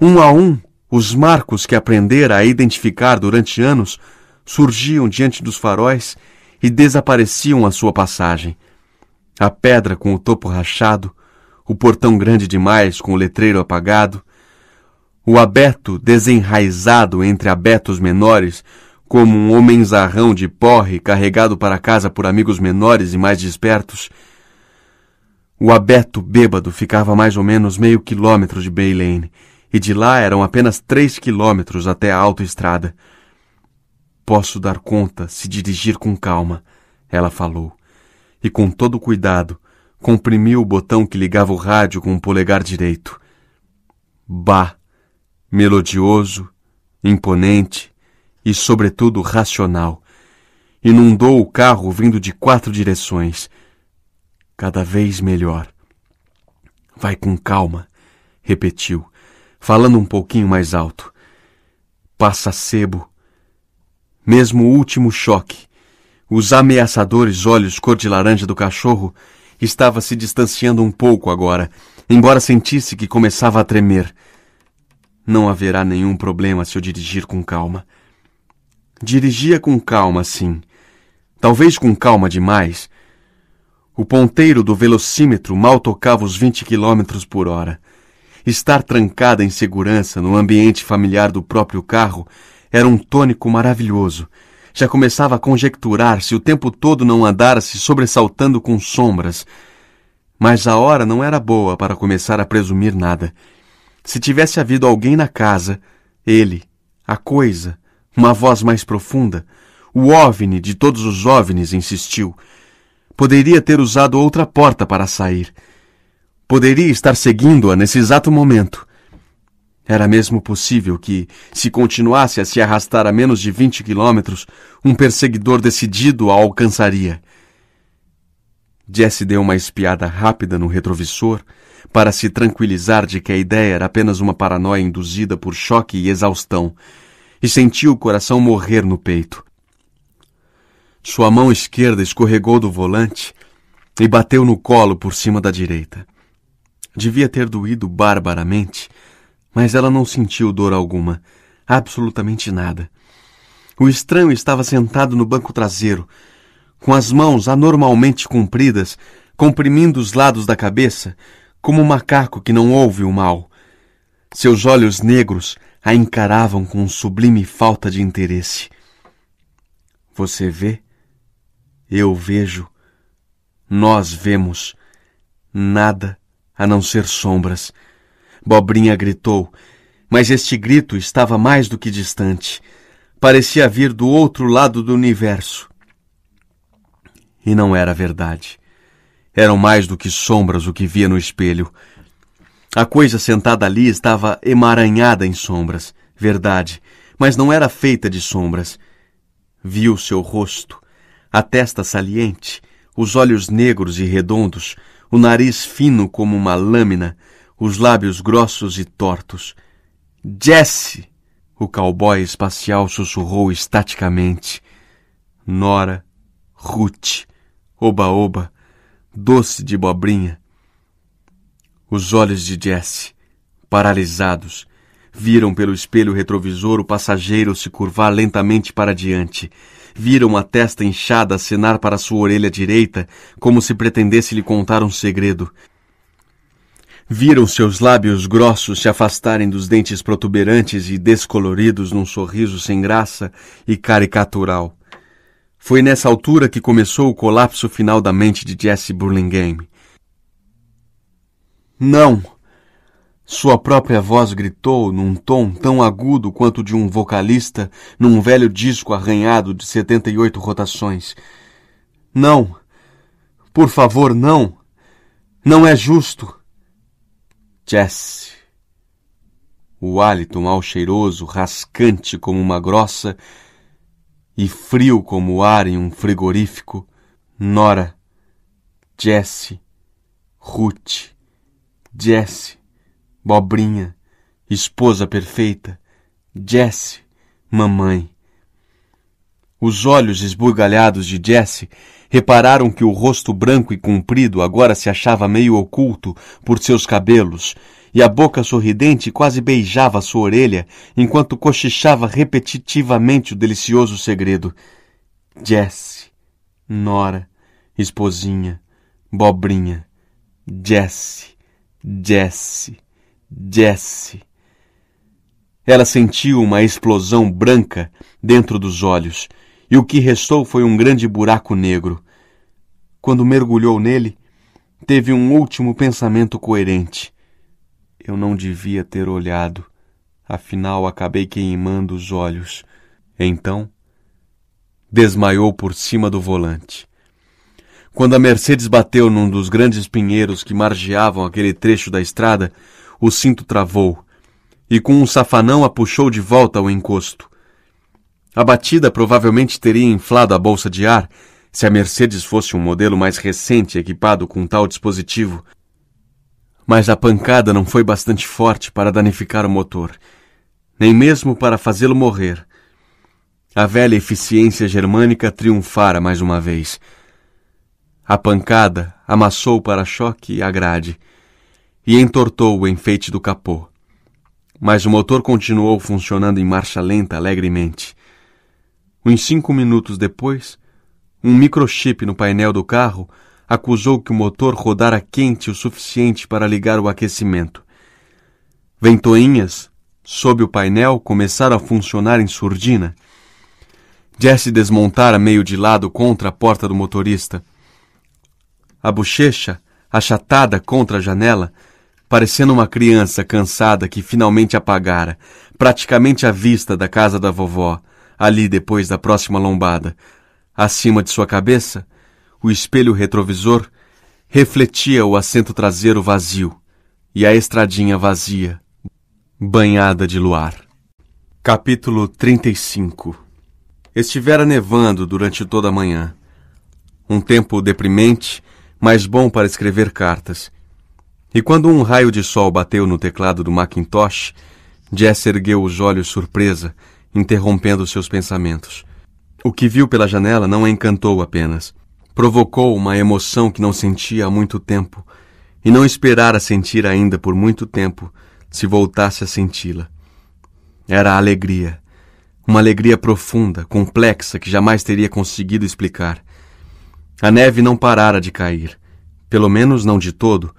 Um a um, os marcos que aprendera a identificar durante anos surgiam diante dos faróis e desapareciam à sua passagem. A pedra com o topo rachado, o portão grande demais com o letreiro apagado, o abeto desenraizado entre abetos menores, como um homenzarrão de porre carregado para casa por amigos menores e mais despertos. O abeto bêbado ficava a mais ou menos meio quilômetro de Bay Lane, e de lá eram apenas três quilômetros até a autoestrada. Posso dar conta se dirigir com calma, ela falou, e com todo cuidado comprimiu o botão que ligava o rádio com o polegar direito. Bah! Melodioso, imponente e, sobretudo, racional. Inundou o carro vindo de quatro direções. Cada vez melhor. Vai com calma, repetiu, falando um pouquinho mais alto. Passa sebo mesmo o último choque. Os ameaçadores olhos cor de laranja do cachorro estava se distanciando um pouco agora, embora sentisse que começava a tremer. Não haverá nenhum problema se eu dirigir com calma. Dirigia com calma, sim. Talvez com calma demais. O ponteiro do velocímetro mal tocava os 20 quilômetros por hora. Estar trancada em segurança no ambiente familiar do próprio carro era um tônico maravilhoso. Já começava a conjecturar se o tempo todo não andara se sobressaltando com sombras. Mas a hora não era boa para começar a presumir nada. Se tivesse havido alguém na casa, ele, a coisa, uma voz mais profunda, o ovni de todos os ovnis insistiu. Poderia ter usado outra porta para sair. Poderia estar seguindo-a nesse exato momento. Era mesmo possível que, se continuasse a se arrastar a menos de vinte quilômetros, um perseguidor decidido a alcançaria. Jesse deu uma espiada rápida no retrovisor para se tranquilizar de que a ideia era apenas uma paranoia induzida por choque e exaustão, e sentiu o coração morrer no peito. Sua mão esquerda escorregou do volante e bateu no colo por cima da direita. Devia ter doído barbaramente mas ela não sentiu dor alguma, absolutamente nada. O estranho estava sentado no banco traseiro, com as mãos anormalmente compridas, comprimindo os lados da cabeça, como um macaco que não ouve o mal. Seus olhos negros a encaravam com sublime falta de interesse. Você vê? Eu vejo. Nós vemos. Nada a não ser sombras. Bobrinha gritou, mas este grito estava mais do que distante. Parecia vir do outro lado do universo. E não era verdade. Eram mais do que sombras o que via no espelho. A coisa sentada ali estava emaranhada em sombras, verdade, mas não era feita de sombras. Viu seu rosto, a testa saliente, os olhos negros e redondos, o nariz fino como uma lâmina, os lábios grossos e tortos. Jesse! O cowboy espacial sussurrou estaticamente. Nora, Ruth, oba-oba, doce de bobrinha. Os olhos de Jesse, paralisados, viram pelo espelho retrovisor o passageiro se curvar lentamente para diante. Viram a testa inchada acenar para sua orelha direita, como se pretendesse lhe contar um segredo. Viram seus lábios grossos se afastarem dos dentes protuberantes e descoloridos num sorriso sem graça e caricatural. Foi nessa altura que começou o colapso final da mente de Jesse Burlingame. Não! Sua própria voz gritou num tom tão agudo quanto de um vocalista num velho disco arranhado de setenta e oito rotações. Não! Por favor, não! Não é justo! Jesse. O hálito mal cheiroso, rascante como uma grossa, e frio como o ar em um frigorífico, Nora, Jesse, Ruth, Jesse, Bobrinha, esposa perfeita, Jesse, mamãe. Os olhos esbugalhados de Jesse Repararam que o rosto branco e comprido agora se achava meio oculto por seus cabelos, e a boca sorridente quase beijava sua orelha enquanto cochichava repetitivamente o delicioso segredo. Jesse, Nora, esposinha, bobrinha, Jesse, Jesse, Jesse. Ela sentiu uma explosão branca dentro dos olhos e o que restou foi um grande buraco negro. Quando mergulhou nele, teve um último pensamento coerente. Eu não devia ter olhado, afinal acabei queimando os olhos. Então, desmaiou por cima do volante. Quando a Mercedes bateu num dos grandes pinheiros que margeavam aquele trecho da estrada, o cinto travou e com um safanão a puxou de volta ao encosto. A batida provavelmente teria inflado a bolsa de ar se a Mercedes fosse um modelo mais recente equipado com tal dispositivo. Mas a pancada não foi bastante forte para danificar o motor, nem mesmo para fazê-lo morrer. A velha eficiência germânica triunfara mais uma vez. A pancada amassou o para-choque e a grade e entortou o enfeite do capô. Mas o motor continuou funcionando em marcha lenta alegremente. Uns cinco minutos depois, um microchip no painel do carro acusou que o motor rodara quente o suficiente para ligar o aquecimento. Ventoinhas, sob o painel, começaram a funcionar em surdina. Jesse desmontara meio de lado contra a porta do motorista. A bochecha, achatada contra a janela, parecendo uma criança cansada que finalmente apagara, praticamente à vista da casa da vovó ali depois da próxima lombada. Acima de sua cabeça, o espelho retrovisor refletia o assento traseiro vazio e a estradinha vazia, banhada de luar. Capítulo 35 Estivera nevando durante toda a manhã. Um tempo deprimente, mas bom para escrever cartas. E quando um raio de sol bateu no teclado do Macintosh, Jess ergueu os olhos surpresa interrompendo seus pensamentos. O que viu pela janela não a encantou apenas. Provocou uma emoção que não sentia há muito tempo, e não esperara sentir ainda por muito tempo, se voltasse a senti-la. Era a alegria. Uma alegria profunda, complexa, que jamais teria conseguido explicar. A neve não parara de cair, pelo menos não de todo,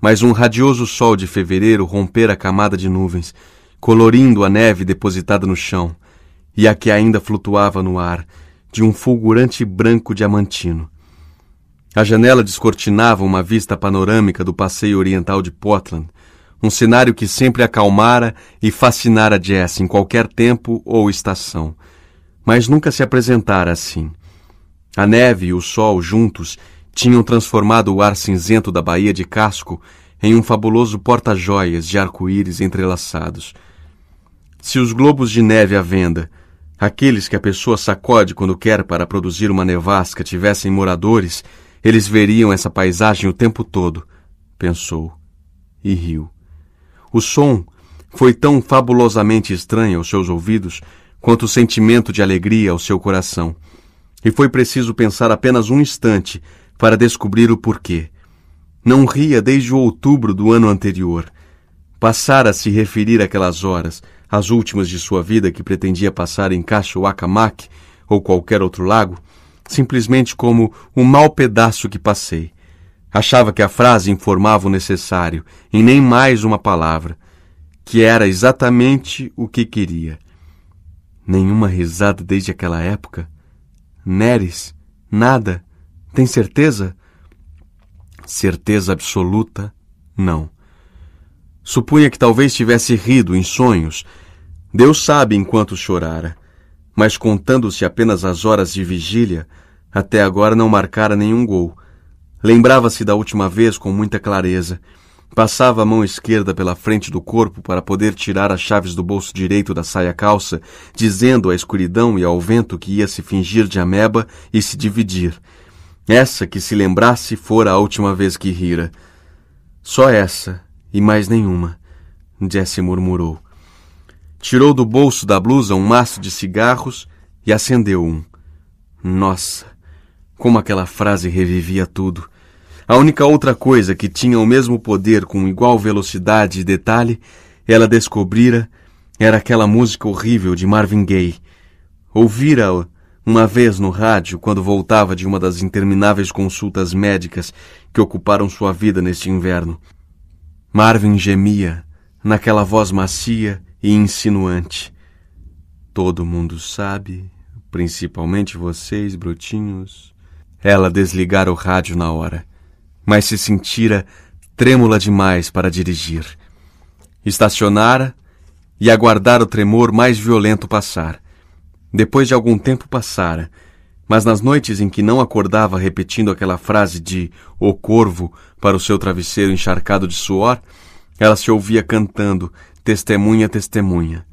mas um radioso sol de fevereiro rompera a camada de nuvens colorindo a neve depositada no chão e a que ainda flutuava no ar, de um fulgurante branco diamantino. A janela descortinava uma vista panorâmica do passeio oriental de Portland, um cenário que sempre acalmara e fascinara Jess em qualquer tempo ou estação, mas nunca se apresentara assim. A neve e o sol juntos tinham transformado o ar cinzento da Baía de Casco em um fabuloso porta-joias de arco-íris entrelaçados – se os globos de neve à venda, aqueles que a pessoa sacode quando quer para produzir uma nevasca, tivessem moradores, eles veriam essa paisagem o tempo todo, pensou e riu. O som foi tão fabulosamente estranho aos seus ouvidos quanto o sentimento de alegria ao seu coração. E foi preciso pensar apenas um instante para descobrir o porquê. Não ria desde o outubro do ano anterior. Passara a se referir àquelas horas, as últimas de sua vida que pretendia passar em Cachoacamac ou qualquer outro lago, simplesmente como um mau pedaço que passei. Achava que a frase informava o necessário, e nem mais uma palavra, que era exatamente o que queria. Nenhuma risada desde aquela época? Neres? Nada? Tem certeza? Certeza absoluta? Não. Supunha que talvez tivesse rido em sonhos. Deus sabe enquanto chorara. Mas contando-se apenas as horas de vigília, até agora não marcara nenhum gol. Lembrava-se da última vez com muita clareza. Passava a mão esquerda pela frente do corpo para poder tirar as chaves do bolso direito da saia calça, dizendo à escuridão e ao vento que ia se fingir de ameba e se dividir. Essa que se lembrasse fora a última vez que rira. Só essa e mais nenhuma, Jesse murmurou. Tirou do bolso da blusa um maço de cigarros e acendeu um. Nossa, como aquela frase revivia tudo. A única outra coisa que tinha o mesmo poder com igual velocidade e detalhe, ela descobrira, era aquela música horrível de Marvin Gaye. Ouvira-a uma vez no rádio, quando voltava de uma das intermináveis consultas médicas que ocuparam sua vida neste inverno. Marvin gemia naquela voz macia e insinuante. Todo mundo sabe, principalmente vocês, brotinhos. Ela desligara o rádio na hora, mas se sentira trêmula demais para dirigir. Estacionara e aguardara o tremor mais violento passar. Depois de algum tempo passara, mas nas noites em que não acordava repetindo aquela frase de O Corvo para o seu travesseiro encharcado de suor, ela se ouvia cantando Testemunha, Testemunha.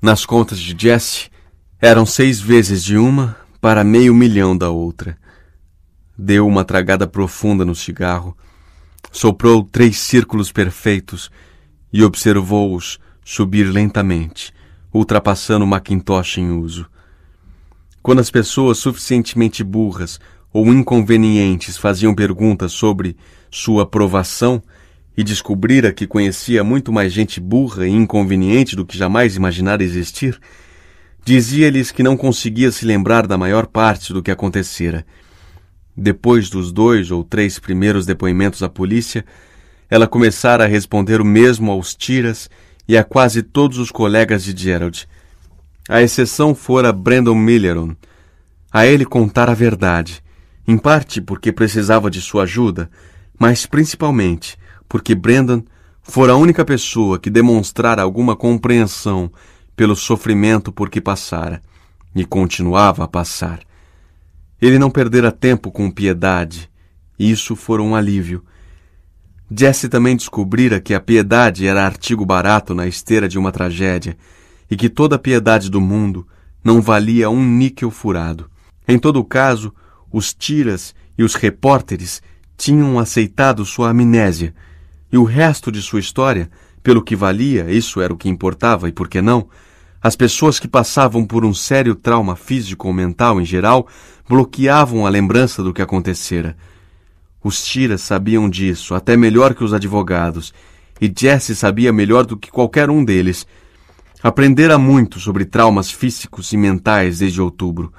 Nas contas de Jesse, eram seis vezes de uma para meio milhão da outra. Deu uma tragada profunda no cigarro, soprou três círculos perfeitos e observou-os subir lentamente, ultrapassando o Macintosh em uso. Quando as pessoas suficientemente burras ou inconvenientes faziam perguntas sobre sua provação e descobrira que conhecia muito mais gente burra e inconveniente do que jamais imaginara existir, dizia-lhes que não conseguia se lembrar da maior parte do que acontecera. Depois dos dois ou três primeiros depoimentos à polícia, ela começara a responder o mesmo aos tiras e a quase todos os colegas de Gerald – a exceção fora Brandon Milleron. A ele contar a verdade, em parte porque precisava de sua ajuda, mas principalmente porque Brandon fora a única pessoa que demonstrara alguma compreensão pelo sofrimento por que passara e continuava a passar. Ele não perdera tempo com piedade, e isso fora um alívio. Jesse também descobrira que a piedade era artigo barato na esteira de uma tragédia e que toda a piedade do mundo não valia um níquel furado. Em todo o caso, os tiras e os repórteres tinham aceitado sua amnésia, e o resto de sua história, pelo que valia, isso era o que importava e por que não, as pessoas que passavam por um sério trauma físico ou mental em geral bloqueavam a lembrança do que acontecera. Os tiras sabiam disso, até melhor que os advogados, e Jesse sabia melhor do que qualquer um deles Aprendera muito sobre traumas físicos e mentais desde outubro.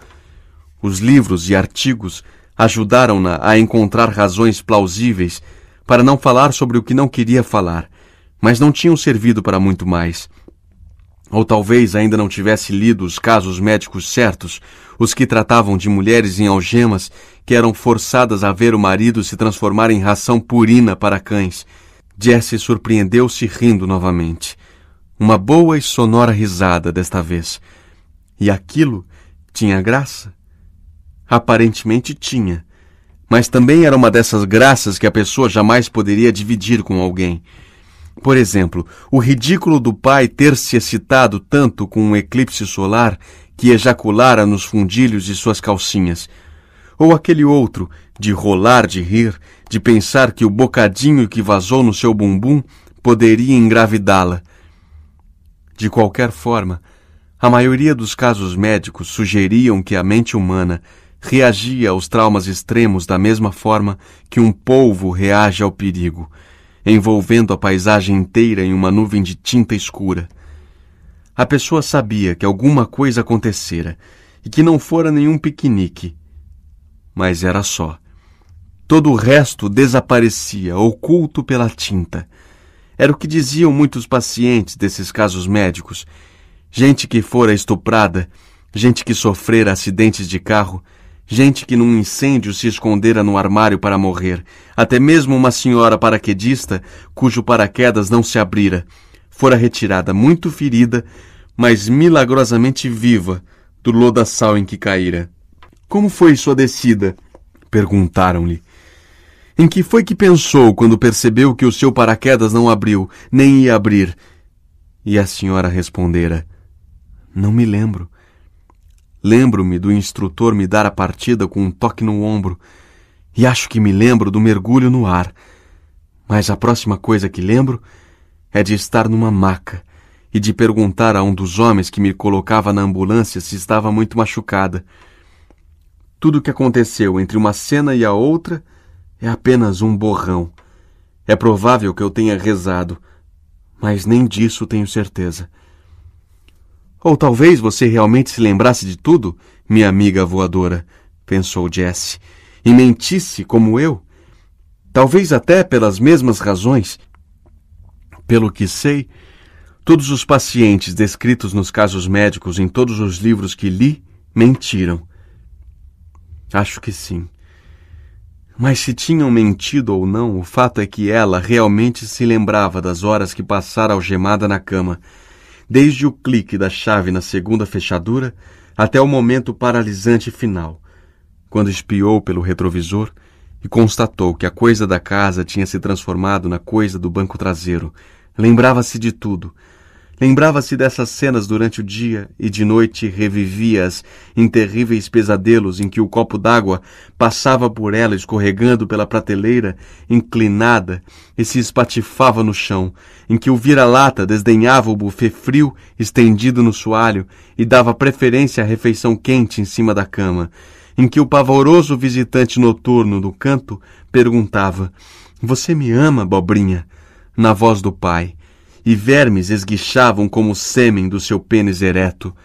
Os livros e artigos ajudaram-na a encontrar razões plausíveis para não falar sobre o que não queria falar, mas não tinham servido para muito mais. Ou talvez ainda não tivesse lido os casos médicos certos, os que tratavam de mulheres em algemas que eram forçadas a ver o marido se transformar em ração purina para cães. Jesse surpreendeu-se rindo novamente. Uma boa e sonora risada desta vez. E aquilo tinha graça? Aparentemente tinha, mas também era uma dessas graças que a pessoa jamais poderia dividir com alguém. Por exemplo, o ridículo do pai ter se excitado tanto com um eclipse solar que ejaculara nos fundilhos de suas calcinhas. Ou aquele outro, de rolar de rir, de pensar que o bocadinho que vazou no seu bumbum poderia engravidá-la. De qualquer forma, a maioria dos casos médicos sugeriam que a mente humana reagia aos traumas extremos da mesma forma que um polvo reage ao perigo, envolvendo a paisagem inteira em uma nuvem de tinta escura. A pessoa sabia que alguma coisa acontecera e que não fora nenhum piquenique. Mas era só. Todo o resto desaparecia, oculto pela tinta. Era o que diziam muitos pacientes desses casos médicos. Gente que fora estuprada, gente que sofrera acidentes de carro, gente que num incêndio se escondera no armário para morrer, até mesmo uma senhora paraquedista cujo paraquedas não se abrira, fora retirada muito ferida, mas milagrosamente viva do lodaçal em que caíra. Como foi sua descida? perguntaram-lhe. Em que foi que pensou quando percebeu que o seu paraquedas não abriu, nem ia abrir? E a senhora respondera: Não me lembro. Lembro-me do instrutor me dar a partida com um toque no ombro, e acho que me lembro do mergulho no ar. Mas a próxima coisa que lembro é de estar numa maca e de perguntar a um dos homens que me colocava na ambulância se estava muito machucada. Tudo o que aconteceu entre uma cena e a outra é apenas um borrão. É provável que eu tenha rezado, mas nem disso tenho certeza. Ou talvez você realmente se lembrasse de tudo, minha amiga voadora, pensou Jesse, e mentisse como eu. Talvez até pelas mesmas razões. Pelo que sei, todos os pacientes descritos nos casos médicos em todos os livros que li mentiram. Acho que sim. Mas se tinham mentido ou não, o fato é que ela realmente se lembrava das horas que passara algemada na cama, desde o clique da chave na segunda fechadura até o momento paralisante final, quando espiou pelo retrovisor e constatou que a coisa da casa tinha se transformado na coisa do banco traseiro. Lembrava-se de tudo, Lembrava-se dessas cenas durante o dia e de noite revivia-as em terríveis pesadelos em que o copo d'água passava por ela escorregando pela prateleira inclinada e se espatifava no chão, em que o vira-lata desdenhava o buffet frio estendido no soalho e dava preferência à refeição quente em cima da cama, em que o pavoroso visitante noturno do canto perguntava: Você me ama, bobrinha? na voz do pai e vermes esguichavam como o sêmen do seu pênis ereto.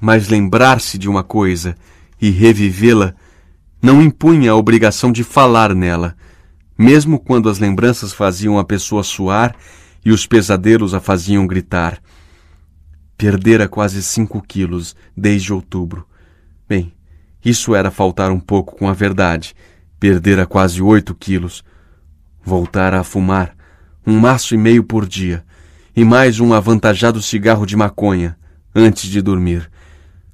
Mas lembrar-se de uma coisa e revivê-la não impunha a obrigação de falar nela, mesmo quando as lembranças faziam a pessoa suar e os pesadelos a faziam gritar. Perdera quase cinco quilos desde outubro. Bem, isso era faltar um pouco com a verdade. Perdera quase oito quilos. Voltara a fumar um maço e meio por dia, e mais um avantajado cigarro de maconha, antes de dormir.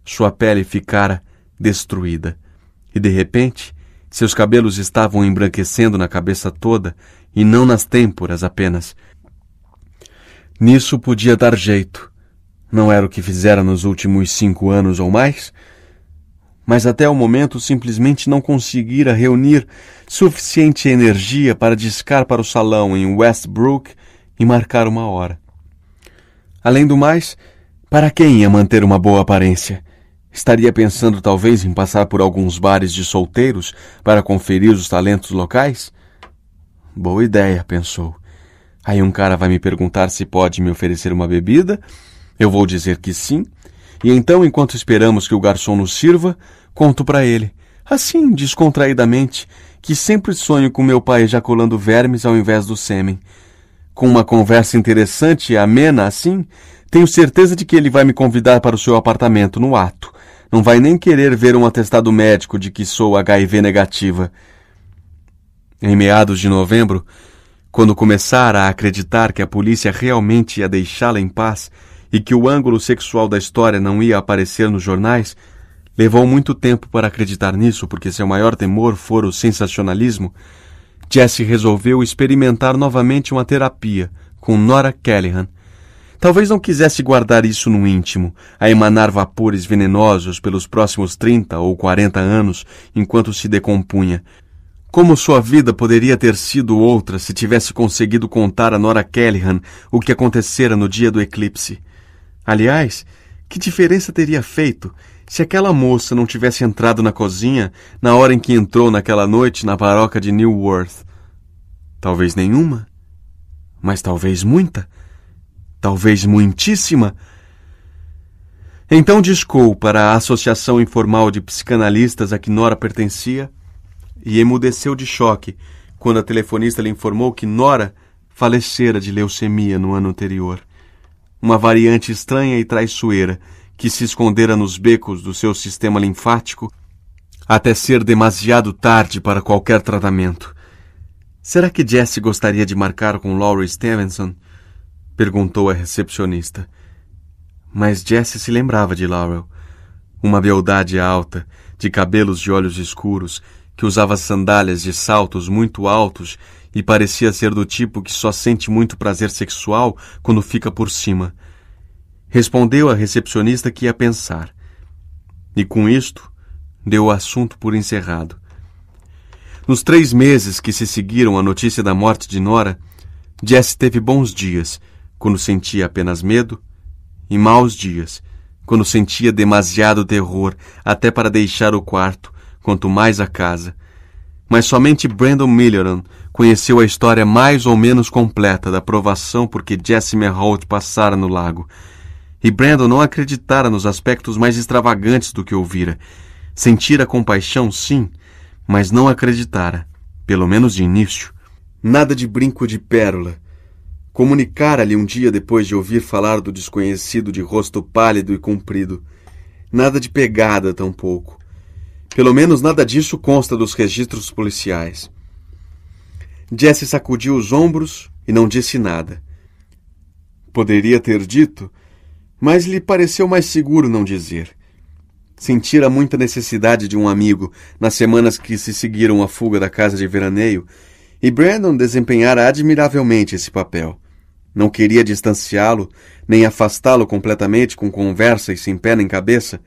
Sua pele ficara destruída. E de repente, seus cabelos estavam embranquecendo na cabeça toda e não nas têmporas apenas. Nisso podia dar jeito. Não era o que fizera nos últimos cinco anos ou mais? mas até o momento simplesmente não conseguira reunir suficiente energia para discar para o salão em Westbrook e marcar uma hora. Além do mais, para quem ia manter uma boa aparência? Estaria pensando talvez em passar por alguns bares de solteiros para conferir os talentos locais? Boa ideia, pensou. Aí um cara vai me perguntar se pode me oferecer uma bebida, eu vou dizer que sim, e então, enquanto esperamos que o garçom nos sirva, Conto para ele, assim descontraidamente, que sempre sonho com meu pai ejaculando vermes ao invés do sêmen. Com uma conversa interessante e amena assim, tenho certeza de que ele vai me convidar para o seu apartamento no ato. Não vai nem querer ver um atestado médico de que sou HIV negativa. Em meados de novembro, quando começar a acreditar que a polícia realmente ia deixá-la em paz e que o ângulo sexual da história não ia aparecer nos jornais, Levou muito tempo para acreditar nisso, porque seu maior temor fora o sensacionalismo. Jesse resolveu experimentar novamente uma terapia com Nora Callahan. Talvez não quisesse guardar isso no íntimo, a emanar vapores venenosos pelos próximos 30 ou 40 anos enquanto se decompunha. Como sua vida poderia ter sido outra se tivesse conseguido contar a Nora Callahan o que acontecera no dia do eclipse? Aliás, que diferença teria feito se aquela moça não tivesse entrado na cozinha na hora em que entrou naquela noite na baroca de Newworth, talvez nenhuma, mas talvez muita, talvez muitíssima. Então discou para a associação informal de psicanalistas a que Nora pertencia e emudeceu de choque quando a telefonista lhe informou que Nora falecera de leucemia no ano anterior. Uma variante estranha e traiçoeira que se escondera nos becos do seu sistema linfático até ser demasiado tarde para qualquer tratamento. Será que Jesse gostaria de marcar com Laurie Stevenson? perguntou a recepcionista. Mas Jesse se lembrava de Laurel, uma beldade alta, de cabelos de olhos escuros, que usava sandálias de saltos muito altos e parecia ser do tipo que só sente muito prazer sexual quando fica por cima respondeu a recepcionista que ia pensar. E com isto, deu o assunto por encerrado. Nos três meses que se seguiram à notícia da morte de Nora, Jess teve bons dias, quando sentia apenas medo, e maus dias, quando sentia demasiado terror, até para deixar o quarto, quanto mais a casa. Mas somente Brandon Milleran conheceu a história mais ou menos completa da provação por que Jesse Merholt passara no lago e Brandon não acreditara nos aspectos mais extravagantes do que ouvira. Sentira compaixão, sim, mas não acreditara, pelo menos de início. Nada de brinco de pérola. Comunicara-lhe um dia depois de ouvir falar do desconhecido de rosto pálido e comprido. Nada de pegada, tampouco. Pelo menos nada disso consta dos registros policiais. Jesse sacudiu os ombros e não disse nada. Poderia ter dito, mas lhe pareceu mais seguro não dizer. Sentira muita necessidade de um amigo nas semanas que se seguiram à fuga da casa de veraneio, e Brandon desempenhara admiravelmente esse papel. Não queria distanciá-lo, nem afastá-lo completamente com conversas sem pé nem cabeça.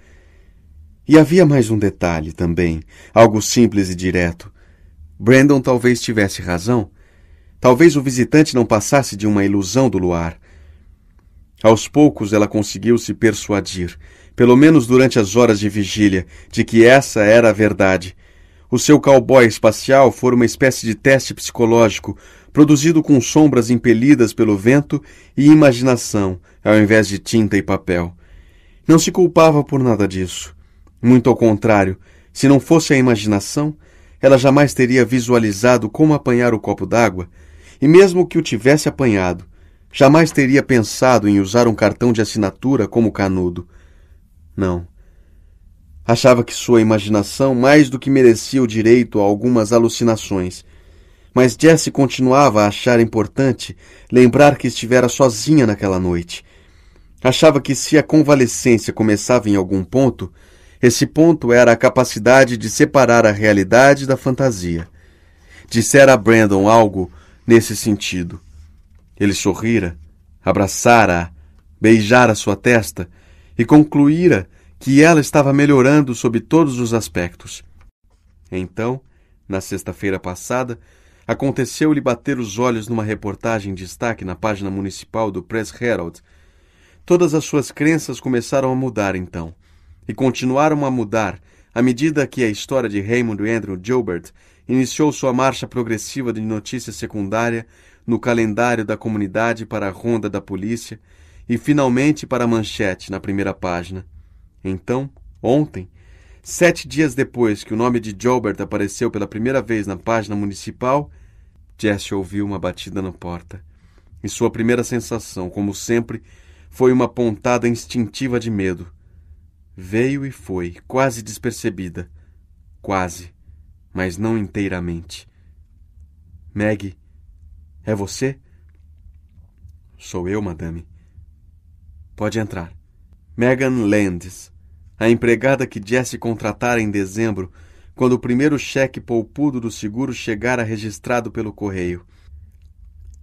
E havia mais um detalhe também, algo simples e direto. Brandon talvez tivesse razão. Talvez o visitante não passasse de uma ilusão do luar. Aos poucos ela conseguiu se persuadir, pelo menos durante as horas de vigília, de que essa era a verdade. O seu cowboy espacial fora uma espécie de teste psicológico, produzido com sombras impelidas pelo vento e imaginação, ao invés de tinta e papel. Não se culpava por nada disso. Muito ao contrário, se não fosse a imaginação, ela jamais teria visualizado como apanhar o copo d'água, e mesmo que o tivesse apanhado, Jamais teria pensado em usar um cartão de assinatura como canudo. Não. Achava que sua imaginação mais do que merecia o direito a algumas alucinações. Mas Jesse continuava a achar importante lembrar que estivera sozinha naquela noite. Achava que se a convalescência começava em algum ponto, esse ponto era a capacidade de separar a realidade da fantasia. Dissera a Brandon algo nesse sentido. Ele sorrira, abraçara-a, beijara sua testa e concluíra que ela estava melhorando sob todos os aspectos. Então, na sexta-feira passada, aconteceu-lhe bater os olhos numa reportagem de destaque na página municipal do Press Herald. Todas as suas crenças começaram a mudar então, e continuaram a mudar à medida que a história de Raymond Andrew Gilbert iniciou sua marcha progressiva de notícia secundária no calendário da comunidade para a ronda da polícia e finalmente para a manchete na primeira página. Então, ontem, sete dias depois que o nome de Jobert apareceu pela primeira vez na página municipal, Jesse ouviu uma batida na porta. E sua primeira sensação, como sempre, foi uma pontada instintiva de medo. Veio e foi, quase despercebida. Quase, mas não inteiramente. Maggie é você? Sou eu, madame. Pode entrar. Megan Landes, a empregada que Jesse contratara em dezembro, quando o primeiro cheque poupudo do seguro chegara registrado pelo correio.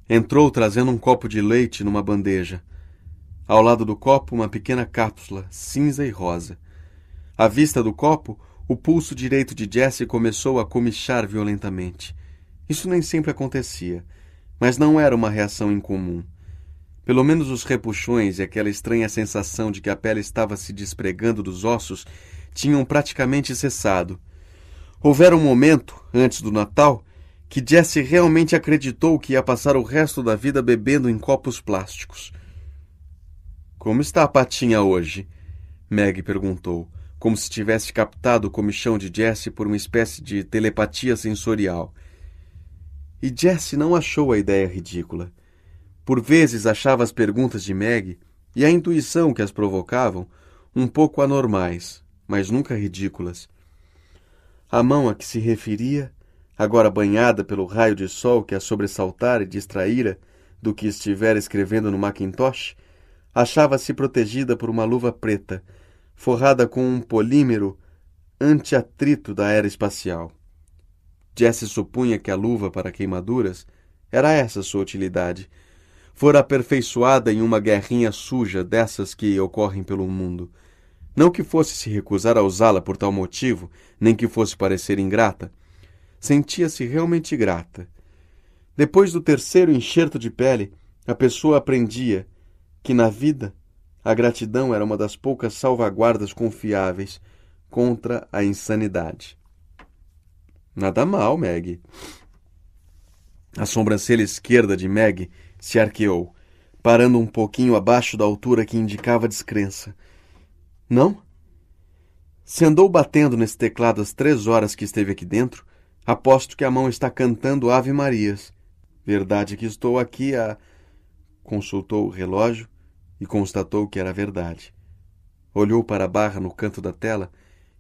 Entrou trazendo um copo de leite numa bandeja. Ao lado do copo, uma pequena cápsula, cinza e rosa. À vista do copo, o pulso direito de Jesse começou a comichar violentamente. Isso nem sempre acontecia. Mas não era uma reação incomum. Pelo menos os repuxões e aquela estranha sensação de que a pele estava se despregando dos ossos tinham praticamente cessado. Houvera um momento, antes do Natal, que Jesse realmente acreditou que ia passar o resto da vida bebendo em copos plásticos. Como está a patinha hoje? Meg perguntou, como se tivesse captado o comichão de Jesse por uma espécie de telepatia sensorial e Jesse não achou a ideia ridícula. Por vezes achava as perguntas de Meg e a intuição que as provocavam um pouco anormais, mas nunca ridículas. A mão a que se referia, agora banhada pelo raio de sol que a sobressaltara e distraíra do que estivera escrevendo no Macintosh, achava-se protegida por uma luva preta, forrada com um polímero anti-atrito da era espacial. Jesse supunha que a luva para queimaduras era essa sua utilidade. Fora aperfeiçoada em uma guerrinha suja dessas que ocorrem pelo mundo. Não que fosse se recusar a usá-la por tal motivo, nem que fosse parecer ingrata. Sentia-se realmente grata. Depois do terceiro enxerto de pele, a pessoa aprendia que na vida a gratidão era uma das poucas salvaguardas confiáveis contra a insanidade. Nada mal, Meg. A sobrancelha esquerda de Meg se arqueou, parando um pouquinho abaixo da altura que indicava descrença. Não? Se andou batendo nesse teclado as três horas que esteve aqui dentro, aposto que a mão está cantando Ave Marias. Verdade que estou aqui a. Consultou o relógio e constatou que era verdade. Olhou para a barra no canto da tela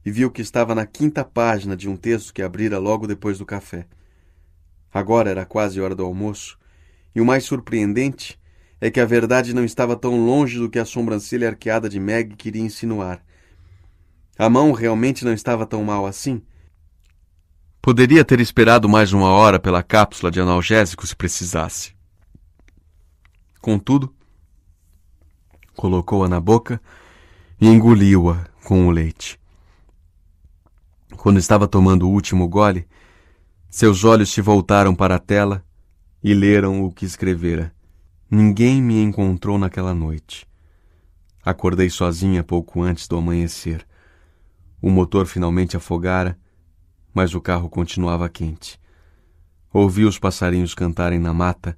e viu que estava na quinta página de um texto que abrira logo depois do café. Agora era quase hora do almoço, e o mais surpreendente é que a verdade não estava tão longe do que a sobrancelha arqueada de Meg queria insinuar. A mão realmente não estava tão mal assim. Poderia ter esperado mais uma hora pela cápsula de analgésico se precisasse. Contudo, colocou-a na boca e engoliu-a com o leite. Quando estava tomando o último gole, seus olhos se voltaram para a tela e leram o que escrevera. Ninguém me encontrou naquela noite. Acordei sozinha pouco antes do amanhecer. O motor finalmente afogara, mas o carro continuava quente. Ouvi os passarinhos cantarem na mata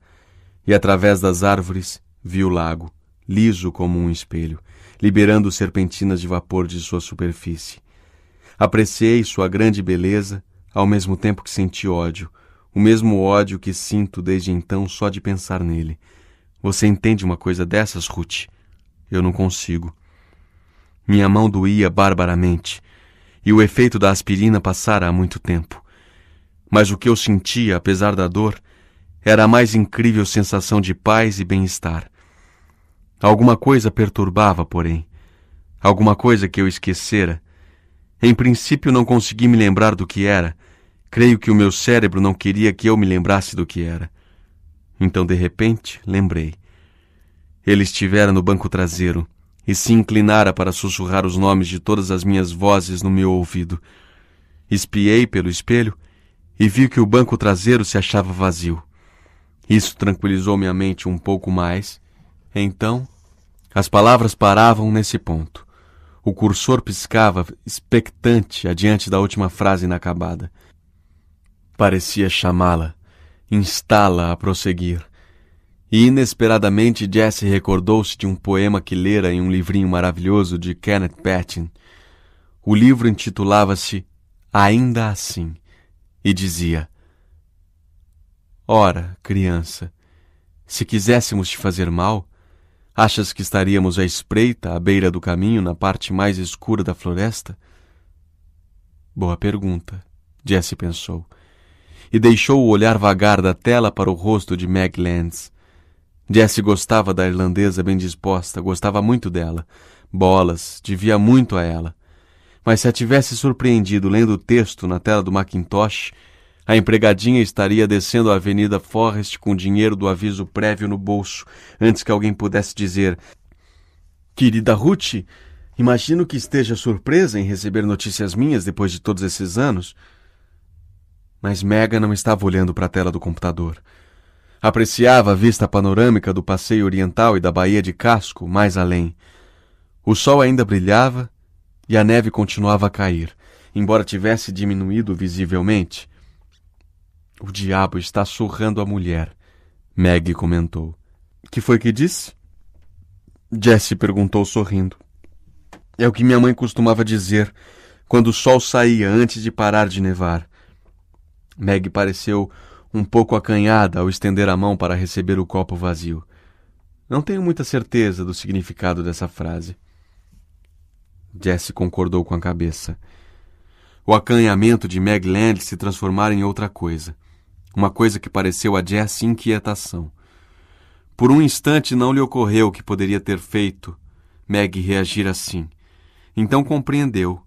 e, através das árvores, vi o lago, liso como um espelho, liberando serpentinas de vapor de sua superfície. Apreciei sua grande beleza, ao mesmo tempo que senti ódio, o mesmo ódio que sinto desde então só de pensar nele. Você entende uma coisa dessas, Ruth? Eu não consigo. Minha mão doía barbaramente, e o efeito da aspirina passara há muito tempo. Mas o que eu sentia, apesar da dor, era a mais incrível sensação de paz e bem-estar. Alguma coisa perturbava, porém. Alguma coisa que eu esquecera em princípio, não consegui me lembrar do que era. Creio que o meu cérebro não queria que eu me lembrasse do que era. Então, de repente, lembrei. Ele estivera no banco traseiro e se inclinara para sussurrar os nomes de todas as minhas vozes no meu ouvido. Espiei pelo espelho e vi que o banco traseiro se achava vazio. Isso tranquilizou minha mente um pouco mais. Então, as palavras paravam nesse ponto. O cursor piscava, expectante, adiante da última frase inacabada. Parecia chamá-la, instá-la a prosseguir. E inesperadamente Jesse recordou-se de um poema que lera em um livrinho maravilhoso de Kenneth Patton. O livro intitulava-se Ainda Assim e dizia: Ora, criança, se quiséssemos te fazer mal, Achas que estaríamos à espreita, à beira do caminho, na parte mais escura da floresta? Boa pergunta, Jesse pensou, e deixou o olhar vagar da tela para o rosto de Meg Lance. Jesse gostava da irlandesa bem disposta, gostava muito dela. Bolas, devia muito a ela. Mas se a tivesse surpreendido lendo o texto na tela do Macintosh, a empregadinha estaria descendo a Avenida Forrest com dinheiro do aviso prévio no bolso, antes que alguém pudesse dizer: Querida Ruth, imagino que esteja surpresa em receber notícias minhas depois de todos esses anos. Mas Mega não estava olhando para a tela do computador. Apreciava a vista panorâmica do Passeio Oriental e da Baía de Casco, mais além. O sol ainda brilhava e a neve continuava a cair, embora tivesse diminuído visivelmente. O diabo está surrando a mulher, Meg comentou. Que foi que disse? Jesse perguntou sorrindo. É o que minha mãe costumava dizer quando o sol saía antes de parar de nevar. Meg pareceu um pouco acanhada ao estender a mão para receber o copo vazio. Não tenho muita certeza do significado dessa frase. Jesse concordou com a cabeça. O acanhamento de Meg Land se transformara em outra coisa uma coisa que pareceu a Jesse inquietação. Por um instante não lhe ocorreu o que poderia ter feito Meg reagir assim. Então compreendeu.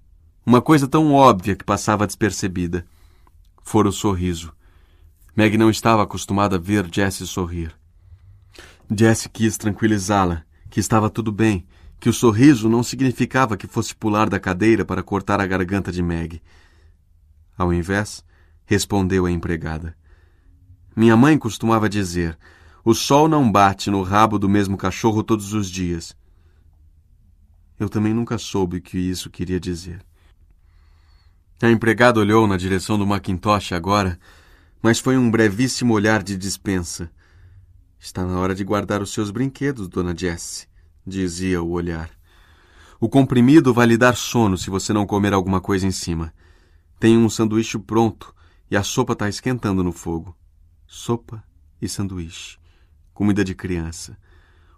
Uma coisa tão óbvia que passava despercebida. Fora o sorriso. Meg não estava acostumada a ver Jesse sorrir. Jesse quis tranquilizá-la, que estava tudo bem, que o sorriso não significava que fosse pular da cadeira para cortar a garganta de Meg. Ao invés, respondeu a empregada. Minha mãe costumava dizer: o sol não bate no rabo do mesmo cachorro todos os dias. Eu também nunca soube o que isso queria dizer. A empregada olhou na direção do Macintosh agora, mas foi um brevíssimo olhar de dispensa. Está na hora de guardar os seus brinquedos, dona Jessie, dizia o olhar. O comprimido vai lhe dar sono se você não comer alguma coisa em cima. Tenho um sanduíche pronto e a sopa está esquentando no fogo sopa e sanduíche. Comida de criança.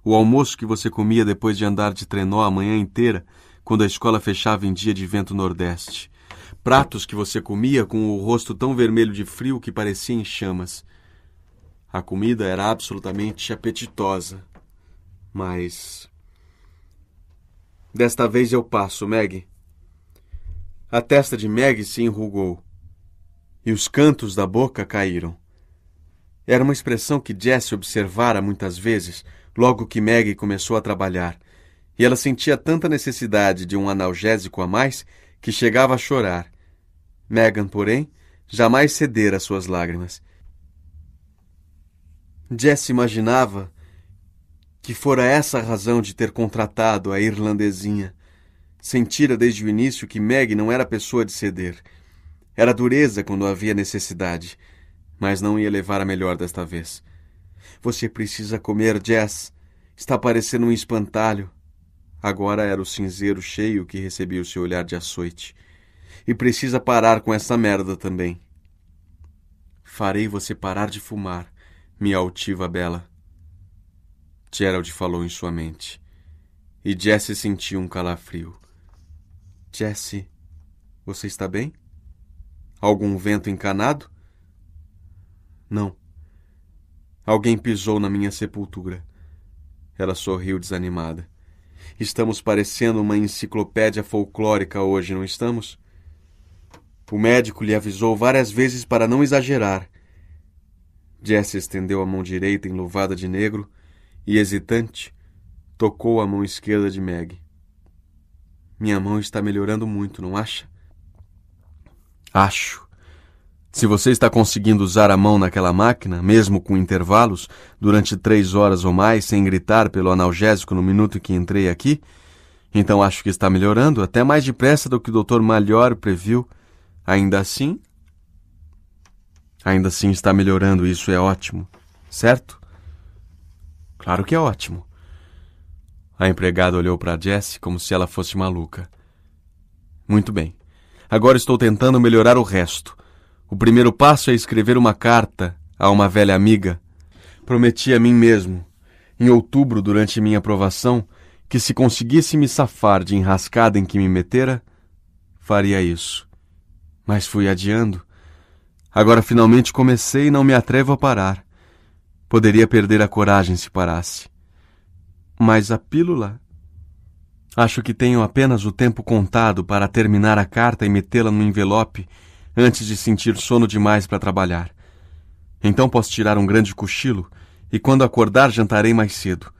O almoço que você comia depois de andar de trenó a manhã inteira, quando a escola fechava em dia de vento nordeste. Pratos que você comia com o rosto tão vermelho de frio que parecia em chamas. A comida era absolutamente apetitosa. Mas. Desta vez eu passo, Meg. A testa de Meg se enrugou e os cantos da boca caíram. Era uma expressão que Jesse observara muitas vezes, logo que Maggie começou a trabalhar, e ela sentia tanta necessidade de um analgésico a mais que chegava a chorar. Megan, porém, jamais cedera às suas lágrimas. Jesse imaginava que fora essa a razão de ter contratado a irlandesinha. Sentira desde o início que Meg não era pessoa de ceder. Era dureza quando havia necessidade mas não ia levar a melhor desta vez. Você precisa comer, Jess. Está parecendo um espantalho. Agora era o cinzeiro cheio que recebia o seu olhar de açoite. E precisa parar com essa merda também. Farei você parar de fumar, minha altiva bela. Gerald falou em sua mente. E Jesse sentiu um calafrio. Jesse, você está bem? Algum vento encanado? Não. Alguém pisou na minha sepultura. Ela sorriu desanimada. Estamos parecendo uma enciclopédia folclórica hoje, não estamos? O médico lhe avisou várias vezes para não exagerar. Jesse estendeu a mão direita enluvada de negro e, hesitante, tocou a mão esquerda de Meg. Minha mão está melhorando muito, não acha? Acho. Se você está conseguindo usar a mão naquela máquina, mesmo com intervalos, durante três horas ou mais, sem gritar pelo analgésico no minuto em que entrei aqui, então acho que está melhorando, até mais depressa do que o Dr. Malhor previu. Ainda assim. Ainda assim está melhorando, isso é ótimo, certo? Claro que é ótimo. A empregada olhou para Jessie como se ela fosse maluca. Muito bem. Agora estou tentando melhorar o resto. O primeiro passo é escrever uma carta a uma velha amiga. Prometi a mim mesmo, em outubro, durante minha aprovação, que se conseguisse me safar de enrascada em que me metera, faria isso. Mas fui adiando. Agora finalmente comecei e não me atrevo a parar. Poderia perder a coragem se parasse. Mas a pílula? Acho que tenho apenas o tempo contado para terminar a carta e metê-la no envelope antes de sentir sono demais para trabalhar. Então posso tirar um grande cochilo e quando acordar jantarei mais cedo.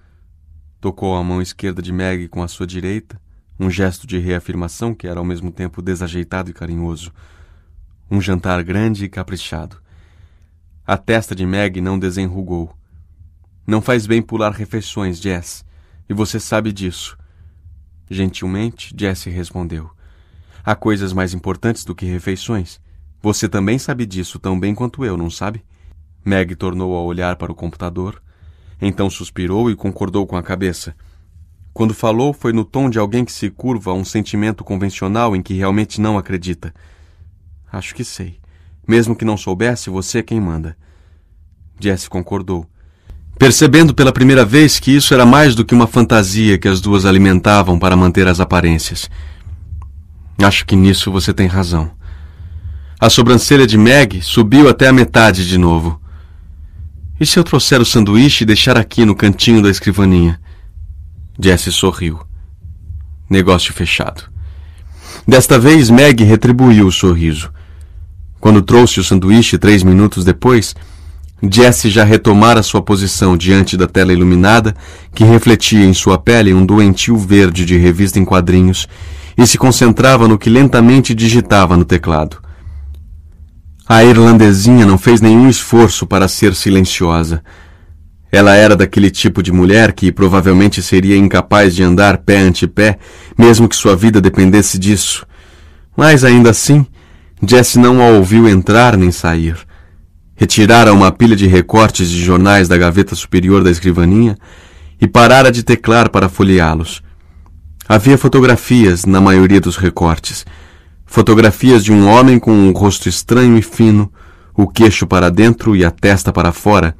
Tocou a mão esquerda de Meg com a sua direita, um gesto de reafirmação que era ao mesmo tempo desajeitado e carinhoso. Um jantar grande e caprichado. A testa de Meg não desenrugou. Não faz bem pular refeições, Jess, e você sabe disso. Gentilmente, Jesse respondeu. Há coisas mais importantes do que refeições. Você também sabe disso tão bem quanto eu, não sabe? Meg tornou a olhar para o computador, então suspirou e concordou com a cabeça. Quando falou, foi no tom de alguém que se curva a um sentimento convencional em que realmente não acredita. Acho que sei. Mesmo que não soubesse, você é quem manda. Jesse concordou. Percebendo pela primeira vez que isso era mais do que uma fantasia que as duas alimentavam para manter as aparências. Acho que nisso você tem razão. A sobrancelha de Meg subiu até a metade de novo. E se eu trouxer o sanduíche e deixar aqui no cantinho da escrivaninha? Jesse sorriu. Negócio fechado. Desta vez, Meg retribuiu o sorriso. Quando trouxe o sanduíche três minutos depois, Jesse já retomara sua posição diante da tela iluminada, que refletia em sua pele um doentio verde de revista em quadrinhos, e se concentrava no que lentamente digitava no teclado. A irlandesinha não fez nenhum esforço para ser silenciosa. Ela era daquele tipo de mulher que provavelmente seria incapaz de andar pé ante pé, mesmo que sua vida dependesse disso. Mas ainda assim, Jesse não a ouviu entrar nem sair. Retirara uma pilha de recortes de jornais da gaveta superior da escrivaninha e parara de teclar para folheá-los. Havia fotografias na maioria dos recortes. Fotografias de um homem com um rosto estranho e fino, o queixo para dentro e a testa para fora.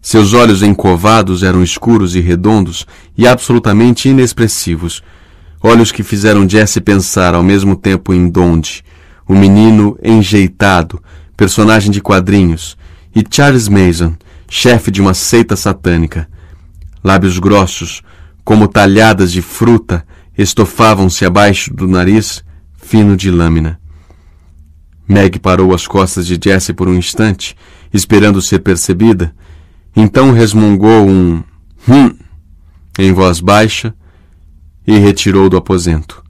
Seus olhos encovados eram escuros e redondos e absolutamente inexpressivos. Olhos que fizeram Jesse pensar ao mesmo tempo em Donde, o menino enjeitado, personagem de quadrinhos, e Charles Mason, chefe de uma seita satânica. Lábios grossos, como talhadas de fruta, estofavam-se abaixo do nariz fino de lâmina. Meg parou as costas de Jesse por um instante, esperando ser percebida. Então resmungou um hum em voz baixa e retirou do aposento.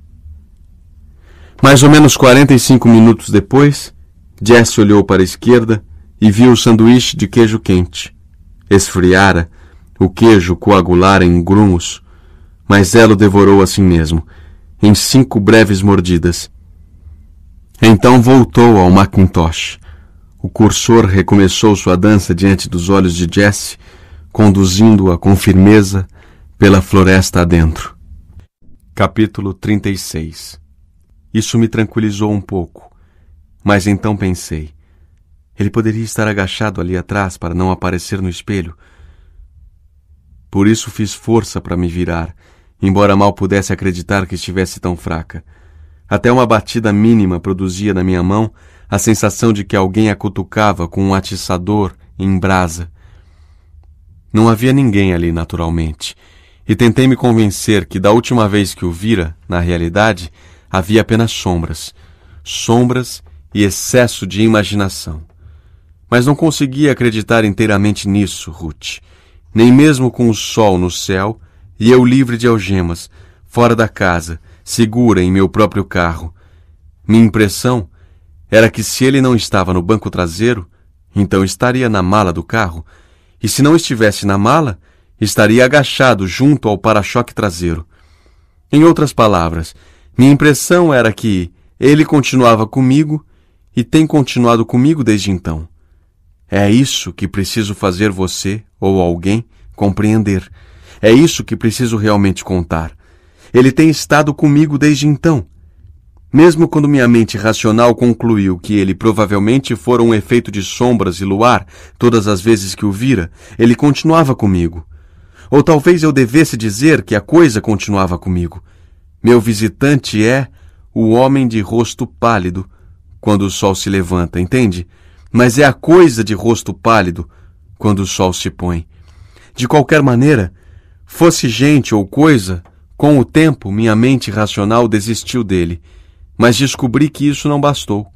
Mais ou menos 45 minutos depois, Jesse olhou para a esquerda e viu o sanduíche de queijo quente. Esfriara, o queijo coagulara em grumos, mas ela o devorou assim mesmo, em cinco breves mordidas. Então voltou ao Macintosh. O cursor recomeçou sua dança diante dos olhos de Jesse, conduzindo-a com firmeza pela floresta adentro. Capítulo 36 Isso me tranquilizou um pouco, mas então pensei. Ele poderia estar agachado ali atrás para não aparecer no espelho. Por isso fiz força para me virar embora mal pudesse acreditar que estivesse tão fraca. Até uma batida mínima produzia na minha mão a sensação de que alguém a cutucava com um atiçador em brasa. Não havia ninguém ali, naturalmente, e tentei me convencer que da última vez que o vira, na realidade, havia apenas sombras, sombras e excesso de imaginação. Mas não conseguia acreditar inteiramente nisso, Ruth. Nem mesmo com o sol no céu e eu livre de algemas, fora da casa, segura em meu próprio carro. Minha impressão era que se ele não estava no banco traseiro, então estaria na mala do carro, e se não estivesse na mala, estaria agachado junto ao para-choque traseiro. Em outras palavras, minha impressão era que ele continuava comigo e tem continuado comigo desde então. É isso que preciso fazer você ou alguém compreender. É isso que preciso realmente contar. Ele tem estado comigo desde então. Mesmo quando minha mente racional concluiu que ele provavelmente fora um efeito de sombras e luar, todas as vezes que o vira, ele continuava comigo. Ou talvez eu devesse dizer que a coisa continuava comigo. Meu visitante é o homem de rosto pálido quando o sol se levanta, entende? Mas é a coisa de rosto pálido quando o sol se põe. De qualquer maneira, Fosse gente ou coisa, com o tempo minha mente racional desistiu dele, mas descobri que isso não bastou.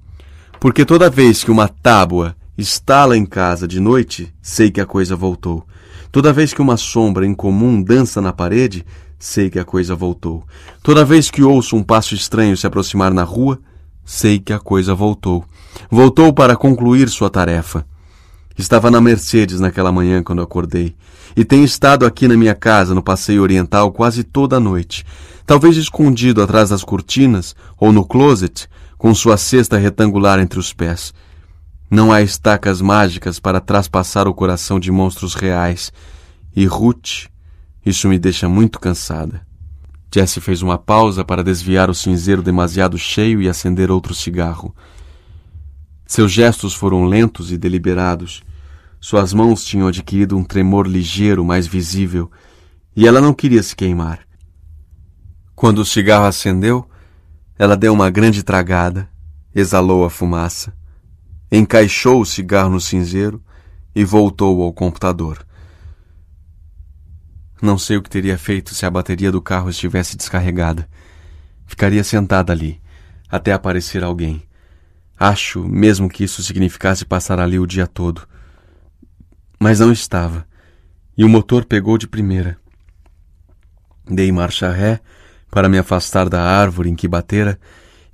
Porque toda vez que uma tábua estala em casa de noite, sei que a coisa voltou. Toda vez que uma sombra incomum dança na parede, sei que a coisa voltou. Toda vez que ouço um passo estranho se aproximar na rua, sei que a coisa voltou. Voltou para concluir sua tarefa. Estava na Mercedes naquela manhã quando acordei, e tenho estado aqui na minha casa, no passeio oriental, quase toda a noite, talvez escondido atrás das cortinas ou no closet, com sua cesta retangular entre os pés. Não há estacas mágicas para traspassar o coração de monstros reais. E Ruth, isso me deixa muito cansada. Jesse fez uma pausa para desviar o cinzeiro demasiado cheio e acender outro cigarro. Seus gestos foram lentos e deliberados, suas mãos tinham adquirido um tremor ligeiro, mais visível, e ela não queria se queimar. Quando o cigarro acendeu, ela deu uma grande tragada, exalou a fumaça, encaixou o cigarro no cinzeiro e voltou ao computador. Não sei o que teria feito se a bateria do carro estivesse descarregada. Ficaria sentada ali, até aparecer alguém. Acho mesmo que isso significasse passar ali o dia todo mas não estava, e o motor pegou de primeira. Dei marcha ré para me afastar da árvore em que batera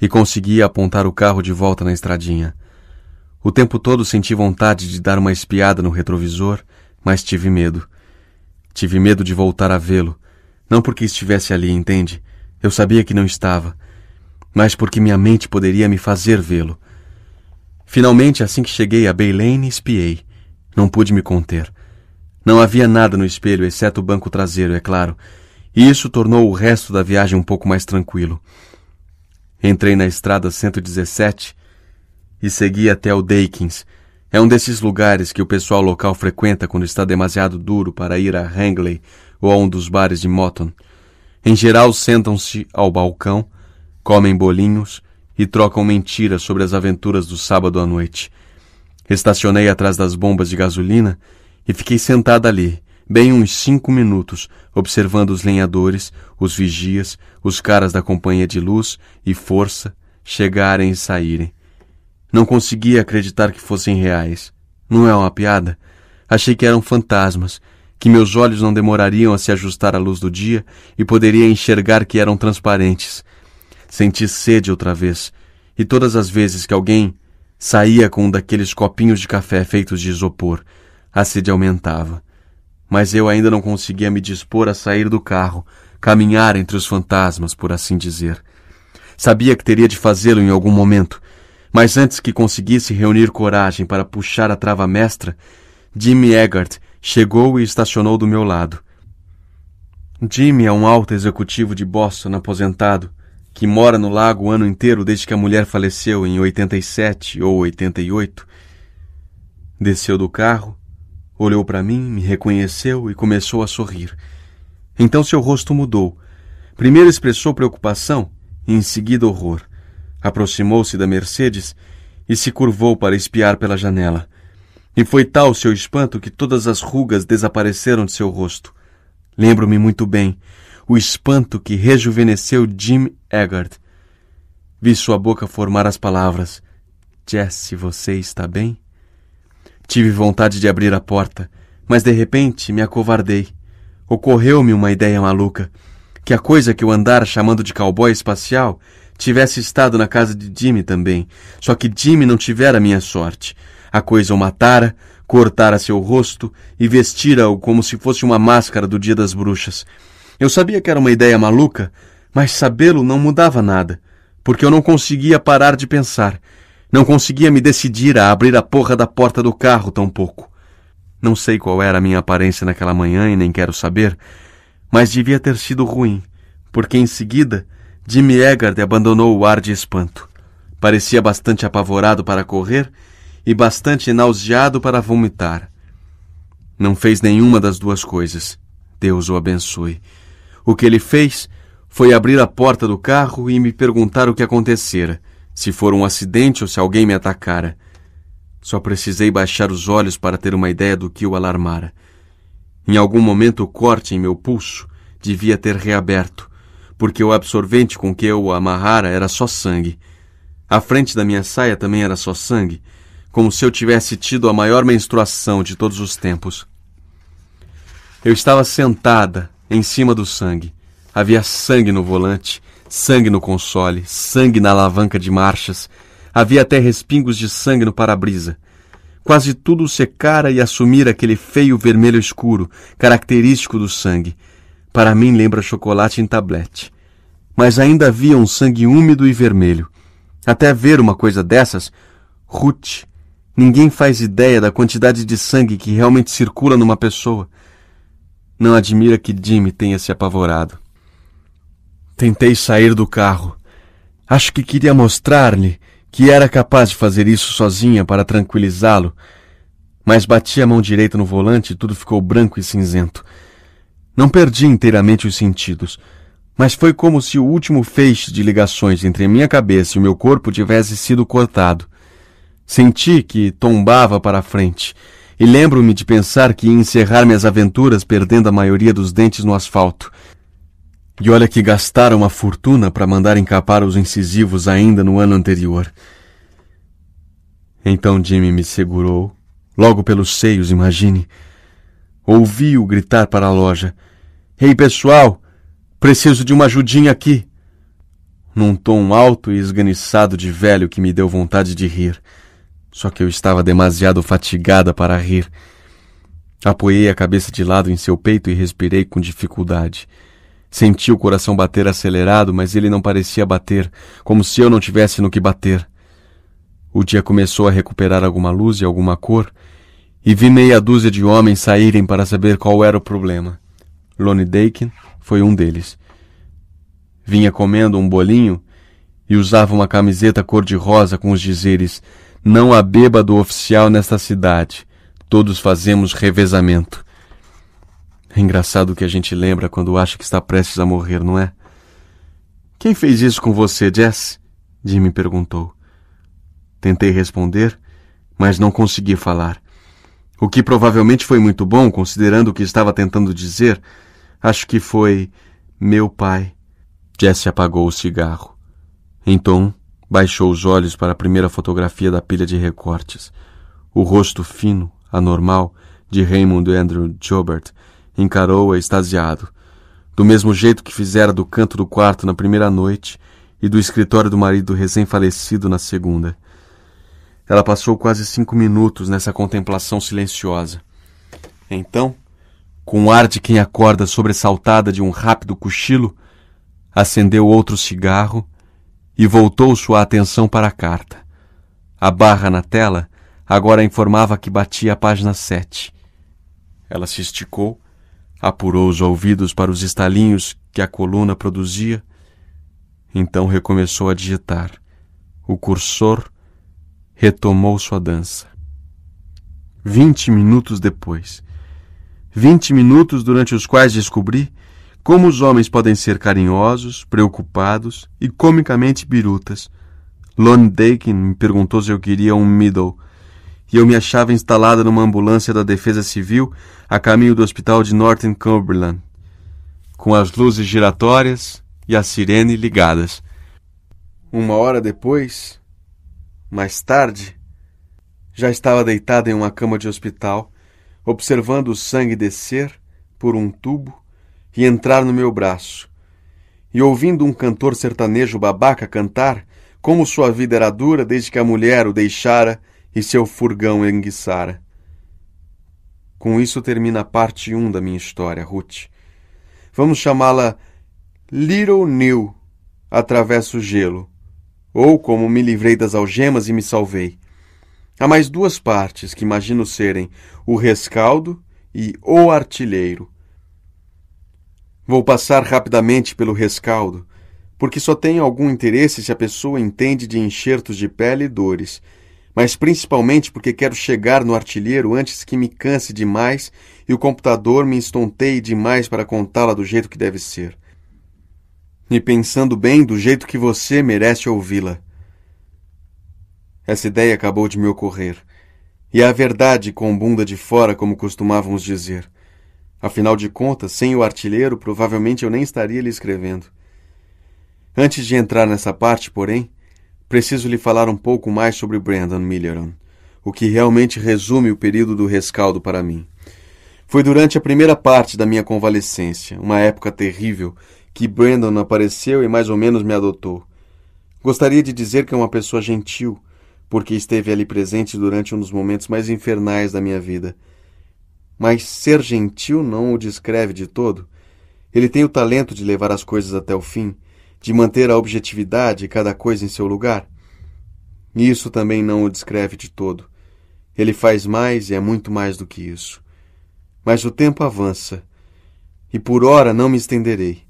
e consegui apontar o carro de volta na estradinha. O tempo todo senti vontade de dar uma espiada no retrovisor, mas tive medo. Tive medo de voltar a vê-lo, não porque estivesse ali, entende? Eu sabia que não estava, mas porque minha mente poderia me fazer vê-lo. Finalmente, assim que cheguei a Bay espiei. Não pude me conter. Não havia nada no espelho, exceto o banco traseiro, é claro, e isso tornou o resto da viagem um pouco mais tranquilo. Entrei na estrada 117 e segui até o Dakins. É um desses lugares que o pessoal local frequenta quando está demasiado duro para ir a Hangley ou a um dos bares de Moton. Em geral, sentam-se ao balcão, comem bolinhos e trocam mentiras sobre as aventuras do sábado à noite. Estacionei atrás das bombas de gasolina e fiquei sentada ali, bem uns cinco minutos, observando os lenhadores, os vigias, os caras da companhia de luz e força chegarem e saírem. Não conseguia acreditar que fossem reais. Não é uma piada? Achei que eram fantasmas, que meus olhos não demorariam a se ajustar à luz do dia e poderia enxergar que eram transparentes. Senti sede outra vez, e todas as vezes que alguém Saía com um daqueles copinhos de café feitos de isopor. A sede aumentava. Mas eu ainda não conseguia me dispor a sair do carro, caminhar entre os fantasmas, por assim dizer. Sabia que teria de fazê-lo em algum momento, mas antes que conseguisse reunir coragem para puxar a trava mestra, Jimmy Eggert chegou e estacionou do meu lado. Jimmy é um alto executivo de Boston aposentado que mora no lago o ano inteiro desde que a mulher faleceu em 87 ou 88, desceu do carro, olhou para mim, me reconheceu e começou a sorrir. Então seu rosto mudou. Primeiro expressou preocupação, e em seguida horror. Aproximou-se da Mercedes e se curvou para espiar pela janela. E foi tal seu espanto que todas as rugas desapareceram de seu rosto. Lembro-me muito bem o espanto que rejuvenesceu Jim Eggert. Vi sua boca formar as palavras: Jesse, você está bem? Tive vontade de abrir a porta, mas de repente me acovardei. Ocorreu-me uma ideia maluca: que a coisa que eu andara chamando de cowboy espacial tivesse estado na casa de Jimmy também, só que Jimmy não tivera minha sorte. A coisa o matara, cortara seu rosto e vestira-o como se fosse uma máscara do Dia das Bruxas. Eu sabia que era uma ideia maluca, mas sabê-lo não mudava nada, porque eu não conseguia parar de pensar. Não conseguia me decidir a abrir a porra da porta do carro tampouco. Não sei qual era a minha aparência naquela manhã e nem quero saber, mas devia ter sido ruim, porque em seguida Jimmy Eggard abandonou o ar de espanto. Parecia bastante apavorado para correr e bastante nauseado para vomitar. Não fez nenhuma das duas coisas. Deus o abençoe. O que ele fez foi abrir a porta do carro e me perguntar o que acontecera, se for um acidente ou se alguém me atacara. Só precisei baixar os olhos para ter uma ideia do que o alarmara. Em algum momento o corte em meu pulso devia ter reaberto, porque o absorvente com que eu o amarrara era só sangue. A frente da minha saia também era só sangue, como se eu tivesse tido a maior menstruação de todos os tempos. Eu estava sentada, em cima do sangue. Havia sangue no volante, sangue no console, sangue na alavanca de marchas. Havia até respingos de sangue no para-brisa. Quase tudo secara e assumira aquele feio vermelho escuro, característico do sangue. Para mim lembra chocolate em tablete. Mas ainda havia um sangue úmido e vermelho. Até ver uma coisa dessas, Ruth, ninguém faz ideia da quantidade de sangue que realmente circula numa pessoa. Não admira que Jimmy tenha se apavorado. Tentei sair do carro. Acho que queria mostrar-lhe que era capaz de fazer isso sozinha para tranquilizá-lo, mas bati a mão direita no volante e tudo ficou branco e cinzento. Não perdi inteiramente os sentidos, mas foi como se o último feixe de ligações entre minha cabeça e o meu corpo tivesse sido cortado. Senti que tombava para a frente e lembro-me de pensar que ia encerrar minhas aventuras perdendo a maioria dos dentes no asfalto. E olha que gastaram uma fortuna para mandar encapar os incisivos ainda no ano anterior. Então Jimmy me segurou, logo pelos seios, imagine. Ouvi-o gritar para a loja: Ei, hey, pessoal, preciso de uma ajudinha aqui! Num tom alto e esganiçado de velho que me deu vontade de rir. Só que eu estava demasiado fatigada para rir. Apoiei a cabeça de lado em seu peito e respirei com dificuldade. Senti o coração bater acelerado, mas ele não parecia bater, como se eu não tivesse no que bater. O dia começou a recuperar alguma luz e alguma cor, e vi meia dúzia de homens saírem para saber qual era o problema. Lonnie Dakin foi um deles. Vinha comendo um bolinho e usava uma camiseta cor-de-rosa com os dizeres não há bêbado oficial nesta cidade. Todos fazemos revezamento. É engraçado o que a gente lembra quando acha que está prestes a morrer, não é? Quem fez isso com você, Jess? Jimmy perguntou. Tentei responder, mas não consegui falar. O que provavelmente foi muito bom, considerando o que estava tentando dizer. Acho que foi meu pai. Jesse apagou o cigarro. Então, Baixou os olhos para a primeira fotografia da pilha de recortes. O rosto fino, anormal, de Raymond Andrew Jobert encarou-a extasiado. Do mesmo jeito que fizera do canto do quarto na primeira noite e do escritório do marido recém-falecido na segunda. Ela passou quase cinco minutos nessa contemplação silenciosa. Então, com o ar de quem acorda sobressaltada de um rápido cochilo, acendeu outro cigarro e voltou sua atenção para a carta. A barra na tela agora informava que batia a página 7. Ela se esticou, apurou os ouvidos para os estalinhos que a coluna produzia, então recomeçou a digitar. O cursor retomou sua dança. Vinte minutos depois, vinte minutos durante os quais descobri como os homens podem ser carinhosos, preocupados e comicamente birutas. Lone Dakin me perguntou se eu queria um middle, e eu me achava instalada numa ambulância da Defesa Civil a caminho do hospital de Norton Cumberland, com as luzes giratórias e a sirene ligadas. Uma hora depois, mais tarde, já estava deitada em uma cama de hospital, observando o sangue descer por um tubo e entrar no meu braço. E ouvindo um cantor sertanejo babaca cantar, como sua vida era dura desde que a mulher o deixara e seu furgão enguiçara. Com isso termina a parte 1 da minha história, Ruth. Vamos chamá-la Little New, atravessa o gelo, ou como me livrei das algemas e me salvei. Há mais duas partes que imagino serem o rescaldo e o artilheiro. Vou passar rapidamente pelo rescaldo, porque só tem algum interesse se a pessoa entende de enxertos de pele e dores, mas principalmente porque quero chegar no artilheiro antes que me canse demais e o computador me estonteie demais para contá-la do jeito que deve ser. E pensando bem, do jeito que você merece ouvi-la. Essa ideia acabou de me ocorrer. E é a verdade com bunda de fora, como costumávamos dizer. Afinal de contas, sem o artilheiro, provavelmente eu nem estaria lhe escrevendo. Antes de entrar nessa parte, porém, preciso lhe falar um pouco mais sobre Brandon Milleron, o que realmente resume o período do rescaldo para mim. Foi durante a primeira parte da minha convalescência, uma época terrível, que Brandon apareceu e mais ou menos me adotou. Gostaria de dizer que é uma pessoa gentil, porque esteve ali presente durante um dos momentos mais infernais da minha vida. Mas ser gentil não o descreve de todo. Ele tem o talento de levar as coisas até o fim, de manter a objetividade e cada coisa em seu lugar. Isso também não o descreve de todo. Ele faz mais e é muito mais do que isso. Mas o tempo avança, e por ora não me estenderei.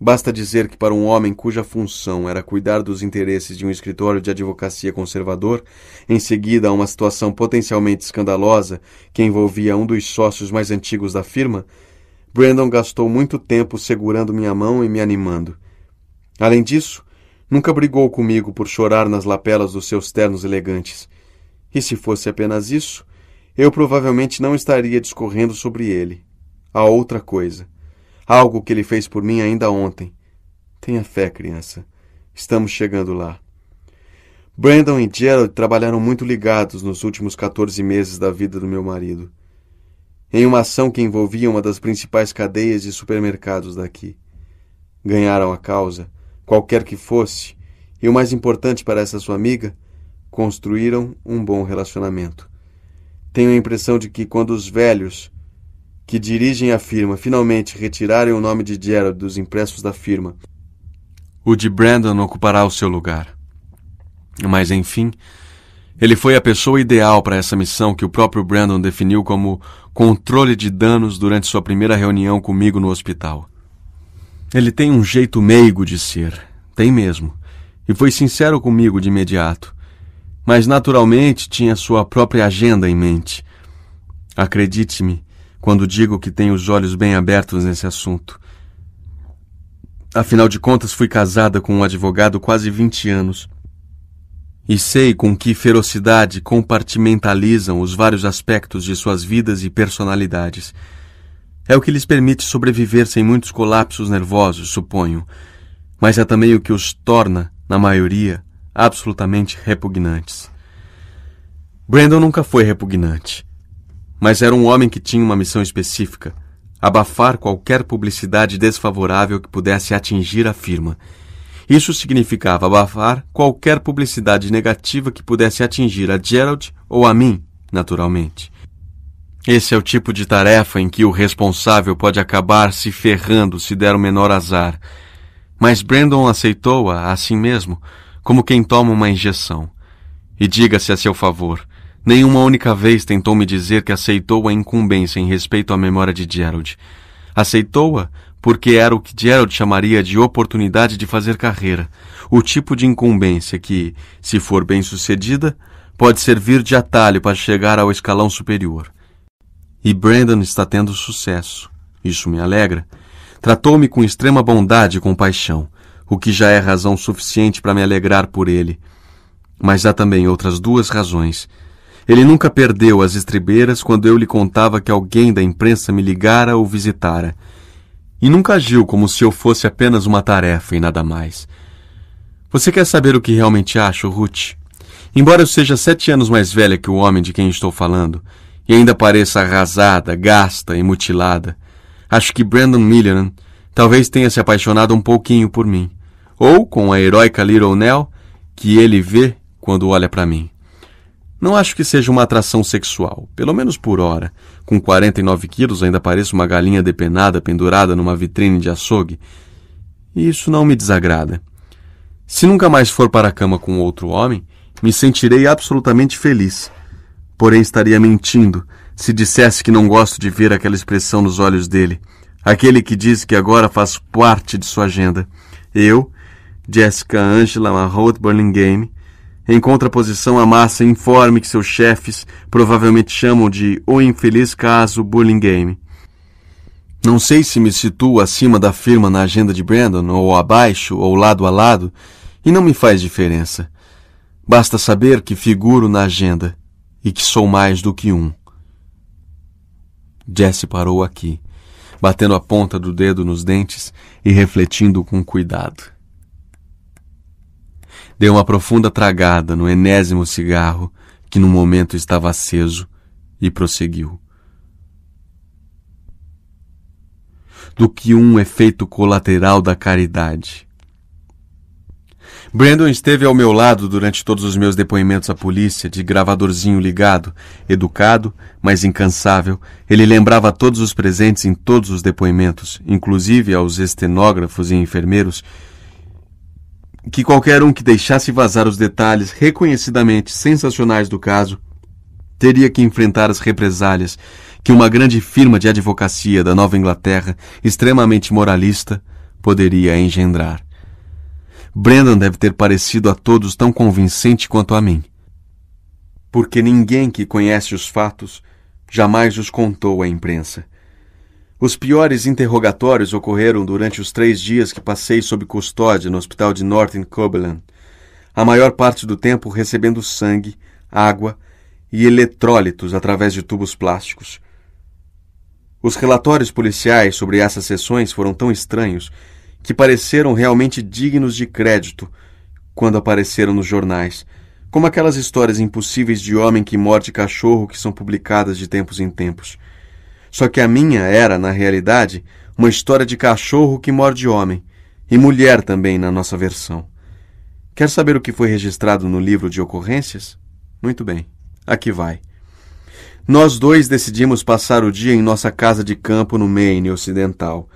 Basta dizer que, para um homem cuja função era cuidar dos interesses de um escritório de advocacia conservador, em seguida a uma situação potencialmente escandalosa que envolvia um dos sócios mais antigos da firma, Brandon gastou muito tempo segurando minha mão e me animando. Além disso, nunca brigou comigo por chorar nas lapelas dos seus ternos elegantes. E se fosse apenas isso, eu provavelmente não estaria discorrendo sobre ele. A outra coisa algo que ele fez por mim ainda ontem. Tenha fé, criança. Estamos chegando lá. Brandon e Gerald trabalharam muito ligados nos últimos 14 meses da vida do meu marido, em uma ação que envolvia uma das principais cadeias de supermercados daqui. Ganharam a causa, qualquer que fosse, e o mais importante para essa sua amiga, construíram um bom relacionamento. Tenho a impressão de que quando os velhos que dirigem a firma finalmente retirarem o nome de Gerald dos impressos da firma, o de Brandon ocupará o seu lugar. Mas enfim, ele foi a pessoa ideal para essa missão que o próprio Brandon definiu como controle de danos durante sua primeira reunião comigo no hospital. Ele tem um jeito meigo de ser, tem mesmo, e foi sincero comigo de imediato. Mas naturalmente tinha sua própria agenda em mente. Acredite-me, quando digo que tenho os olhos bem abertos nesse assunto. Afinal de contas, fui casada com um advogado quase 20 anos. E sei com que ferocidade compartimentalizam os vários aspectos de suas vidas e personalidades. É o que lhes permite sobreviver sem muitos colapsos nervosos, suponho, mas é também o que os torna, na maioria, absolutamente repugnantes. Brandon nunca foi repugnante mas era um homem que tinha uma missão específica: abafar qualquer publicidade desfavorável que pudesse atingir a firma. Isso significava abafar qualquer publicidade negativa que pudesse atingir a Gerald ou a mim, naturalmente. Esse é o tipo de tarefa em que o responsável pode acabar se ferrando se der o menor azar. Mas Brandon aceitou-a assim mesmo, como quem toma uma injeção. E diga-se a seu favor, Nenhuma única vez tentou me dizer que aceitou a incumbência em respeito à memória de Gerald. Aceitou-a porque era o que Gerald chamaria de oportunidade de fazer carreira, o tipo de incumbência que, se for bem sucedida, pode servir de atalho para chegar ao escalão superior. E Brandon está tendo sucesso. Isso me alegra. Tratou-me com extrema bondade e compaixão, o que já é razão suficiente para me alegrar por ele. Mas há também outras duas razões ele nunca perdeu as estribeiras quando eu lhe contava que alguém da imprensa me ligara ou visitara. E nunca agiu como se eu fosse apenas uma tarefa e nada mais. Você quer saber o que realmente acho, Ruth? Embora eu seja sete anos mais velha que o homem de quem estou falando, e ainda pareça arrasada, gasta e mutilada, acho que Brandon Millian talvez tenha se apaixonado um pouquinho por mim, ou com a heróica Little Nell que ele vê quando olha para mim. Não acho que seja uma atração sexual, pelo menos por hora. Com 49 quilos ainda pareço uma galinha depenada pendurada numa vitrine de açougue. E isso não me desagrada. Se nunca mais for para a cama com outro homem, me sentirei absolutamente feliz. Porém, estaria mentindo se dissesse que não gosto de ver aquela expressão nos olhos dele, aquele que diz que agora faz parte de sua agenda. Eu, Jessica Angela Marrot Burlingame, em contraposição à massa informe que seus chefes provavelmente chamam de o infeliz caso Burlingame. Não sei se me situo acima da firma na agenda de Brandon, ou abaixo, ou lado a lado, e não me faz diferença. Basta saber que figuro na agenda e que sou mais do que um. Jesse parou aqui, batendo a ponta do dedo nos dentes e refletindo com cuidado. Dei uma profunda tragada no enésimo cigarro que no momento estava aceso e prosseguiu. Do que um efeito colateral da caridade. Brandon esteve ao meu lado durante todos os meus depoimentos à polícia, de gravadorzinho ligado, educado, mas incansável. Ele lembrava todos os presentes em todos os depoimentos, inclusive aos estenógrafos e enfermeiros, que qualquer um que deixasse vazar os detalhes reconhecidamente sensacionais do caso teria que enfrentar as represálias que uma grande firma de advocacia da Nova Inglaterra, extremamente moralista, poderia engendrar. Brendan deve ter parecido a todos tão convincente quanto a mim. Porque ninguém que conhece os fatos jamais os contou à imprensa. Os piores interrogatórios ocorreram durante os três dias que passei sob custódia no hospital de Norton Cumberland, a maior parte do tempo recebendo sangue, água e eletrólitos através de tubos plásticos. Os relatórios policiais sobre essas sessões foram tão estranhos que pareceram realmente dignos de crédito quando apareceram nos jornais, como aquelas histórias impossíveis de homem que morde cachorro que são publicadas de tempos em tempos. Só que a minha era, na realidade, uma história de cachorro que morde homem, e mulher também na nossa versão. Quer saber o que foi registrado no livro de ocorrências? Muito bem, aqui vai. Nós dois decidimos passar o dia em nossa casa de campo no Maine Ocidental.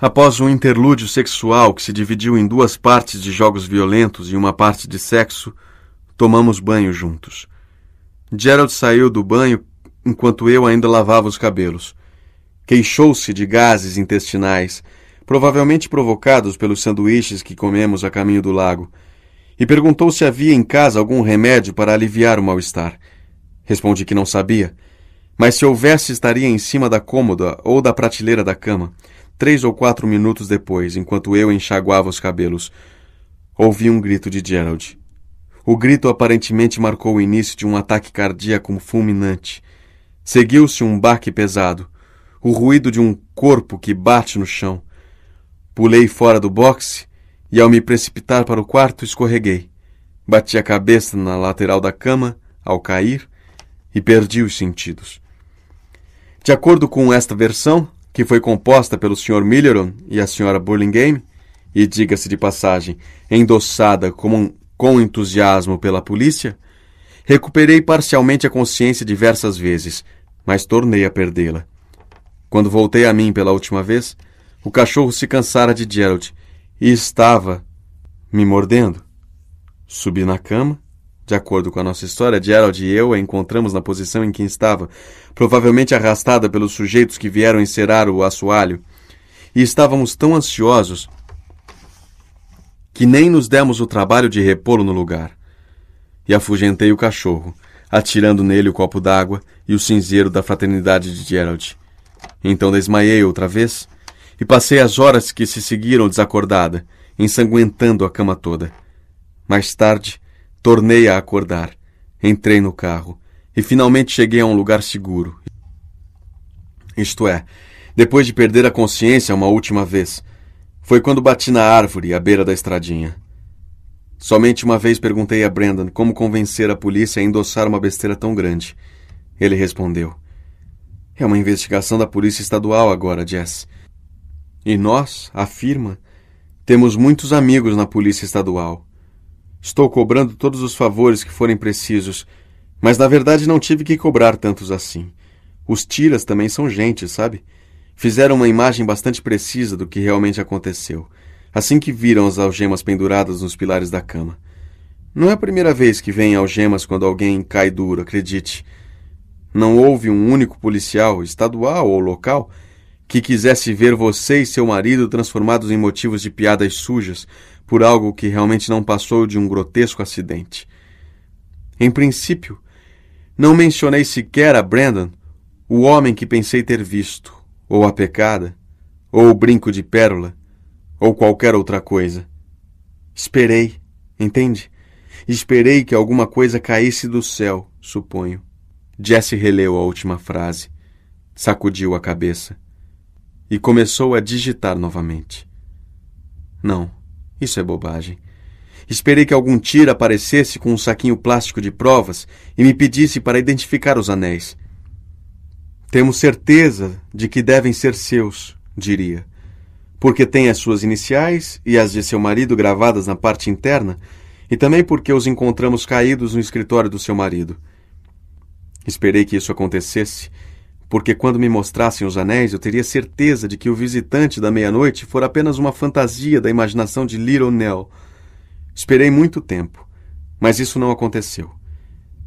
Após um interlúdio sexual que se dividiu em duas partes de jogos violentos e uma parte de sexo, tomamos banho juntos. Gerald saiu do banho enquanto eu ainda lavava os cabelos. Queixou-se de gases intestinais, provavelmente provocados pelos sanduíches que comemos a caminho do lago, e perguntou se havia em casa algum remédio para aliviar o mal-estar. Respondi que não sabia, mas se houvesse, estaria em cima da cômoda ou da prateleira da cama, três ou quatro minutos depois, enquanto eu enxaguava os cabelos. Ouvi um grito de Gerald. O grito aparentemente marcou o início de um ataque cardíaco fulminante. Seguiu-se um baque pesado, o ruído de um corpo que bate no chão. Pulei fora do boxe e, ao me precipitar para o quarto, escorreguei. Bati a cabeça na lateral da cama, ao cair, e perdi os sentidos. De acordo com esta versão, que foi composta pelo Sr. Milleron e a Sra. Burlingame, e diga-se de passagem, endossada com, com entusiasmo pela polícia, Recuperei parcialmente a consciência diversas vezes, mas tornei a perdê-la. Quando voltei a mim pela última vez, o cachorro se cansara de Gerald e estava me mordendo. Subi na cama. De acordo com a nossa história, Gerald e eu a encontramos na posição em que estava, provavelmente arrastada pelos sujeitos que vieram encerar o assoalho. E estávamos tão ansiosos que nem nos demos o trabalho de repô-lo no lugar e afugentei o cachorro, atirando nele o copo d'água e o cinzeiro da fraternidade de Gerald. Então desmaiei outra vez e passei as horas que se seguiram desacordada, ensanguentando a cama toda. Mais tarde, tornei a acordar, entrei no carro e finalmente cheguei a um lugar seguro. Isto é, depois de perder a consciência uma última vez, foi quando bati na árvore à beira da estradinha. Somente uma vez perguntei a Brandon como convencer a polícia a endossar uma besteira tão grande. Ele respondeu: É uma investigação da Polícia Estadual agora, Jess. E nós, afirma, temos muitos amigos na Polícia Estadual. Estou cobrando todos os favores que forem precisos, mas na verdade não tive que cobrar tantos assim. Os tiras também são gente, sabe? Fizeram uma imagem bastante precisa do que realmente aconteceu assim que viram as algemas penduradas nos pilares da cama. Não é a primeira vez que vêm algemas quando alguém cai duro, acredite. Não houve um único policial, estadual ou local, que quisesse ver você e seu marido transformados em motivos de piadas sujas por algo que realmente não passou de um grotesco acidente. Em princípio, não mencionei sequer a Brandon, o homem que pensei ter visto, ou a pecada, ou o brinco de pérola, ou qualquer outra coisa. Esperei, entende? Esperei que alguma coisa caísse do céu, suponho. Jesse releu a última frase, sacudiu a cabeça e começou a digitar novamente. Não, isso é bobagem. Esperei que algum tiro aparecesse com um saquinho plástico de provas e me pedisse para identificar os anéis. Temos certeza de que devem ser seus, diria porque tem as suas iniciais e as de seu marido gravadas na parte interna, e também porque os encontramos caídos no escritório do seu marido. Esperei que isso acontecesse, porque quando me mostrassem os anéis eu teria certeza de que o visitante da meia-noite fora apenas uma fantasia da imaginação de Little Nell. Esperei muito tempo, mas isso não aconteceu.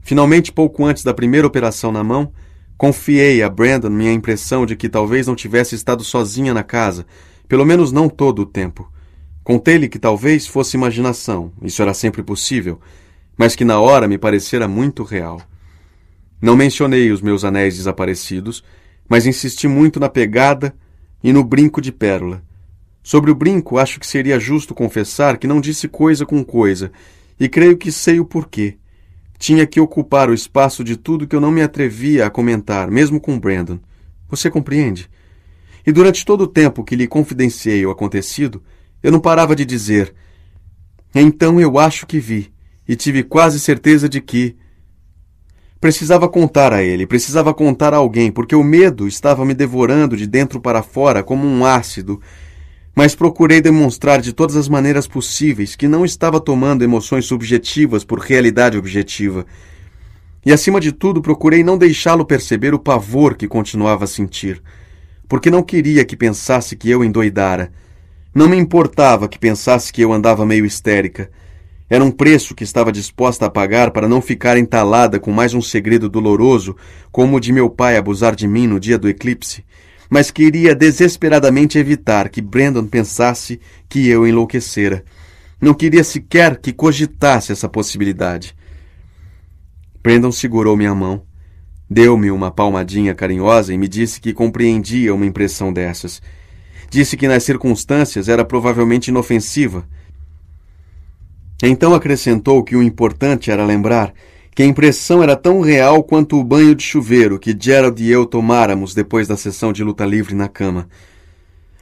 Finalmente, pouco antes da primeira operação na mão, confiei a Brandon minha impressão de que talvez não tivesse estado sozinha na casa pelo menos não todo o tempo. Contei-lhe que talvez fosse imaginação, isso era sempre possível, mas que na hora me parecera muito real. Não mencionei os meus anéis desaparecidos, mas insisti muito na pegada e no brinco de pérola. Sobre o brinco, acho que seria justo confessar que não disse coisa com coisa, e creio que sei o porquê. Tinha que ocupar o espaço de tudo que eu não me atrevia a comentar, mesmo com Brandon. Você compreende? E durante todo o tempo que lhe confidenciei o acontecido, eu não parava de dizer: Então eu acho que vi, e tive quase certeza de que. Precisava contar a ele, precisava contar a alguém, porque o medo estava me devorando de dentro para fora como um ácido. Mas procurei demonstrar de todas as maneiras possíveis que não estava tomando emoções subjetivas por realidade objetiva. E acima de tudo, procurei não deixá-lo perceber o pavor que continuava a sentir porque não queria que pensasse que eu endoidara. Não me importava que pensasse que eu andava meio histérica. Era um preço que estava disposta a pagar para não ficar entalada com mais um segredo doloroso, como o de meu pai abusar de mim no dia do eclipse, mas queria desesperadamente evitar que Brandon pensasse que eu enlouquecera. Não queria sequer que cogitasse essa possibilidade. Brandon segurou minha mão Deu-me uma palmadinha carinhosa e me disse que compreendia uma impressão dessas. Disse que nas circunstâncias era provavelmente inofensiva. Então acrescentou que o importante era lembrar que a impressão era tão real quanto o banho de chuveiro que Gerald e eu tomáramos depois da sessão de luta livre na cama.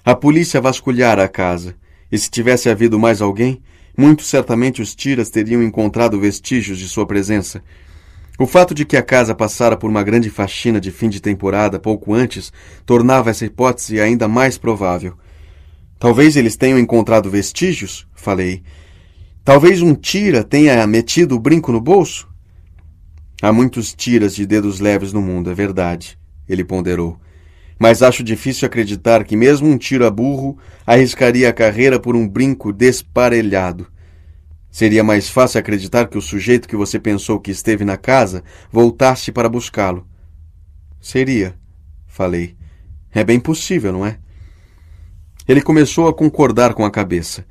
A polícia vasculhara a casa, e se tivesse havido mais alguém, muito certamente os tiras teriam encontrado vestígios de sua presença. O fato de que a casa passara por uma grande faxina de fim de temporada pouco antes tornava essa hipótese ainda mais provável. Talvez eles tenham encontrado vestígios, falei. Talvez um tira tenha metido o brinco no bolso. Há muitos tiras de dedos leves no mundo, é verdade, ele ponderou. Mas acho difícil acreditar que mesmo um tira burro arriscaria a carreira por um brinco desparelhado. Seria mais fácil acreditar que o sujeito que você pensou que esteve na casa voltasse para buscá-lo. Seria, falei. É bem possível, não é? Ele começou a concordar com a cabeça.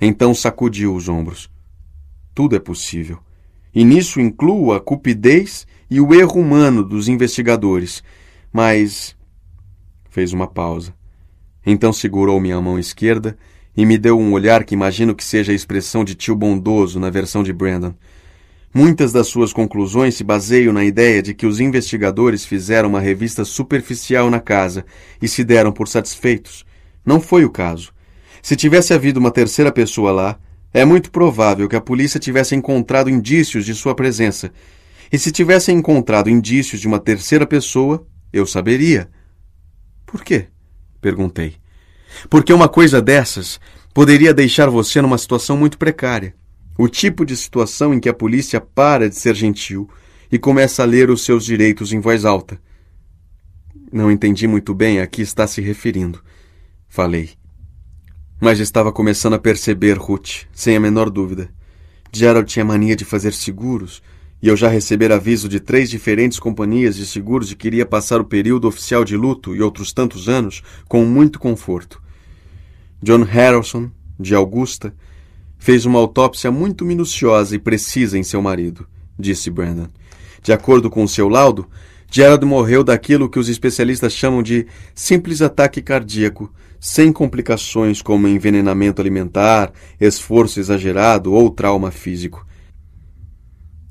Então sacudiu os ombros. Tudo é possível. E nisso incluo a cupidez e o erro humano dos investigadores. Mas. Fez uma pausa. Então segurou minha mão esquerda e me deu um olhar que imagino que seja a expressão de tio bondoso na versão de Brandon. Muitas das suas conclusões se baseiam na ideia de que os investigadores fizeram uma revista superficial na casa e se deram por satisfeitos. Não foi o caso. Se tivesse havido uma terceira pessoa lá, é muito provável que a polícia tivesse encontrado indícios de sua presença. E se tivesse encontrado indícios de uma terceira pessoa, eu saberia. Por quê? perguntei. Porque uma coisa dessas poderia deixar você numa situação muito precária. O tipo de situação em que a polícia para de ser gentil e começa a ler os seus direitos em voz alta. Não entendi muito bem a que está se referindo. Falei. Mas estava começando a perceber, Ruth, sem a menor dúvida. Gerald tinha mania de fazer seguros, e eu já recebera aviso de três diferentes companhias de seguros de que iria passar o período oficial de luto e outros tantos anos com muito conforto. John Harrelson, de Augusta, fez uma autópsia muito minuciosa e precisa em seu marido, disse Brandon. De acordo com o seu laudo, Gerald morreu daquilo que os especialistas chamam de simples ataque cardíaco, sem complicações como envenenamento alimentar, esforço exagerado ou trauma físico.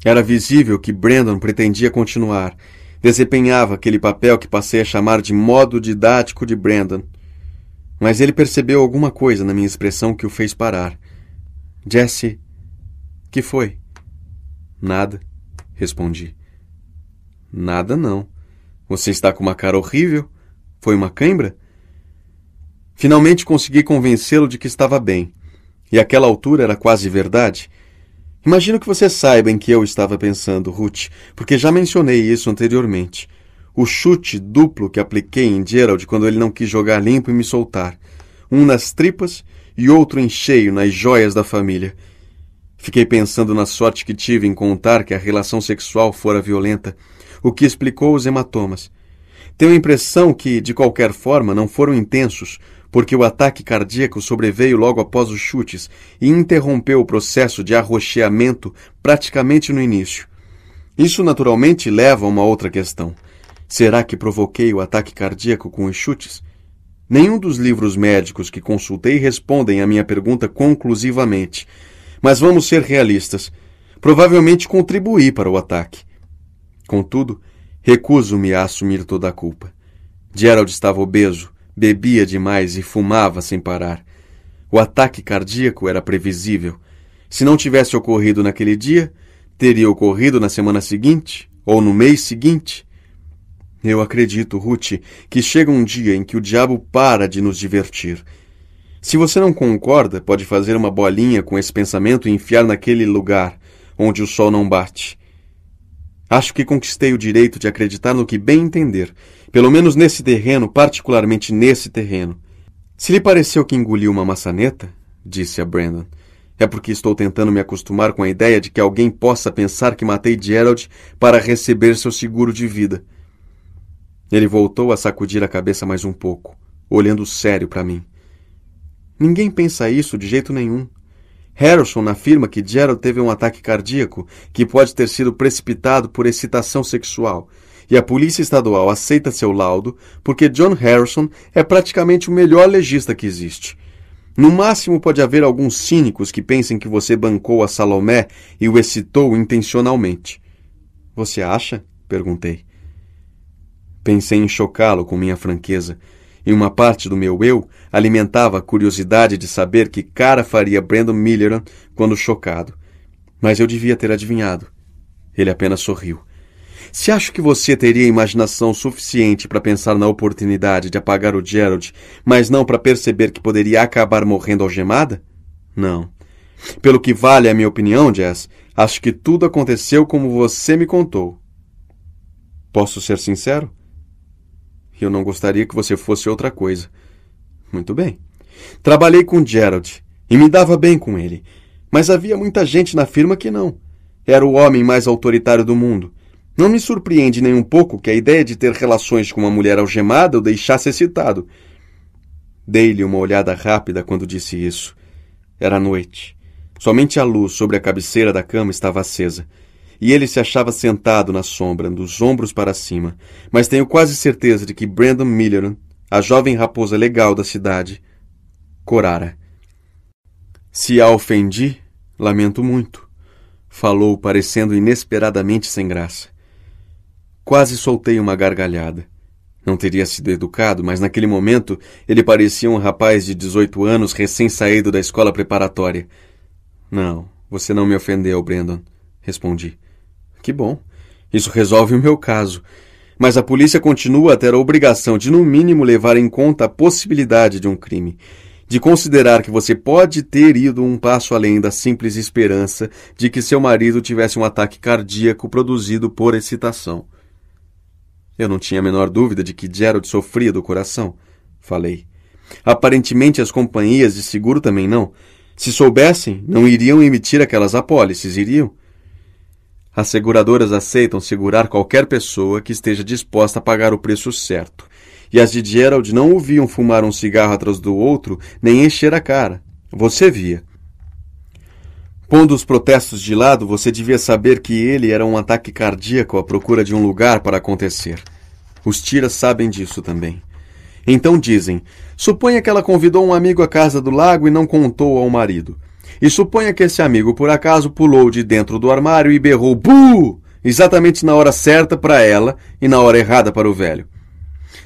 Era visível que Brandon pretendia continuar. Desempenhava aquele papel que passei a chamar de modo didático de Brandon, mas ele percebeu alguma coisa na minha expressão que o fez parar. Jesse, que foi? Nada, respondi. Nada não. Você está com uma cara horrível. Foi uma cãibra? Finalmente consegui convencê-lo de que estava bem. E aquela altura era quase verdade. Imagino que você saiba em que eu estava pensando, Ruth, porque já mencionei isso anteriormente o chute duplo que apliquei em Gerald quando ele não quis jogar limpo e me soltar, um nas tripas e outro em cheio nas joias da família. Fiquei pensando na sorte que tive em contar que a relação sexual fora violenta, o que explicou os hematomas. Tenho a impressão que, de qualquer forma, não foram intensos, porque o ataque cardíaco sobreveio logo após os chutes e interrompeu o processo de arroxeamento praticamente no início. Isso naturalmente leva a uma outra questão. Será que provoquei o ataque cardíaco com os chutes? Nenhum dos livros médicos que consultei respondem à minha pergunta conclusivamente. Mas vamos ser realistas. Provavelmente contribuí para o ataque. Contudo, recuso-me a assumir toda a culpa. Gerald estava obeso, bebia demais e fumava sem parar. O ataque cardíaco era previsível. Se não tivesse ocorrido naquele dia, teria ocorrido na semana seguinte ou no mês seguinte. Eu acredito, Ruth, que chega um dia em que o diabo para de nos divertir. Se você não concorda, pode fazer uma bolinha com esse pensamento e enfiar naquele lugar onde o sol não bate. Acho que conquistei o direito de acreditar no que bem entender, pelo menos nesse terreno, particularmente nesse terreno. Se lhe pareceu que engoli uma maçaneta, disse a Brandon, é porque estou tentando me acostumar com a ideia de que alguém possa pensar que matei Gerald para receber seu seguro de vida. Ele voltou a sacudir a cabeça mais um pouco, olhando sério para mim. Ninguém pensa isso de jeito nenhum. Harrison afirma que Gerald teve um ataque cardíaco que pode ter sido precipitado por excitação sexual, e a polícia estadual aceita seu laudo porque John Harrison é praticamente o melhor legista que existe. No máximo, pode haver alguns cínicos que pensem que você bancou a Salomé e o excitou intencionalmente. Você acha? perguntei. Pensei em chocá-lo com minha franqueza, e uma parte do meu eu alimentava a curiosidade de saber que cara faria Brandon Milleran quando chocado. Mas eu devia ter adivinhado. Ele apenas sorriu. Se acho que você teria imaginação suficiente para pensar na oportunidade de apagar o Gerald, mas não para perceber que poderia acabar morrendo algemada? Não. Pelo que vale a minha opinião, Jess, acho que tudo aconteceu como você me contou. Posso ser sincero? Eu não gostaria que você fosse outra coisa. Muito bem. Trabalhei com Gerald e me dava bem com ele, mas havia muita gente na firma que não. Era o homem mais autoritário do mundo. Não me surpreende nem um pouco que a ideia de ter relações com uma mulher algemada o deixasse excitado. Dei-lhe uma olhada rápida quando disse isso. Era noite. Somente a luz sobre a cabeceira da cama estava acesa e ele se achava sentado na sombra, dos ombros para cima, mas tenho quase certeza de que Brandon Miller, a jovem raposa legal da cidade, corara. Se a ofendi, lamento muito, falou, parecendo inesperadamente sem graça. Quase soltei uma gargalhada. Não teria sido educado, mas naquele momento ele parecia um rapaz de 18 anos recém-saído da escola preparatória. Não, você não me ofendeu, Brandon, respondi. Que bom. Isso resolve o meu caso. Mas a polícia continua a ter a obrigação de, no mínimo, levar em conta a possibilidade de um crime. De considerar que você pode ter ido um passo além da simples esperança de que seu marido tivesse um ataque cardíaco produzido por excitação. Eu não tinha a menor dúvida de que Gerald sofria do coração, falei. Aparentemente as companhias de seguro também não. Se soubessem, não iriam emitir aquelas apólices, iriam? As seguradoras aceitam segurar qualquer pessoa que esteja disposta a pagar o preço certo. E as de Gerald não o viam fumar um cigarro atrás do outro, nem encher a cara. Você via. Pondo os protestos de lado, você devia saber que ele era um ataque cardíaco à procura de um lugar para acontecer. Os tiras sabem disso também. Então dizem: suponha que ela convidou um amigo à casa do lago e não contou ao marido. E suponha que esse amigo por acaso pulou de dentro do armário e berrou "Bu!" exatamente na hora certa para ela e na hora errada para o velho.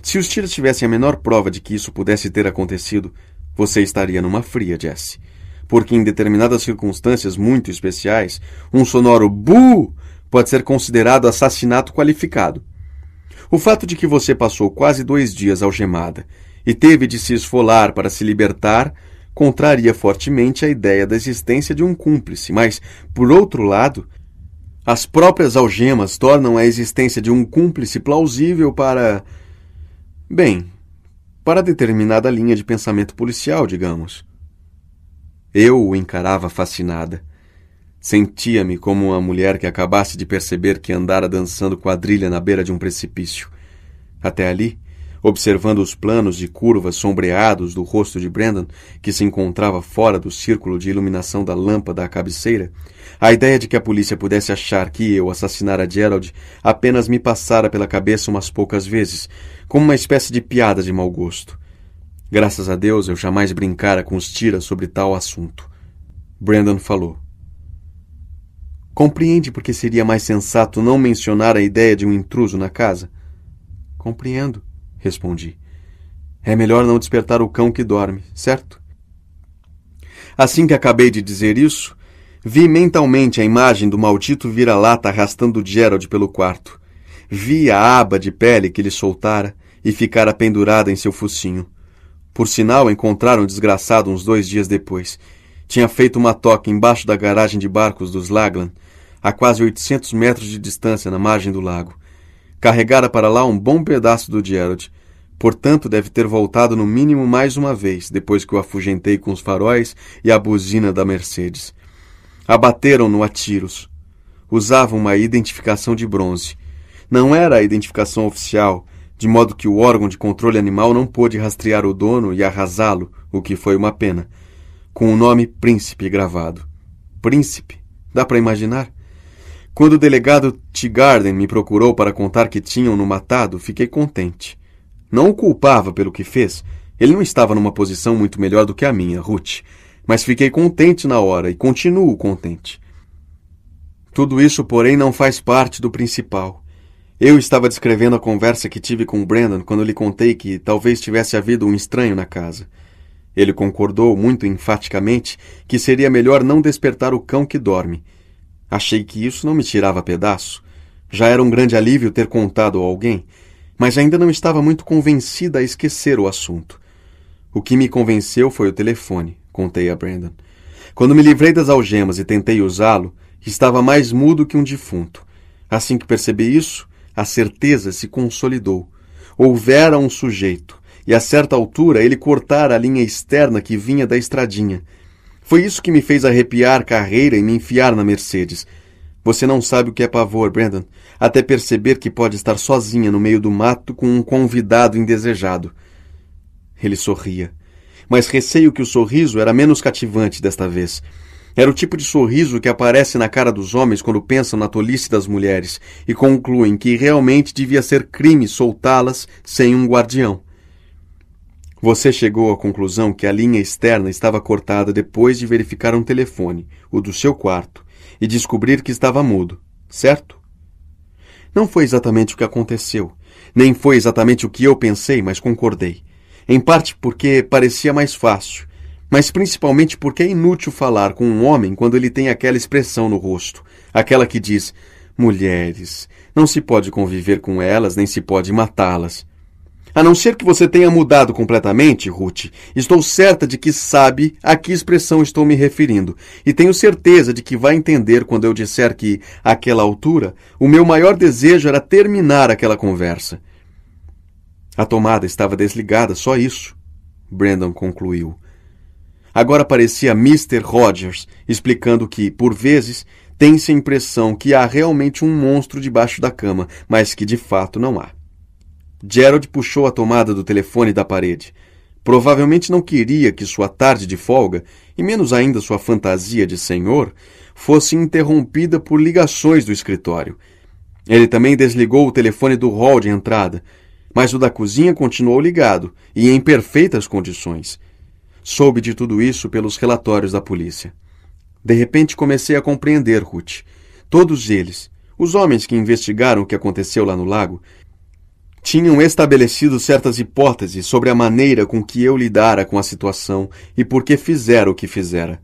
Se os tiros tivessem a menor prova de que isso pudesse ter acontecido, você estaria numa fria, Jesse. Porque em determinadas circunstâncias muito especiais, um sonoro "bu" pode ser considerado assassinato qualificado. O fato de que você passou quase dois dias algemada e teve de se esfolar para se libertar contraria fortemente a ideia da existência de um cúmplice, mas, por outro lado, as próprias algemas tornam a existência de um cúmplice plausível para. Bem, para determinada linha de pensamento policial, digamos. Eu o encarava fascinada. Sentia-me como uma mulher que acabasse de perceber que andara dançando quadrilha na beira de um precipício. Até ali, observando os planos de curvas sombreados do rosto de Brandon, que se encontrava fora do círculo de iluminação da lâmpada à cabeceira, a ideia de que a polícia pudesse achar que eu assassinara Gerald apenas me passara pela cabeça umas poucas vezes, como uma espécie de piada de mau gosto. Graças a Deus eu jamais brincara com os tiras sobre tal assunto. Brandon falou. Compreende porque seria mais sensato não mencionar a ideia de um intruso na casa? Compreendo respondi. É melhor não despertar o cão que dorme, certo? Assim que acabei de dizer isso, vi mentalmente a imagem do maldito vira-lata arrastando Gerald pelo quarto. Vi a aba de pele que ele soltara e ficara pendurada em seu focinho. Por sinal, encontraram o desgraçado uns dois dias depois. Tinha feito uma toca embaixo da garagem de barcos dos Laglan, a quase 800 metros de distância na margem do lago. Carregara para lá um bom pedaço do Gerald. Portanto, deve ter voltado no mínimo mais uma vez, depois que o afugentei com os faróis e a buzina da Mercedes. Abateram-no a tiros. Usava uma identificação de bronze. Não era a identificação oficial, de modo que o órgão de controle animal não pôde rastrear o dono e arrasá-lo, o que foi uma pena, com o nome Príncipe gravado. Príncipe? Dá para imaginar? Quando o delegado Tigarden me procurou para contar que tinham-no matado, fiquei contente. Não o culpava pelo que fez. Ele não estava numa posição muito melhor do que a minha, Ruth. Mas fiquei contente na hora e continuo contente. Tudo isso, porém, não faz parte do principal. Eu estava descrevendo a conversa que tive com Brandon quando lhe contei que talvez tivesse havido um estranho na casa. Ele concordou muito enfaticamente que seria melhor não despertar o cão que dorme Achei que isso não me tirava pedaço. Já era um grande alívio ter contado a alguém, mas ainda não estava muito convencida a esquecer o assunto. O que me convenceu foi o telefone, contei a Brandon. Quando me livrei das algemas e tentei usá-lo, estava mais mudo que um defunto. Assim que percebi isso, a certeza se consolidou. Houvera um sujeito, e a certa altura ele cortara a linha externa que vinha da estradinha foi isso que me fez arrepiar carreira e me enfiar na Mercedes. Você não sabe o que é pavor, Brandon, até perceber que pode estar sozinha no meio do mato com um convidado indesejado. Ele sorria, mas receio que o sorriso era menos cativante desta vez. Era o tipo de sorriso que aparece na cara dos homens quando pensam na tolice das mulheres e concluem que realmente devia ser crime soltá-las sem um guardião. Você chegou à conclusão que a linha externa estava cortada depois de verificar um telefone, o do seu quarto, e descobrir que estava mudo, certo? Não foi exatamente o que aconteceu, nem foi exatamente o que eu pensei, mas concordei. Em parte porque parecia mais fácil, mas principalmente porque é inútil falar com um homem quando ele tem aquela expressão no rosto, aquela que diz: mulheres, não se pode conviver com elas nem se pode matá-las. A não ser que você tenha mudado completamente, Ruth, estou certa de que sabe a que expressão estou me referindo, e tenho certeza de que vai entender quando eu disser que, àquela altura, o meu maior desejo era terminar aquela conversa. A tomada estava desligada, só isso, Brandon concluiu. Agora parecia Mr. Rogers explicando que, por vezes, tem-se a impressão que há realmente um monstro debaixo da cama, mas que de fato não há. Gerald puxou a tomada do telefone da parede. Provavelmente não queria que sua tarde de folga, e menos ainda sua fantasia de senhor, fosse interrompida por ligações do escritório. Ele também desligou o telefone do hall de entrada, mas o da cozinha continuou ligado e em perfeitas condições. Soube de tudo isso pelos relatórios da polícia. De repente comecei a compreender Ruth. Todos eles, os homens que investigaram o que aconteceu lá no lago, tinham estabelecido certas hipóteses sobre a maneira com que eu lidara com a situação e por que fizera o que fizera.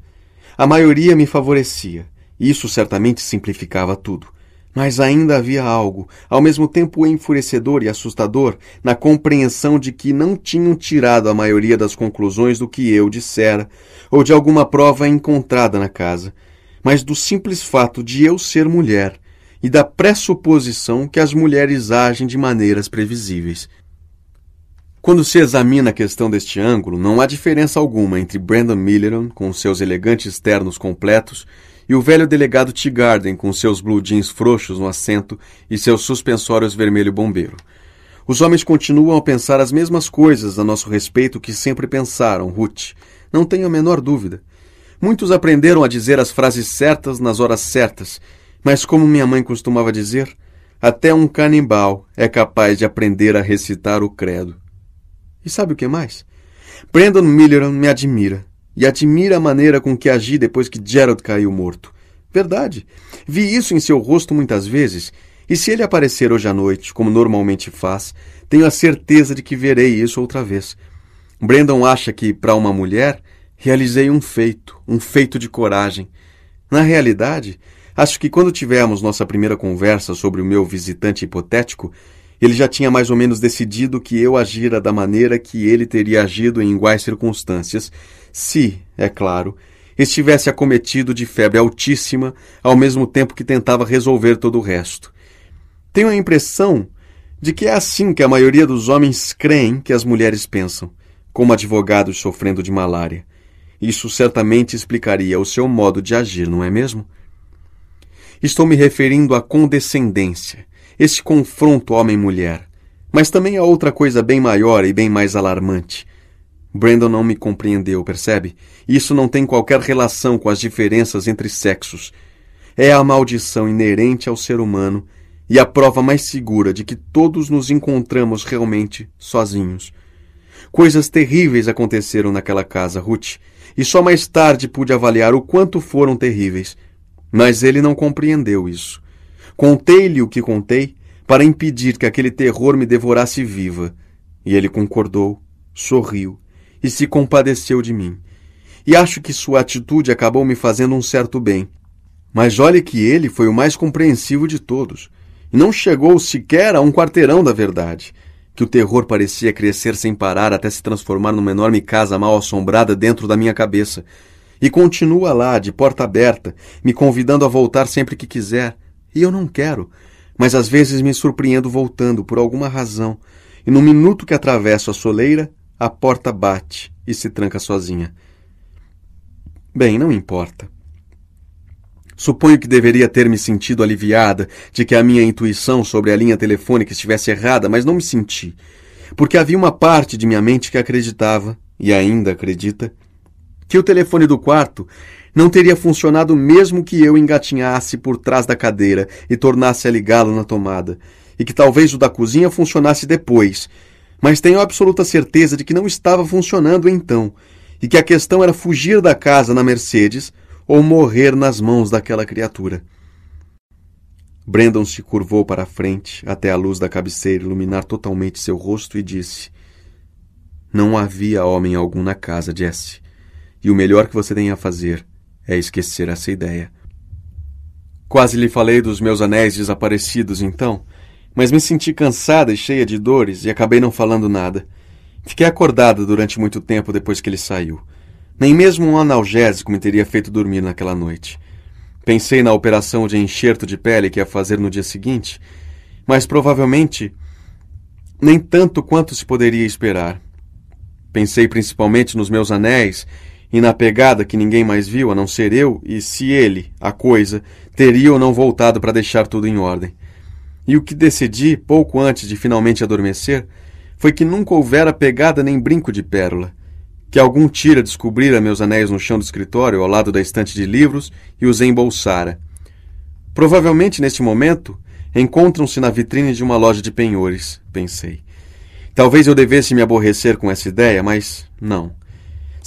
A maioria me favorecia. Isso certamente simplificava tudo. Mas ainda havia algo, ao mesmo tempo enfurecedor e assustador, na compreensão de que não tinham tirado a maioria das conclusões do que eu dissera, ou de alguma prova encontrada na casa, mas do simples fato de eu ser mulher e da pressuposição que as mulheres agem de maneiras previsíveis. Quando se examina a questão deste ângulo, não há diferença alguma entre Brandon Milleron, com seus elegantes ternos completos, e o velho delegado Tigarden, com seus blue jeans frouxos no assento e seus suspensórios vermelho bombeiro. Os homens continuam a pensar as mesmas coisas a nosso respeito que sempre pensaram, Ruth. Não tenho a menor dúvida. Muitos aprenderam a dizer as frases certas nas horas certas, mas, como minha mãe costumava dizer, até um canibal é capaz de aprender a recitar o credo. E sabe o que mais? Brandon Miller me admira. E admira a maneira com que agi depois que Gerald caiu morto. Verdade. Vi isso em seu rosto muitas vezes. E se ele aparecer hoje à noite, como normalmente faz, tenho a certeza de que verei isso outra vez. Brandon acha que, para uma mulher, realizei um feito, um feito de coragem. Na realidade, Acho que quando tivemos nossa primeira conversa sobre o meu visitante hipotético, ele já tinha mais ou menos decidido que eu agira da maneira que ele teria agido em iguais circunstâncias, se, é claro, estivesse acometido de febre altíssima, ao mesmo tempo que tentava resolver todo o resto. Tenho a impressão de que é assim que a maioria dos homens creem que as mulheres pensam, como advogados sofrendo de malária. Isso certamente explicaria o seu modo de agir, não é mesmo? Estou me referindo à condescendência, esse confronto homem-mulher. Mas também há outra coisa bem maior e bem mais alarmante. Brandon não me compreendeu, percebe? Isso não tem qualquer relação com as diferenças entre sexos. É a maldição inerente ao ser humano e a prova mais segura de que todos nos encontramos realmente sozinhos. Coisas terríveis aconteceram naquela casa, Ruth, e só mais tarde pude avaliar o quanto foram terríveis. Mas ele não compreendeu isso. Contei-lhe o que contei para impedir que aquele terror me devorasse viva. E ele concordou, sorriu e se compadeceu de mim. E acho que sua atitude acabou me fazendo um certo bem. Mas olhe que ele foi o mais compreensivo de todos. E não chegou sequer a um quarteirão da verdade que o terror parecia crescer sem parar até se transformar numa enorme casa mal assombrada dentro da minha cabeça, e continua lá, de porta aberta, me convidando a voltar sempre que quiser. E eu não quero, mas às vezes me surpreendo voltando por alguma razão. E no minuto que atravesso a soleira, a porta bate e se tranca sozinha. Bem, não importa. Suponho que deveria ter me sentido aliviada de que a minha intuição sobre a linha telefônica estivesse errada, mas não me senti, porque havia uma parte de minha mente que acreditava, e ainda acredita, que o telefone do quarto não teria funcionado mesmo que eu engatinhasse por trás da cadeira e tornasse a ligá-lo na tomada, e que talvez o da cozinha funcionasse depois, mas tenho absoluta certeza de que não estava funcionando então, e que a questão era fugir da casa na Mercedes ou morrer nas mãos daquela criatura. Brandon se curvou para a frente, até a luz da cabeceira iluminar totalmente seu rosto, e disse: Não havia homem algum na casa, Jesse. E o melhor que você tem a fazer é esquecer essa ideia. Quase lhe falei dos meus anéis desaparecidos então, mas me senti cansada e cheia de dores e acabei não falando nada. Fiquei acordada durante muito tempo depois que ele saiu. Nem mesmo um analgésico me teria feito dormir naquela noite. Pensei na operação de enxerto de pele que ia fazer no dia seguinte, mas provavelmente nem tanto quanto se poderia esperar. Pensei principalmente nos meus anéis e na pegada que ninguém mais viu a não ser eu, e se ele, a coisa, teria ou não voltado para deixar tudo em ordem. E o que decidi, pouco antes de finalmente adormecer, foi que nunca houvera pegada nem brinco de pérola, que algum tira descobrira meus anéis no chão do escritório, ao lado da estante de livros, e os embolsara. Provavelmente, neste momento, encontram-se na vitrine de uma loja de penhores, pensei. Talvez eu devesse me aborrecer com essa ideia, mas não.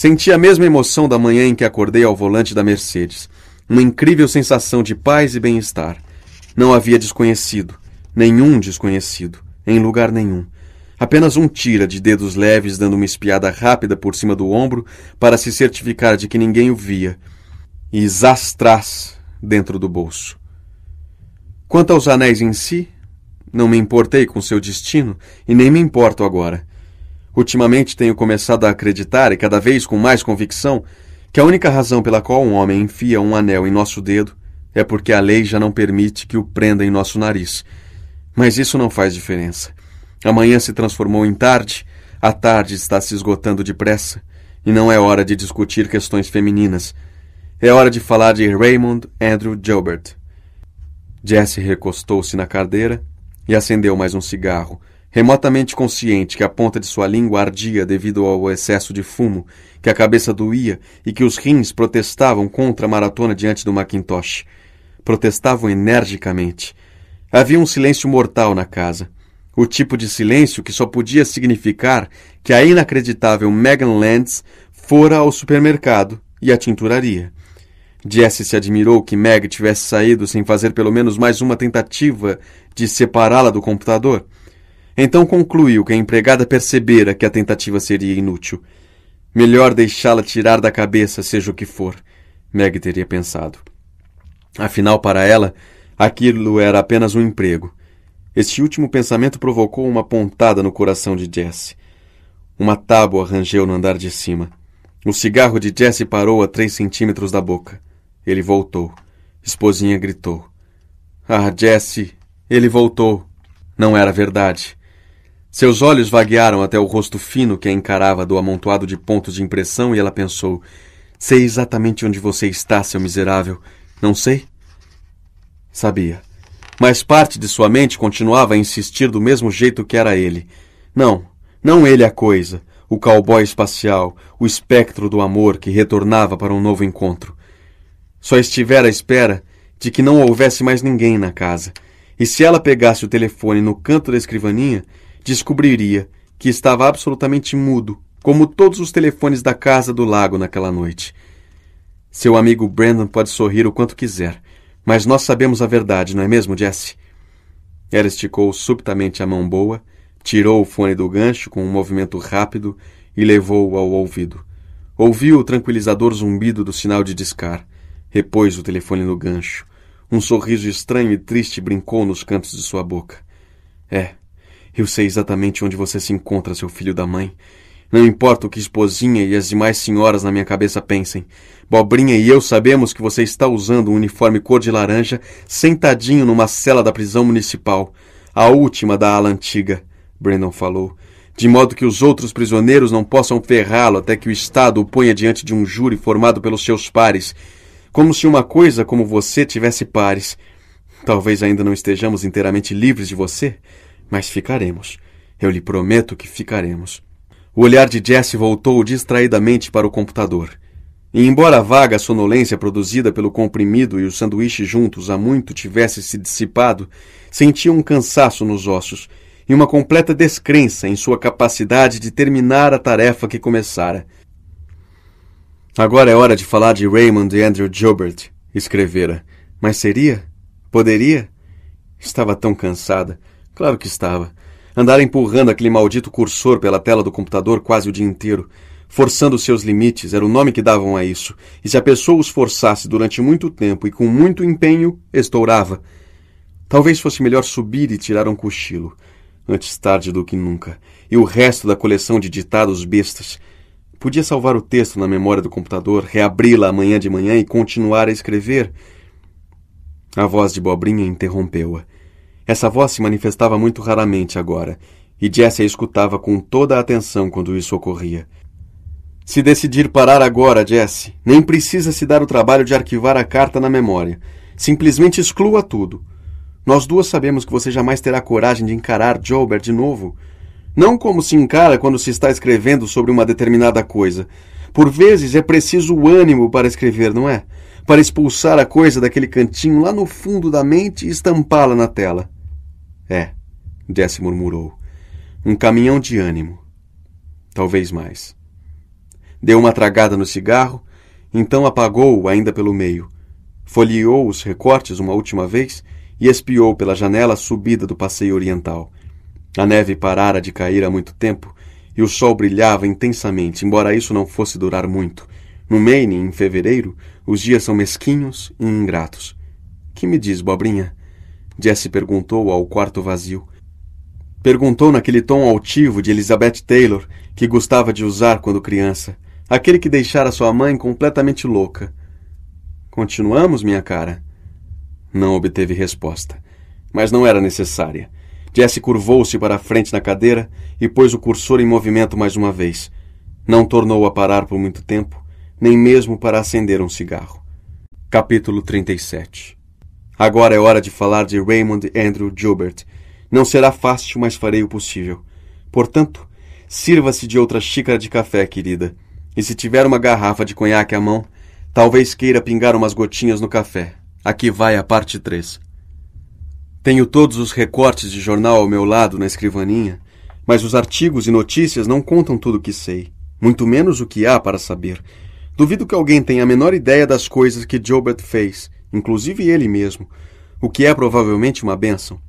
Senti a mesma emoção da manhã em que acordei ao volante da Mercedes. Uma incrível sensação de paz e bem-estar. Não havia desconhecido, nenhum desconhecido, em lugar nenhum. Apenas um tira de dedos leves dando uma espiada rápida por cima do ombro para se certificar de que ninguém o via. E zastras dentro do bolso. Quanto aos anéis em si, não me importei com seu destino e nem me importo agora. Ultimamente tenho começado a acreditar, e cada vez com mais convicção, que a única razão pela qual um homem enfia um anel em nosso dedo é porque a lei já não permite que o prenda em nosso nariz. Mas isso não faz diferença. Amanhã se transformou em tarde, a tarde está se esgotando depressa, e não é hora de discutir questões femininas. É hora de falar de Raymond Andrew Gilbert. Jesse recostou-se na cadeira e acendeu mais um cigarro remotamente consciente que a ponta de sua língua ardia devido ao excesso de fumo, que a cabeça doía e que os rins protestavam contra a maratona diante do Macintosh. Protestavam energicamente. Havia um silêncio mortal na casa. O tipo de silêncio que só podia significar que a inacreditável Megan Lantz fora ao supermercado e a tinturaria. Jesse se admirou que Meg tivesse saído sem fazer pelo menos mais uma tentativa de separá-la do computador. Então concluiu que a empregada percebera que a tentativa seria inútil. Melhor deixá-la tirar da cabeça, seja o que for, Meg teria pensado. Afinal, para ela, aquilo era apenas um emprego. Este último pensamento provocou uma pontada no coração de Jesse. Uma tábua rangeu no andar de cima. O cigarro de Jesse parou a três centímetros da boca. Ele voltou. Esposinha gritou. Ah, Jesse, ele voltou. Não era verdade. Seus olhos vaguearam até o rosto fino que a encarava do amontoado de pontos de impressão e ela pensou: Sei exatamente onde você está, seu miserável. Não sei? Sabia. Mas parte de sua mente continuava a insistir do mesmo jeito que era ele. Não, não ele a coisa, o cowboy espacial, o espectro do amor que retornava para um novo encontro. Só estivera à espera de que não houvesse mais ninguém na casa. E se ela pegasse o telefone no canto da escrivaninha, descobriria que estava absolutamente mudo, como todos os telefones da casa do lago naquela noite. Seu amigo Brandon pode sorrir o quanto quiser, mas nós sabemos a verdade, não é mesmo, Jesse? Ela esticou subitamente a mão boa, tirou o fone do gancho com um movimento rápido e levou-o ao ouvido. Ouviu o tranquilizador zumbido do sinal de discar. Repôs o telefone no gancho. Um sorriso estranho e triste brincou nos cantos de sua boca. É, eu sei exatamente onde você se encontra, seu filho da mãe. Não importa o que esposinha e as demais senhoras na minha cabeça pensem. Bobrinha e eu sabemos que você está usando um uniforme cor de laranja, sentadinho numa cela da prisão municipal, a última da ala antiga, Brandon falou, de modo que os outros prisioneiros não possam ferrá-lo até que o Estado o ponha diante de um júri formado pelos seus pares, como se uma coisa como você tivesse pares. Talvez ainda não estejamos inteiramente livres de você, mas ficaremos. Eu lhe prometo que ficaremos. O olhar de Jesse voltou distraidamente para o computador. E embora a vaga sonolência produzida pelo comprimido e o sanduíche juntos há muito tivesse se dissipado, sentia um cansaço nos ossos e uma completa descrença em sua capacidade de terminar a tarefa que começara. Agora é hora de falar de Raymond e Andrew Gilbert, escrevera. Mas seria? Poderia? Estava tão cansada. Claro que estava. Andara empurrando aquele maldito cursor pela tela do computador quase o dia inteiro, forçando seus limites, era o nome que davam a isso, e se a pessoa os forçasse durante muito tempo e com muito empenho, estourava. Talvez fosse melhor subir e tirar um cochilo, antes tarde do que nunca, e o resto da coleção de ditados bestas. Podia salvar o texto na memória do computador, reabri-la amanhã de manhã e continuar a escrever. A voz de Bobrinha interrompeu-a. Essa voz se manifestava muito raramente agora, e Jessie a escutava com toda a atenção quando isso ocorria. Se decidir parar agora, Jessie, nem precisa se dar o trabalho de arquivar a carta na memória. Simplesmente exclua tudo. Nós duas sabemos que você jamais terá coragem de encarar Joubert de novo. Não como se encara quando se está escrevendo sobre uma determinada coisa. Por vezes é preciso o ânimo para escrever, não é? Para expulsar a coisa daquele cantinho lá no fundo da mente e estampá-la na tela. É, Jesse murmurou. Um caminhão de ânimo. Talvez mais. Deu uma tragada no cigarro, então apagou-o ainda pelo meio, folheou os recortes uma última vez e espiou pela janela a subida do passeio oriental. A neve parara de cair há muito tempo e o sol brilhava intensamente, embora isso não fosse durar muito. No Maine, em fevereiro, os dias são mesquinhos e ingratos. Que me diz, Bobrinha? Jesse perguntou ao quarto vazio. Perguntou naquele tom altivo de Elizabeth Taylor que gostava de usar quando criança, aquele que deixara sua mãe completamente louca. Continuamos, minha cara? Não obteve resposta, mas não era necessária. Jesse curvou-se para a frente na cadeira e pôs o cursor em movimento mais uma vez. Não tornou a parar por muito tempo, nem mesmo para acender um cigarro. Capítulo 37 Agora é hora de falar de Raymond Andrew Gilbert. Não será fácil, mas farei o possível. Portanto, sirva-se de outra xícara de café, querida. E se tiver uma garrafa de conhaque à mão, talvez queira pingar umas gotinhas no café. Aqui vai a parte 3. Tenho todos os recortes de jornal ao meu lado na escrivaninha, mas os artigos e notícias não contam tudo o que sei, muito menos o que há para saber. Duvido que alguém tenha a menor ideia das coisas que Gilbert fez, inclusive ele mesmo, o que é provavelmente uma bênção.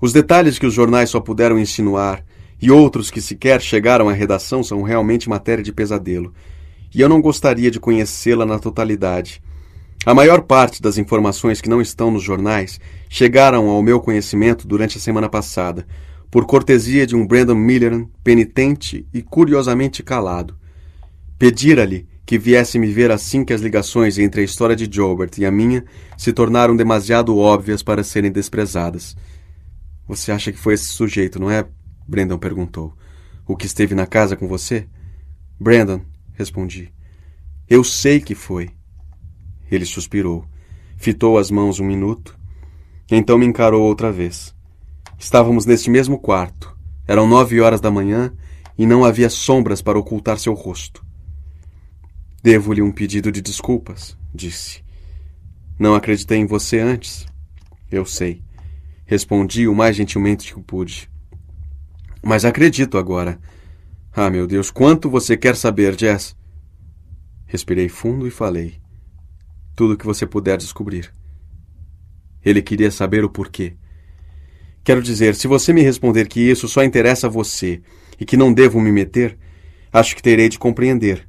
Os detalhes que os jornais só puderam insinuar e outros que sequer chegaram à redação são realmente matéria de pesadelo, e eu não gostaria de conhecê-la na totalidade. A maior parte das informações que não estão nos jornais chegaram ao meu conhecimento durante a semana passada, por cortesia de um Brandon Miller penitente e curiosamente calado. Pedira-lhe que viesse me ver assim que as ligações entre a história de Gilbert e a minha se tornaram demasiado óbvias para serem desprezadas. Você acha que foi esse sujeito, não é? Brandon perguntou. O que esteve na casa com você? Brandon, respondi. Eu sei que foi. Ele suspirou, fitou as mãos um minuto, então me encarou outra vez. Estávamos neste mesmo quarto. Eram nove horas da manhã e não havia sombras para ocultar seu rosto. Devo-lhe um pedido de desculpas, disse. Não acreditei em você antes. Eu sei. Respondi o mais gentilmente que pude. Mas acredito agora. Ah, meu Deus, quanto você quer saber, Jess? Respirei fundo e falei. Tudo o que você puder descobrir. Ele queria saber o porquê. Quero dizer, se você me responder que isso só interessa a você e que não devo me meter, acho que terei de compreender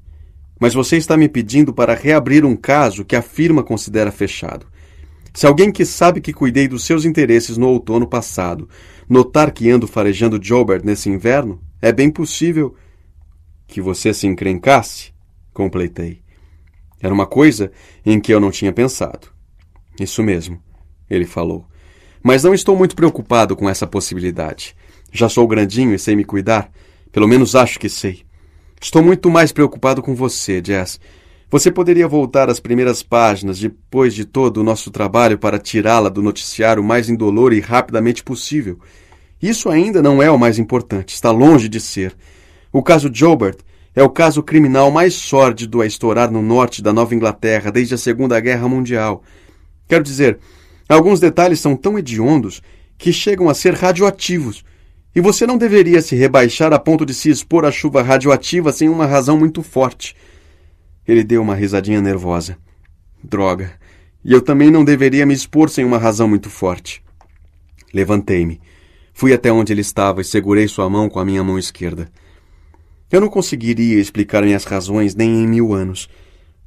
mas você está me pedindo para reabrir um caso que a firma considera fechado. Se alguém que sabe que cuidei dos seus interesses no outono passado notar que ando farejando Jobert nesse inverno, é bem possível que você se encrencasse, completei. Era uma coisa em que eu não tinha pensado. Isso mesmo, ele falou. Mas não estou muito preocupado com essa possibilidade. Já sou grandinho e sei me cuidar. Pelo menos acho que sei. Estou muito mais preocupado com você, Jess. Você poderia voltar às primeiras páginas depois de todo o nosso trabalho para tirá-la do noticiário o mais indolor e rapidamente possível. Isso ainda não é o mais importante, está longe de ser. O caso Jobert é o caso criminal mais sórdido a estourar no norte da Nova Inglaterra desde a Segunda Guerra Mundial. Quero dizer, alguns detalhes são tão hediondos que chegam a ser radioativos. E você não deveria se rebaixar a ponto de se expor à chuva radioativa sem uma razão muito forte. Ele deu uma risadinha nervosa. Droga. E eu também não deveria me expor sem uma razão muito forte. Levantei-me. Fui até onde ele estava e segurei sua mão com a minha mão esquerda. Eu não conseguiria explicar minhas razões nem em mil anos,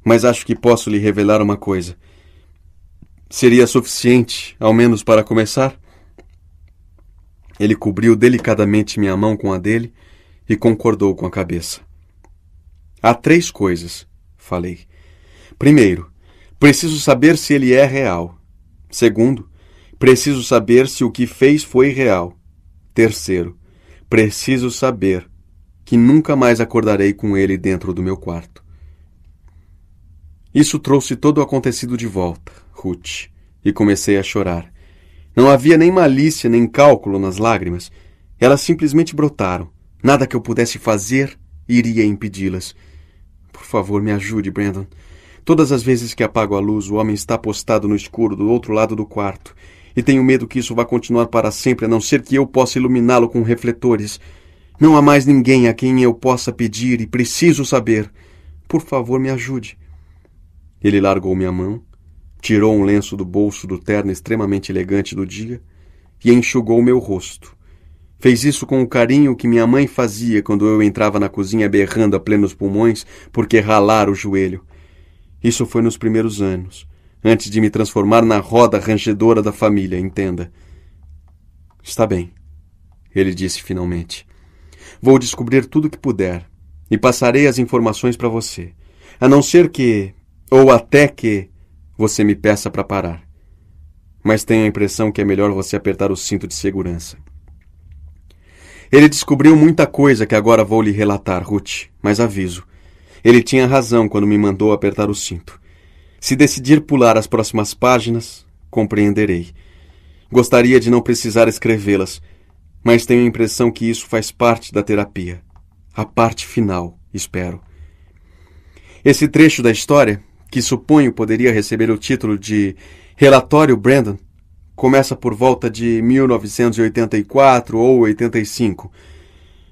mas acho que posso lhe revelar uma coisa. Seria suficiente, ao menos para começar? Ele cobriu delicadamente minha mão com a dele e concordou com a cabeça. Há três coisas, falei. Primeiro, preciso saber se ele é real. Segundo, preciso saber se o que fez foi real. Terceiro, preciso saber que nunca mais acordarei com ele dentro do meu quarto. Isso trouxe todo o acontecido de volta, Ruth, e comecei a chorar. Não havia nem malícia nem cálculo nas lágrimas. Elas simplesmente brotaram. Nada que eu pudesse fazer iria impedi-las. Por favor, me ajude, Brandon. Todas as vezes que apago a luz, o homem está postado no escuro do outro lado do quarto. E tenho medo que isso vá continuar para sempre, a não ser que eu possa iluminá-lo com refletores. Não há mais ninguém a quem eu possa pedir e preciso saber. Por favor, me ajude. Ele largou minha mão tirou um lenço do bolso do terno extremamente elegante do dia e enxugou meu rosto. Fez isso com o carinho que minha mãe fazia quando eu entrava na cozinha berrando a plenos pulmões porque ralara o joelho. Isso foi nos primeiros anos, antes de me transformar na roda rangedora da família, entenda. Está bem, ele disse finalmente. Vou descobrir tudo o que puder e passarei as informações para você. A não ser que, ou até que, você me peça para parar. Mas tenho a impressão que é melhor você apertar o cinto de segurança. Ele descobriu muita coisa que agora vou lhe relatar, Ruth, mas aviso. Ele tinha razão quando me mandou apertar o cinto. Se decidir pular as próximas páginas, compreenderei. Gostaria de não precisar escrevê-las, mas tenho a impressão que isso faz parte da terapia. A parte final, espero. Esse trecho da história que suponho poderia receber o título de Relatório Brandon, começa por volta de 1984 ou 85.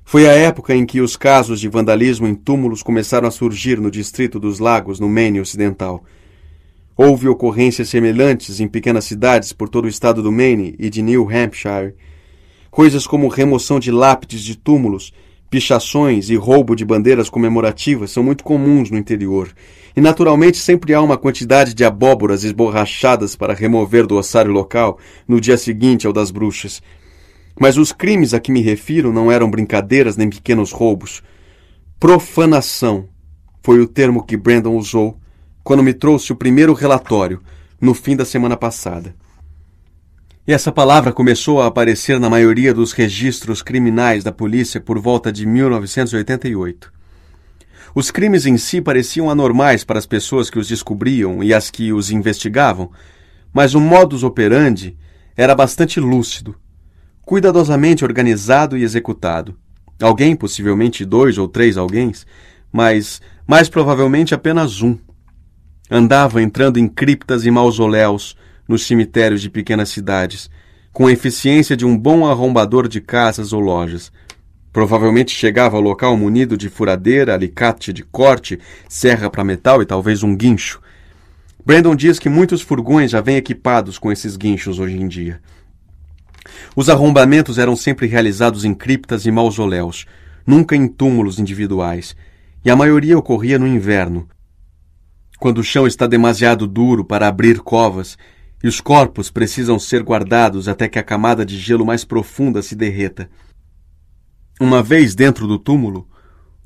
Foi a época em que os casos de vandalismo em túmulos começaram a surgir no Distrito dos Lagos, no Maine Ocidental. Houve ocorrências semelhantes em pequenas cidades por todo o estado do Maine e de New Hampshire. Coisas como remoção de lápides de túmulos Pichações e roubo de bandeiras comemorativas são muito comuns no interior, e naturalmente sempre há uma quantidade de abóboras esborrachadas para remover do ossário local no dia seguinte ao das bruxas. Mas os crimes a que me refiro não eram brincadeiras nem pequenos roubos. Profanação foi o termo que Brandon usou quando me trouxe o primeiro relatório no fim da semana passada. Essa palavra começou a aparecer na maioria dos registros criminais da polícia por volta de 1988. Os crimes em si pareciam anormais para as pessoas que os descobriam e as que os investigavam, mas o modus operandi era bastante lúcido, cuidadosamente organizado e executado. Alguém, possivelmente dois ou três alguém, mas mais provavelmente apenas um. Andava entrando em criptas e mausoléus, nos cemitérios de pequenas cidades, com a eficiência de um bom arrombador de casas ou lojas. Provavelmente chegava ao local munido de furadeira, alicate de corte, serra para metal e talvez um guincho. Brandon diz que muitos furgões já vêm equipados com esses guinchos hoje em dia. Os arrombamentos eram sempre realizados em criptas e mausoléus, nunca em túmulos individuais, e a maioria ocorria no inverno, quando o chão está demasiado duro para abrir covas e os corpos precisam ser guardados até que a camada de gelo mais profunda se derreta. Uma vez dentro do túmulo,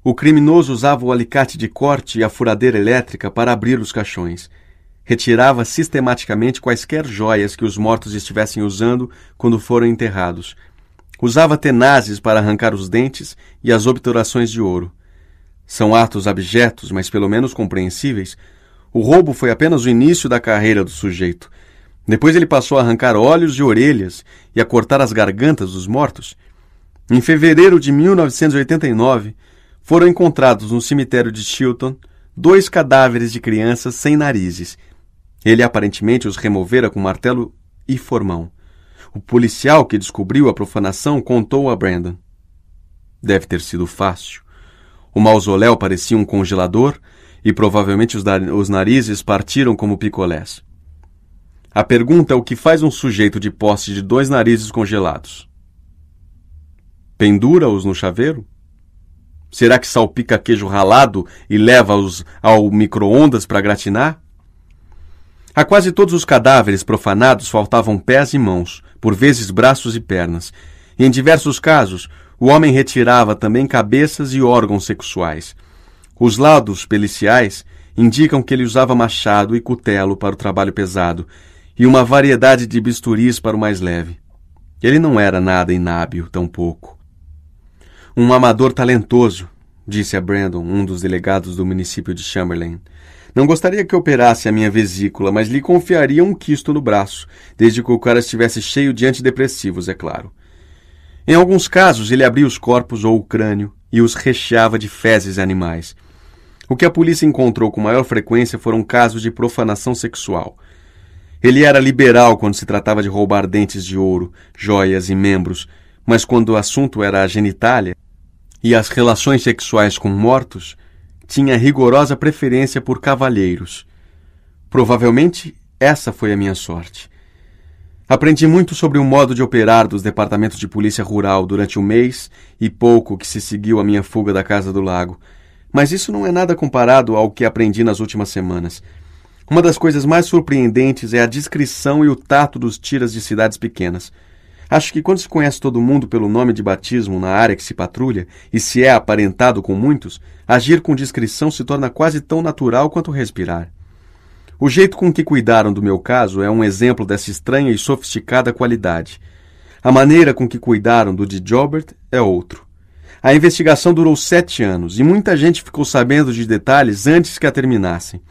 o criminoso usava o alicate de corte e a furadeira elétrica para abrir os caixões. Retirava sistematicamente quaisquer joias que os mortos estivessem usando quando foram enterrados. Usava tenazes para arrancar os dentes e as obturações de ouro. São atos abjetos, mas pelo menos compreensíveis. O roubo foi apenas o início da carreira do sujeito. Depois ele passou a arrancar olhos e orelhas e a cortar as gargantas dos mortos. Em fevereiro de 1989, foram encontrados no cemitério de Chilton dois cadáveres de crianças sem narizes. Ele aparentemente os removera com martelo e formão. O policial que descobriu a profanação contou a Brandon. Deve ter sido fácil. O mausoléu parecia um congelador e provavelmente os, os narizes partiram como picolés. A pergunta é o que faz um sujeito de posse de dois narizes congelados. Pendura-os no chaveiro? Será que salpica queijo ralado e leva-os ao micro-ondas para gratinar? A quase todos os cadáveres profanados faltavam pés e mãos, por vezes braços e pernas, e em diversos casos o homem retirava também cabeças e órgãos sexuais. Os laudos peliciais indicam que ele usava machado e cutelo para o trabalho pesado e uma variedade de bisturis para o mais leve. Ele não era nada inábil, tampouco. Um amador talentoso, disse a Brandon, um dos delegados do município de Chamberlain. Não gostaria que operasse a minha vesícula, mas lhe confiaria um quisto no braço, desde que o cara estivesse cheio de antidepressivos, é claro. Em alguns casos, ele abria os corpos ou o crânio e os recheava de fezes animais. O que a polícia encontrou com maior frequência foram casos de profanação sexual, ele era liberal quando se tratava de roubar dentes de ouro, joias e membros, mas quando o assunto era a genitália e as relações sexuais com mortos, tinha rigorosa preferência por cavalheiros. Provavelmente essa foi a minha sorte. Aprendi muito sobre o modo de operar dos departamentos de polícia rural durante o mês e pouco que se seguiu à minha fuga da casa do lago. Mas isso não é nada comparado ao que aprendi nas últimas semanas. Uma das coisas mais surpreendentes é a discrição e o tato dos tiras de cidades pequenas. Acho que quando se conhece todo mundo pelo nome de batismo na área que se patrulha, e se é aparentado com muitos, agir com discrição se torna quase tão natural quanto respirar. O jeito com que cuidaram do meu caso é um exemplo dessa estranha e sofisticada qualidade. A maneira com que cuidaram do de Jobert é outro. A investigação durou sete anos e muita gente ficou sabendo de detalhes antes que a terminassem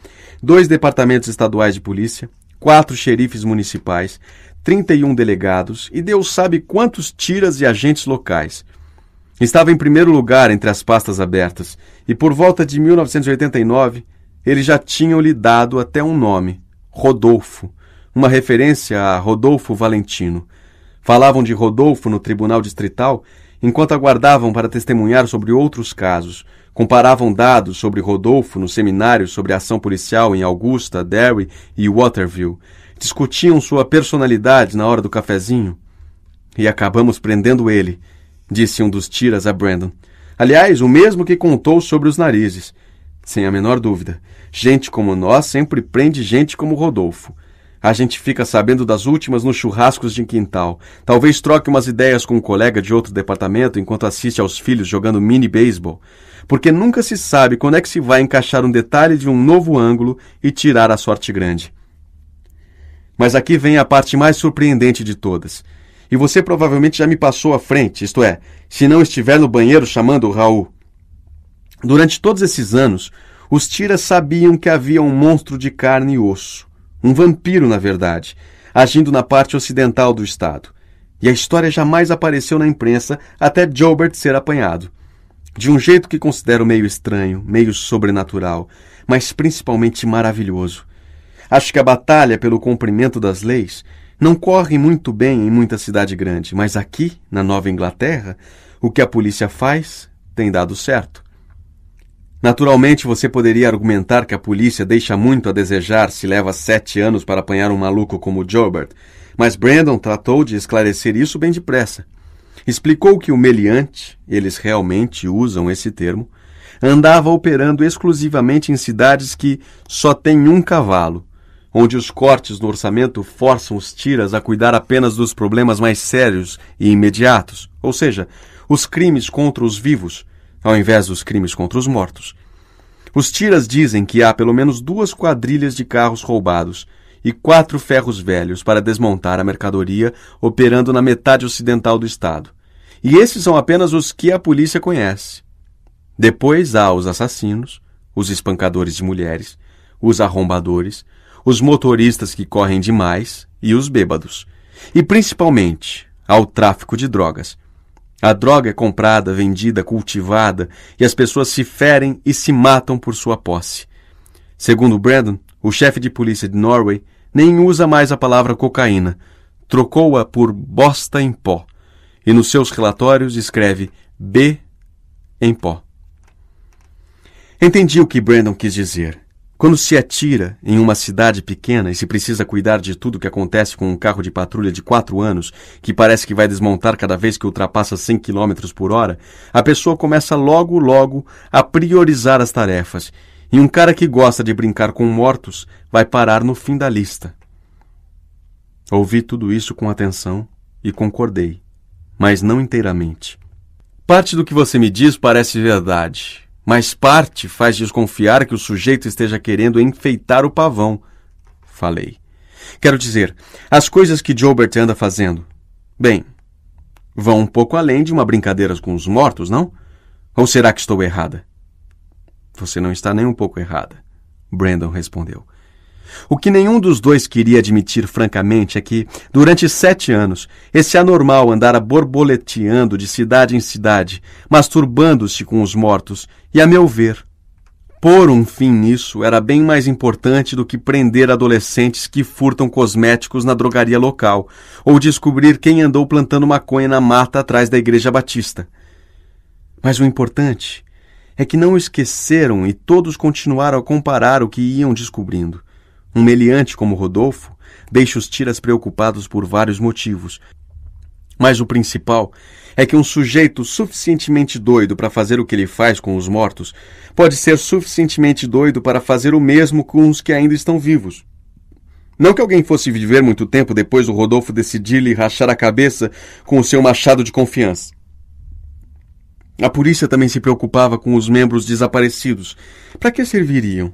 dois departamentos estaduais de polícia, quatro xerifes municipais, 31 delegados e Deus sabe quantos tiras e agentes locais. Estava em primeiro lugar entre as pastas abertas e, por volta de 1989, eles já tinham lhe dado até um nome: Rodolfo, uma referência a Rodolfo Valentino. Falavam de Rodolfo no tribunal distrital enquanto aguardavam para testemunhar sobre outros casos, comparavam dados sobre Rodolfo no seminário sobre ação policial em Augusta, Derry e Waterville, discutiam sua personalidade na hora do cafezinho. E acabamos prendendo ele, disse um dos tiras a Brandon. Aliás, o mesmo que contou sobre os narizes. Sem a menor dúvida, gente como nós sempre prende gente como Rodolfo. A gente fica sabendo das últimas nos churrascos de quintal. Talvez troque umas ideias com um colega de outro departamento enquanto assiste aos filhos jogando mini beisebol porque nunca se sabe quando é que se vai encaixar um detalhe de um novo ângulo e tirar a sorte grande. Mas aqui vem a parte mais surpreendente de todas. E você provavelmente já me passou à frente, isto é, se não estiver no banheiro chamando o Raul. Durante todos esses anos, os tiras sabiam que havia um monstro de carne e osso, um vampiro, na verdade, agindo na parte ocidental do estado. E a história jamais apareceu na imprensa até Jobert ser apanhado de um jeito que considero meio estranho, meio sobrenatural, mas principalmente maravilhoso. Acho que a batalha pelo cumprimento das leis não corre muito bem em muita cidade grande, mas aqui, na Nova Inglaterra, o que a polícia faz tem dado certo. Naturalmente, você poderia argumentar que a polícia deixa muito a desejar se leva sete anos para apanhar um maluco como o Jobert, mas Brandon tratou de esclarecer isso bem depressa. Explicou que o meliante, eles realmente usam esse termo, andava operando exclusivamente em cidades que só têm um cavalo, onde os cortes no orçamento forçam os tiras a cuidar apenas dos problemas mais sérios e imediatos, ou seja, os crimes contra os vivos, ao invés dos crimes contra os mortos. Os tiras dizem que há pelo menos duas quadrilhas de carros roubados e quatro ferros velhos para desmontar a mercadoria operando na metade ocidental do estado. E esses são apenas os que a polícia conhece. Depois há os assassinos, os espancadores de mulheres, os arrombadores, os motoristas que correm demais e os bêbados. E principalmente há o tráfico de drogas. A droga é comprada, vendida, cultivada e as pessoas se ferem e se matam por sua posse. Segundo Brandon, o chefe de polícia de Norway, nem usa mais a palavra cocaína, trocou-a por bosta em pó e nos seus relatórios escreve B em pó. Entendi o que Brandon quis dizer. Quando se atira em uma cidade pequena e se precisa cuidar de tudo o que acontece com um carro de patrulha de quatro anos, que parece que vai desmontar cada vez que ultrapassa 100 km por hora, a pessoa começa logo, logo a priorizar as tarefas e um cara que gosta de brincar com mortos vai parar no fim da lista. Ouvi tudo isso com atenção e concordei, mas não inteiramente. Parte do que você me diz parece verdade, mas parte faz desconfiar que o sujeito esteja querendo enfeitar o pavão, falei. Quero dizer, as coisas que Gilbert anda fazendo. Bem, vão um pouco além de uma brincadeira com os mortos, não? Ou será que estou errada? Você não está nem um pouco errada, Brandon respondeu. O que nenhum dos dois queria admitir francamente é que, durante sete anos, esse anormal andara borboleteando de cidade em cidade, masturbando-se com os mortos, e, a meu ver, pôr um fim nisso era bem mais importante do que prender adolescentes que furtam cosméticos na drogaria local, ou descobrir quem andou plantando maconha na mata atrás da Igreja Batista. Mas o importante é que não esqueceram e todos continuaram a comparar o que iam descobrindo. Um meliante como Rodolfo deixa os tiras preocupados por vários motivos, mas o principal é que um sujeito suficientemente doido para fazer o que ele faz com os mortos pode ser suficientemente doido para fazer o mesmo com os que ainda estão vivos. Não que alguém fosse viver muito tempo depois do Rodolfo decidir lhe rachar a cabeça com o seu machado de confiança. A polícia também se preocupava com os membros desaparecidos. Para que serviriam?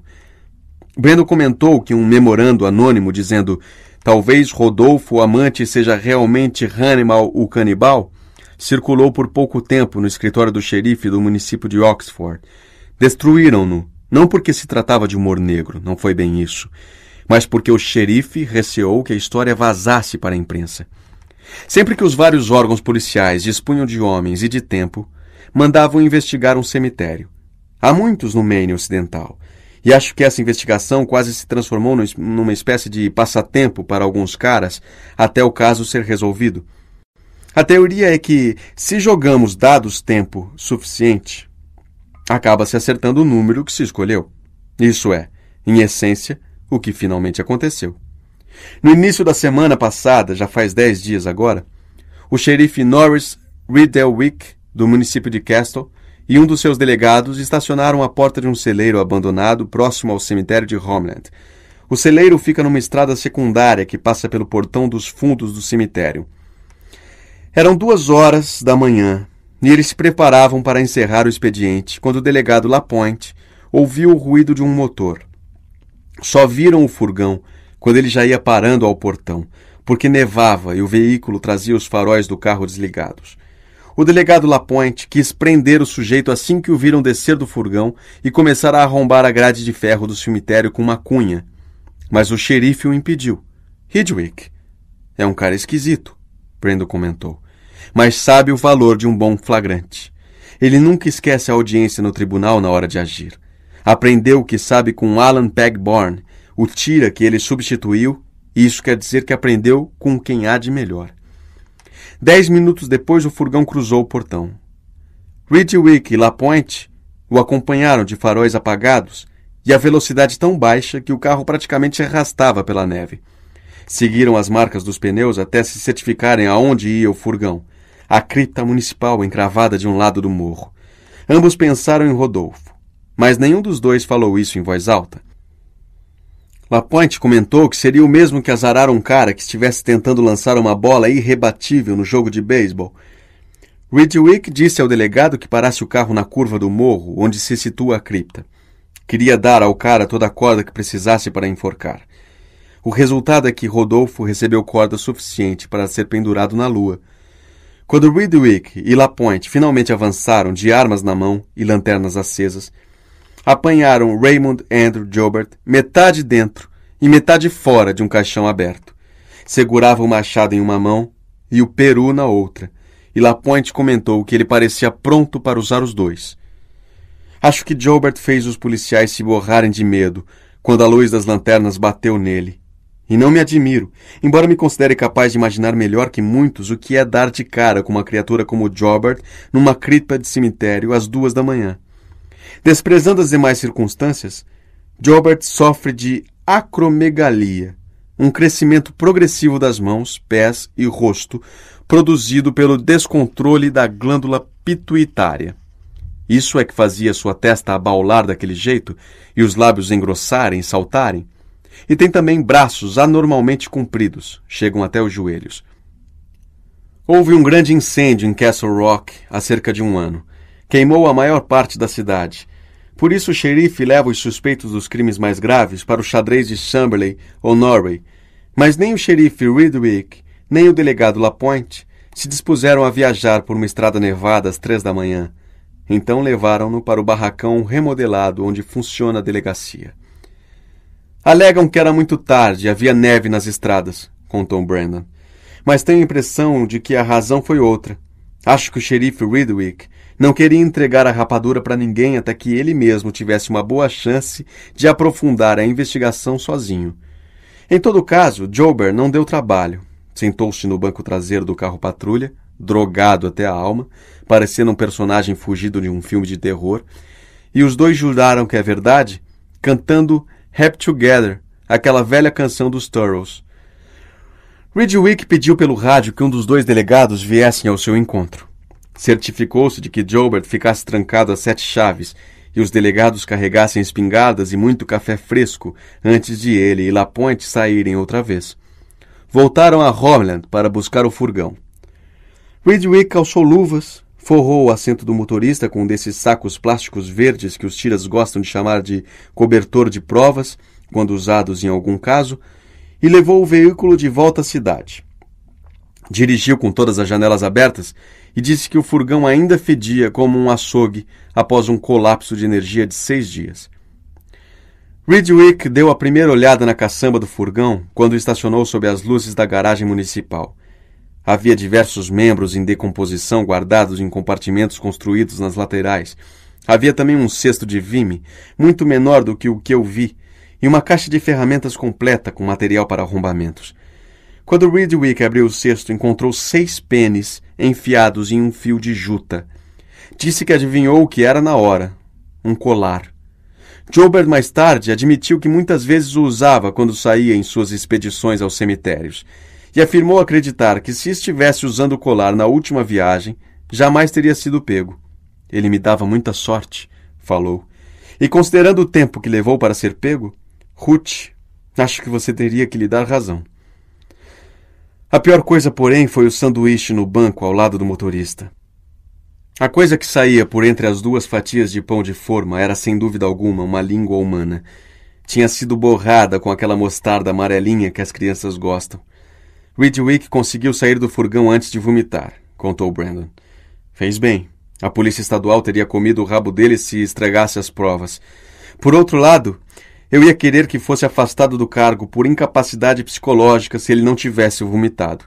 Breno comentou que um memorando anônimo dizendo talvez Rodolfo o amante seja realmente Hannibal o canibal circulou por pouco tempo no escritório do xerife do município de Oxford. Destruíram-no, não porque se tratava de humor negro, não foi bem isso, mas porque o xerife receou que a história vazasse para a imprensa. Sempre que os vários órgãos policiais dispunham de homens e de tempo, mandavam investigar um cemitério. Há muitos no Maine Ocidental, e acho que essa investigação quase se transformou numa espécie de passatempo para alguns caras até o caso ser resolvido. A teoria é que, se jogamos dados tempo suficiente, acaba se acertando o número que se escolheu. Isso é, em essência, o que finalmente aconteceu. No início da semana passada, já faz dez dias agora, o xerife Norris Riddlewick do município de Castle, e um dos seus delegados estacionaram à porta de um celeiro abandonado próximo ao cemitério de Homeland. O celeiro fica numa estrada secundária que passa pelo portão dos fundos do cemitério. Eram duas horas da manhã e eles se preparavam para encerrar o expediente quando o delegado Lapointe ouviu o ruído de um motor. Só viram o furgão quando ele já ia parando ao portão, porque nevava e o veículo trazia os faróis do carro desligados. O delegado Lapointe quis prender o sujeito assim que o viram descer do furgão e começar a arrombar a grade de ferro do cemitério com uma cunha. Mas o xerife o impediu. Hidwick. É um cara esquisito, Brendo comentou, mas sabe o valor de um bom flagrante. Ele nunca esquece a audiência no tribunal na hora de agir. Aprendeu o que sabe com Alan Pegborn, o tira que ele substituiu, e isso quer dizer que aprendeu com quem há de melhor. Dez minutos depois, o furgão cruzou o portão. Ridgewick e Lapointe o acompanharam de faróis apagados e a velocidade tão baixa que o carro praticamente arrastava pela neve. Seguiram as marcas dos pneus até se certificarem aonde ia o furgão, a cripta municipal encravada de um lado do morro. Ambos pensaram em Rodolfo, mas nenhum dos dois falou isso em voz alta. Lapointe comentou que seria o mesmo que azarar um cara que estivesse tentando lançar uma bola irrebatível no jogo de beisebol. Ridwick disse ao delegado que parasse o carro na curva do morro, onde se situa a cripta. Queria dar ao cara toda a corda que precisasse para enforcar. O resultado é que Rodolfo recebeu corda suficiente para ser pendurado na lua. Quando Ridwick e Lapointe finalmente avançaram de armas na mão e lanternas acesas, apanharam Raymond Andrew Jobert metade dentro e metade fora de um caixão aberto. Segurava o machado em uma mão e o peru na outra, e Lapointe comentou que ele parecia pronto para usar os dois. Acho que Jobert fez os policiais se borrarem de medo quando a luz das lanternas bateu nele. E não me admiro, embora me considere capaz de imaginar melhor que muitos o que é dar de cara com uma criatura como Jobert numa cripta de cemitério às duas da manhã. Desprezando as demais circunstâncias, Jobert sofre de acromegalia, um crescimento progressivo das mãos, pés e rosto, produzido pelo descontrole da glândula pituitária. Isso é que fazia sua testa abaular daquele jeito e os lábios engrossarem e saltarem. E tem também braços anormalmente compridos, chegam até os joelhos. Houve um grande incêndio em Castle Rock há cerca de um ano queimou a maior parte da cidade. Por isso o xerife leva os suspeitos dos crimes mais graves para o xadrez de Chamberlain ou Norway. Mas nem o xerife Ridwick, nem o delegado Lapointe se dispuseram a viajar por uma estrada nevada às três da manhã. Então levaram-no para o barracão remodelado onde funciona a delegacia. Alegam que era muito tarde e havia neve nas estradas, contou Brandon. Mas tenho a impressão de que a razão foi outra. Acho que o xerife Ridwick não queria entregar a rapadura para ninguém até que ele mesmo tivesse uma boa chance de aprofundar a investigação sozinho. Em todo caso, Jober não deu trabalho. Sentou-se no banco traseiro do carro patrulha, drogado até a alma, parecendo um personagem fugido de um filme de terror, e os dois juraram que é verdade, cantando Rap Together, aquela velha canção dos Turtles. Ridgewick pediu pelo rádio que um dos dois delegados viessem ao seu encontro. Certificou-se de que Joubert ficasse trancado a sete chaves e os delegados carregassem espingardas e muito café fresco antes de ele e Lapointe saírem outra vez. Voltaram a Homeland para buscar o furgão. Ridwick calçou luvas, forrou o assento do motorista com um desses sacos plásticos verdes que os tiras gostam de chamar de cobertor de provas, quando usados em algum caso, e levou o veículo de volta à cidade. Dirigiu com todas as janelas abertas e disse que o furgão ainda fedia como um açougue após um colapso de energia de seis dias. Ridwick deu a primeira olhada na caçamba do furgão quando estacionou sob as luzes da garagem municipal. Havia diversos membros em decomposição guardados em compartimentos construídos nas laterais. Havia também um cesto de vime, muito menor do que o que eu vi, e uma caixa de ferramentas completa com material para arrombamentos. Quando Ridwick abriu o cesto, encontrou seis pênis enfiados em um fio de juta. Disse que adivinhou o que era na hora: um colar. Joubert mais tarde admitiu que muitas vezes o usava quando saía em suas expedições aos cemitérios, e afirmou acreditar que se estivesse usando o colar na última viagem, jamais teria sido pego. Ele me dava muita sorte, falou. E considerando o tempo que levou para ser pego, Ruth, acho que você teria que lhe dar razão. A pior coisa, porém, foi o sanduíche no banco ao lado do motorista. A coisa que saía por entre as duas fatias de pão de forma era sem dúvida alguma uma língua humana. Tinha sido borrada com aquela mostarda amarelinha que as crianças gostam. Ridwick conseguiu sair do furgão antes de vomitar, contou Brandon. Fez bem. A polícia estadual teria comido o rabo dele se estragasse as provas. Por outro lado, eu ia querer que fosse afastado do cargo por incapacidade psicológica se ele não tivesse vomitado.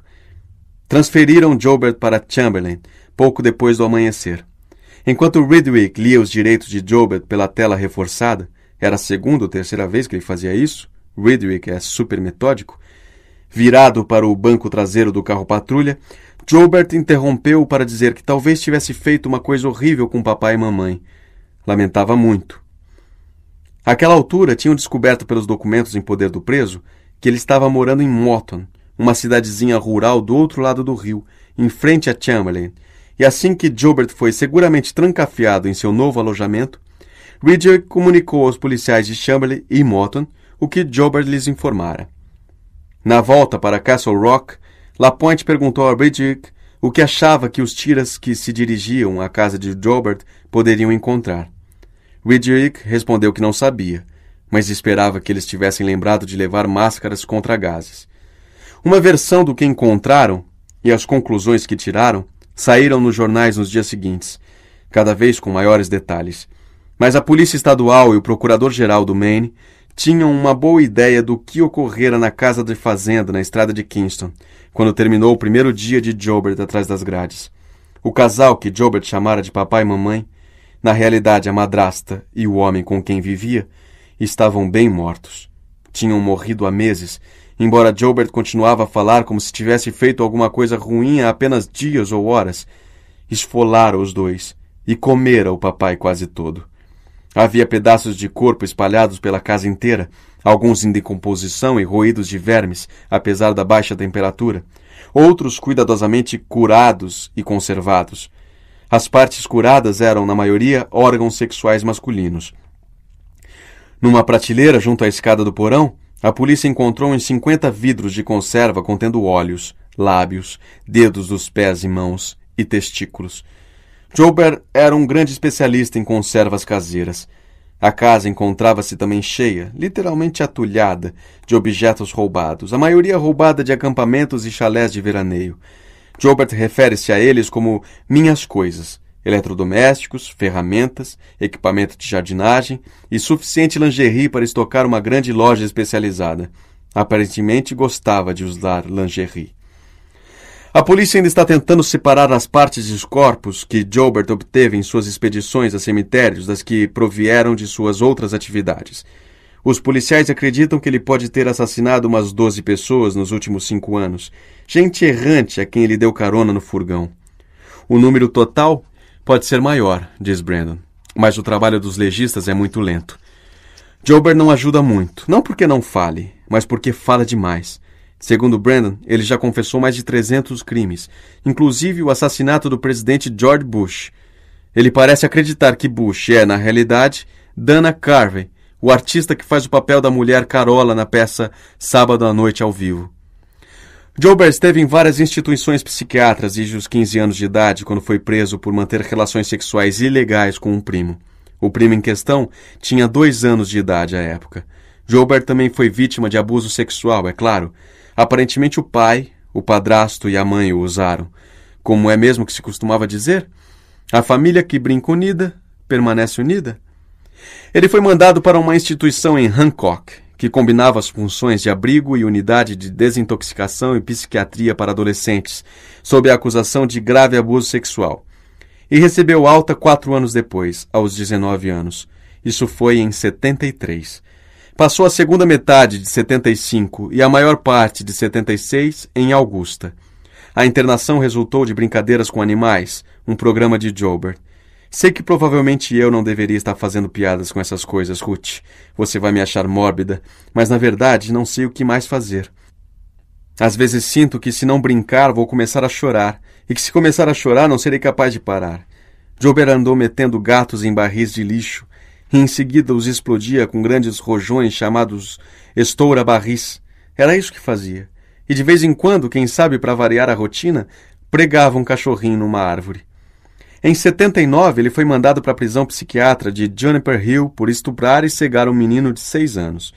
Transferiram Jobert para Chamberlain pouco depois do amanhecer. Enquanto Ridwick lia os direitos de Jobert pela tela reforçada, era a segunda ou terceira vez que ele fazia isso, Ridwick é super metódico, virado para o banco traseiro do carro patrulha, Jobert interrompeu para dizer que talvez tivesse feito uma coisa horrível com papai e mamãe. Lamentava muito. Àquela altura, tinham descoberto pelos documentos em poder do preso que ele estava morando em Morton, uma cidadezinha rural do outro lado do rio, em frente a Chamberlain, e assim que Jobert foi seguramente trancafiado em seu novo alojamento, Ridger comunicou aos policiais de Chamberlain e Morton o que Jobert lhes informara. Na volta para Castle Rock, Lapointe perguntou a Ridger o que achava que os tiras que se dirigiam à casa de Jobert poderiam encontrar. Ridgerick respondeu que não sabia, mas esperava que eles tivessem lembrado de levar máscaras contra gases. Uma versão do que encontraram e as conclusões que tiraram saíram nos jornais nos dias seguintes, cada vez com maiores detalhes. Mas a Polícia Estadual e o Procurador-Geral do Maine tinham uma boa ideia do que ocorrera na casa de fazenda na estrada de Kingston, quando terminou o primeiro dia de Jobert atrás das grades. O casal que Jobert chamara de papai e mamãe na realidade, a madrasta e o homem com quem vivia estavam bem mortos. Tinham morrido há meses, embora Gilbert continuava a falar como se tivesse feito alguma coisa ruim há apenas dias ou horas. Esfolara os dois e comera o papai quase todo. Havia pedaços de corpo espalhados pela casa inteira, alguns em decomposição e roídos de vermes, apesar da baixa temperatura, outros cuidadosamente curados e conservados. As partes curadas eram, na maioria, órgãos sexuais masculinos. Numa prateleira junto à escada do porão, a polícia encontrou uns 50 vidros de conserva contendo olhos, lábios, dedos dos pés e mãos e testículos. Joubert era um grande especialista em conservas caseiras. A casa encontrava-se também cheia, literalmente atulhada, de objetos roubados, a maioria roubada de acampamentos e chalés de veraneio. Joubert refere-se a eles como minhas coisas, eletrodomésticos, ferramentas, equipamento de jardinagem e suficiente lingerie para estocar uma grande loja especializada. Aparentemente gostava de usar lingerie. A polícia ainda está tentando separar as partes dos corpos que Joubert obteve em suas expedições a cemitérios das que provieram de suas outras atividades. Os policiais acreditam que ele pode ter assassinado umas 12 pessoas nos últimos cinco anos, gente errante a é quem ele deu carona no furgão. O número total pode ser maior, diz Brandon, mas o trabalho dos legistas é muito lento. Jober não ajuda muito, não porque não fale, mas porque fala demais. Segundo Brandon, ele já confessou mais de 300 crimes, inclusive o assassinato do presidente George Bush. Ele parece acreditar que Bush é, na realidade, Dana Carvey, o artista que faz o papel da mulher Carola na peça Sábado à Noite ao Vivo. Jober esteve em várias instituições psiquiátricas desde os 15 anos de idade, quando foi preso por manter relações sexuais ilegais com um primo. O primo em questão tinha dois anos de idade à época. Joubert também foi vítima de abuso sexual, é claro. Aparentemente o pai, o padrasto e a mãe o usaram. Como é mesmo que se costumava dizer? A família que brinca unida permanece unida. Ele foi mandado para uma instituição em Hancock, que combinava as funções de abrigo e unidade de desintoxicação e psiquiatria para adolescentes, sob a acusação de grave abuso sexual. E recebeu alta quatro anos depois, aos 19 anos. Isso foi em 73. Passou a segunda metade de 75 e a maior parte de 76 em Augusta. A internação resultou de brincadeiras com animais, um programa de Jobert Sei que provavelmente eu não deveria estar fazendo piadas com essas coisas, Ruth. Você vai me achar mórbida, mas na verdade não sei o que mais fazer. Às vezes sinto que se não brincar vou começar a chorar, e que se começar a chorar não serei capaz de parar. Jober andou metendo gatos em barris de lixo, e em seguida os explodia com grandes rojões chamados estoura-barris. Era isso que fazia. E de vez em quando, quem sabe para variar a rotina, pregava um cachorrinho numa árvore. Em 79, ele foi mandado para a prisão psiquiatra de Juniper Hill por estuprar e cegar um menino de seis anos.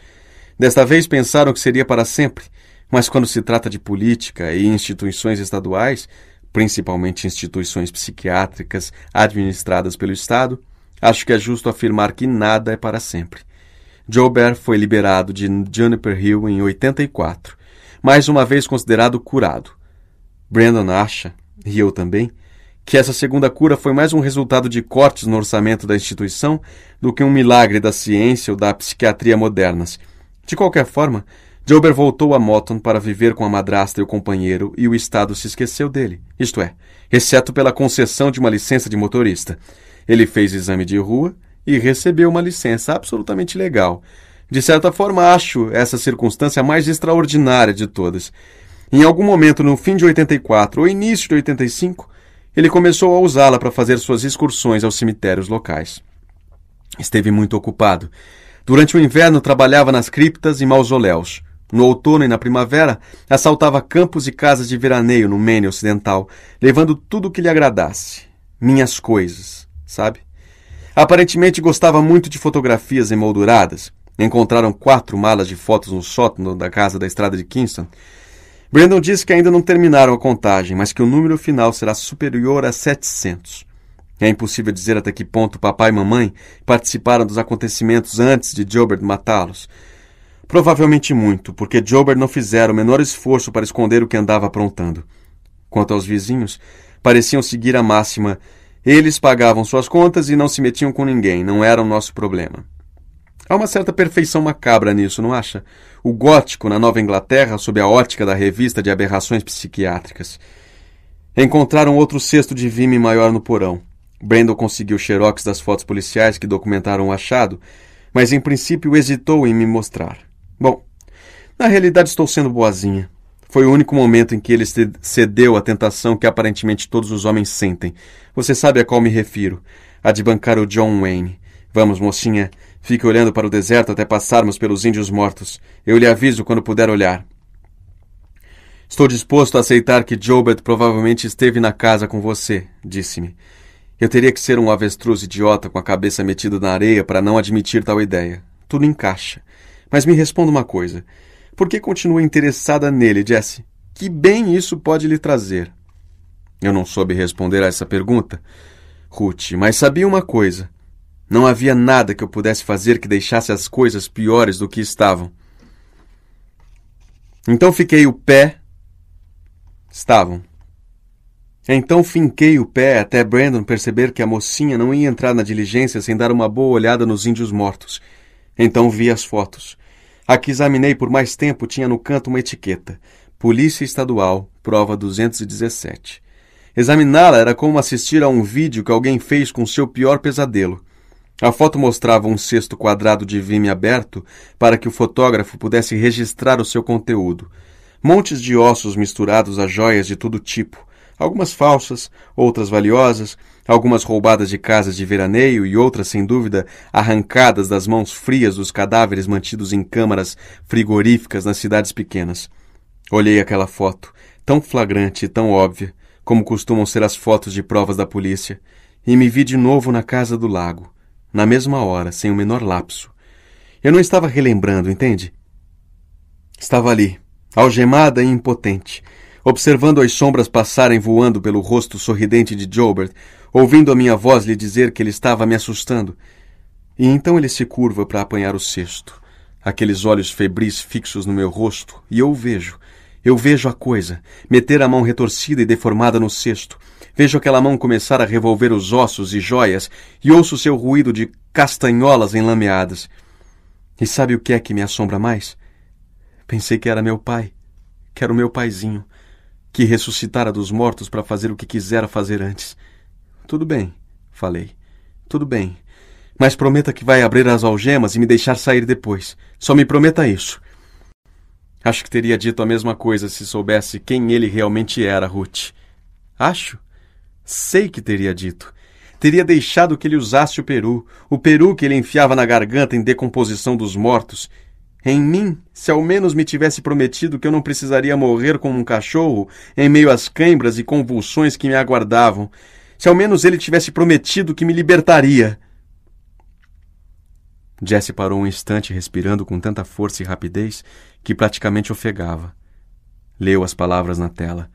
Desta vez pensaram que seria para sempre, mas quando se trata de política e instituições estaduais, principalmente instituições psiquiátricas administradas pelo Estado, acho que é justo afirmar que nada é para sempre. Joubert foi liberado de Juniper Hill em 84, mais uma vez considerado curado. Brandon acha, e eu também, que essa segunda cura foi mais um resultado de cortes no orçamento da instituição do que um milagre da ciência ou da psiquiatria modernas. De qualquer forma, Jober voltou a Moton para viver com a madrasta e o companheiro e o Estado se esqueceu dele, isto é, exceto pela concessão de uma licença de motorista. Ele fez exame de rua e recebeu uma licença absolutamente legal. De certa forma, acho essa circunstância a mais extraordinária de todas. Em algum momento no fim de 84 ou início de 85, ele começou a usá-la para fazer suas excursões aos cemitérios locais. Esteve muito ocupado. Durante o inverno trabalhava nas criptas e mausoléus. No outono e na primavera, assaltava campos e casas de veraneio no Maine ocidental, levando tudo o que lhe agradasse. Minhas coisas, sabe? Aparentemente gostava muito de fotografias emolduradas. Encontraram quatro malas de fotos no sótão da casa da estrada de Kingston. Brandon disse que ainda não terminaram a contagem, mas que o número final será superior a 700. É impossível dizer até que ponto papai e mamãe participaram dos acontecimentos antes de Jobert matá-los. Provavelmente muito, porque Jobert não fizera o menor esforço para esconder o que andava aprontando. Quanto aos vizinhos, pareciam seguir a máxima: eles pagavam suas contas e não se metiam com ninguém, não o nosso problema. Há uma certa perfeição macabra nisso, não acha? O gótico na Nova Inglaterra, sob a ótica da revista de aberrações psiquiátricas. Encontraram outro cesto de vime maior no porão. Brendel conseguiu xerox das fotos policiais que documentaram o achado, mas em princípio hesitou em me mostrar. Bom, na realidade estou sendo boazinha. Foi o único momento em que ele cedeu à tentação que aparentemente todos os homens sentem. Você sabe a qual me refiro, a de bancar o John Wayne. Vamos, mocinha, Fique olhando para o deserto até passarmos pelos índios mortos. Eu lhe aviso quando puder olhar. Estou disposto a aceitar que Jobet provavelmente esteve na casa com você, disse-me. Eu teria que ser um avestruz idiota com a cabeça metida na areia para não admitir tal ideia. Tudo encaixa. Mas me responda uma coisa. Por que continua interessada nele, Jesse? Que bem isso pode lhe trazer? Eu não soube responder a essa pergunta, Ruth, mas sabia uma coisa. Não havia nada que eu pudesse fazer que deixasse as coisas piores do que estavam. Então fiquei o pé. Estavam. Então finquei o pé até Brandon perceber que a mocinha não ia entrar na diligência sem dar uma boa olhada nos índios mortos. Então vi as fotos. A que examinei por mais tempo tinha no canto uma etiqueta: Polícia Estadual, prova 217. Examiná-la era como assistir a um vídeo que alguém fez com seu pior pesadelo. A foto mostrava um cesto quadrado de vime aberto para que o fotógrafo pudesse registrar o seu conteúdo. Montes de ossos misturados a joias de todo tipo, algumas falsas, outras valiosas, algumas roubadas de casas de veraneio e outras, sem dúvida, arrancadas das mãos frias dos cadáveres mantidos em câmaras frigoríficas nas cidades pequenas. Olhei aquela foto, tão flagrante e tão óbvia, como costumam ser as fotos de provas da polícia, e me vi de novo na casa do lago na mesma hora, sem o menor lapso. Eu não estava relembrando, entende? Estava ali, algemada e impotente, observando as sombras passarem voando pelo rosto sorridente de Jobert, ouvindo a minha voz lhe dizer que ele estava me assustando. E então ele se curva para apanhar o cesto, aqueles olhos febris fixos no meu rosto, e eu o vejo. Eu vejo a coisa, meter a mão retorcida e deformada no cesto, Vejo aquela mão começar a revolver os ossos e joias e ouço o seu ruído de castanholas enlameadas. E sabe o que é que me assombra mais? Pensei que era meu pai, que era o meu paizinho, que ressuscitara dos mortos para fazer o que quisera fazer antes. Tudo bem, falei. Tudo bem. Mas prometa que vai abrir as algemas e me deixar sair depois. Só me prometa isso. Acho que teria dito a mesma coisa se soubesse quem ele realmente era, Ruth. Acho? Sei que teria dito. Teria deixado que ele usasse o peru, o peru que ele enfiava na garganta em decomposição dos mortos. Em mim, se ao menos me tivesse prometido que eu não precisaria morrer como um cachorro em meio às cãibras e convulsões que me aguardavam. Se ao menos ele tivesse prometido que me libertaria. Jesse parou um instante respirando com tanta força e rapidez que praticamente ofegava. Leu as palavras na tela.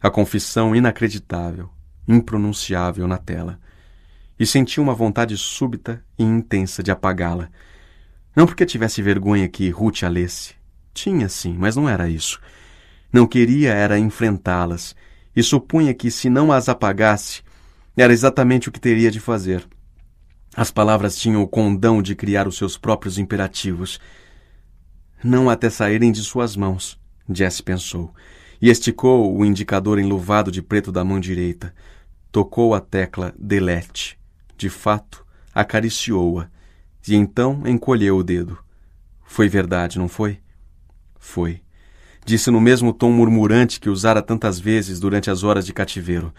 A confissão inacreditável, impronunciável na tela, e senti uma vontade súbita e intensa de apagá-la. Não porque tivesse vergonha que Ruth a lesse. Tinha sim, mas não era isso. Não queria era enfrentá-las, e supunha que, se não as apagasse, era exatamente o que teria de fazer. As palavras tinham o condão de criar os seus próprios imperativos. Não até saírem de suas mãos, Jesse pensou e esticou o indicador enluvado de preto da mão direita. Tocou a tecla delete. De fato, acariciou-a e então encolheu o dedo. Foi verdade, não foi? Foi. Disse no mesmo tom murmurante que usara tantas vezes durante as horas de cativeiro.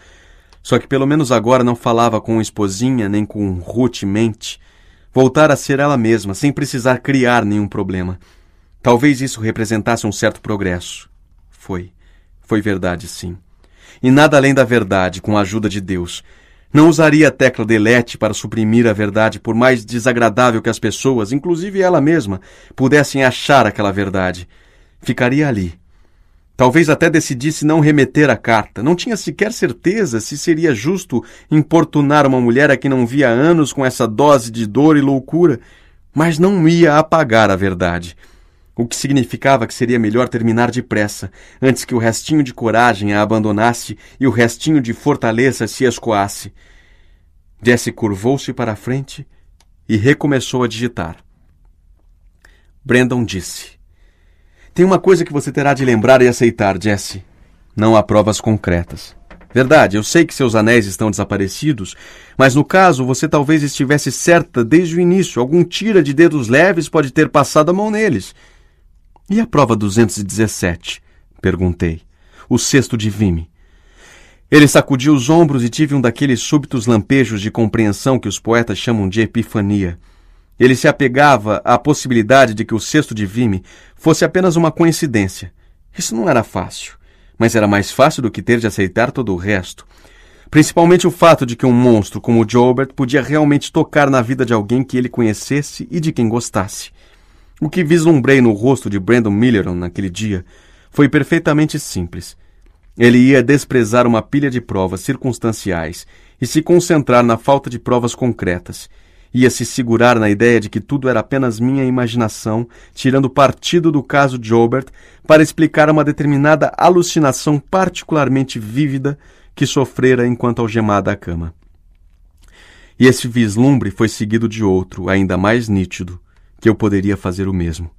Só que pelo menos agora não falava com esposinha nem com Ruth Mente. Voltara a ser ela mesma, sem precisar criar nenhum problema. Talvez isso representasse um certo progresso. Foi. Foi verdade, sim. E nada além da verdade, com a ajuda de Deus. Não usaria a tecla delete para suprimir a verdade, por mais desagradável que as pessoas, inclusive ela mesma, pudessem achar aquela verdade. Ficaria ali. Talvez até decidisse não remeter a carta. Não tinha sequer certeza se seria justo importunar uma mulher a quem não via há anos com essa dose de dor e loucura, mas não ia apagar a verdade o que significava que seria melhor terminar depressa, antes que o restinho de coragem a abandonasse e o restinho de fortaleza se escoasse. Jesse curvou-se para a frente e recomeçou a digitar. Brandon disse: Tem uma coisa que você terá de lembrar e aceitar, Jesse. Não há provas concretas. Verdade, eu sei que seus anéis estão desaparecidos, mas no caso você talvez estivesse certa desde o início. Algum tira de dedos leves pode ter passado a mão neles. E a prova 217? Perguntei. O sexto de Vime. Ele sacudiu os ombros e tive um daqueles súbitos lampejos de compreensão que os poetas chamam de epifania. Ele se apegava à possibilidade de que o sexto de Vime fosse apenas uma coincidência. Isso não era fácil, mas era mais fácil do que ter de aceitar todo o resto. Principalmente o fato de que um monstro como o Jobert podia realmente tocar na vida de alguém que ele conhecesse e de quem gostasse. O que vislumbrei no rosto de Brandon Milleron naquele dia foi perfeitamente simples. Ele ia desprezar uma pilha de provas circunstanciais e se concentrar na falta de provas concretas. Ia se segurar na ideia de que tudo era apenas minha imaginação, tirando partido do caso Jobert para explicar uma determinada alucinação particularmente vívida que sofrera enquanto algemada à cama. E esse vislumbre foi seguido de outro, ainda mais nítido que eu poderia fazer o mesmo.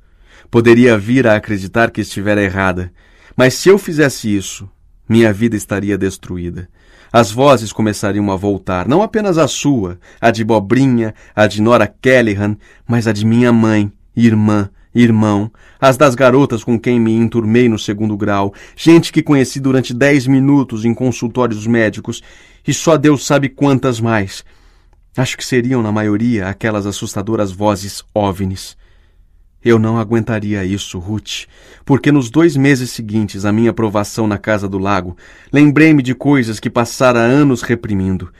Poderia vir a acreditar que estivera errada, mas se eu fizesse isso, minha vida estaria destruída. As vozes começariam a voltar, não apenas a sua, a de Bobrinha, a de Nora Kellyhan, mas a de minha mãe, irmã, irmão, as das garotas com quem me enturmei no segundo grau, gente que conheci durante dez minutos em consultórios médicos, e só Deus sabe quantas mais. Acho que seriam, na maioria, aquelas assustadoras vozes óvnis. Eu não aguentaria isso, Ruth, porque nos dois meses seguintes à minha aprovação na Casa do Lago, lembrei-me de coisas que passara anos reprimindo.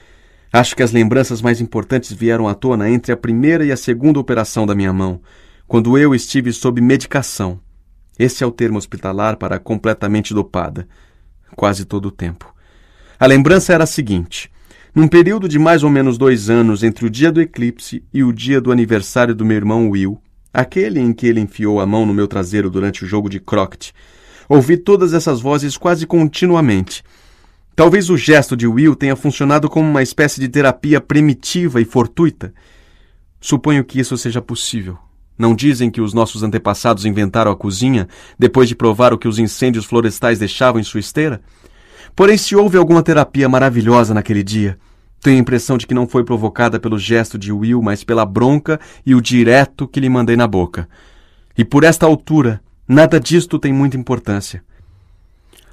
Acho que as lembranças mais importantes vieram à tona entre a primeira e a segunda operação da minha mão, quando eu estive sob medicação. Esse é o termo hospitalar para completamente dopada, quase todo o tempo. A lembrança era a seguinte: num período de mais ou menos dois anos entre o dia do eclipse e o dia do aniversário do meu irmão Will, aquele em que ele enfiou a mão no meu traseiro durante o jogo de croquet, ouvi todas essas vozes quase continuamente. Talvez o gesto de Will tenha funcionado como uma espécie de terapia primitiva e fortuita. Suponho que isso seja possível. Não dizem que os nossos antepassados inventaram a cozinha depois de provar o que os incêndios florestais deixavam em sua esteira? Porém, se houve alguma terapia maravilhosa naquele dia, tenho a impressão de que não foi provocada pelo gesto de Will, mas pela bronca e o direto que lhe mandei na boca. E por esta altura, nada disto tem muita importância.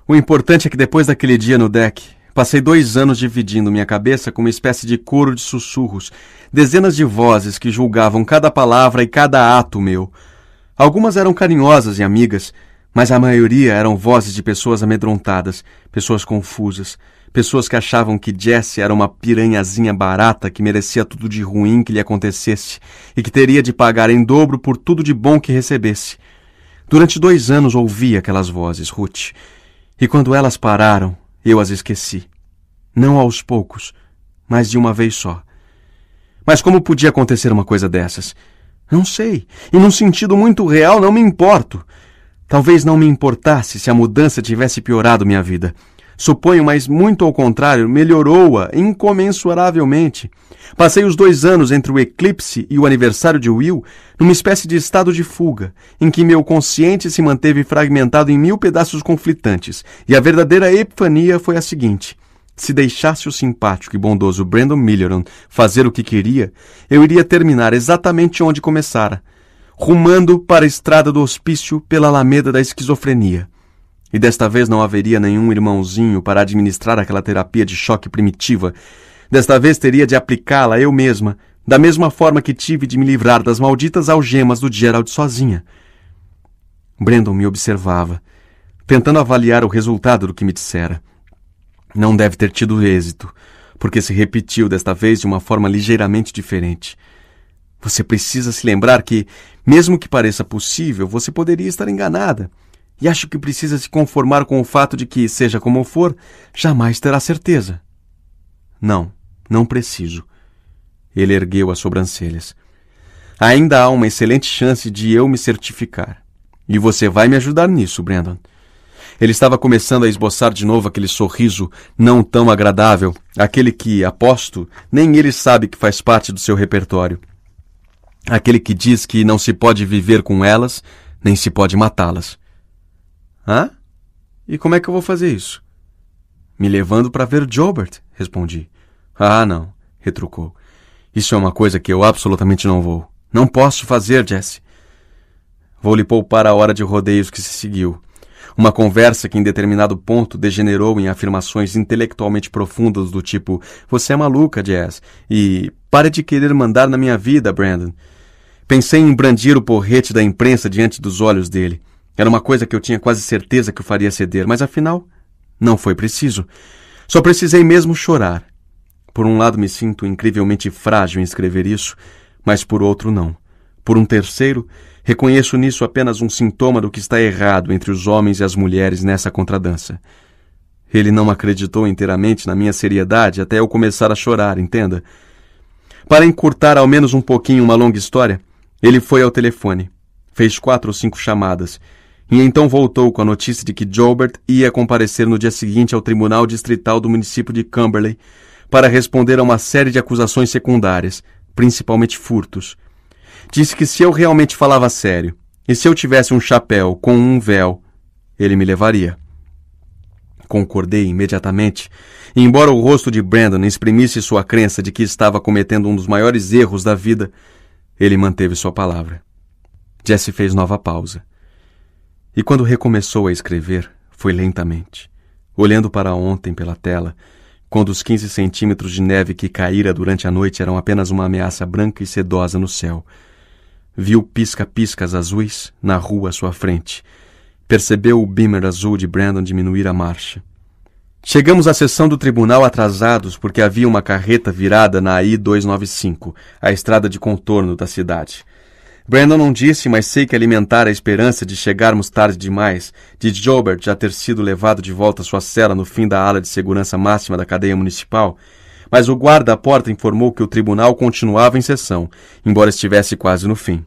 O importante é que depois daquele dia no deck, passei dois anos dividindo minha cabeça com uma espécie de coro de sussurros, dezenas de vozes que julgavam cada palavra e cada ato meu. Algumas eram carinhosas e amigas, mas a maioria eram vozes de pessoas amedrontadas, pessoas confusas, pessoas que achavam que Jesse era uma piranhazinha barata que merecia tudo de ruim que lhe acontecesse e que teria de pagar em dobro por tudo de bom que recebesse. Durante dois anos ouvi aquelas vozes, Ruth, e quando elas pararam, eu as esqueci. Não aos poucos, mas de uma vez só. Mas como podia acontecer uma coisa dessas? Não sei. E num sentido muito real, não me importo. Talvez não me importasse se a mudança tivesse piorado minha vida. Suponho, mas muito ao contrário, melhorou-a incomensuravelmente. Passei os dois anos entre o eclipse e o aniversário de Will numa espécie de estado de fuga, em que meu consciente se manteve fragmentado em mil pedaços conflitantes, e a verdadeira epifania foi a seguinte. Se deixasse o simpático e bondoso Brandon Milleron fazer o que queria, eu iria terminar exatamente onde começara – rumando para a estrada do hospício pela alameda da esquizofrenia. E desta vez não haveria nenhum irmãozinho para administrar aquela terapia de choque primitiva. Desta vez teria de aplicá-la eu mesma, da mesma forma que tive de me livrar das malditas algemas do Gerald sozinha. Brandon me observava, tentando avaliar o resultado do que me dissera. Não deve ter tido êxito, porque se repetiu desta vez de uma forma ligeiramente diferente. Você precisa se lembrar que, mesmo que pareça possível, você poderia estar enganada. E acho que precisa se conformar com o fato de que, seja como for, jamais terá certeza. Não, não preciso. Ele ergueu as sobrancelhas. Ainda há uma excelente chance de eu me certificar. E você vai me ajudar nisso, Brandon. Ele estava começando a esboçar de novo aquele sorriso não tão agradável, aquele que, aposto, nem ele sabe que faz parte do seu repertório. Aquele que diz que não se pode viver com elas, nem se pode matá-las. Hã? E como é que eu vou fazer isso? Me levando para ver Jobert, respondi. Ah, não, retrucou. Isso é uma coisa que eu absolutamente não vou. Não posso fazer, Jesse. Vou lhe poupar a hora de rodeios que se seguiu. Uma conversa que em determinado ponto degenerou em afirmações intelectualmente profundas do tipo: Você é maluca, Jess, e pare de querer mandar na minha vida, Brandon. Pensei em brandir o porrete da imprensa diante dos olhos dele. Era uma coisa que eu tinha quase certeza que o faria ceder, mas afinal, não foi preciso. Só precisei mesmo chorar. Por um lado, me sinto incrivelmente frágil em escrever isso, mas por outro, não. Por um terceiro, reconheço nisso apenas um sintoma do que está errado entre os homens e as mulheres nessa contradança. Ele não acreditou inteiramente na minha seriedade até eu começar a chorar, entenda? Para encurtar ao menos um pouquinho uma longa história, ele foi ao telefone, fez quatro ou cinco chamadas, e então voltou com a notícia de que Jobert ia comparecer no dia seguinte ao Tribunal Distrital do município de Camberley para responder a uma série de acusações secundárias, principalmente furtos. Disse que se eu realmente falava sério, e se eu tivesse um chapéu com um véu, ele me levaria. Concordei imediatamente, e embora o rosto de Brandon exprimisse sua crença de que estava cometendo um dos maiores erros da vida, ele manteve sua palavra. Jesse fez nova pausa. E quando recomeçou a escrever, foi lentamente, olhando para ontem pela tela, quando os 15 centímetros de neve que caíra durante a noite eram apenas uma ameaça branca e sedosa no céu. Viu pisca-piscas azuis na rua à sua frente. Percebeu o bimmer azul de Brandon diminuir a marcha. Chegamos à sessão do tribunal atrasados porque havia uma carreta virada na I 295, a estrada de contorno da cidade. Brandon não disse, mas sei que alimentara a esperança de chegarmos tarde demais, de Jobert já ter sido levado de volta à sua cela no fim da ala de segurança máxima da cadeia municipal. Mas o guarda à porta informou que o tribunal continuava em sessão, embora estivesse quase no fim.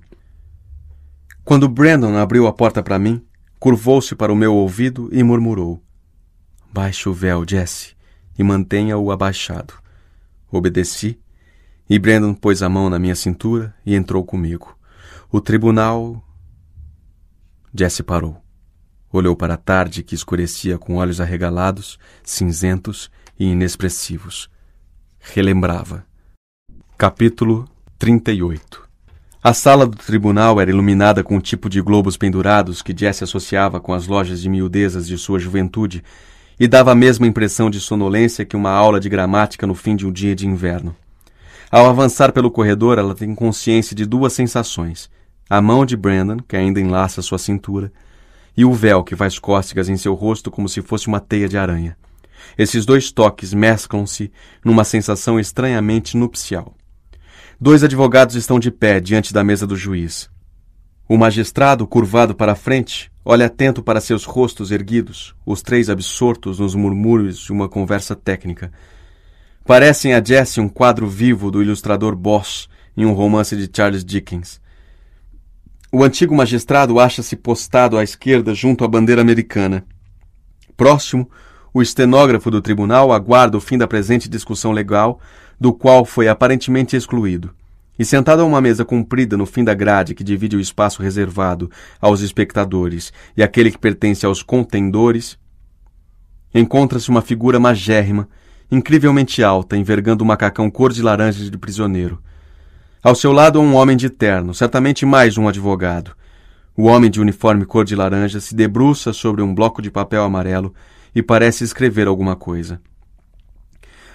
Quando Brandon abriu a porta para mim, curvou-se para o meu ouvido e murmurou: Baixe o véu, Jesse, e mantenha-o abaixado. Obedeci, e Brandon pôs a mão na minha cintura e entrou comigo. O tribunal. Jesse parou. Olhou para a tarde que escurecia com olhos arregalados, cinzentos e inexpressivos. Relembrava. Capítulo 38 A sala do tribunal era iluminada com o tipo de globos pendurados que Jesse associava com as lojas de miudezas de sua juventude e dava a mesma impressão de sonolência que uma aula de gramática no fim de um dia de inverno. Ao avançar pelo corredor, ela tem consciência de duas sensações: a mão de Brandon, que ainda enlaça sua cintura, e o véu que faz cócegas em seu rosto como se fosse uma teia de aranha. Esses dois toques mesclam-se numa sensação estranhamente nupcial. Dois advogados estão de pé diante da mesa do juiz. O magistrado, curvado para a frente, Olha atento para seus rostos erguidos, os três absortos nos murmúrios de uma conversa técnica. Parecem a Jesse um quadro vivo do ilustrador Bosch em um romance de Charles Dickens. O antigo magistrado acha-se postado à esquerda junto à bandeira americana. Próximo, o estenógrafo do tribunal aguarda o fim da presente discussão legal, do qual foi aparentemente excluído. E sentado a uma mesa comprida no fim da grade que divide o espaço reservado aos espectadores e aquele que pertence aos contendores, encontra-se uma figura magérrima, incrivelmente alta, envergando um macacão cor de laranja de prisioneiro. Ao seu lado, um homem de terno, certamente mais um advogado. O homem de uniforme cor de laranja se debruça sobre um bloco de papel amarelo e parece escrever alguma coisa.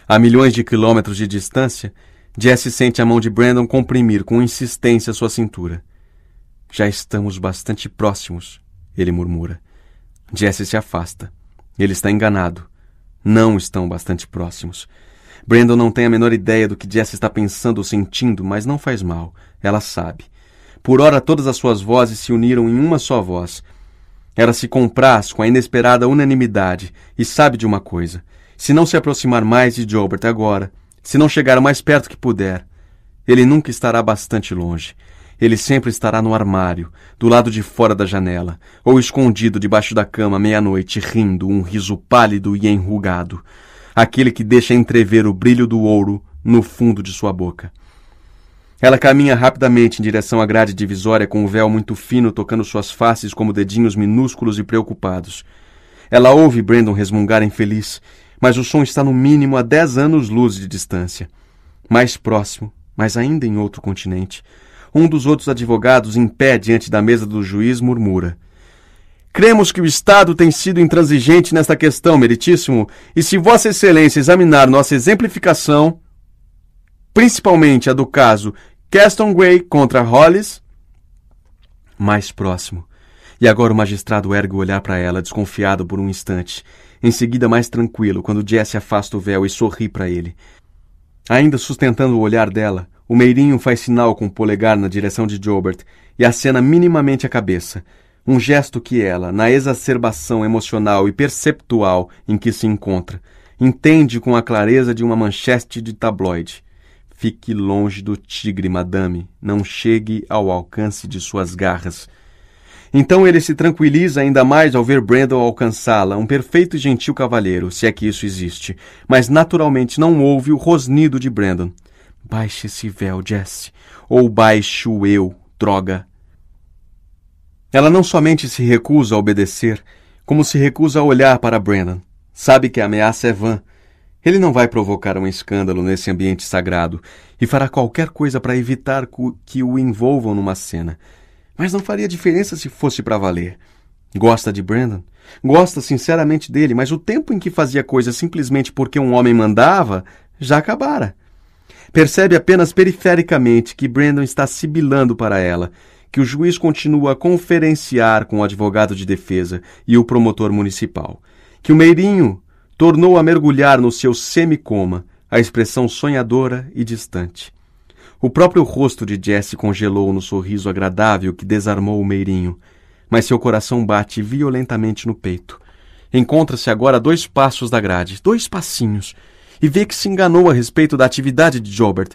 A milhões de quilômetros de distância, Jesse sente a mão de Brandon comprimir com insistência sua cintura. Já estamos bastante próximos, ele murmura. Jesse se afasta. Ele está enganado. Não estão bastante próximos. Brandon não tem a menor ideia do que Jesse está pensando ou sentindo, mas não faz mal. Ela sabe. Por ora todas as suas vozes se uniram em uma só voz. Ela se compraz com a inesperada unanimidade e sabe de uma coisa: se não se aproximar mais de Jobert agora, se não chegar o mais perto que puder, ele nunca estará bastante longe. Ele sempre estará no armário, do lado de fora da janela, ou escondido debaixo da cama meia-noite, rindo, um riso pálido e enrugado, aquele que deixa entrever o brilho do ouro no fundo de sua boca. Ela caminha rapidamente em direção à grade divisória com o um véu muito fino tocando suas faces como dedinhos minúsculos e preocupados. Ela ouve Brandon resmungar infeliz mas o som está no mínimo a dez anos-luz de distância. Mais próximo, mas ainda em outro continente. Um dos outros advogados, em pé diante da mesa do juiz, murmura. Cremos que o Estado tem sido intransigente nesta questão, meritíssimo, e se Vossa Excelência examinar nossa exemplificação, principalmente a do caso Castonway contra Hollis, mais próximo. E agora o magistrado ergue o olhar para ela, desconfiado por um instante em seguida mais tranquilo, quando Jesse afasta o véu e sorri para ele. Ainda sustentando o olhar dela, o Meirinho faz sinal com o polegar na direção de Jobert e acena minimamente a cabeça. Um gesto que ela, na exacerbação emocional e perceptual em que se encontra, entende com a clareza de uma manchete de tabloide. Fique longe do tigre, madame. Não chegue ao alcance de suas garras. Então ele se tranquiliza ainda mais ao ver Brandon alcançá-la, um perfeito e gentil cavalheiro, se é que isso existe, mas naturalmente não ouve o rosnido de Brandon. Baixe esse véu, Jesse, ou baixo eu, droga. Ela não somente se recusa a obedecer, como se recusa a olhar para Brandon. Sabe que a ameaça é vã. Ele não vai provocar um escândalo nesse ambiente sagrado e fará qualquer coisa para evitar que o envolvam numa cena. Mas não faria diferença se fosse para valer. Gosta de Brandon? Gosta sinceramente dele, mas o tempo em que fazia coisas simplesmente porque um homem mandava já acabara. Percebe apenas perifericamente que Brandon está sibilando para ela, que o juiz continua a conferenciar com o advogado de defesa e o promotor municipal, que o Meirinho tornou a mergulhar no seu semicoma a expressão sonhadora e distante. O próprio rosto de Jesse congelou no sorriso agradável que desarmou o meirinho, mas seu coração bate violentamente no peito. Encontra-se agora a dois passos da grade, dois passinhos, e vê que se enganou a respeito da atividade de Jobert.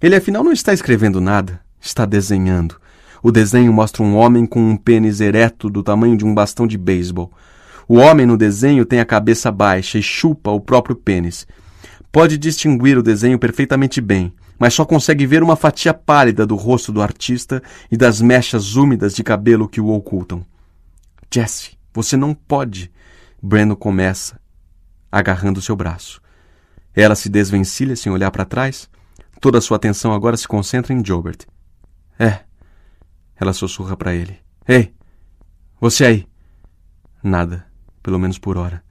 Ele afinal não está escrevendo nada, está desenhando. O desenho mostra um homem com um pênis ereto do tamanho de um bastão de beisebol. O homem no desenho tem a cabeça baixa e chupa o próprio pênis. Pode distinguir o desenho perfeitamente bem mas só consegue ver uma fatia pálida do rosto do artista e das mechas úmidas de cabelo que o ocultam. Jesse, você não pode. Breno começa, agarrando seu braço. Ela se desvencilha sem olhar para trás. Toda sua atenção agora se concentra em Jobert. É. Ela sussurra para ele. Ei, você aí? Nada, pelo menos por hora.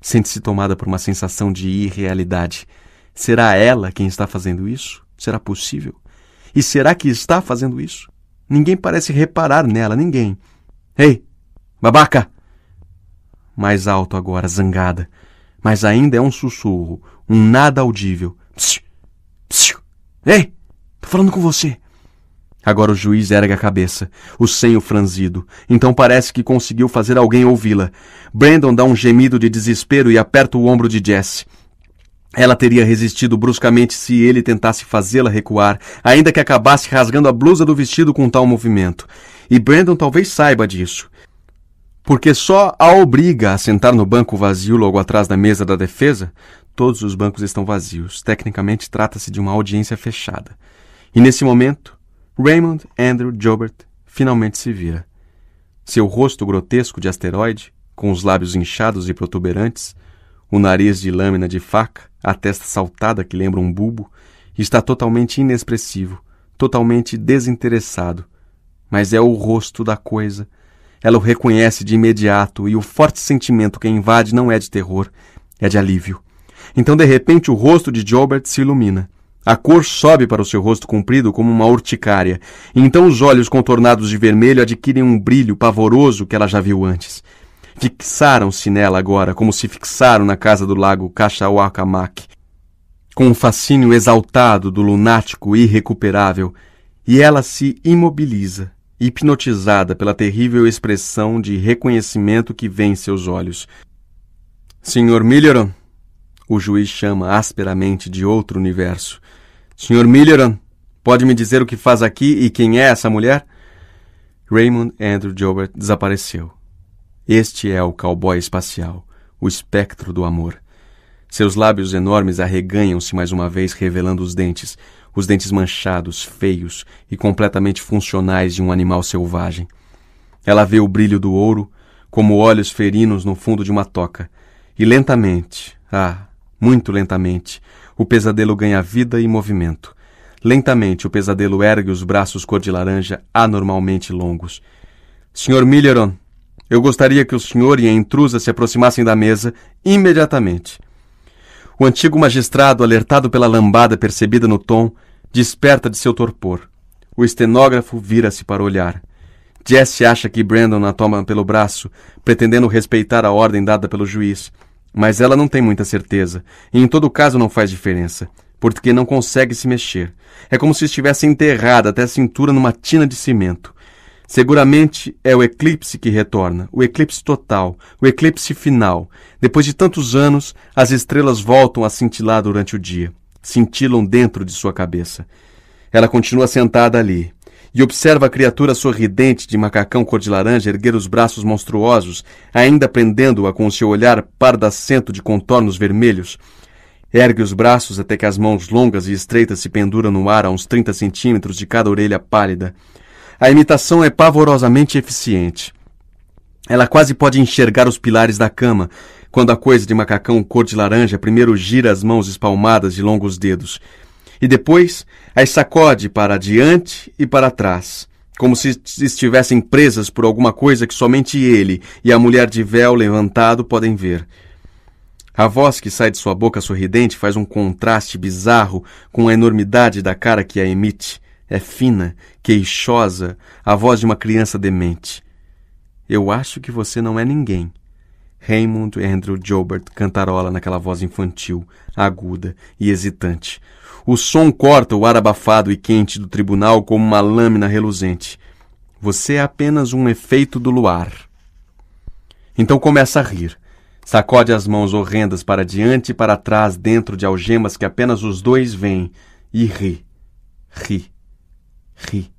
Sente-se tomada por uma sensação de irrealidade. Será ela quem está fazendo isso? Será possível? E será que está fazendo isso? Ninguém parece reparar nela, ninguém. Ei, babaca! Mais alto agora, zangada. Mas ainda é um sussurro, um nada audível. Psiu! Psiu! Ei! Tô falando com você! Agora o juiz ergue a cabeça, o senho franzido. Então parece que conseguiu fazer alguém ouvi-la. Brandon dá um gemido de desespero e aperta o ombro de Jesse. Ela teria resistido bruscamente se ele tentasse fazê-la recuar, ainda que acabasse rasgando a blusa do vestido com tal movimento. E Brandon talvez saiba disso, porque só a obriga a sentar no banco vazio logo atrás da mesa da defesa. Todos os bancos estão vazios. Tecnicamente, trata-se de uma audiência fechada. E nesse momento, Raymond Andrew Jobert finalmente se vira. Seu rosto grotesco de asteroide, com os lábios inchados e protuberantes, o nariz de lâmina de faca, a testa saltada que lembra um bulbo, está totalmente inexpressivo, totalmente desinteressado. Mas é o rosto da coisa. Ela o reconhece de imediato e o forte sentimento que a invade não é de terror, é de alívio. Então, de repente, o rosto de Jobert se ilumina. A cor sobe para o seu rosto comprido como uma urticária, e então os olhos contornados de vermelho adquirem um brilho pavoroso que ela já viu antes fixaram-se nela agora, como se fixaram na casa do lago Kachawakamak, com o fascínio exaltado do lunático irrecuperável, e ela se imobiliza, hipnotizada pela terrível expressão de reconhecimento que vem em seus olhos. Senhor Milleron, o juiz chama asperamente de outro universo. Senhor Milleron, pode me dizer o que faz aqui e quem é essa mulher? Raymond Andrew Jobert desapareceu. Este é o cowboy espacial, o espectro do amor. Seus lábios enormes arreganham-se mais uma vez, revelando os dentes, os dentes manchados, feios e completamente funcionais de um animal selvagem. Ela vê o brilho do ouro, como olhos ferinos no fundo de uma toca, e lentamente, ah, muito lentamente, o pesadelo ganha vida e movimento. Lentamente o pesadelo ergue os braços cor de laranja anormalmente longos. Sr. Milleron, eu gostaria que o senhor e a intrusa se aproximassem da mesa imediatamente. O antigo magistrado, alertado pela lambada percebida no tom, desperta de seu torpor. O estenógrafo vira-se para olhar. Jesse acha que Brandon a toma pelo braço, pretendendo respeitar a ordem dada pelo juiz, mas ela não tem muita certeza, e em todo caso não faz diferença, porque não consegue se mexer. É como se estivesse enterrada até a cintura numa tina de cimento. Seguramente é o eclipse que retorna, o eclipse total, o eclipse final. Depois de tantos anos, as estrelas voltam a cintilar durante o dia, cintilam dentro de sua cabeça. Ela continua sentada ali e observa a criatura sorridente de macacão cor de laranja erguer os braços monstruosos, ainda prendendo-a com o seu olhar pardacento de contornos vermelhos. Ergue os braços até que as mãos longas e estreitas se penduram no ar a uns 30 centímetros de cada orelha pálida. A imitação é pavorosamente eficiente. Ela quase pode enxergar os pilares da cama, quando a coisa de macacão cor de laranja primeiro gira as mãos espalmadas de longos dedos, e depois as sacode para diante e para trás, como se estivessem presas por alguma coisa que somente ele e a mulher de véu levantado podem ver. A voz que sai de sua boca sorridente faz um contraste bizarro com a enormidade da cara que a emite. É fina, queixosa, a voz de uma criança demente. Eu acho que você não é ninguém. Raymond Andrew Jobert cantarola naquela voz infantil, aguda e hesitante. O som corta o ar abafado e quente do tribunal como uma lâmina reluzente. Você é apenas um efeito do luar. Então começa a rir. Sacode as mãos horrendas para diante e para trás dentro de algemas que apenas os dois veem e ri. Ri ri.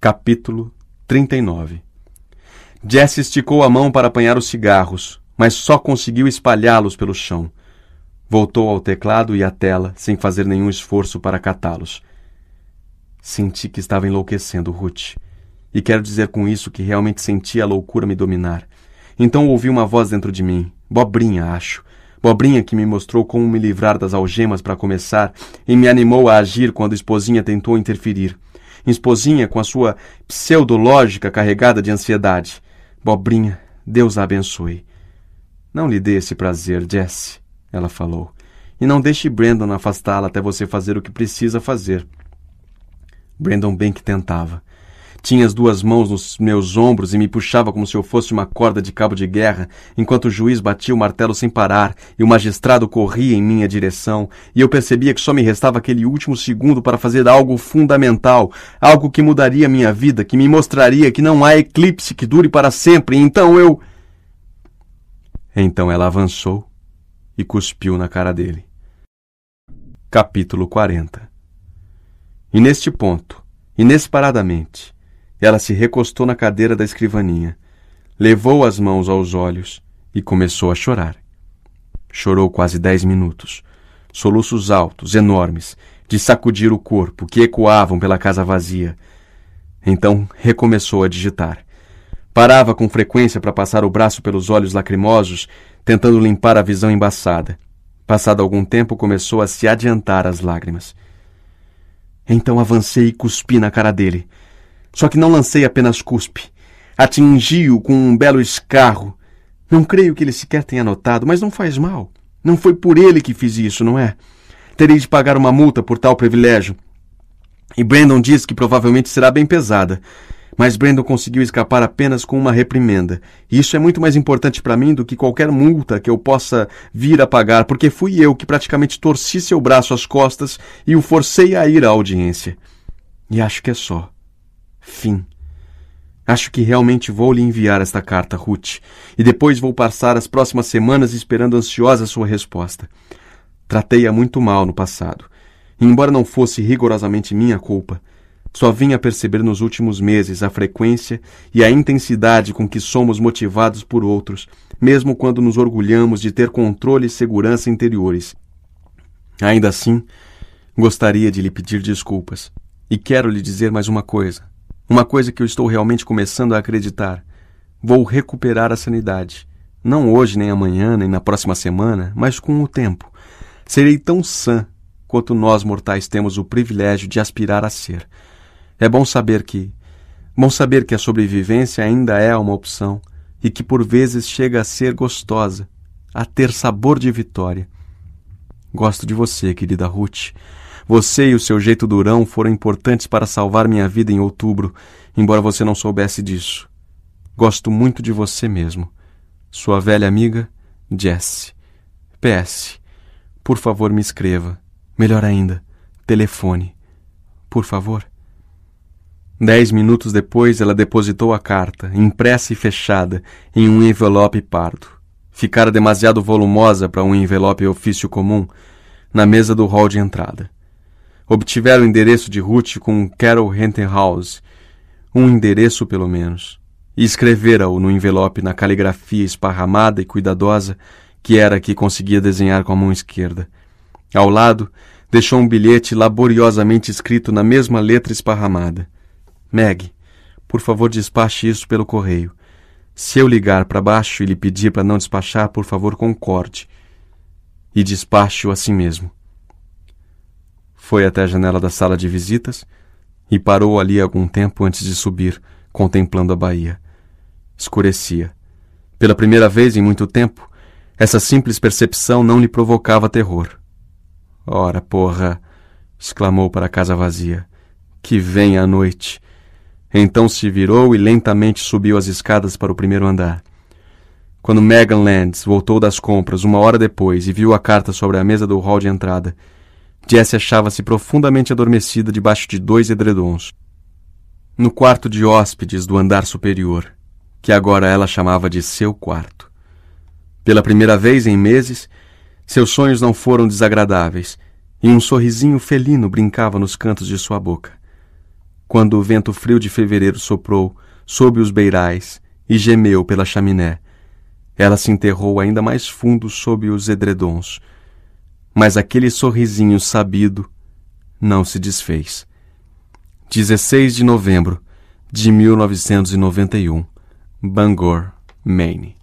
Capítulo 39 Jesse esticou a mão para apanhar os cigarros, mas só conseguiu espalhá-los pelo chão. Voltou ao teclado e à tela, sem fazer nenhum esforço para catá-los. Senti que estava enlouquecendo Ruth. E quero dizer com isso que realmente senti a loucura me dominar. Então ouvi uma voz dentro de mim, bobrinha, acho, Pobrinha que me mostrou como me livrar das algemas para começar e me animou a agir quando esposinha tentou interferir. Esposinha com a sua pseudológica carregada de ansiedade. Bobrinha, Deus a abençoe. Não lhe dê esse prazer, Jesse, ela falou. E não deixe Brandon afastá-la até você fazer o que precisa fazer. Brandon bem que tentava. Tinha as duas mãos nos meus ombros e me puxava como se eu fosse uma corda de cabo de guerra, enquanto o juiz batia o martelo sem parar e o magistrado corria em minha direção, e eu percebia que só me restava aquele último segundo para fazer algo fundamental, algo que mudaria minha vida, que me mostraria que não há eclipse que dure para sempre. Então eu. Então ela avançou e cuspiu na cara dele. Capítulo 40 E neste ponto, inesperadamente, ela se recostou na cadeira da escrivaninha, levou as mãos aos olhos e começou a chorar. Chorou quase dez minutos. Soluços altos, enormes, de sacudir o corpo, que ecoavam pela casa vazia. Então recomeçou a digitar. Parava com frequência para passar o braço pelos olhos lacrimosos, tentando limpar a visão embaçada. Passado algum tempo, começou a se adiantar às lágrimas. Então avancei e cuspi na cara dele. Só que não lancei apenas cuspe. Atingi-o com um belo escarro. Não creio que ele sequer tenha notado, mas não faz mal. Não foi por ele que fiz isso, não é? Terei de pagar uma multa por tal privilégio. E Brandon diz que provavelmente será bem pesada. Mas Brandon conseguiu escapar apenas com uma reprimenda. E isso é muito mais importante para mim do que qualquer multa que eu possa vir a pagar, porque fui eu que praticamente torci seu braço às costas e o forcei a ir à audiência. E acho que é só. Fim. Acho que realmente vou lhe enviar esta carta, Ruth, e depois vou passar as próximas semanas esperando ansiosa sua resposta. Tratei-a muito mal no passado, e embora não fosse rigorosamente minha culpa, só vim a perceber nos últimos meses a frequência e a intensidade com que somos motivados por outros, mesmo quando nos orgulhamos de ter controle e segurança interiores. Ainda assim, gostaria de lhe pedir desculpas, e quero lhe dizer mais uma coisa. Uma coisa que eu estou realmente começando a acreditar. Vou recuperar a sanidade. Não hoje, nem amanhã, nem na próxima semana, mas com o tempo. Serei tão sã quanto nós mortais temos o privilégio de aspirar a ser. É bom saber que. Bom saber que a sobrevivência ainda é uma opção e que por vezes chega a ser gostosa, a ter sabor de vitória. Gosto de você, querida Ruth. Você e o seu jeito durão foram importantes para salvar minha vida em outubro, embora você não soubesse disso. Gosto muito de você mesmo. Sua velha amiga, Jess. PS. Por favor, me escreva. Melhor ainda, telefone. Por favor. Dez minutos depois, ela depositou a carta, impressa e fechada, em um envelope pardo. Ficara demasiado volumosa para um envelope ofício comum, na mesa do hall de entrada obtiveram o endereço de Ruth com Carol Hentenhouse, um endereço pelo menos, e escrevera-o no envelope na caligrafia esparramada e cuidadosa que era a que conseguia desenhar com a mão esquerda. Ao lado, deixou um bilhete laboriosamente escrito na mesma letra esparramada. Meg, por favor despache isso pelo correio. Se eu ligar para baixo e lhe pedir para não despachar, por favor concorde. E despache-o assim mesmo. Foi até a janela da sala de visitas e parou ali algum tempo antes de subir, contemplando a baía. Escurecia. Pela primeira vez em muito tempo, essa simples percepção não lhe provocava terror. Ora, porra! exclamou para a casa vazia. Que vem a noite! Então se virou e lentamente subiu as escadas para o primeiro andar. Quando Megan Lands voltou das compras uma hora depois e viu a carta sobre a mesa do hall de entrada, Jessie achava-se profundamente adormecida debaixo de dois edredons. No quarto de hóspedes do andar superior, que agora ela chamava de seu quarto. Pela primeira vez em meses, seus sonhos não foram desagradáveis, e um sorrisinho felino brincava nos cantos de sua boca. Quando o vento frio de fevereiro soprou sob os beirais e gemeu pela chaminé, ela se enterrou ainda mais fundo sob os edredons mas aquele sorrisinho sabido não se desfez. 16 de novembro de 1991, Bangor, Maine.